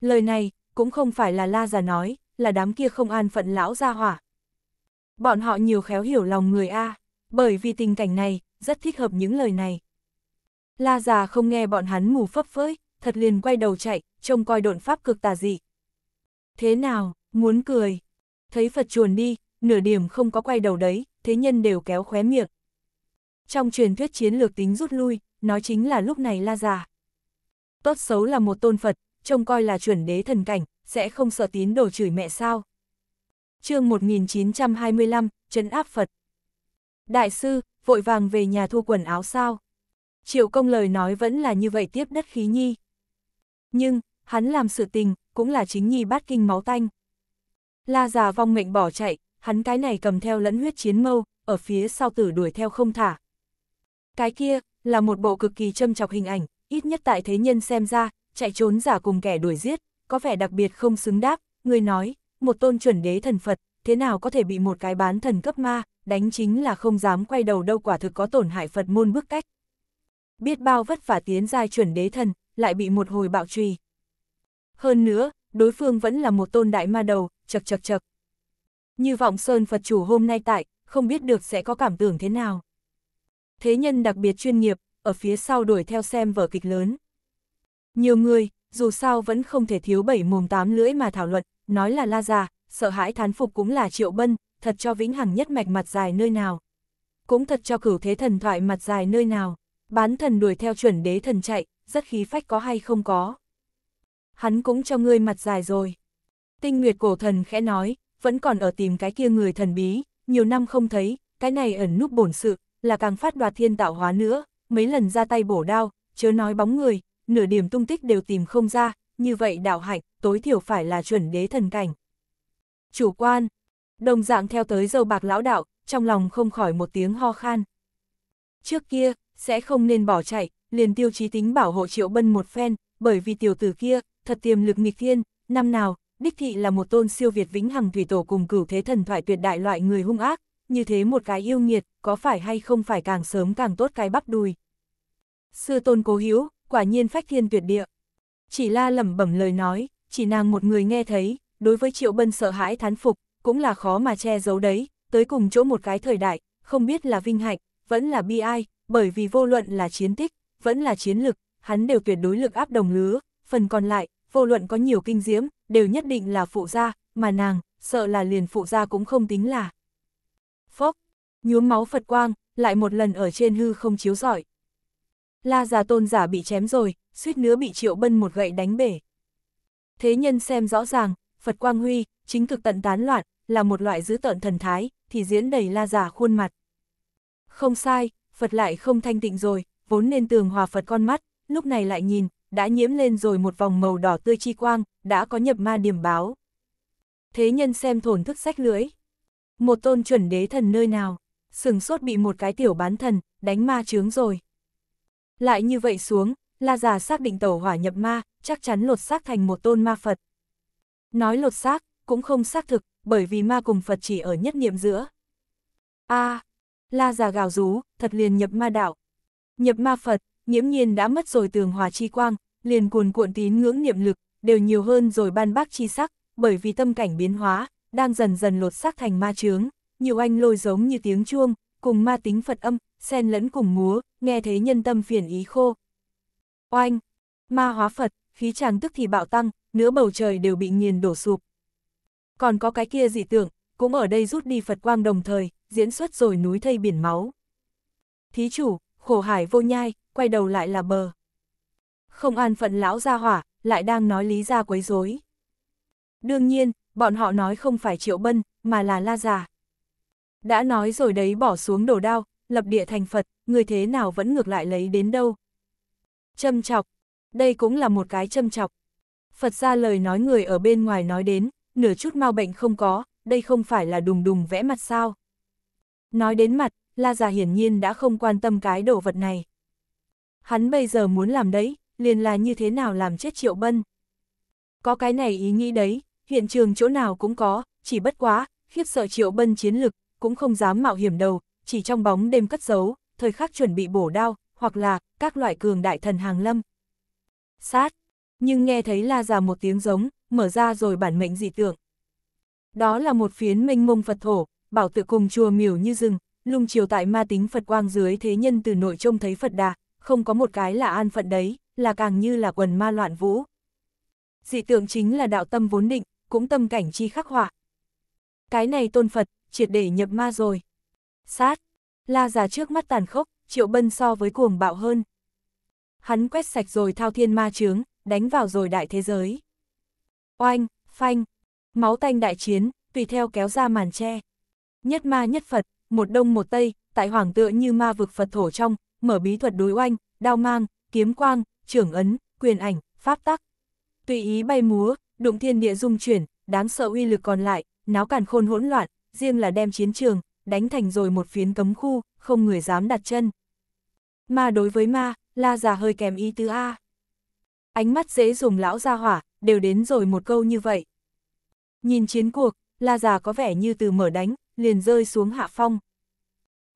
Speaker 1: Lời này, cũng không phải là la già nói, là đám kia không an phận lão ra hỏa. Bọn họ nhiều khéo hiểu lòng người A, bởi vì tình cảnh này, rất thích hợp những lời này. La già không nghe bọn hắn mù phấp phới, thật liền quay đầu chạy, trông coi độn pháp cực tà dị. Thế nào, muốn cười. Thấy Phật chuồn đi, nửa điểm không có quay đầu đấy, thế nhân đều kéo khóe miệng. Trong truyền thuyết chiến lược tính rút lui, nói chính là lúc này La Già. Tốt xấu là một tôn Phật, trông coi là chuẩn đế thần cảnh, sẽ không sợ tín đồ chửi mẹ sao. chương 1925, trấn áp Phật. Đại sư, vội vàng về nhà thu quần áo sao. Triệu công lời nói vẫn là như vậy tiếp đất khí nhi. Nhưng, hắn làm sự tình, cũng là chính nhi bát kinh máu tanh. La già vong mệnh bỏ chạy, hắn cái này cầm theo lẫn huyết chiến mâu, ở phía sau tử đuổi theo không thả, cái kia, là một bộ cực kỳ châm chọc hình ảnh, ít nhất tại thế nhân xem ra, chạy trốn giả cùng kẻ đuổi giết, có vẻ đặc biệt không xứng đáp, người nói, một tôn chuẩn đế thần Phật, thế nào có thể bị một cái bán thần cấp ma, đánh chính là không dám quay đầu đâu quả thực có tổn hại Phật môn bức cách. Biết bao vất vả tiến giai chuẩn đế thần, lại bị một hồi bạo trùy. Hơn nữa, đối phương vẫn là một tôn đại ma đầu, chật chật chật. Như vọng Sơn Phật chủ hôm nay tại, không biết được sẽ có cảm tưởng thế nào thế nhân đặc biệt chuyên nghiệp, ở phía sau đuổi theo xem vở kịch lớn. Nhiều người, dù sao vẫn không thể thiếu bảy mồm tám lưỡi mà thảo luận, nói là la già, sợ hãi thán phục cũng là triệu bân, thật cho vĩnh hằng nhất mạch mặt dài nơi nào. Cũng thật cho cửu thế thần thoại mặt dài nơi nào, bán thần đuổi theo chuẩn đế thần chạy, rất khí phách có hay không có. Hắn cũng cho ngươi mặt dài rồi. Tinh Nguyệt cổ thần khẽ nói, vẫn còn ở tìm cái kia người thần bí, nhiều năm không thấy, cái này ẩn núp bổn sự, là càng phát đoạt thiên tạo hóa nữa, mấy lần ra tay bổ đao, chớ nói bóng người, nửa điểm tung tích đều tìm không ra, như vậy đạo hạnh, tối thiểu phải là chuẩn đế thần cảnh. Chủ quan, đồng dạng theo tới dâu bạc lão đạo, trong lòng không khỏi một tiếng ho khan. Trước kia, sẽ không nên bỏ chạy, liền tiêu chí tính bảo hộ triệu bân một phen, bởi vì tiểu tử kia, thật tiềm lực nghịch thiên, năm nào, đích thị là một tôn siêu việt vĩnh hằng thủy tổ cùng cửu thế thần thoại tuyệt đại loại người hung ác, như thế một cái yêu nghiệt, có phải hay không phải càng sớm càng tốt cái bắp đùi. Sư tôn cố hữu quả nhiên phách thiên tuyệt địa. Chỉ la lẩm bẩm lời nói, chỉ nàng một người nghe thấy, đối với Triệu Bân sợ hãi thán phục, cũng là khó mà che giấu đấy, tới cùng chỗ một cái thời đại, không biết là vinh hạnh, vẫn là bi ai, bởi vì vô luận là chiến tích, vẫn là chiến lực, hắn đều tuyệt đối lực áp đồng lứa, phần còn lại, vô luận có nhiều kinh diễm, đều nhất định là phụ gia, mà nàng, sợ là liền phụ gia cũng không tính là. Phốc, nhuốm máu Phật quang, lại một lần ở trên hư không chiếu rọi. La già tôn giả bị chém rồi, suýt nữa bị triệu bân một gậy đánh bể. Thế nhân xem rõ ràng, Phật quang huy, chính cực tận tán loạn, là một loại dữ tợn thần thái, thì diễn đầy la giả khuôn mặt. Không sai, Phật lại không thanh tịnh rồi, vốn nên tường hòa Phật con mắt, lúc này lại nhìn, đã nhiễm lên rồi một vòng màu đỏ tươi chi quang, đã có nhập ma điểm báo. Thế nhân xem thổn thức sách lưỡi. Một tôn chuẩn đế thần nơi nào, sừng sốt bị một cái tiểu bán thần, đánh ma chướng rồi. Lại như vậy xuống, La Già xác định tẩu hỏa nhập ma, chắc chắn lột xác thành một tôn ma Phật. Nói lột xác, cũng không xác thực, bởi vì ma cùng Phật chỉ ở nhất niệm giữa. a à, La Già gào rú, thật liền nhập ma đạo. Nhập ma Phật, nhiễm nhiên đã mất rồi tường hòa chi quang, liền cuồn cuộn tín ngưỡng niệm lực, đều nhiều hơn rồi ban bác chi sắc, bởi vì tâm cảnh biến hóa, đang dần dần lột xác thành ma chướng, nhiều anh lôi giống như tiếng chuông, cùng ma tính Phật âm, xen lẫn cùng múa, nghe thấy nhân tâm phiền ý khô. Oanh, ma hóa Phật, khí chàng tức thì bạo tăng, nửa bầu trời đều bị nghiền đổ sụp. Còn có cái kia dị tưởng, cũng ở đây rút đi Phật quang đồng thời, diễn xuất rồi núi thây biển máu. Thí chủ, khổ hải vô nhai, quay đầu lại là bờ. Không an phận lão ra hỏa, lại đang nói lý ra quấy rối. Đương nhiên, bọn họ nói không phải triệu bân, mà là la già. Đã nói rồi đấy bỏ xuống đồ đao, lập địa thành Phật, người thế nào vẫn ngược lại lấy đến đâu. Châm chọc, đây cũng là một cái châm chọc. Phật ra lời nói người ở bên ngoài nói đến, nửa chút mau bệnh không có, đây không phải là đùng đùng vẽ mặt sao. Nói đến mặt, La Già hiển nhiên đã không quan tâm cái đồ vật này. Hắn bây giờ muốn làm đấy, liền là như thế nào làm chết Triệu Bân. Có cái này ý nghĩ đấy, Hiện trường chỗ nào cũng có, chỉ bất quá, khiếp sợ triệu bân chiến lực, cũng không dám mạo hiểm đầu, chỉ trong bóng đêm cất giấu, thời khắc chuẩn bị bổ đao, hoặc là các loại cường đại thần hàng lâm. Sát! Nhưng nghe thấy la già một tiếng giống, mở ra rồi bản mệnh dị tượng. Đó là một phiến mênh mông Phật thổ, bảo tự cùng chùa miểu như rừng, lung chiều tại ma tính Phật quang dưới thế nhân từ nội trông thấy Phật đà, không có một cái là an phận đấy, là càng như là quần ma loạn vũ. Dị tượng chính là đạo tâm vốn định, cũng tâm cảnh chi khắc họa. Cái này tôn Phật, triệt để nhập ma rồi. Sát, la già trước mắt tàn khốc, triệu bân so với cuồng bạo hơn. Hắn quét sạch rồi thao thiên ma chướng, đánh vào rồi đại thế giới. Oanh, phanh, máu tanh đại chiến, tùy theo kéo ra màn tre. Nhất ma nhất Phật, một đông một tây, tại hoàng tựa như ma vực Phật thổ trong, mở bí thuật đối oanh, đao mang, kiếm quang, trưởng ấn, quyền ảnh, pháp tắc. Tùy ý bay múa, đụng thiên địa dung chuyển, đáng sợ uy lực còn lại, náo càn khôn hỗn loạn, riêng là đem chiến trường, đánh thành rồi một phiến cấm khu, không người dám đặt chân. Ma đối với ma, la già hơi kèm ý tứ A. Ánh mắt dễ dùng lão ra hỏa, đều đến rồi một câu như vậy. Nhìn chiến cuộc, la già có vẻ như từ mở đánh, liền rơi xuống hạ phong.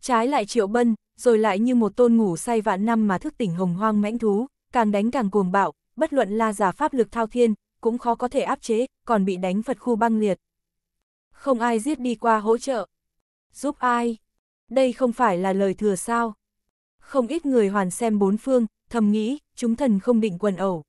Speaker 1: Trái lại triệu bân, rồi lại như một tôn ngủ say vạn năm mà thức tỉnh hồng hoang mãnh thú, càng đánh càng cuồng bạo, bất luận la già pháp lực thao thiên, cũng khó có thể áp chế, còn bị đánh phật khu băng liệt. Không ai giết đi qua hỗ trợ. Giúp ai? Đây không phải là lời thừa sao? Không ít người hoàn xem bốn phương, thầm nghĩ, chúng thần không định quần ẩu.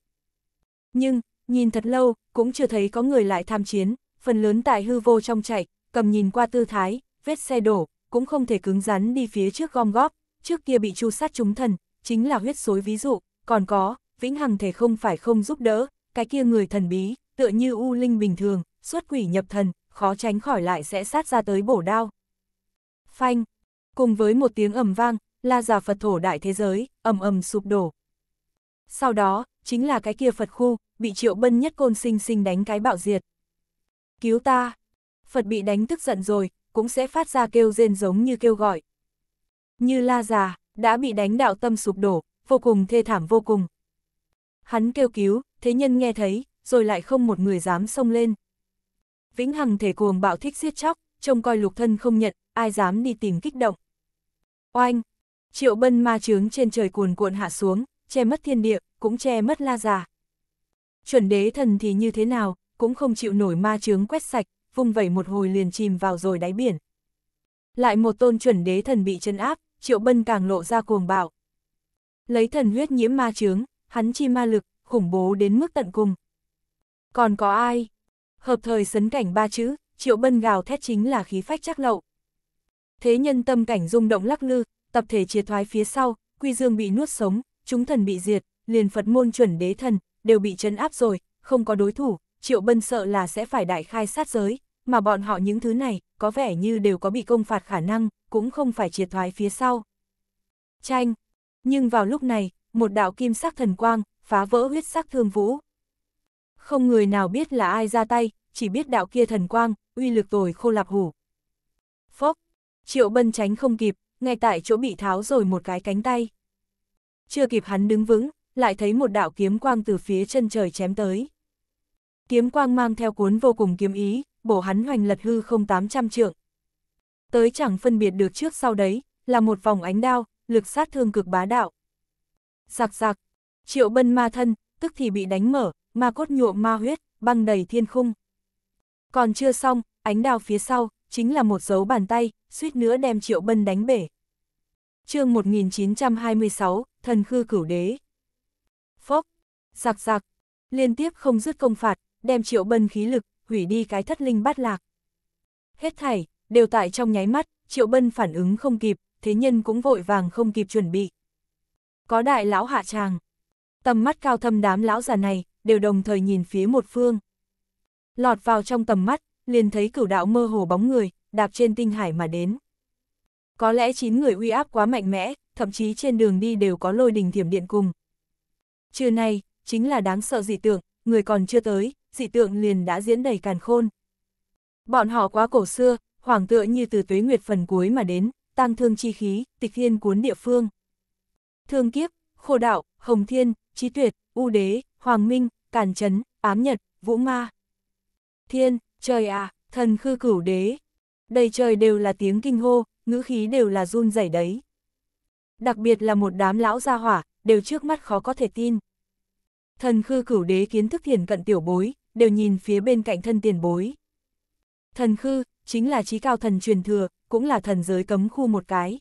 Speaker 1: Nhưng, nhìn thật lâu, cũng chưa thấy có người lại tham chiến, phần lớn tại hư vô trong chạy, cầm nhìn qua tư thái, vết xe đổ, cũng không thể cứng rắn đi phía trước gom góp, trước kia bị chu sát chúng thần, chính là huyết xối ví dụ, còn có, vĩnh hằng thể không phải không giúp đỡ, cái kia người thần bí, tựa như u linh bình thường, xuất quỷ nhập thần, khó tránh khỏi lại sẽ sát ra tới bổ đao. Phanh, cùng với một tiếng ầm vang, la già Phật thổ đại thế giới, ầm ầm sụp đổ. Sau đó, chính là cái kia Phật khu, bị triệu bân nhất côn sinh sinh đánh cái bạo diệt. Cứu ta! Phật bị đánh tức giận rồi, cũng sẽ phát ra kêu rên giống như kêu gọi. Như la già, đã bị đánh đạo tâm sụp đổ, vô cùng thê thảm vô cùng. Hắn kêu cứu, thế nhân nghe thấy, rồi lại không một người dám xông lên. Vĩnh Hằng thể cuồng bạo thích xiết chóc, trông coi lục thân không nhận, ai dám đi tìm kích động. Oanh! Triệu bân ma trướng trên trời cuồn cuộn hạ xuống, che mất thiên địa, cũng che mất la già. Chuẩn đế thần thì như thế nào, cũng không chịu nổi ma trướng quét sạch, vung vẩy một hồi liền chìm vào rồi đáy biển. Lại một tôn chuẩn đế thần bị chân áp, triệu bân càng lộ ra cuồng bạo. Lấy thần huyết nhiễm ma trướng, hắn chi ma lực, khủng bố đến mức tận cùng. Còn có ai? Hợp thời sấn cảnh ba chữ, triệu bân gào thét chính là khí phách chắc lậu. Thế nhân tâm cảnh rung động lắc lư, tập thể chia thoái phía sau, quy dương bị nuốt sống, chúng thần bị diệt, liền Phật môn chuẩn đế thần, đều bị chấn áp rồi, không có đối thủ, triệu bân sợ là sẽ phải đại khai sát giới, mà bọn họ những thứ này, có vẻ như đều có bị công phạt khả năng, cũng không phải chia thoái phía sau. Tranh! Nhưng vào lúc này, một đạo kim sắc thần quang, phá vỡ huyết sắc thương vũ. Không người nào biết là ai ra tay, chỉ biết đạo kia thần quang, uy lực tồi khô lạp hủ. Phốc, triệu bân tránh không kịp, ngay tại chỗ bị tháo rồi một cái cánh tay. Chưa kịp hắn đứng vững, lại thấy một đạo kiếm quang từ phía chân trời chém tới. Kiếm quang mang theo cuốn vô cùng kiếm ý, bổ hắn hoành lật hư không 800 trượng. Tới chẳng phân biệt được trước sau đấy, là một vòng ánh đao, lực sát thương cực bá đạo. Giặc giặc, Triệu bân ma thân, tức thì bị đánh mở, ma cốt nhuộm ma huyết, băng đầy thiên khung. Còn chưa xong, ánh đào phía sau, chính là một dấu bàn tay, suýt nữa đem triệu bân đánh bể. chương 1926, thần khư cửu đế. Phốc, giặc giặc, liên tiếp không dứt công phạt, đem triệu bân khí lực, hủy đi cái thất linh bát lạc. Hết thảy, đều tại trong nháy mắt, triệu bân phản ứng không kịp, thế nhân cũng vội vàng không kịp chuẩn bị. Có đại lão hạ tràng tầm mắt cao thâm đám lão già này, đều đồng thời nhìn phía một phương. Lọt vào trong tầm mắt, liền thấy cửu đạo mơ hồ bóng người, đạp trên tinh hải mà đến. Có lẽ chín người uy áp quá mạnh mẽ, thậm chí trên đường đi đều có lôi đình thiểm điện cùng. Trưa nay, chính là đáng sợ dị tượng, người còn chưa tới, dị tượng liền đã diễn đầy càn khôn. Bọn họ quá cổ xưa, hoàng tựa như từ tuế nguyệt phần cuối mà đến, tăng thương chi khí, tịch thiên cuốn địa phương. Thương kiếp, khô đạo, hồng thiên, trí tuyệt, u đế, hoàng minh, càn chấn, ám nhật, vũ ma. Thiên, trời ạ, à, thần khư cửu đế. Đầy trời đều là tiếng kinh hô, ngữ khí đều là run rẩy đấy. Đặc biệt là một đám lão gia hỏa, đều trước mắt khó có thể tin. Thần khư cửu đế kiến thức thiền cận tiểu bối, đều nhìn phía bên cạnh thân tiền bối. Thần khư, chính là trí cao thần truyền thừa, cũng là thần giới cấm khu một cái.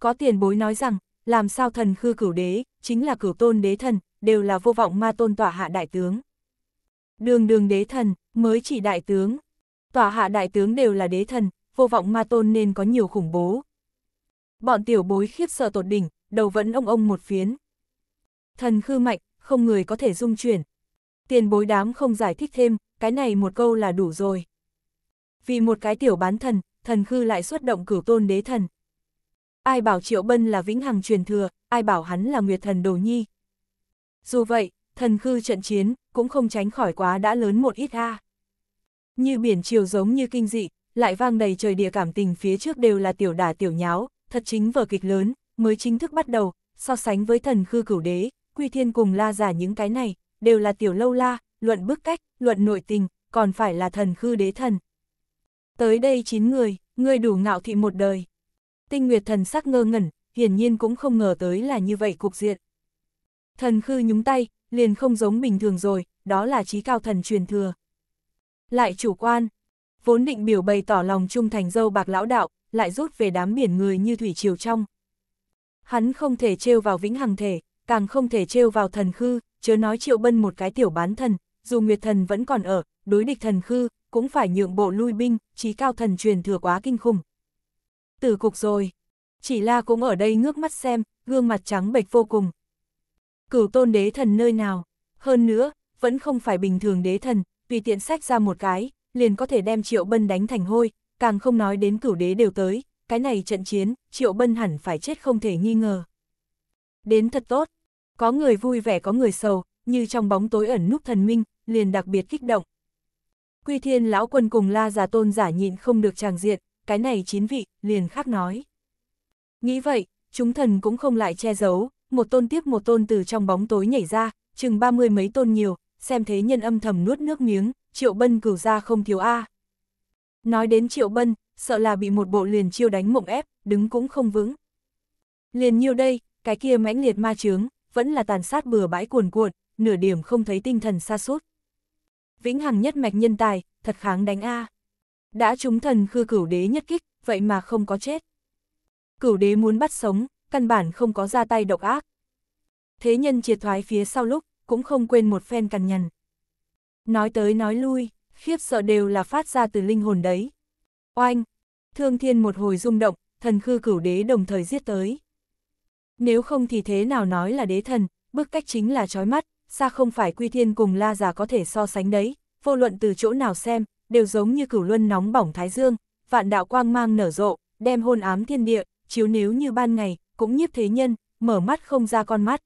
Speaker 1: Có tiền bối nói rằng, làm sao thần khư cửu đế, chính là cửu tôn đế thần, đều là vô vọng ma tôn tỏa hạ đại tướng. Đường đường đế thần, mới chỉ đại tướng. Tỏa hạ đại tướng đều là đế thần, vô vọng ma tôn nên có nhiều khủng bố. Bọn tiểu bối khiếp sợ tột đỉnh, đầu vẫn ông ông một phiến. Thần khư mạnh, không người có thể dung chuyển. Tiền bối đám không giải thích thêm, cái này một câu là đủ rồi. Vì một cái tiểu bán thần, thần khư lại xuất động cửu tôn đế thần ai bảo Triệu Bân là vĩnh hằng truyền thừa, ai bảo hắn là nguyệt thần đồ nhi. Dù vậy, thần khư trận chiến, cũng không tránh khỏi quá đã lớn một ít a. Như biển chiều giống như kinh dị, lại vang đầy trời địa cảm tình phía trước đều là tiểu đả tiểu nháo, thật chính vở kịch lớn, mới chính thức bắt đầu, so sánh với thần khư cửu đế, quy thiên cùng la giả những cái này, đều là tiểu lâu la, luận bức cách, luận nội tình, còn phải là thần khư đế thần. Tới đây 9 người, người đủ ngạo thị một đời. Tinh Nguyệt thần sắc ngơ ngẩn, hiển nhiên cũng không ngờ tới là như vậy cục diện. Thần khư nhúng tay, liền không giống bình thường rồi, đó là trí cao thần truyền thừa. Lại chủ quan, vốn định biểu bày tỏ lòng trung thành dâu bạc lão đạo, lại rút về đám biển người như thủy triều trong. Hắn không thể trêu vào vĩnh hằng thể, càng không thể trêu vào thần khư, chớ nói triệu bân một cái tiểu bán thần, dù nguyệt thần vẫn còn ở, đối địch thần khư, cũng phải nhượng bộ lui binh, trí cao thần truyền thừa quá kinh khủng, từ cục rồi. Chỉ la cũng ở đây ngước mắt xem, gương mặt trắng bệch vô cùng. Cửu tôn đế thần nơi nào? Hơn nữa, vẫn không phải bình thường đế thần, tùy tiện sách ra một cái, liền có thể đem Triệu Bân đánh thành hôi, càng không nói đến cửu đế đều tới, cái này trận chiến, Triệu Bân hẳn phải chết không thể nghi ngờ. Đến thật tốt, có người vui vẻ có người sầu, như trong bóng tối ẩn núp thần minh, liền đặc biệt kích động. Quy Thiên lão quân cùng La Già Tôn giả nhịn không được tràng diện, cái này chín vị, liền khác nói. Nghĩ vậy, chúng thần cũng không lại che giấu, một tôn tiếp một tôn từ trong bóng tối nhảy ra, chừng ba mươi mấy tôn nhiều, xem thế nhân âm thầm nuốt nước miếng, triệu bân cửu ra không thiếu A. Nói đến triệu bân, sợ là bị một bộ liền chiêu đánh mộng ép, đứng cũng không vững. Liền nhiêu đây, cái kia mãnh liệt ma chướng, vẫn là tàn sát bừa bãi cuồn cuộn, nửa điểm không thấy tinh thần xa suốt. Vĩnh hằng nhất mạch nhân tài, thật kháng đánh A. À đã trúng thần khư cửu đế nhất kích, vậy mà không có chết. Cửu đế muốn bắt sống, căn bản không có ra tay độc ác. Thế nhân triệt thoái phía sau lúc, cũng không quên một phen cằn nhằn. Nói tới nói lui, khiếp sợ đều là phát ra từ linh hồn đấy. Oanh! Thương thiên một hồi rung động, thần khư cửu đế đồng thời giết tới. Nếu không thì thế nào nói là đế thần, bức cách chính là trói mắt, xa không phải quy thiên cùng la già có thể so sánh đấy, vô luận từ chỗ nào xem, đều giống như cửu luân nóng bỏng thái dương, vạn đạo quang mang nở rộ, đem hôn ám thiên địa, chiếu nếu như ban ngày, cũng nhiếp thế nhân, mở mắt không ra con mắt.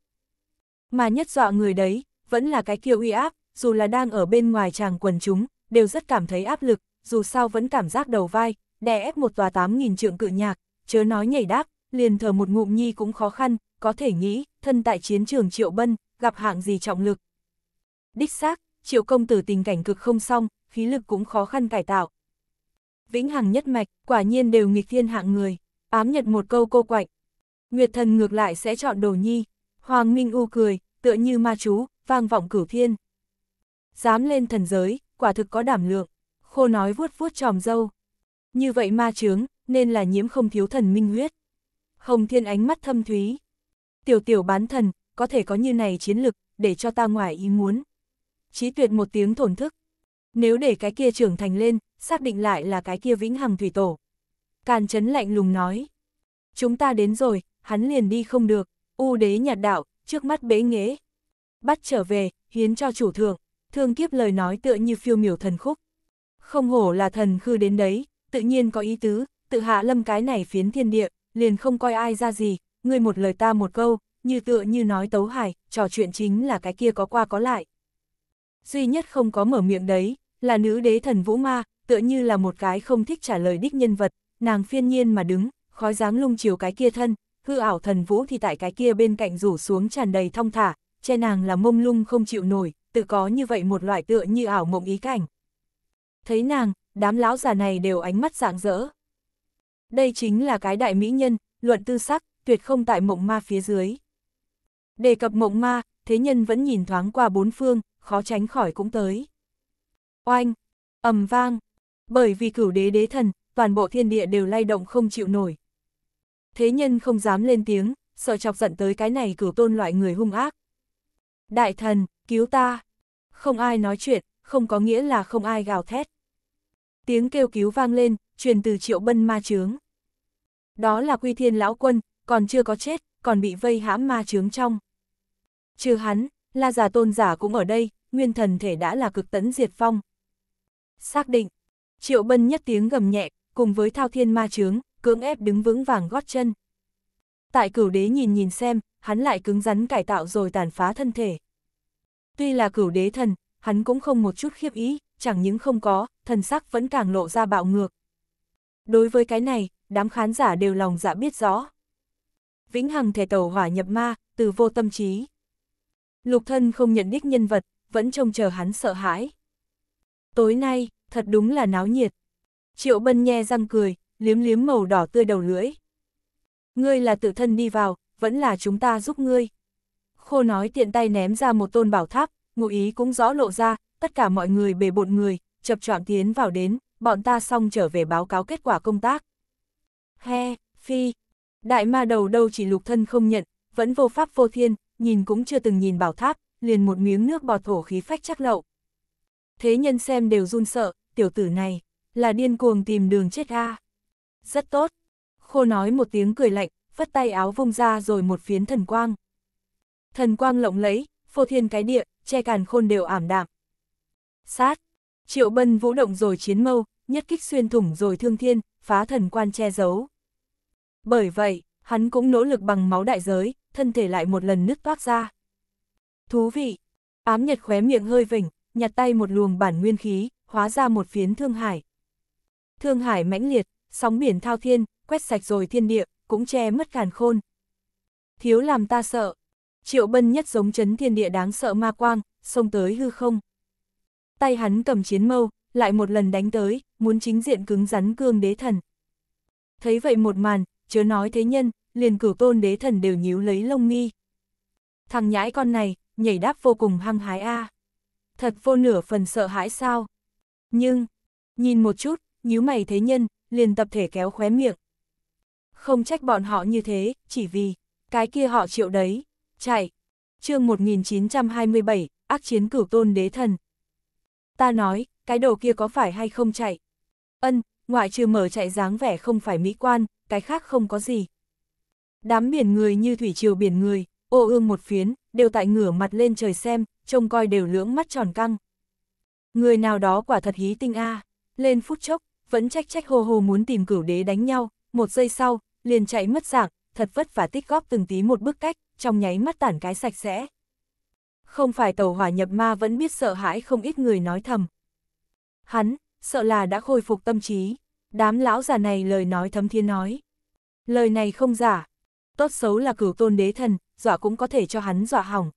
Speaker 1: Mà nhất dọa người đấy, vẫn là cái kia uy áp, dù là đang ở bên ngoài chàng quần chúng, đều rất cảm thấy áp lực, dù sao vẫn cảm giác đầu vai, đè ép một tòa 8.000 trượng cự nhạc, chớ nói nhảy đáp, liền thở một ngụm nhi cũng khó khăn, có thể nghĩ, thân tại chiến trường Triệu Bân, gặp hạng gì trọng lực. Đích xác, Triệu Công Tử tình cảnh cực không xong, khí lực cũng khó khăn cải tạo. Vĩnh Hằng nhất mạch, quả nhiên đều nghịch thiên hạng người, ám nhật một câu cô quạnh. Nguyệt thần ngược lại sẽ chọn đồ nhi, Hoàng Minh U cười, tựa như ma chú, vang vọng cửu thiên. Dám lên thần giới, quả thực có đảm lượng, khô nói vuốt vuốt tròm dâu. Như vậy ma chướng, nên là nhiễm không thiếu thần minh huyết. Hồng thiên ánh mắt thâm thúy. Tiểu tiểu bán thần, có thể có như này chiến lực, để cho ta ngoài ý muốn. Chí tuyệt một tiếng thổn thức, nếu để cái kia trưởng thành lên, xác định lại là cái kia vĩnh hằng thủy tổ. Càn chấn lạnh lùng nói. Chúng ta đến rồi, hắn liền đi không được, u đế nhạt đạo, trước mắt bế nghế. Bắt trở về, hiến cho chủ thượng, thương kiếp lời nói tựa như phiêu miểu thần khúc. Không hổ là thần khư đến đấy, tự nhiên có ý tứ, tự hạ lâm cái này phiến thiên địa, liền không coi ai ra gì, ngươi một lời ta một câu, như tựa như nói tấu hài, trò chuyện chính là cái kia có qua có lại duy nhất không có mở miệng đấy, là nữ đế thần Vũ Ma, tựa như là một cái không thích trả lời đích nhân vật, nàng phiên nhiên mà đứng, khói dáng lung chiều cái kia thân, hư ảo thần Vũ thì tại cái kia bên cạnh rủ xuống tràn đầy thong thả, che nàng là mông lung không chịu nổi, tự có như vậy một loại tựa như ảo mộng ý cảnh. Thấy nàng, đám lão già này đều ánh mắt rạng rỡ. Đây chính là cái đại mỹ nhân, luận tư sắc, tuyệt không tại mộng ma phía dưới. Đề cập mộng ma, thế nhân vẫn nhìn thoáng qua bốn phương, khó tránh khỏi cũng tới. Oanh, ầm vang, bởi vì cửu đế đế thần, toàn bộ thiên địa đều lay động không chịu nổi. Thế nhân không dám lên tiếng, sợ chọc giận tới cái này cửu tôn loại người hung ác. Đại thần, cứu ta. Không ai nói chuyện, không có nghĩa là không ai gào thét. Tiếng kêu cứu vang lên, truyền từ triệu bân ma chướng. Đó là quy thiên lão quân, còn chưa có chết, còn bị vây hãm ma chướng trong. Trừ hắn, La già tôn giả cũng ở đây, nguyên thần thể đã là cực tấn diệt phong. Xác định, triệu bân nhất tiếng gầm nhẹ, cùng với thao thiên ma chướng, cưỡng ép đứng vững vàng gót chân. Tại cửu đế nhìn nhìn xem, hắn lại cứng rắn cải tạo rồi tàn phá thân thể. Tuy là cửu đế thần, hắn cũng không một chút khiếp ý, chẳng những không có, thần sắc vẫn càng lộ ra bạo ngược. Đối với cái này, đám khán giả đều lòng dạ biết rõ. Vĩnh hằng thể tẩu hỏa nhập ma, từ vô tâm trí. Lục thân không nhận biết nhân vật, vẫn trông chờ hắn sợ hãi. Tối nay, thật đúng là náo nhiệt. Triệu Bân nhe răng cười, liếm liếm màu đỏ tươi đầu lưỡi. Ngươi là tự thân đi vào, vẫn là chúng ta giúp ngươi. Khô nói tiện tay ném ra một tôn bảo tháp, ngụ ý cũng rõ lộ ra, tất cả mọi người bề bộn người, chập choạng tiến vào đến, bọn ta xong trở về báo cáo kết quả công tác. He, phi, đại ma đầu đâu chỉ lục thân không nhận, vẫn vô pháp vô thiên, nhìn cũng chưa từng nhìn bảo tháp, liền một miếng nước bọt thổ khí phách chắc lậu. Thế nhân xem đều run sợ, tiểu tử này, là điên cuồng tìm đường chết a Rất tốt. Khô nói một tiếng cười lạnh, phất tay áo vung ra rồi một phiến thần quang. Thần quang lộng lẫy, phô thiên cái địa, che càn khôn đều ảm đạm. Sát. Triệu bân vũ động rồi chiến mâu, nhất kích xuyên thủng rồi thương thiên, phá thần quan che giấu. Bởi vậy, hắn cũng nỗ lực bằng máu đại giới, thân thể lại một lần nứt toát ra. Thú vị! Ám nhật khóe miệng hơi vỉnh, nhặt tay một luồng bản nguyên khí, hóa ra một phiến thương hải. Thương hải mãnh liệt, sóng biển thao thiên, quét sạch rồi thiên địa, cũng che mất càn khôn. Thiếu làm ta sợ. Triệu bân nhất giống chấn thiên địa đáng sợ ma quang, xông tới hư không. Tay hắn cầm chiến mâu, lại một lần đánh tới, muốn chính diện cứng rắn cương đế thần. Thấy vậy một màn, chớ nói thế nhân, liền cửu tôn đế thần đều nhíu lấy lông mi. Thằng nhãi con này, nhảy đáp vô cùng hăng hái a. À. Thật vô nửa phần sợ hãi sao. Nhưng, nhìn một chút, nhíu mày thế nhân, liền tập thể kéo khóe miệng. Không trách bọn họ như thế, chỉ vì, cái kia họ chịu đấy, chạy. chương 1927, ác chiến cửu tôn đế thần. Ta nói, cái đồ kia có phải hay không chạy? Ân, ngoại trừ mở chạy dáng vẻ không phải mỹ quan, cái khác không có gì. Đám biển người như thủy triều biển người, ô ương một phiến, đều tại ngửa mặt lên trời xem, trông coi đều lưỡng mắt tròn căng. Người nào đó quả thật hí tinh a lên phút chốc, vẫn trách trách hồ hồ muốn tìm cửu đế đánh nhau, một giây sau, liền chạy mất dạng, thật vất vả tích góp từng tí một bước cách, trong nháy mắt tản cái sạch sẽ. Không phải tàu hỏa nhập ma vẫn biết sợ hãi không ít người nói thầm. Hắn, sợ là đã khôi phục tâm trí, đám lão già này lời nói thấm thiên nói. Lời này không giả, tốt xấu là cửu tôn đế thần, dọa cũng có thể cho hắn dọa hỏng.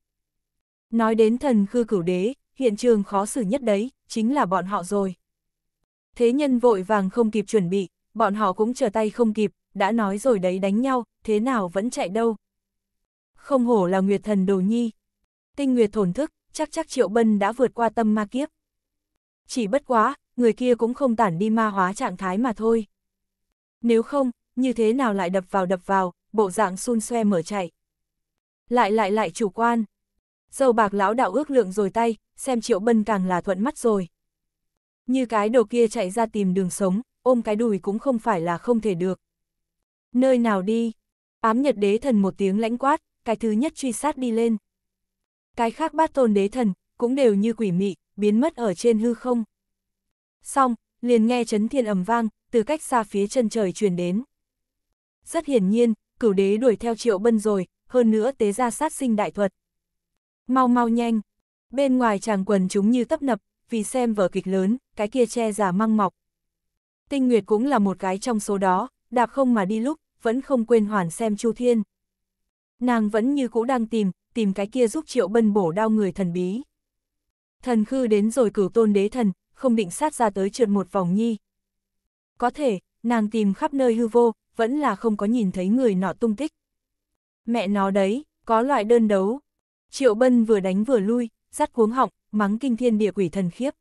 Speaker 1: Nói đến thần khư cửu đế, hiện trường khó xử nhất đấy, chính là bọn họ rồi. Thế nhân vội vàng không kịp chuẩn bị, bọn họ cũng trở tay không kịp, đã nói rồi đấy đánh nhau, thế nào vẫn chạy đâu. Không hổ là Nguyệt thần đồ nhi. Tinh Nguyệt thổn thức, chắc chắc Triệu Bân đã vượt qua tâm ma kiếp. Chỉ bất quá, người kia cũng không tản đi ma hóa trạng thái mà thôi. Nếu không, như thế nào lại đập vào đập vào, bộ dạng xun xoe mở chạy. Lại lại lại chủ quan. Dâu bạc lão đạo ước lượng rồi tay, xem triệu bân càng là thuận mắt rồi. Như cái đồ kia chạy ra tìm đường sống, ôm cái đùi cũng không phải là không thể được. Nơi nào đi? Ám nhật đế thần một tiếng lãnh quát, cái thứ nhất truy sát đi lên. Cái khác bát tôn đế thần, cũng đều như quỷ mị, biến mất ở trên hư không. Xong, liền nghe chấn thiên ầm vang, từ cách xa phía chân trời truyền đến. Rất hiển nhiên, cửu đế đuổi theo triệu bân rồi, hơn nữa tế ra sát sinh đại thuật. Mau mau nhanh, bên ngoài chàng quần chúng như tấp nập, vì xem vở kịch lớn, cái kia che giả măng mọc. Tinh Nguyệt cũng là một cái trong số đó, đạp không mà đi lúc, vẫn không quên hoàn xem Chu Thiên. Nàng vẫn như cũ đang tìm, tìm cái kia giúp triệu bân bổ đau người thần bí. Thần khư đến rồi cửu tôn đế thần, không định sát ra tới trượt một vòng nhi. Có thể, nàng tìm khắp nơi hư vô, vẫn là không có nhìn thấy người nọ tung tích. Mẹ nó đấy, có loại đơn đấu. Triệu Bân vừa đánh vừa lui, dắt cuống họng, mắng kinh thiên địa quỷ thần khiếp.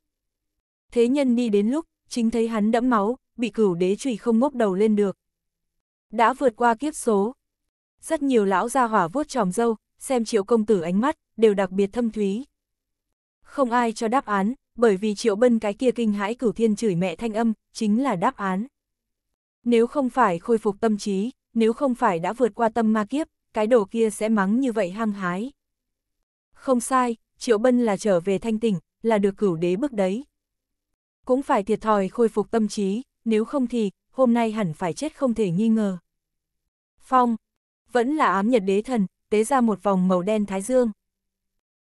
Speaker 1: Thế nhân đi đến lúc, chính thấy hắn đẫm máu, bị cửu đế trùy không ngốc đầu lên được. Đã vượt qua kiếp số. Rất nhiều lão gia hỏa vuốt tròm dâu, xem triệu công tử ánh mắt, đều đặc biệt thâm thúy. Không ai cho đáp án, bởi vì triệu bân cái kia kinh hãi cửu thiên chửi mẹ thanh âm, chính là đáp án. Nếu không phải khôi phục tâm trí, nếu không phải đã vượt qua tâm ma kiếp, cái đồ kia sẽ mắng như vậy hăng hái. Không sai, Triệu Bân là trở về thanh tỉnh, là được cửu đế bước đấy. Cũng phải thiệt thòi khôi phục tâm trí, nếu không thì, hôm nay hẳn phải chết không thể nghi ngờ. Phong, vẫn là ám nhật đế thần, tế ra một vòng màu đen thái dương.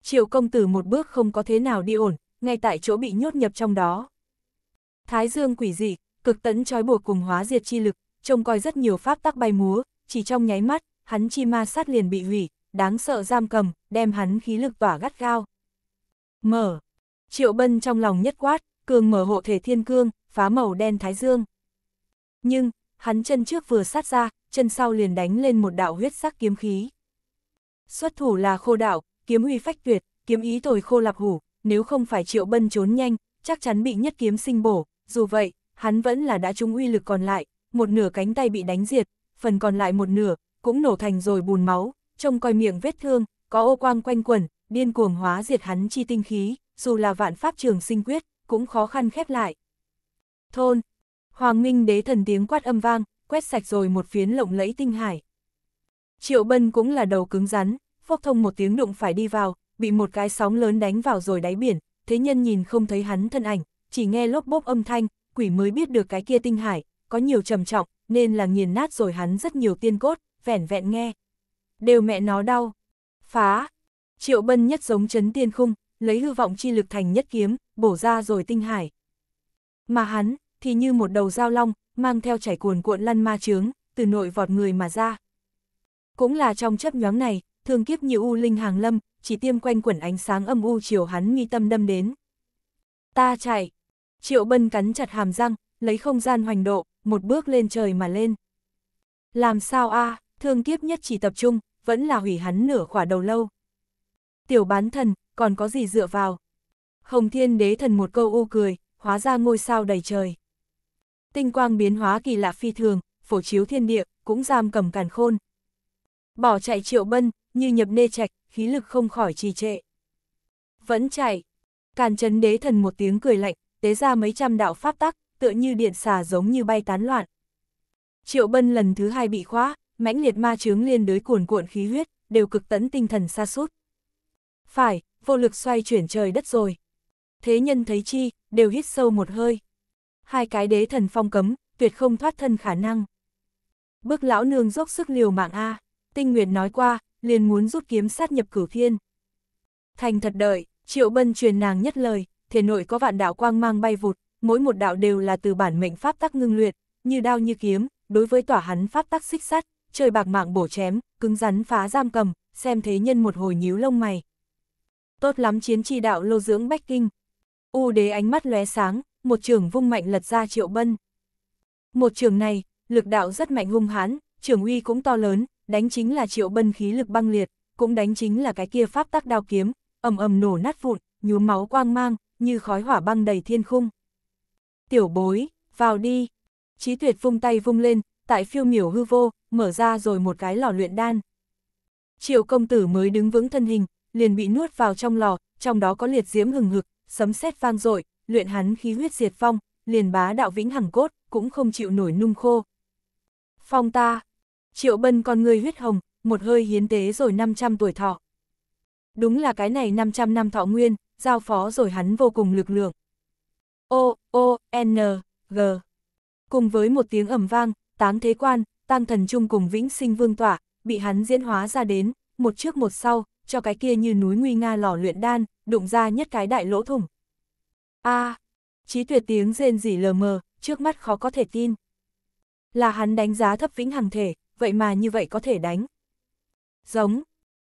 Speaker 1: Triệu công tử một bước không có thế nào đi ổn, ngay tại chỗ bị nhốt nhập trong đó. Thái dương quỷ dị, cực tấn trói buộc cùng hóa diệt chi lực, trông coi rất nhiều pháp tắc bay múa, chỉ trong nháy mắt, hắn chi ma sát liền bị hủy, đáng sợ giam cầm, đem hắn khí lực tỏa gắt gao. Mở. Triệu Bân trong lòng nhất quát, cường mở hộ thể thiên cương, phá màu đen thái dương. Nhưng, hắn chân trước vừa sát ra, chân sau liền đánh lên một đạo huyết sắc kiếm khí. Xuất thủ là khô đạo, kiếm uy phách tuyệt, kiếm ý tồi khô lạp hủ, nếu không phải Triệu Bân trốn nhanh, chắc chắn bị nhất kiếm sinh bổ, dù vậy, hắn vẫn là đã trúng uy lực còn lại, một nửa cánh tay bị đánh diệt, phần còn lại một nửa, cũng nổ thành rồi bùn máu, trông coi miệng vết thương, có ô quang quanh quẩn, điên cuồng hóa diệt hắn chi tinh khí, dù là vạn pháp trường sinh quyết, cũng khó khăn khép lại. Thôn, Hoàng Minh đế thần tiếng quát âm vang, quét sạch rồi một phiến lộng lẫy tinh hải. Triệu Bân cũng là đầu cứng rắn, phốc thông một tiếng đụng phải đi vào, bị một cái sóng lớn đánh vào rồi đáy biển, thế nhân nhìn không thấy hắn thân ảnh, chỉ nghe lốp bốp âm thanh, quỷ mới biết được cái kia tinh hải, có nhiều trầm trọng, nên là nghiền nát rồi hắn rất nhiều tiên cốt, vẻn vẹn nghe. Đều mẹ nó đau. Phá. Triệu bân nhất giống chấn tiên khung, lấy hư vọng chi lực thành nhất kiếm, bổ ra rồi tinh hải. Mà hắn, thì như một đầu dao long, mang theo chảy cuồn cuộn lăn ma trướng, từ nội vọt người mà ra. Cũng là trong chấp nhóm này, thương kiếp như u linh hàng lâm, chỉ tiêm quanh quẩn ánh sáng âm u chiều hắn nghi tâm đâm đến. Ta chạy, Triệu Bân cắn chặt hàm răng, lấy không gian hoành độ, một bước lên trời mà lên. Làm sao a à, thương kiếp nhất chỉ tập trung, vẫn là hủy hắn nửa khỏa đầu lâu. Tiểu bán thần, còn có gì dựa vào? Hồng thiên đế thần một câu u cười, hóa ra ngôi sao đầy trời. Tinh quang biến hóa kỳ lạ phi thường, phổ chiếu thiên địa, cũng giam cầm càn khôn. Bỏ chạy triệu bân, như nhập nê trạch, khí lực không khỏi trì trệ. Vẫn chạy. Càn chấn đế thần một tiếng cười lạnh, tế ra mấy trăm đạo pháp tắc, tựa như điện xà giống như bay tán loạn. Triệu Bân lần thứ hai bị khóa, mãnh liệt ma chướng liên đới cuồn cuộn khí huyết, đều cực tấn tinh thần xa sút Phải, vô lực xoay chuyển trời đất rồi. Thế nhân thấy chi, đều hít sâu một hơi. Hai cái đế thần phong cấm, tuyệt không thoát thân khả năng. Bước lão nương dốc sức liều mạng A, tinh nguyệt nói qua, liền muốn rút kiếm sát nhập cửu thiên. Thành thật đợi, triệu bân truyền nàng nhất lời, thể nội có vạn đạo quang mang bay vụt, mỗi một đạo đều là từ bản mệnh pháp tắc ngưng luyện, như đao như kiếm, đối với tỏa hắn pháp tắc xích sắt, trời bạc mạng bổ chém, cứng rắn phá giam cầm, xem thế nhân một hồi nhíu lông mày. Tốt lắm chiến chi đạo lô dưỡng bách kinh. U đế ánh mắt lóe sáng, một trường vung mạnh lật ra triệu bân. Một trường này, lực đạo rất mạnh hung hãn, trường uy cũng to lớn, đánh chính là triệu bân khí lực băng liệt, cũng đánh chính là cái kia pháp tắc đao kiếm, ầm ầm nổ nát vụn, nhuốm máu quang mang, như khói hỏa băng đầy thiên khung. Tiểu bối, vào đi. Chí tuyệt vung tay vung lên, tại phiêu miểu hư vô, mở ra rồi một cái lò luyện đan. Triệu công tử mới đứng vững thân hình, liền bị nuốt vào trong lò, trong đó có liệt diễm hừng hực, sấm sét vang dội, luyện hắn khí huyết diệt phong, liền bá đạo vĩnh hằng cốt, cũng không chịu nổi nung khô. Phong ta, triệu bân con người huyết hồng, một hơi hiến tế rồi 500 tuổi thọ. Đúng là cái này 500 năm thọ nguyên, giao phó rồi hắn vô cùng lực lượng. O, O, N, G. Cùng với một tiếng ẩm vang, táng thế quan, tăng thần chung cùng vĩnh sinh vương tỏa, bị hắn diễn hóa ra đến, một trước một sau, cho cái kia như núi nguy nga lò luyện đan, đụng ra nhất cái đại lỗ thủng. A, à, trí tuyệt tiếng rên rỉ lờ mờ, trước mắt khó có thể tin. Là hắn đánh giá thấp vĩnh hằng thể, vậy mà như vậy có thể đánh. Giống,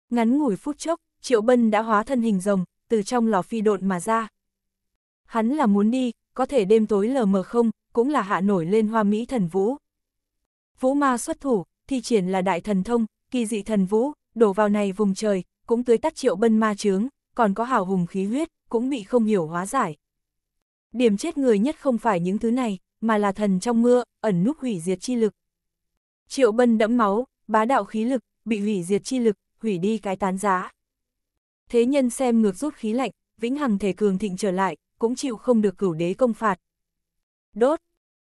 Speaker 1: ngắn ngủi phút chốc, Triệu Bân đã hóa thân hình rồng, từ trong lò phi độn mà ra. Hắn là muốn đi, có thể đêm tối lờ mờ không, cũng là hạ nổi lên hoa mỹ thần vũ. Vũ ma xuất thủ, thi triển là đại thần thông, kỳ dị thần vũ, đổ vào này vùng trời, cũng tưới tắt triệu bân ma chướng, còn có hào hùng khí huyết, cũng bị không hiểu hóa giải. Điểm chết người nhất không phải những thứ này, mà là thần trong mưa, ẩn núp hủy diệt chi lực. Triệu bân đẫm máu, bá đạo khí lực, bị hủy diệt chi lực, hủy đi cái tán giá thế nhân xem ngược rút khí lạnh, vĩnh hằng thể cường thịnh trở lại, cũng chịu không được cửu đế công phạt. Đốt!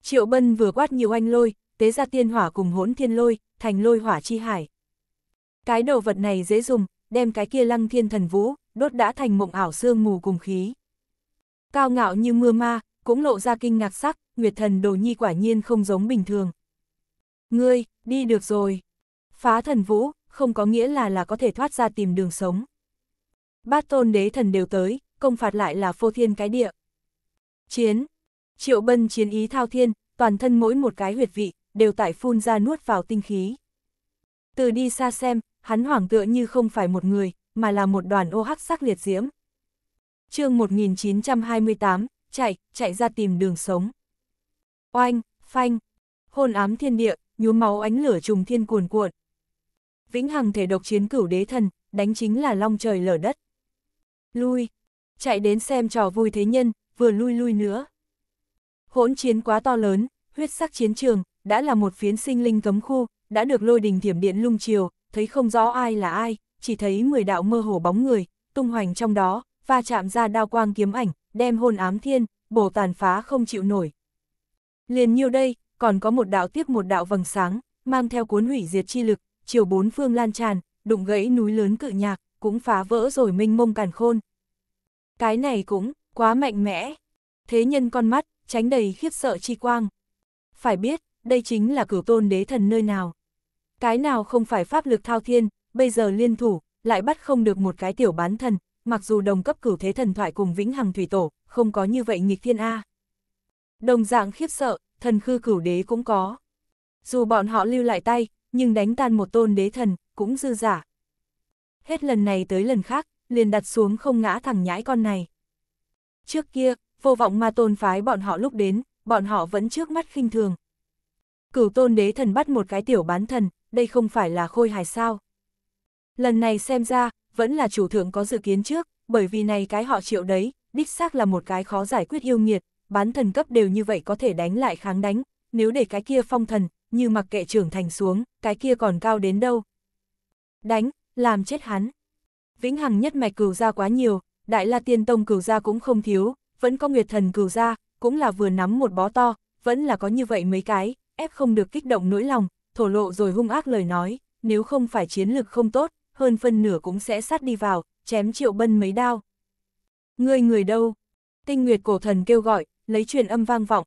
Speaker 1: Triệu Bân vừa quát nhiều anh lôi, tế ra tiên hỏa cùng hỗn thiên lôi, thành lôi hỏa chi hải. Cái đồ vật này dễ dùng, đem cái kia lăng thiên thần vũ, đốt đã thành mộng ảo sương mù cùng khí. Cao ngạo như mưa ma, cũng lộ ra kinh ngạc sắc, Nguyệt thần đồ nhi quả nhiên không giống bình thường. Ngươi, đi được rồi. Phá thần vũ, không có nghĩa là là có thể thoát ra tìm đường sống bát tôn đế thần đều tới, công phạt lại là phô thiên cái địa. Chiến! Triệu bân chiến ý thao thiên, toàn thân mỗi một cái huyệt vị, đều tại phun ra nuốt vào tinh khí. Từ đi xa xem, hắn hoảng tựa như không phải một người, mà là một đoàn ô OH hắc sắc liệt diễm. chương 1928, chạy, chạy ra tìm đường sống. Oanh, phanh, hôn ám thiên địa, nhuốm máu ánh lửa trùng thiên cuồn cuộn. Vĩnh hằng thể độc chiến cửu đế thần, đánh chính là long trời lở đất lui, chạy đến xem trò vui thế nhân, vừa lui lui nữa. Hỗn chiến quá to lớn, huyết sắc chiến trường, đã là một phiến sinh linh cấm khu, đã được lôi đình thiểm điện lung chiều, thấy không rõ ai là ai, chỉ thấy 10 đạo mơ hồ bóng người, tung hoành trong đó, va chạm ra đao quang kiếm ảnh, đem hôn ám thiên, bổ tàn phá không chịu nổi. Liền nhiêu đây, còn có một đạo tiếp một đạo vầng sáng, mang theo cuốn hủy diệt chi lực, chiều bốn phương lan tràn, đụng gãy núi lớn cự nhạc cũng phá vỡ rồi minh mông càn khôn. Cái này cũng, quá mạnh mẽ. Thế nhân con mắt, tránh đầy khiếp sợ chi quang. Phải biết, đây chính là cửu tôn đế thần nơi nào. Cái nào không phải pháp lực thao thiên, bây giờ liên thủ, lại bắt không được một cái tiểu bán thần, mặc dù đồng cấp cửu thế thần thoại cùng vĩnh hằng thủy tổ, không có như vậy nghịch thiên A. Đồng dạng khiếp sợ, thần khư cửu đế cũng có. Dù bọn họ lưu lại tay, nhưng đánh tan một tôn đế thần, cũng dư giả hết lần này tới lần khác, liền đặt xuống không ngã thằng nhãi con này. Trước kia, vô vọng ma tôn phái bọn họ lúc đến, bọn họ vẫn trước mắt khinh thường. Cửu tôn đế thần bắt một cái tiểu bán thần, đây không phải là khôi hài sao. Lần này xem ra, vẫn là chủ thượng có dự kiến trước, bởi vì này cái họ triệu đấy, đích xác là một cái khó giải quyết yêu nghiệt, bán thần cấp đều như vậy có thể đánh lại kháng đánh, nếu để cái kia phong thần, như mặc kệ trưởng thành xuống, cái kia còn cao đến đâu. Đánh, làm chết hắn. Vĩnh Hằng nhất mạch cửu gia quá nhiều, Đại La Tiên Tông cửu gia cũng không thiếu, vẫn có Nguyệt Thần cửu gia, cũng là vừa nắm một bó to, vẫn là có như vậy mấy cái, ép không được kích động nỗi lòng, thổ lộ rồi hung ác lời nói, nếu không phải chiến lực không tốt, hơn phân nửa cũng sẽ sát đi vào, chém Triệu Bân mấy đao. Người người đâu? Tinh Nguyệt cổ thần kêu gọi, lấy truyền âm vang vọng.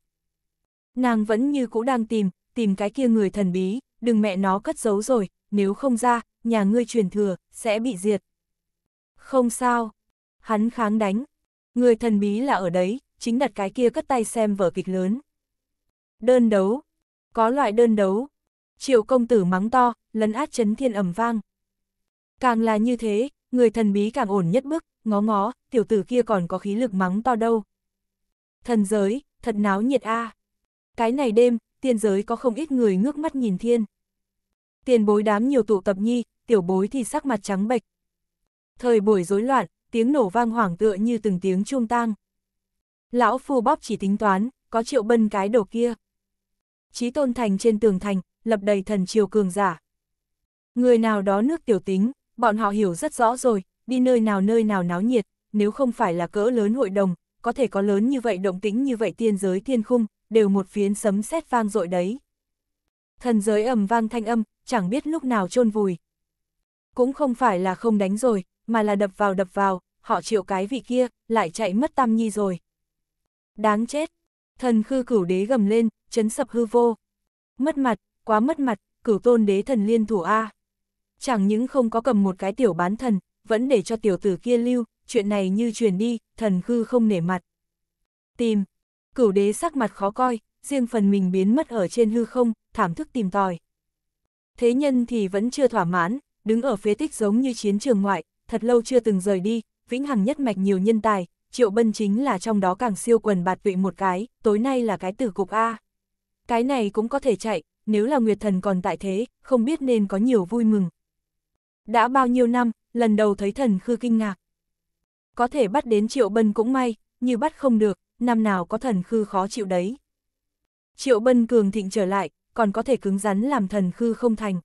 Speaker 1: Nàng vẫn như cũ đang tìm, tìm cái kia người thần bí, đừng mẹ nó cất giấu rồi, nếu không ra, nhà ngươi truyền thừa, sẽ bị diệt. Không sao, hắn kháng đánh. Người thần bí là ở đấy, chính đặt cái kia cất tay xem vở kịch lớn. Đơn đấu, có loại đơn đấu. Triệu công tử mắng to, lấn át chấn thiên ẩm vang. Càng là như thế, người thần bí càng ổn nhất bước, ngó ngó, tiểu tử kia còn có khí lực mắng to đâu. Thần giới, thật náo nhiệt a. À. Cái này đêm, tiên giới có không ít người ngước mắt nhìn thiên tiền bối đám nhiều tụ tập nhi, tiểu bối thì sắc mặt trắng bệch. Thời buổi rối loạn, tiếng nổ vang hoảng tựa như từng tiếng chuông tang. Lão phu bóp chỉ tính toán, có triệu bân cái đồ kia. Chí tôn thành trên tường thành, lập đầy thần triều cường giả. Người nào đó nước tiểu tính, bọn họ hiểu rất rõ rồi, đi nơi nào nơi nào náo nhiệt, nếu không phải là cỡ lớn hội đồng, có thể có lớn như vậy động tĩnh như vậy tiên giới thiên khung, đều một phiến sấm sét vang dội đấy thần giới ầm vang thanh âm, chẳng biết lúc nào chôn vùi. Cũng không phải là không đánh rồi, mà là đập vào đập vào, họ chịu cái vị kia, lại chạy mất tam nhi rồi. Đáng chết! Thần khư cửu đế gầm lên, chấn sập hư vô. Mất mặt, quá mất mặt, cửu tôn đế thần liên thủ A. Chẳng những không có cầm một cái tiểu bán thần, vẫn để cho tiểu tử kia lưu, chuyện này như truyền đi, thần khư không nể mặt. Tìm! Cửu đế sắc mặt khó coi, riêng phần mình biến mất ở trên hư không, thảm thức tìm tòi. Thế nhân thì vẫn chưa thỏa mãn, đứng ở phía tích giống như chiến trường ngoại, thật lâu chưa từng rời đi, vĩnh hằng nhất mạch nhiều nhân tài, triệu bân chính là trong đó càng siêu quần bạt tụy một cái, tối nay là cái tử cục A. Cái này cũng có thể chạy, nếu là Nguyệt Thần còn tại thế, không biết nên có nhiều vui mừng. Đã bao nhiêu năm, lần đầu thấy thần khư kinh ngạc. Có thể bắt đến triệu bân cũng may, như bắt không được, năm nào có thần khư khó chịu đấy. Triệu bân cường thịnh trở lại, còn có thể cứng rắn làm thần khư không thành.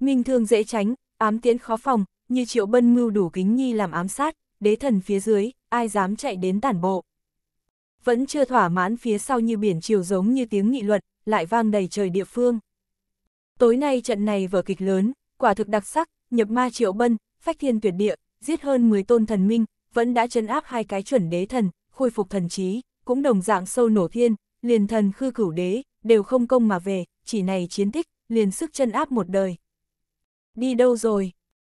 Speaker 1: Minh thương dễ tránh, ám tiễn khó phòng, như triệu bân mưu đủ kính nhi làm ám sát, đế thần phía dưới, ai dám chạy đến tản bộ. Vẫn chưa thỏa mãn phía sau như biển chiều giống như tiếng nghị luận, lại vang đầy trời địa phương. Tối nay trận này vở kịch lớn, quả thực đặc sắc, nhập ma triệu bân, phách thiên tuyệt địa, giết hơn 10 tôn thần minh, vẫn đã chấn áp hai cái chuẩn đế thần, khôi phục thần trí, cũng đồng dạng sâu nổ thiên, liền thần khư cửu đế, đều không công mà về, chỉ này chiến tích, liền sức chân áp một đời. Đi đâu rồi?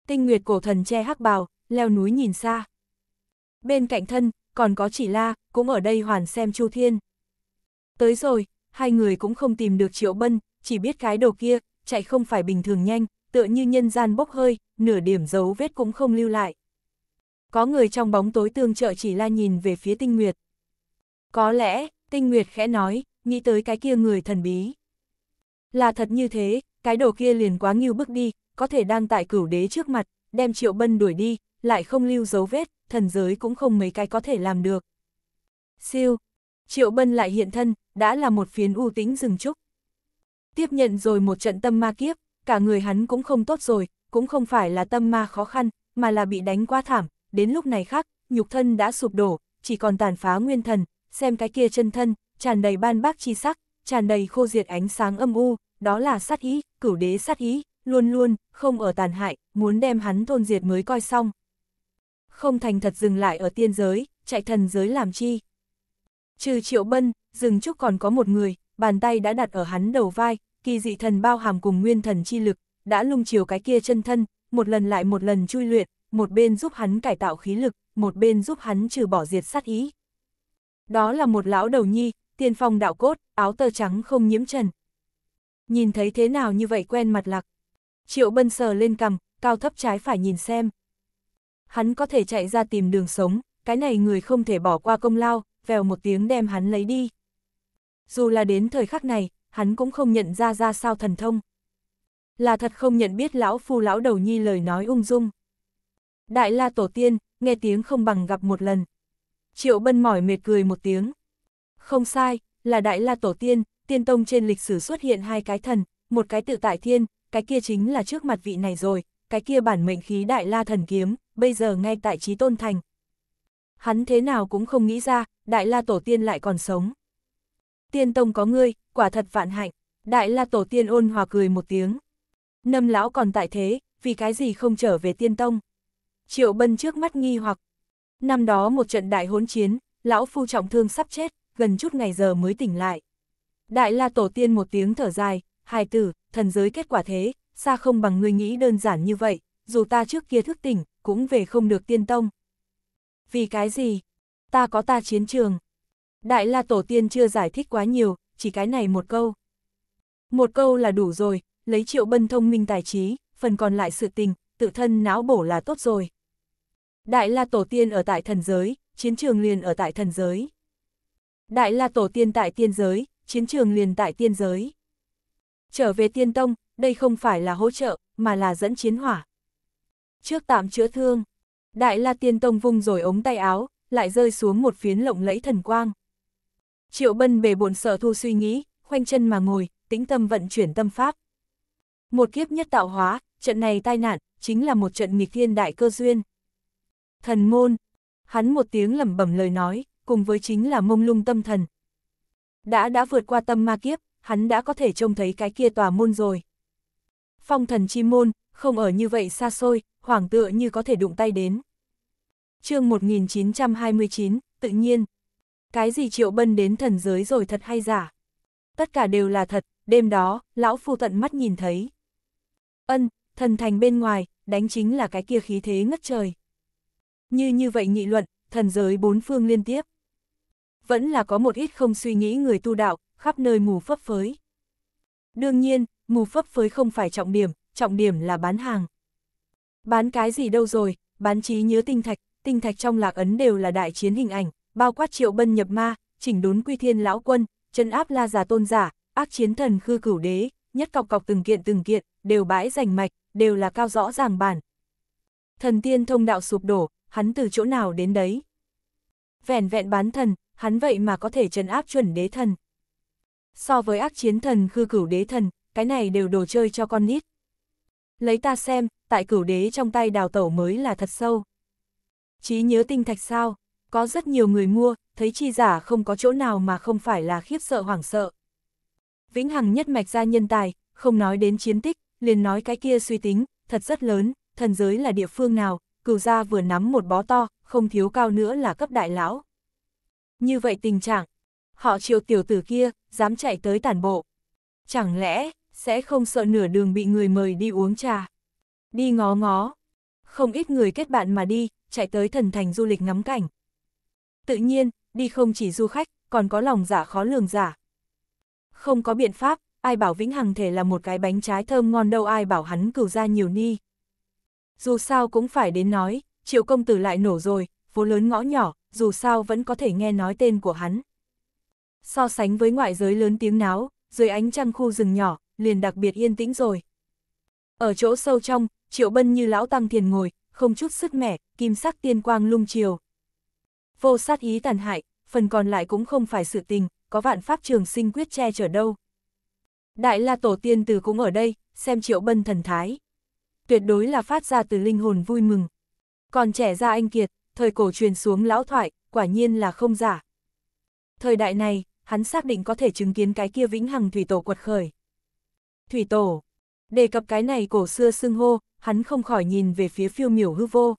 Speaker 1: Tinh Nguyệt cổ thần che hắc bào, leo núi nhìn xa. Bên cạnh thân, còn có chỉ la, cũng ở đây hoàn xem Chu Thiên. Tới rồi, hai người cũng không tìm được Triệu Bân, chỉ biết cái đầu kia, chạy không phải bình thường nhanh, tựa như nhân gian bốc hơi, nửa điểm dấu vết cũng không lưu lại. Có người trong bóng tối tương trợ chỉ la nhìn về phía Tinh Nguyệt. Có lẽ, Tinh Nguyệt khẽ nói, nghĩ tới cái kia người thần bí. Là thật như thế, cái đồ kia liền quá nghiêu bước đi, có thể đang tại cửu đế trước mặt, đem triệu bân đuổi đi, lại không lưu dấu vết, thần giới cũng không mấy cái có thể làm được. Siêu, triệu bân lại hiện thân, đã là một phiến u tính rừng trúc. Tiếp nhận rồi một trận tâm ma kiếp, cả người hắn cũng không tốt rồi, cũng không phải là tâm ma khó khăn, mà là bị đánh quá thảm, đến lúc này khác, nhục thân đã sụp đổ, chỉ còn tàn phá nguyên thần, xem cái kia chân thân, tràn đầy ban bác chi sắc, tràn đầy khô diệt ánh sáng âm u, đó là sát ý, cửu đế sát ý, luôn luôn, không ở tàn hại, muốn đem hắn thôn diệt mới coi xong. Không thành thật dừng lại ở tiên giới, chạy thần giới làm chi. Trừ triệu bân, dừng chúc còn có một người, bàn tay đã đặt ở hắn đầu vai, kỳ dị thần bao hàm cùng nguyên thần chi lực, đã lung chiều cái kia chân thân, một lần lại một lần chui luyện, một bên giúp hắn cải tạo khí lực, một bên giúp hắn trừ bỏ diệt sát ý. Đó là một lão đầu nhi, Tiên phong đạo cốt, áo tơ trắng không nhiễm trần. Nhìn thấy thế nào như vậy quen mặt lạc. Triệu bân sờ lên cằm, cao thấp trái phải nhìn xem. Hắn có thể chạy ra tìm đường sống, cái này người không thể bỏ qua công lao, vèo một tiếng đem hắn lấy đi. Dù là đến thời khắc này, hắn cũng không nhận ra ra sao thần thông. Là thật không nhận biết lão phu lão đầu nhi lời nói ung dung. Đại la tổ tiên, nghe tiếng không bằng gặp một lần. Triệu bân mỏi mệt cười một tiếng. Không sai, là Đại La Tổ Tiên, tiên tông trên lịch sử xuất hiện hai cái thần, một cái tự tại thiên, cái kia chính là trước mặt vị này rồi, cái kia bản mệnh khí Đại La Thần Kiếm, bây giờ ngay tại Trí Tôn Thành. Hắn thế nào cũng không nghĩ ra, Đại La Tổ Tiên lại còn sống. Tiên tông có ngươi, quả thật vạn hạnh, Đại La Tổ Tiên ôn hòa cười một tiếng. Năm lão còn tại thế, vì cái gì không trở về tiên tông? Triệu Bân trước mắt nghi hoặc. Năm đó một trận đại hỗn chiến, lão phu trọng thương sắp chết gần chút ngày giờ mới tỉnh lại. Đại la tổ tiên một tiếng thở dài, hài tử, thần giới kết quả thế, xa không bằng người nghĩ đơn giản như vậy, dù ta trước kia thức tỉnh, cũng về không được tiên tông. Vì cái gì? Ta có ta chiến trường. Đại la tổ tiên chưa giải thích quá nhiều, chỉ cái này một câu. Một câu là đủ rồi, lấy triệu bân thông minh tài trí, phần còn lại sự tình, tự thân não bổ là tốt rồi. Đại la tổ tiên ở tại thần giới, chiến trường liền ở tại thần giới. Đại La Tổ tiên tại tiên giới, chiến trường liền tại tiên giới. Trở về tiên tông, đây không phải là hỗ trợ, mà là dẫn chiến hỏa. Trước tạm chữa thương, Đại La Tiên Tông vung rồi ống tay áo, lại rơi xuống một phiến lộng lẫy thần quang. Triệu Bân bề bộn sợ thu suy nghĩ, khoanh chân mà ngồi, tĩnh tâm vận chuyển tâm pháp. Một kiếp nhất tạo hóa, trận này tai nạn, chính là một trận nghịch thiên đại cơ duyên. Thần môn, hắn một tiếng lẩm bẩm lời nói, cùng với chính là mông lung tâm thần. Đã đã vượt qua tâm ma kiếp, hắn đã có thể trông thấy cái kia tòa môn rồi. Phong thần chi môn, không ở như vậy xa xôi, hoàng tựa như có thể đụng tay đến. chương 1929, tự nhiên. Cái gì triệu bân đến thần giới rồi thật hay giả? Tất cả đều là thật, đêm đó, lão phu tận mắt nhìn thấy. Ân, thần thành bên ngoài, đánh chính là cái kia khí thế ngất trời. Như như vậy nghị luận, thần giới bốn phương liên tiếp vẫn là có một ít không suy nghĩ người tu đạo, khắp nơi mù phấp phới. Đương nhiên, mù phấp phới không phải trọng điểm, trọng điểm là bán hàng. Bán cái gì đâu rồi, bán trí nhớ tinh thạch, tinh thạch trong lạc ấn đều là đại chiến hình ảnh, bao quát triệu bân nhập ma, chỉnh đốn quy thiên lão quân, chân áp la giả tôn giả, ác chiến thần khư cửu đế, nhất cọc cọc từng kiện từng kiện, đều bãi rành mạch, đều là cao rõ ràng bản. Thần tiên thông đạo sụp đổ, hắn từ chỗ nào đến đấy? vẹn vẹn bán thần, hắn vậy mà có thể trấn áp chuẩn đế thần. So với ác chiến thần khư cửu đế thần, cái này đều đồ chơi cho con nít. Lấy ta xem, tại cửu đế trong tay đào tẩu mới là thật sâu. Chí nhớ tinh thạch sao, có rất nhiều người mua, thấy chi giả không có chỗ nào mà không phải là khiếp sợ hoảng sợ. Vĩnh Hằng nhất mạch ra nhân tài, không nói đến chiến tích, liền nói cái kia suy tính, thật rất lớn, thần giới là địa phương nào, cửu gia vừa nắm một bó to, không thiếu cao nữa là cấp đại lão. Như vậy tình trạng, họ triệu tiểu tử kia, dám chạy tới tàn bộ. Chẳng lẽ, sẽ không sợ nửa đường bị người mời đi uống trà. Đi ngó ngó. Không ít người kết bạn mà đi, chạy tới thần thành du lịch ngắm cảnh. Tự nhiên, đi không chỉ du khách, còn có lòng giả dạ khó lường giả. Dạ. Không có biện pháp, ai bảo Vĩnh Hằng Thể là một cái bánh trái thơm ngon đâu ai bảo hắn cửu ra nhiều ni. Dù sao cũng phải đến nói, triệu công tử lại nổ rồi, phố lớn ngõ nhỏ, dù sao vẫn có thể nghe nói tên của hắn. So sánh với ngoại giới lớn tiếng náo, dưới ánh trăng khu rừng nhỏ, liền đặc biệt yên tĩnh rồi. Ở chỗ sâu trong, Triệu Bân như lão tăng thiền ngồi, không chút sức mẻ, kim sắc tiên quang lung chiều. Vô sát ý tàn hại, phần còn lại cũng không phải sự tình, có vạn pháp trường sinh quyết che chở đâu. Đại La Tổ Tiên Từ cũng ở đây, xem Triệu Bân thần thái. Tuyệt đối là phát ra từ linh hồn vui mừng. Còn trẻ ra anh Kiệt, thời cổ truyền xuống lão thoại, quả nhiên là không giả. Thời đại này, hắn xác định có thể chứng kiến cái kia vĩnh hằng thủy tổ quật khởi. Thủy tổ, đề cập cái này cổ xưa xưng hô, hắn không khỏi nhìn về phía phiêu miểu hư vô.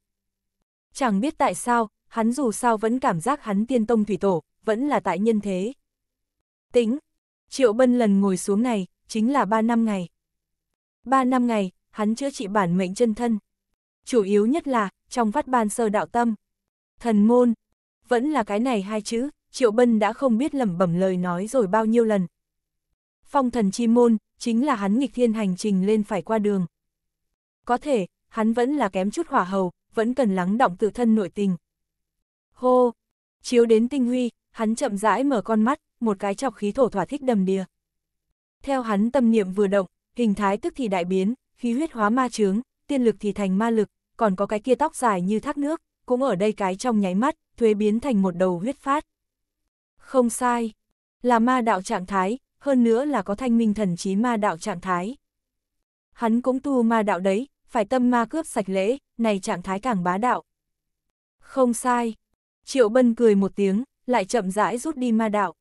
Speaker 1: Chẳng biết tại sao, hắn dù sao vẫn cảm giác hắn tiên tông thủy tổ, vẫn là tại nhân thế. Tính, triệu bân lần ngồi xuống này, chính là ba năm ngày. Ba năm ngày, hắn chữa trị bản mệnh chân thân. Chủ yếu nhất là, trong phát ban sơ đạo tâm. Thần môn, vẫn là cái này hai chữ, Triệu Bân đã không biết lẩm bẩm lời nói rồi bao nhiêu lần. Phong thần chi môn, chính là hắn nghịch thiên hành trình lên phải qua đường. Có thể, hắn vẫn là kém chút hỏa hầu, vẫn cần lắng động tự thân nội tình. Hô, chiếu đến tinh huy, hắn chậm rãi mở con mắt, một cái chọc khí thổ thỏa thích đầm đìa. Theo hắn tâm niệm vừa động, hình thái tức thì đại biến, khí huyết hóa ma trướng, tiên lực thì thành ma lực, còn có cái kia tóc dài như thác nước, cũng ở đây cái trong nháy mắt, thuế biến thành một đầu huyết phát. Không sai, là ma đạo trạng thái, hơn nữa là có thanh minh thần trí ma đạo trạng thái. Hắn cũng tu ma đạo đấy, phải tâm ma cướp sạch lễ, này trạng thái càng bá đạo. Không sai, triệu bân cười một tiếng, lại chậm rãi rút đi ma đạo.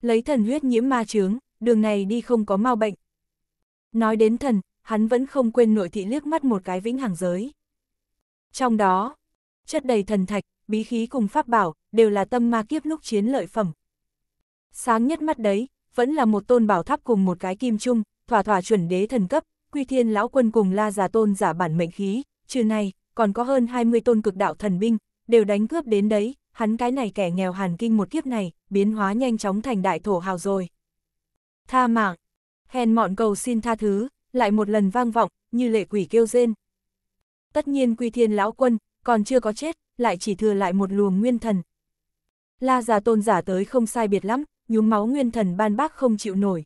Speaker 1: Lấy thần huyết nhiễm ma chướng, đường này đi không có mau bệnh. Nói đến thần, hắn vẫn không quên nội thị liếc mắt một cái vĩnh hằng giới. Trong đó, chất đầy thần thạch, bí khí cùng pháp bảo, đều là tâm ma kiếp lúc chiến lợi phẩm. Sáng nhất mắt đấy, vẫn là một tôn bảo tháp cùng một cái kim trung, thỏa thỏa chuẩn đế thần cấp, quy thiên lão quân cùng la giả tôn giả bản mệnh khí, trừ này, còn có hơn 20 tôn cực đạo thần binh, đều đánh cướp đến đấy, hắn cái này kẻ nghèo hàn kinh một kiếp này, biến hóa nhanh chóng thành đại thổ hào rồi. Tha mạng, hèn mọn cầu xin tha thứ, lại một lần vang vọng, như lệ quỷ kêu rên. Tất nhiên quy thiên lão quân, còn chưa có chết, lại chỉ thừa lại một luồng nguyên thần. La già tôn giả tới không sai biệt lắm, nhúm máu nguyên thần ban bác không chịu nổi.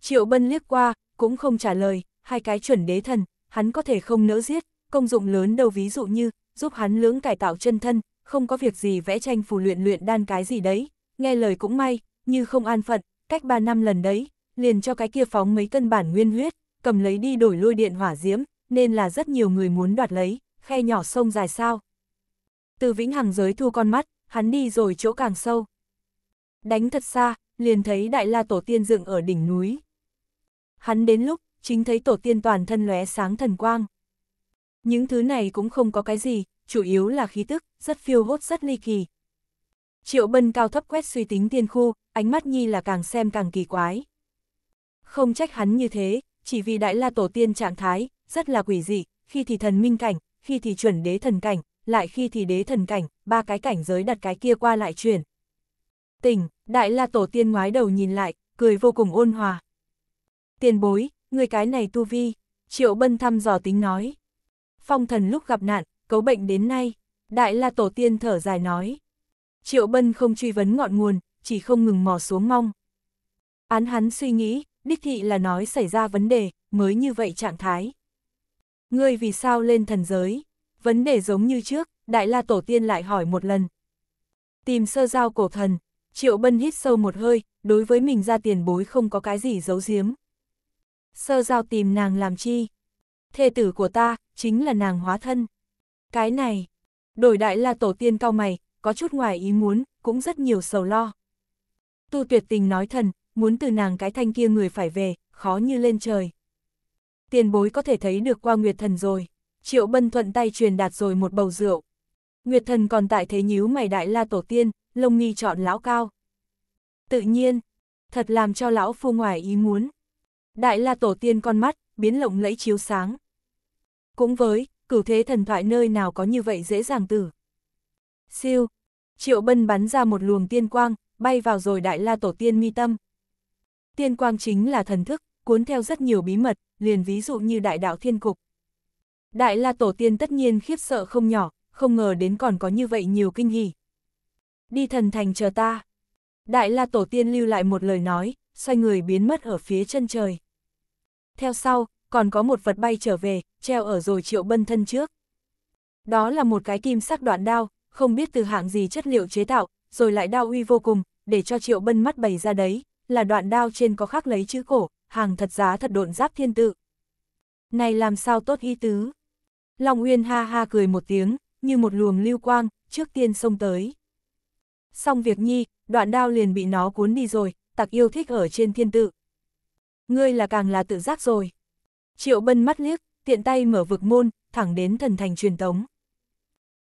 Speaker 1: Triệu bân liếc qua, cũng không trả lời, hai cái chuẩn đế thần, hắn có thể không nỡ giết, công dụng lớn đâu ví dụ như, giúp hắn lưỡng cải tạo chân thân, không có việc gì vẽ tranh phù luyện luyện đan cái gì đấy, nghe lời cũng may, như không an phận, cách ba năm lần đấy, liền cho cái kia phóng mấy cân bản nguyên huyết, cầm lấy đi đổi lôi điện hỏa diễm, nên là rất nhiều người muốn đoạt lấy, khe nhỏ sông dài sao. Từ vĩnh hằng giới thu con mắt, hắn đi rồi chỗ càng sâu. Đánh thật xa, liền thấy đại la tổ tiên dựng ở đỉnh núi. Hắn đến lúc, chính thấy tổ tiên toàn thân lóe sáng thần quang. Những thứ này cũng không có cái gì, chủ yếu là khí tức, rất phiêu hốt rất ly kỳ. Triệu bân cao thấp quét suy tính tiên khu, ánh mắt nhi là càng xem càng kỳ quái. Không trách hắn như thế, chỉ vì đại la tổ tiên trạng thái, rất là quỷ dị, khi thì thần minh cảnh, khi thì chuẩn đế thần cảnh, lại khi thì đế thần cảnh, ba cái cảnh giới đặt cái kia qua lại chuyển. Tỉnh, đại la tổ tiên ngoái đầu nhìn lại, cười vô cùng ôn hòa. Tiền bối, người cái này tu vi, triệu bân thăm dò tính nói. Phong thần lúc gặp nạn, cấu bệnh đến nay, đại la tổ tiên thở dài nói. Triệu bân không truy vấn ngọn nguồn, chỉ không ngừng mò xuống mong. Án hắn suy nghĩ, đích thị là nói xảy ra vấn đề, mới như vậy trạng thái. Ngươi vì sao lên thần giới? Vấn đề giống như trước, Đại La Tổ Tiên lại hỏi một lần. Tìm sơ giao cổ thần, Triệu Bân hít sâu một hơi, đối với mình ra tiền bối không có cái gì giấu giếm. Sơ giao tìm nàng làm chi? Thê tử của ta, chính là nàng hóa thân. Cái này, đổi đại la tổ tiên cao mày, có chút ngoài ý muốn, cũng rất nhiều sầu lo. Tu tuyệt tình nói thần, muốn từ nàng cái thanh kia người phải về, khó như lên trời tiền bối có thể thấy được qua Nguyệt Thần rồi. Triệu Bân thuận tay truyền đạt rồi một bầu rượu. Nguyệt Thần còn tại thế nhíu mày đại la tổ tiên, lông nghi chọn lão cao. Tự nhiên, thật làm cho lão phu ngoài ý muốn. Đại la tổ tiên con mắt, biến lộng lẫy chiếu sáng. Cũng với, cửu thế thần thoại nơi nào có như vậy dễ dàng tử. Siêu, triệu bân bắn ra một luồng tiên quang, bay vào rồi đại la tổ tiên mi tâm. Tiên quang chính là thần thức, cuốn theo rất nhiều bí mật, liền ví dụ như đại đạo thiên cục. Đại la tổ tiên tất nhiên khiếp sợ không nhỏ, không ngờ đến còn có như vậy nhiều kinh hỉ. Đi thần thành chờ ta. Đại la tổ tiên lưu lại một lời nói, xoay người biến mất ở phía chân trời. Theo sau, còn có một vật bay trở về, treo ở rồi triệu bân thân trước. Đó là một cái kim sắc đoạn đao, không biết từ hạng gì chất liệu chế tạo, rồi lại đao uy vô cùng, để cho triệu bân mắt bày ra đấy, là đoạn đao trên có khắc lấy chữ cổ, hàng thật giá thật độn giáp thiên tự. Này làm sao tốt y tứ? Long Uyên ha ha cười một tiếng, như một luồng lưu quang, trước tiên xông tới. Xong việc nhi, đoạn đao liền bị nó cuốn đi rồi, tặc yêu thích ở trên thiên tự. Ngươi là càng là tự giác rồi. Triệu bân mắt liếc, tiện tay mở vực môn, thẳng đến thần thành truyền tống.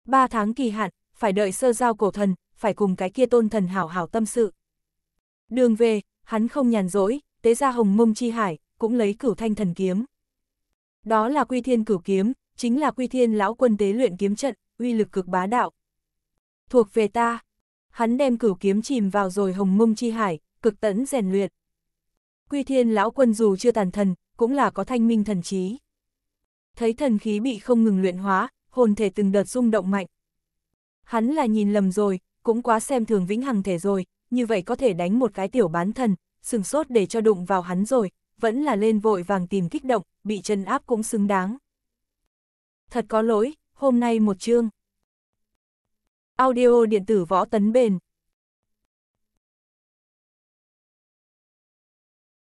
Speaker 1: Ba tháng kỳ hạn, phải đợi sơ giao cổ thần, phải cùng cái kia tôn thần hảo hảo tâm sự. Đường về, hắn không nhàn rỗi, tế ra hồng mông chi hải, cũng lấy cửu thanh thần kiếm. Đó là quy thiên cửu kiếm, chính là quy thiên lão quân tế luyện kiếm trận, uy lực cực bá đạo. Thuộc về ta, hắn đem cửu kiếm chìm vào rồi hồng mông chi hải, cực tấn rèn luyện. Quy thiên lão quân dù chưa tàn thần, cũng là có thanh minh thần trí. Thấy thần khí bị không ngừng luyện hóa, hồn thể từng đợt rung động mạnh. Hắn là nhìn lầm rồi, cũng quá xem thường vĩnh hằng thể rồi, như vậy có thể đánh một cái tiểu bán thần, sừng sốt để cho đụng vào hắn rồi, vẫn là lên vội vàng tìm kích động, bị chân áp cũng xứng đáng. Thật có lỗi, hôm nay một chương. Audio điện tử võ tấn bền,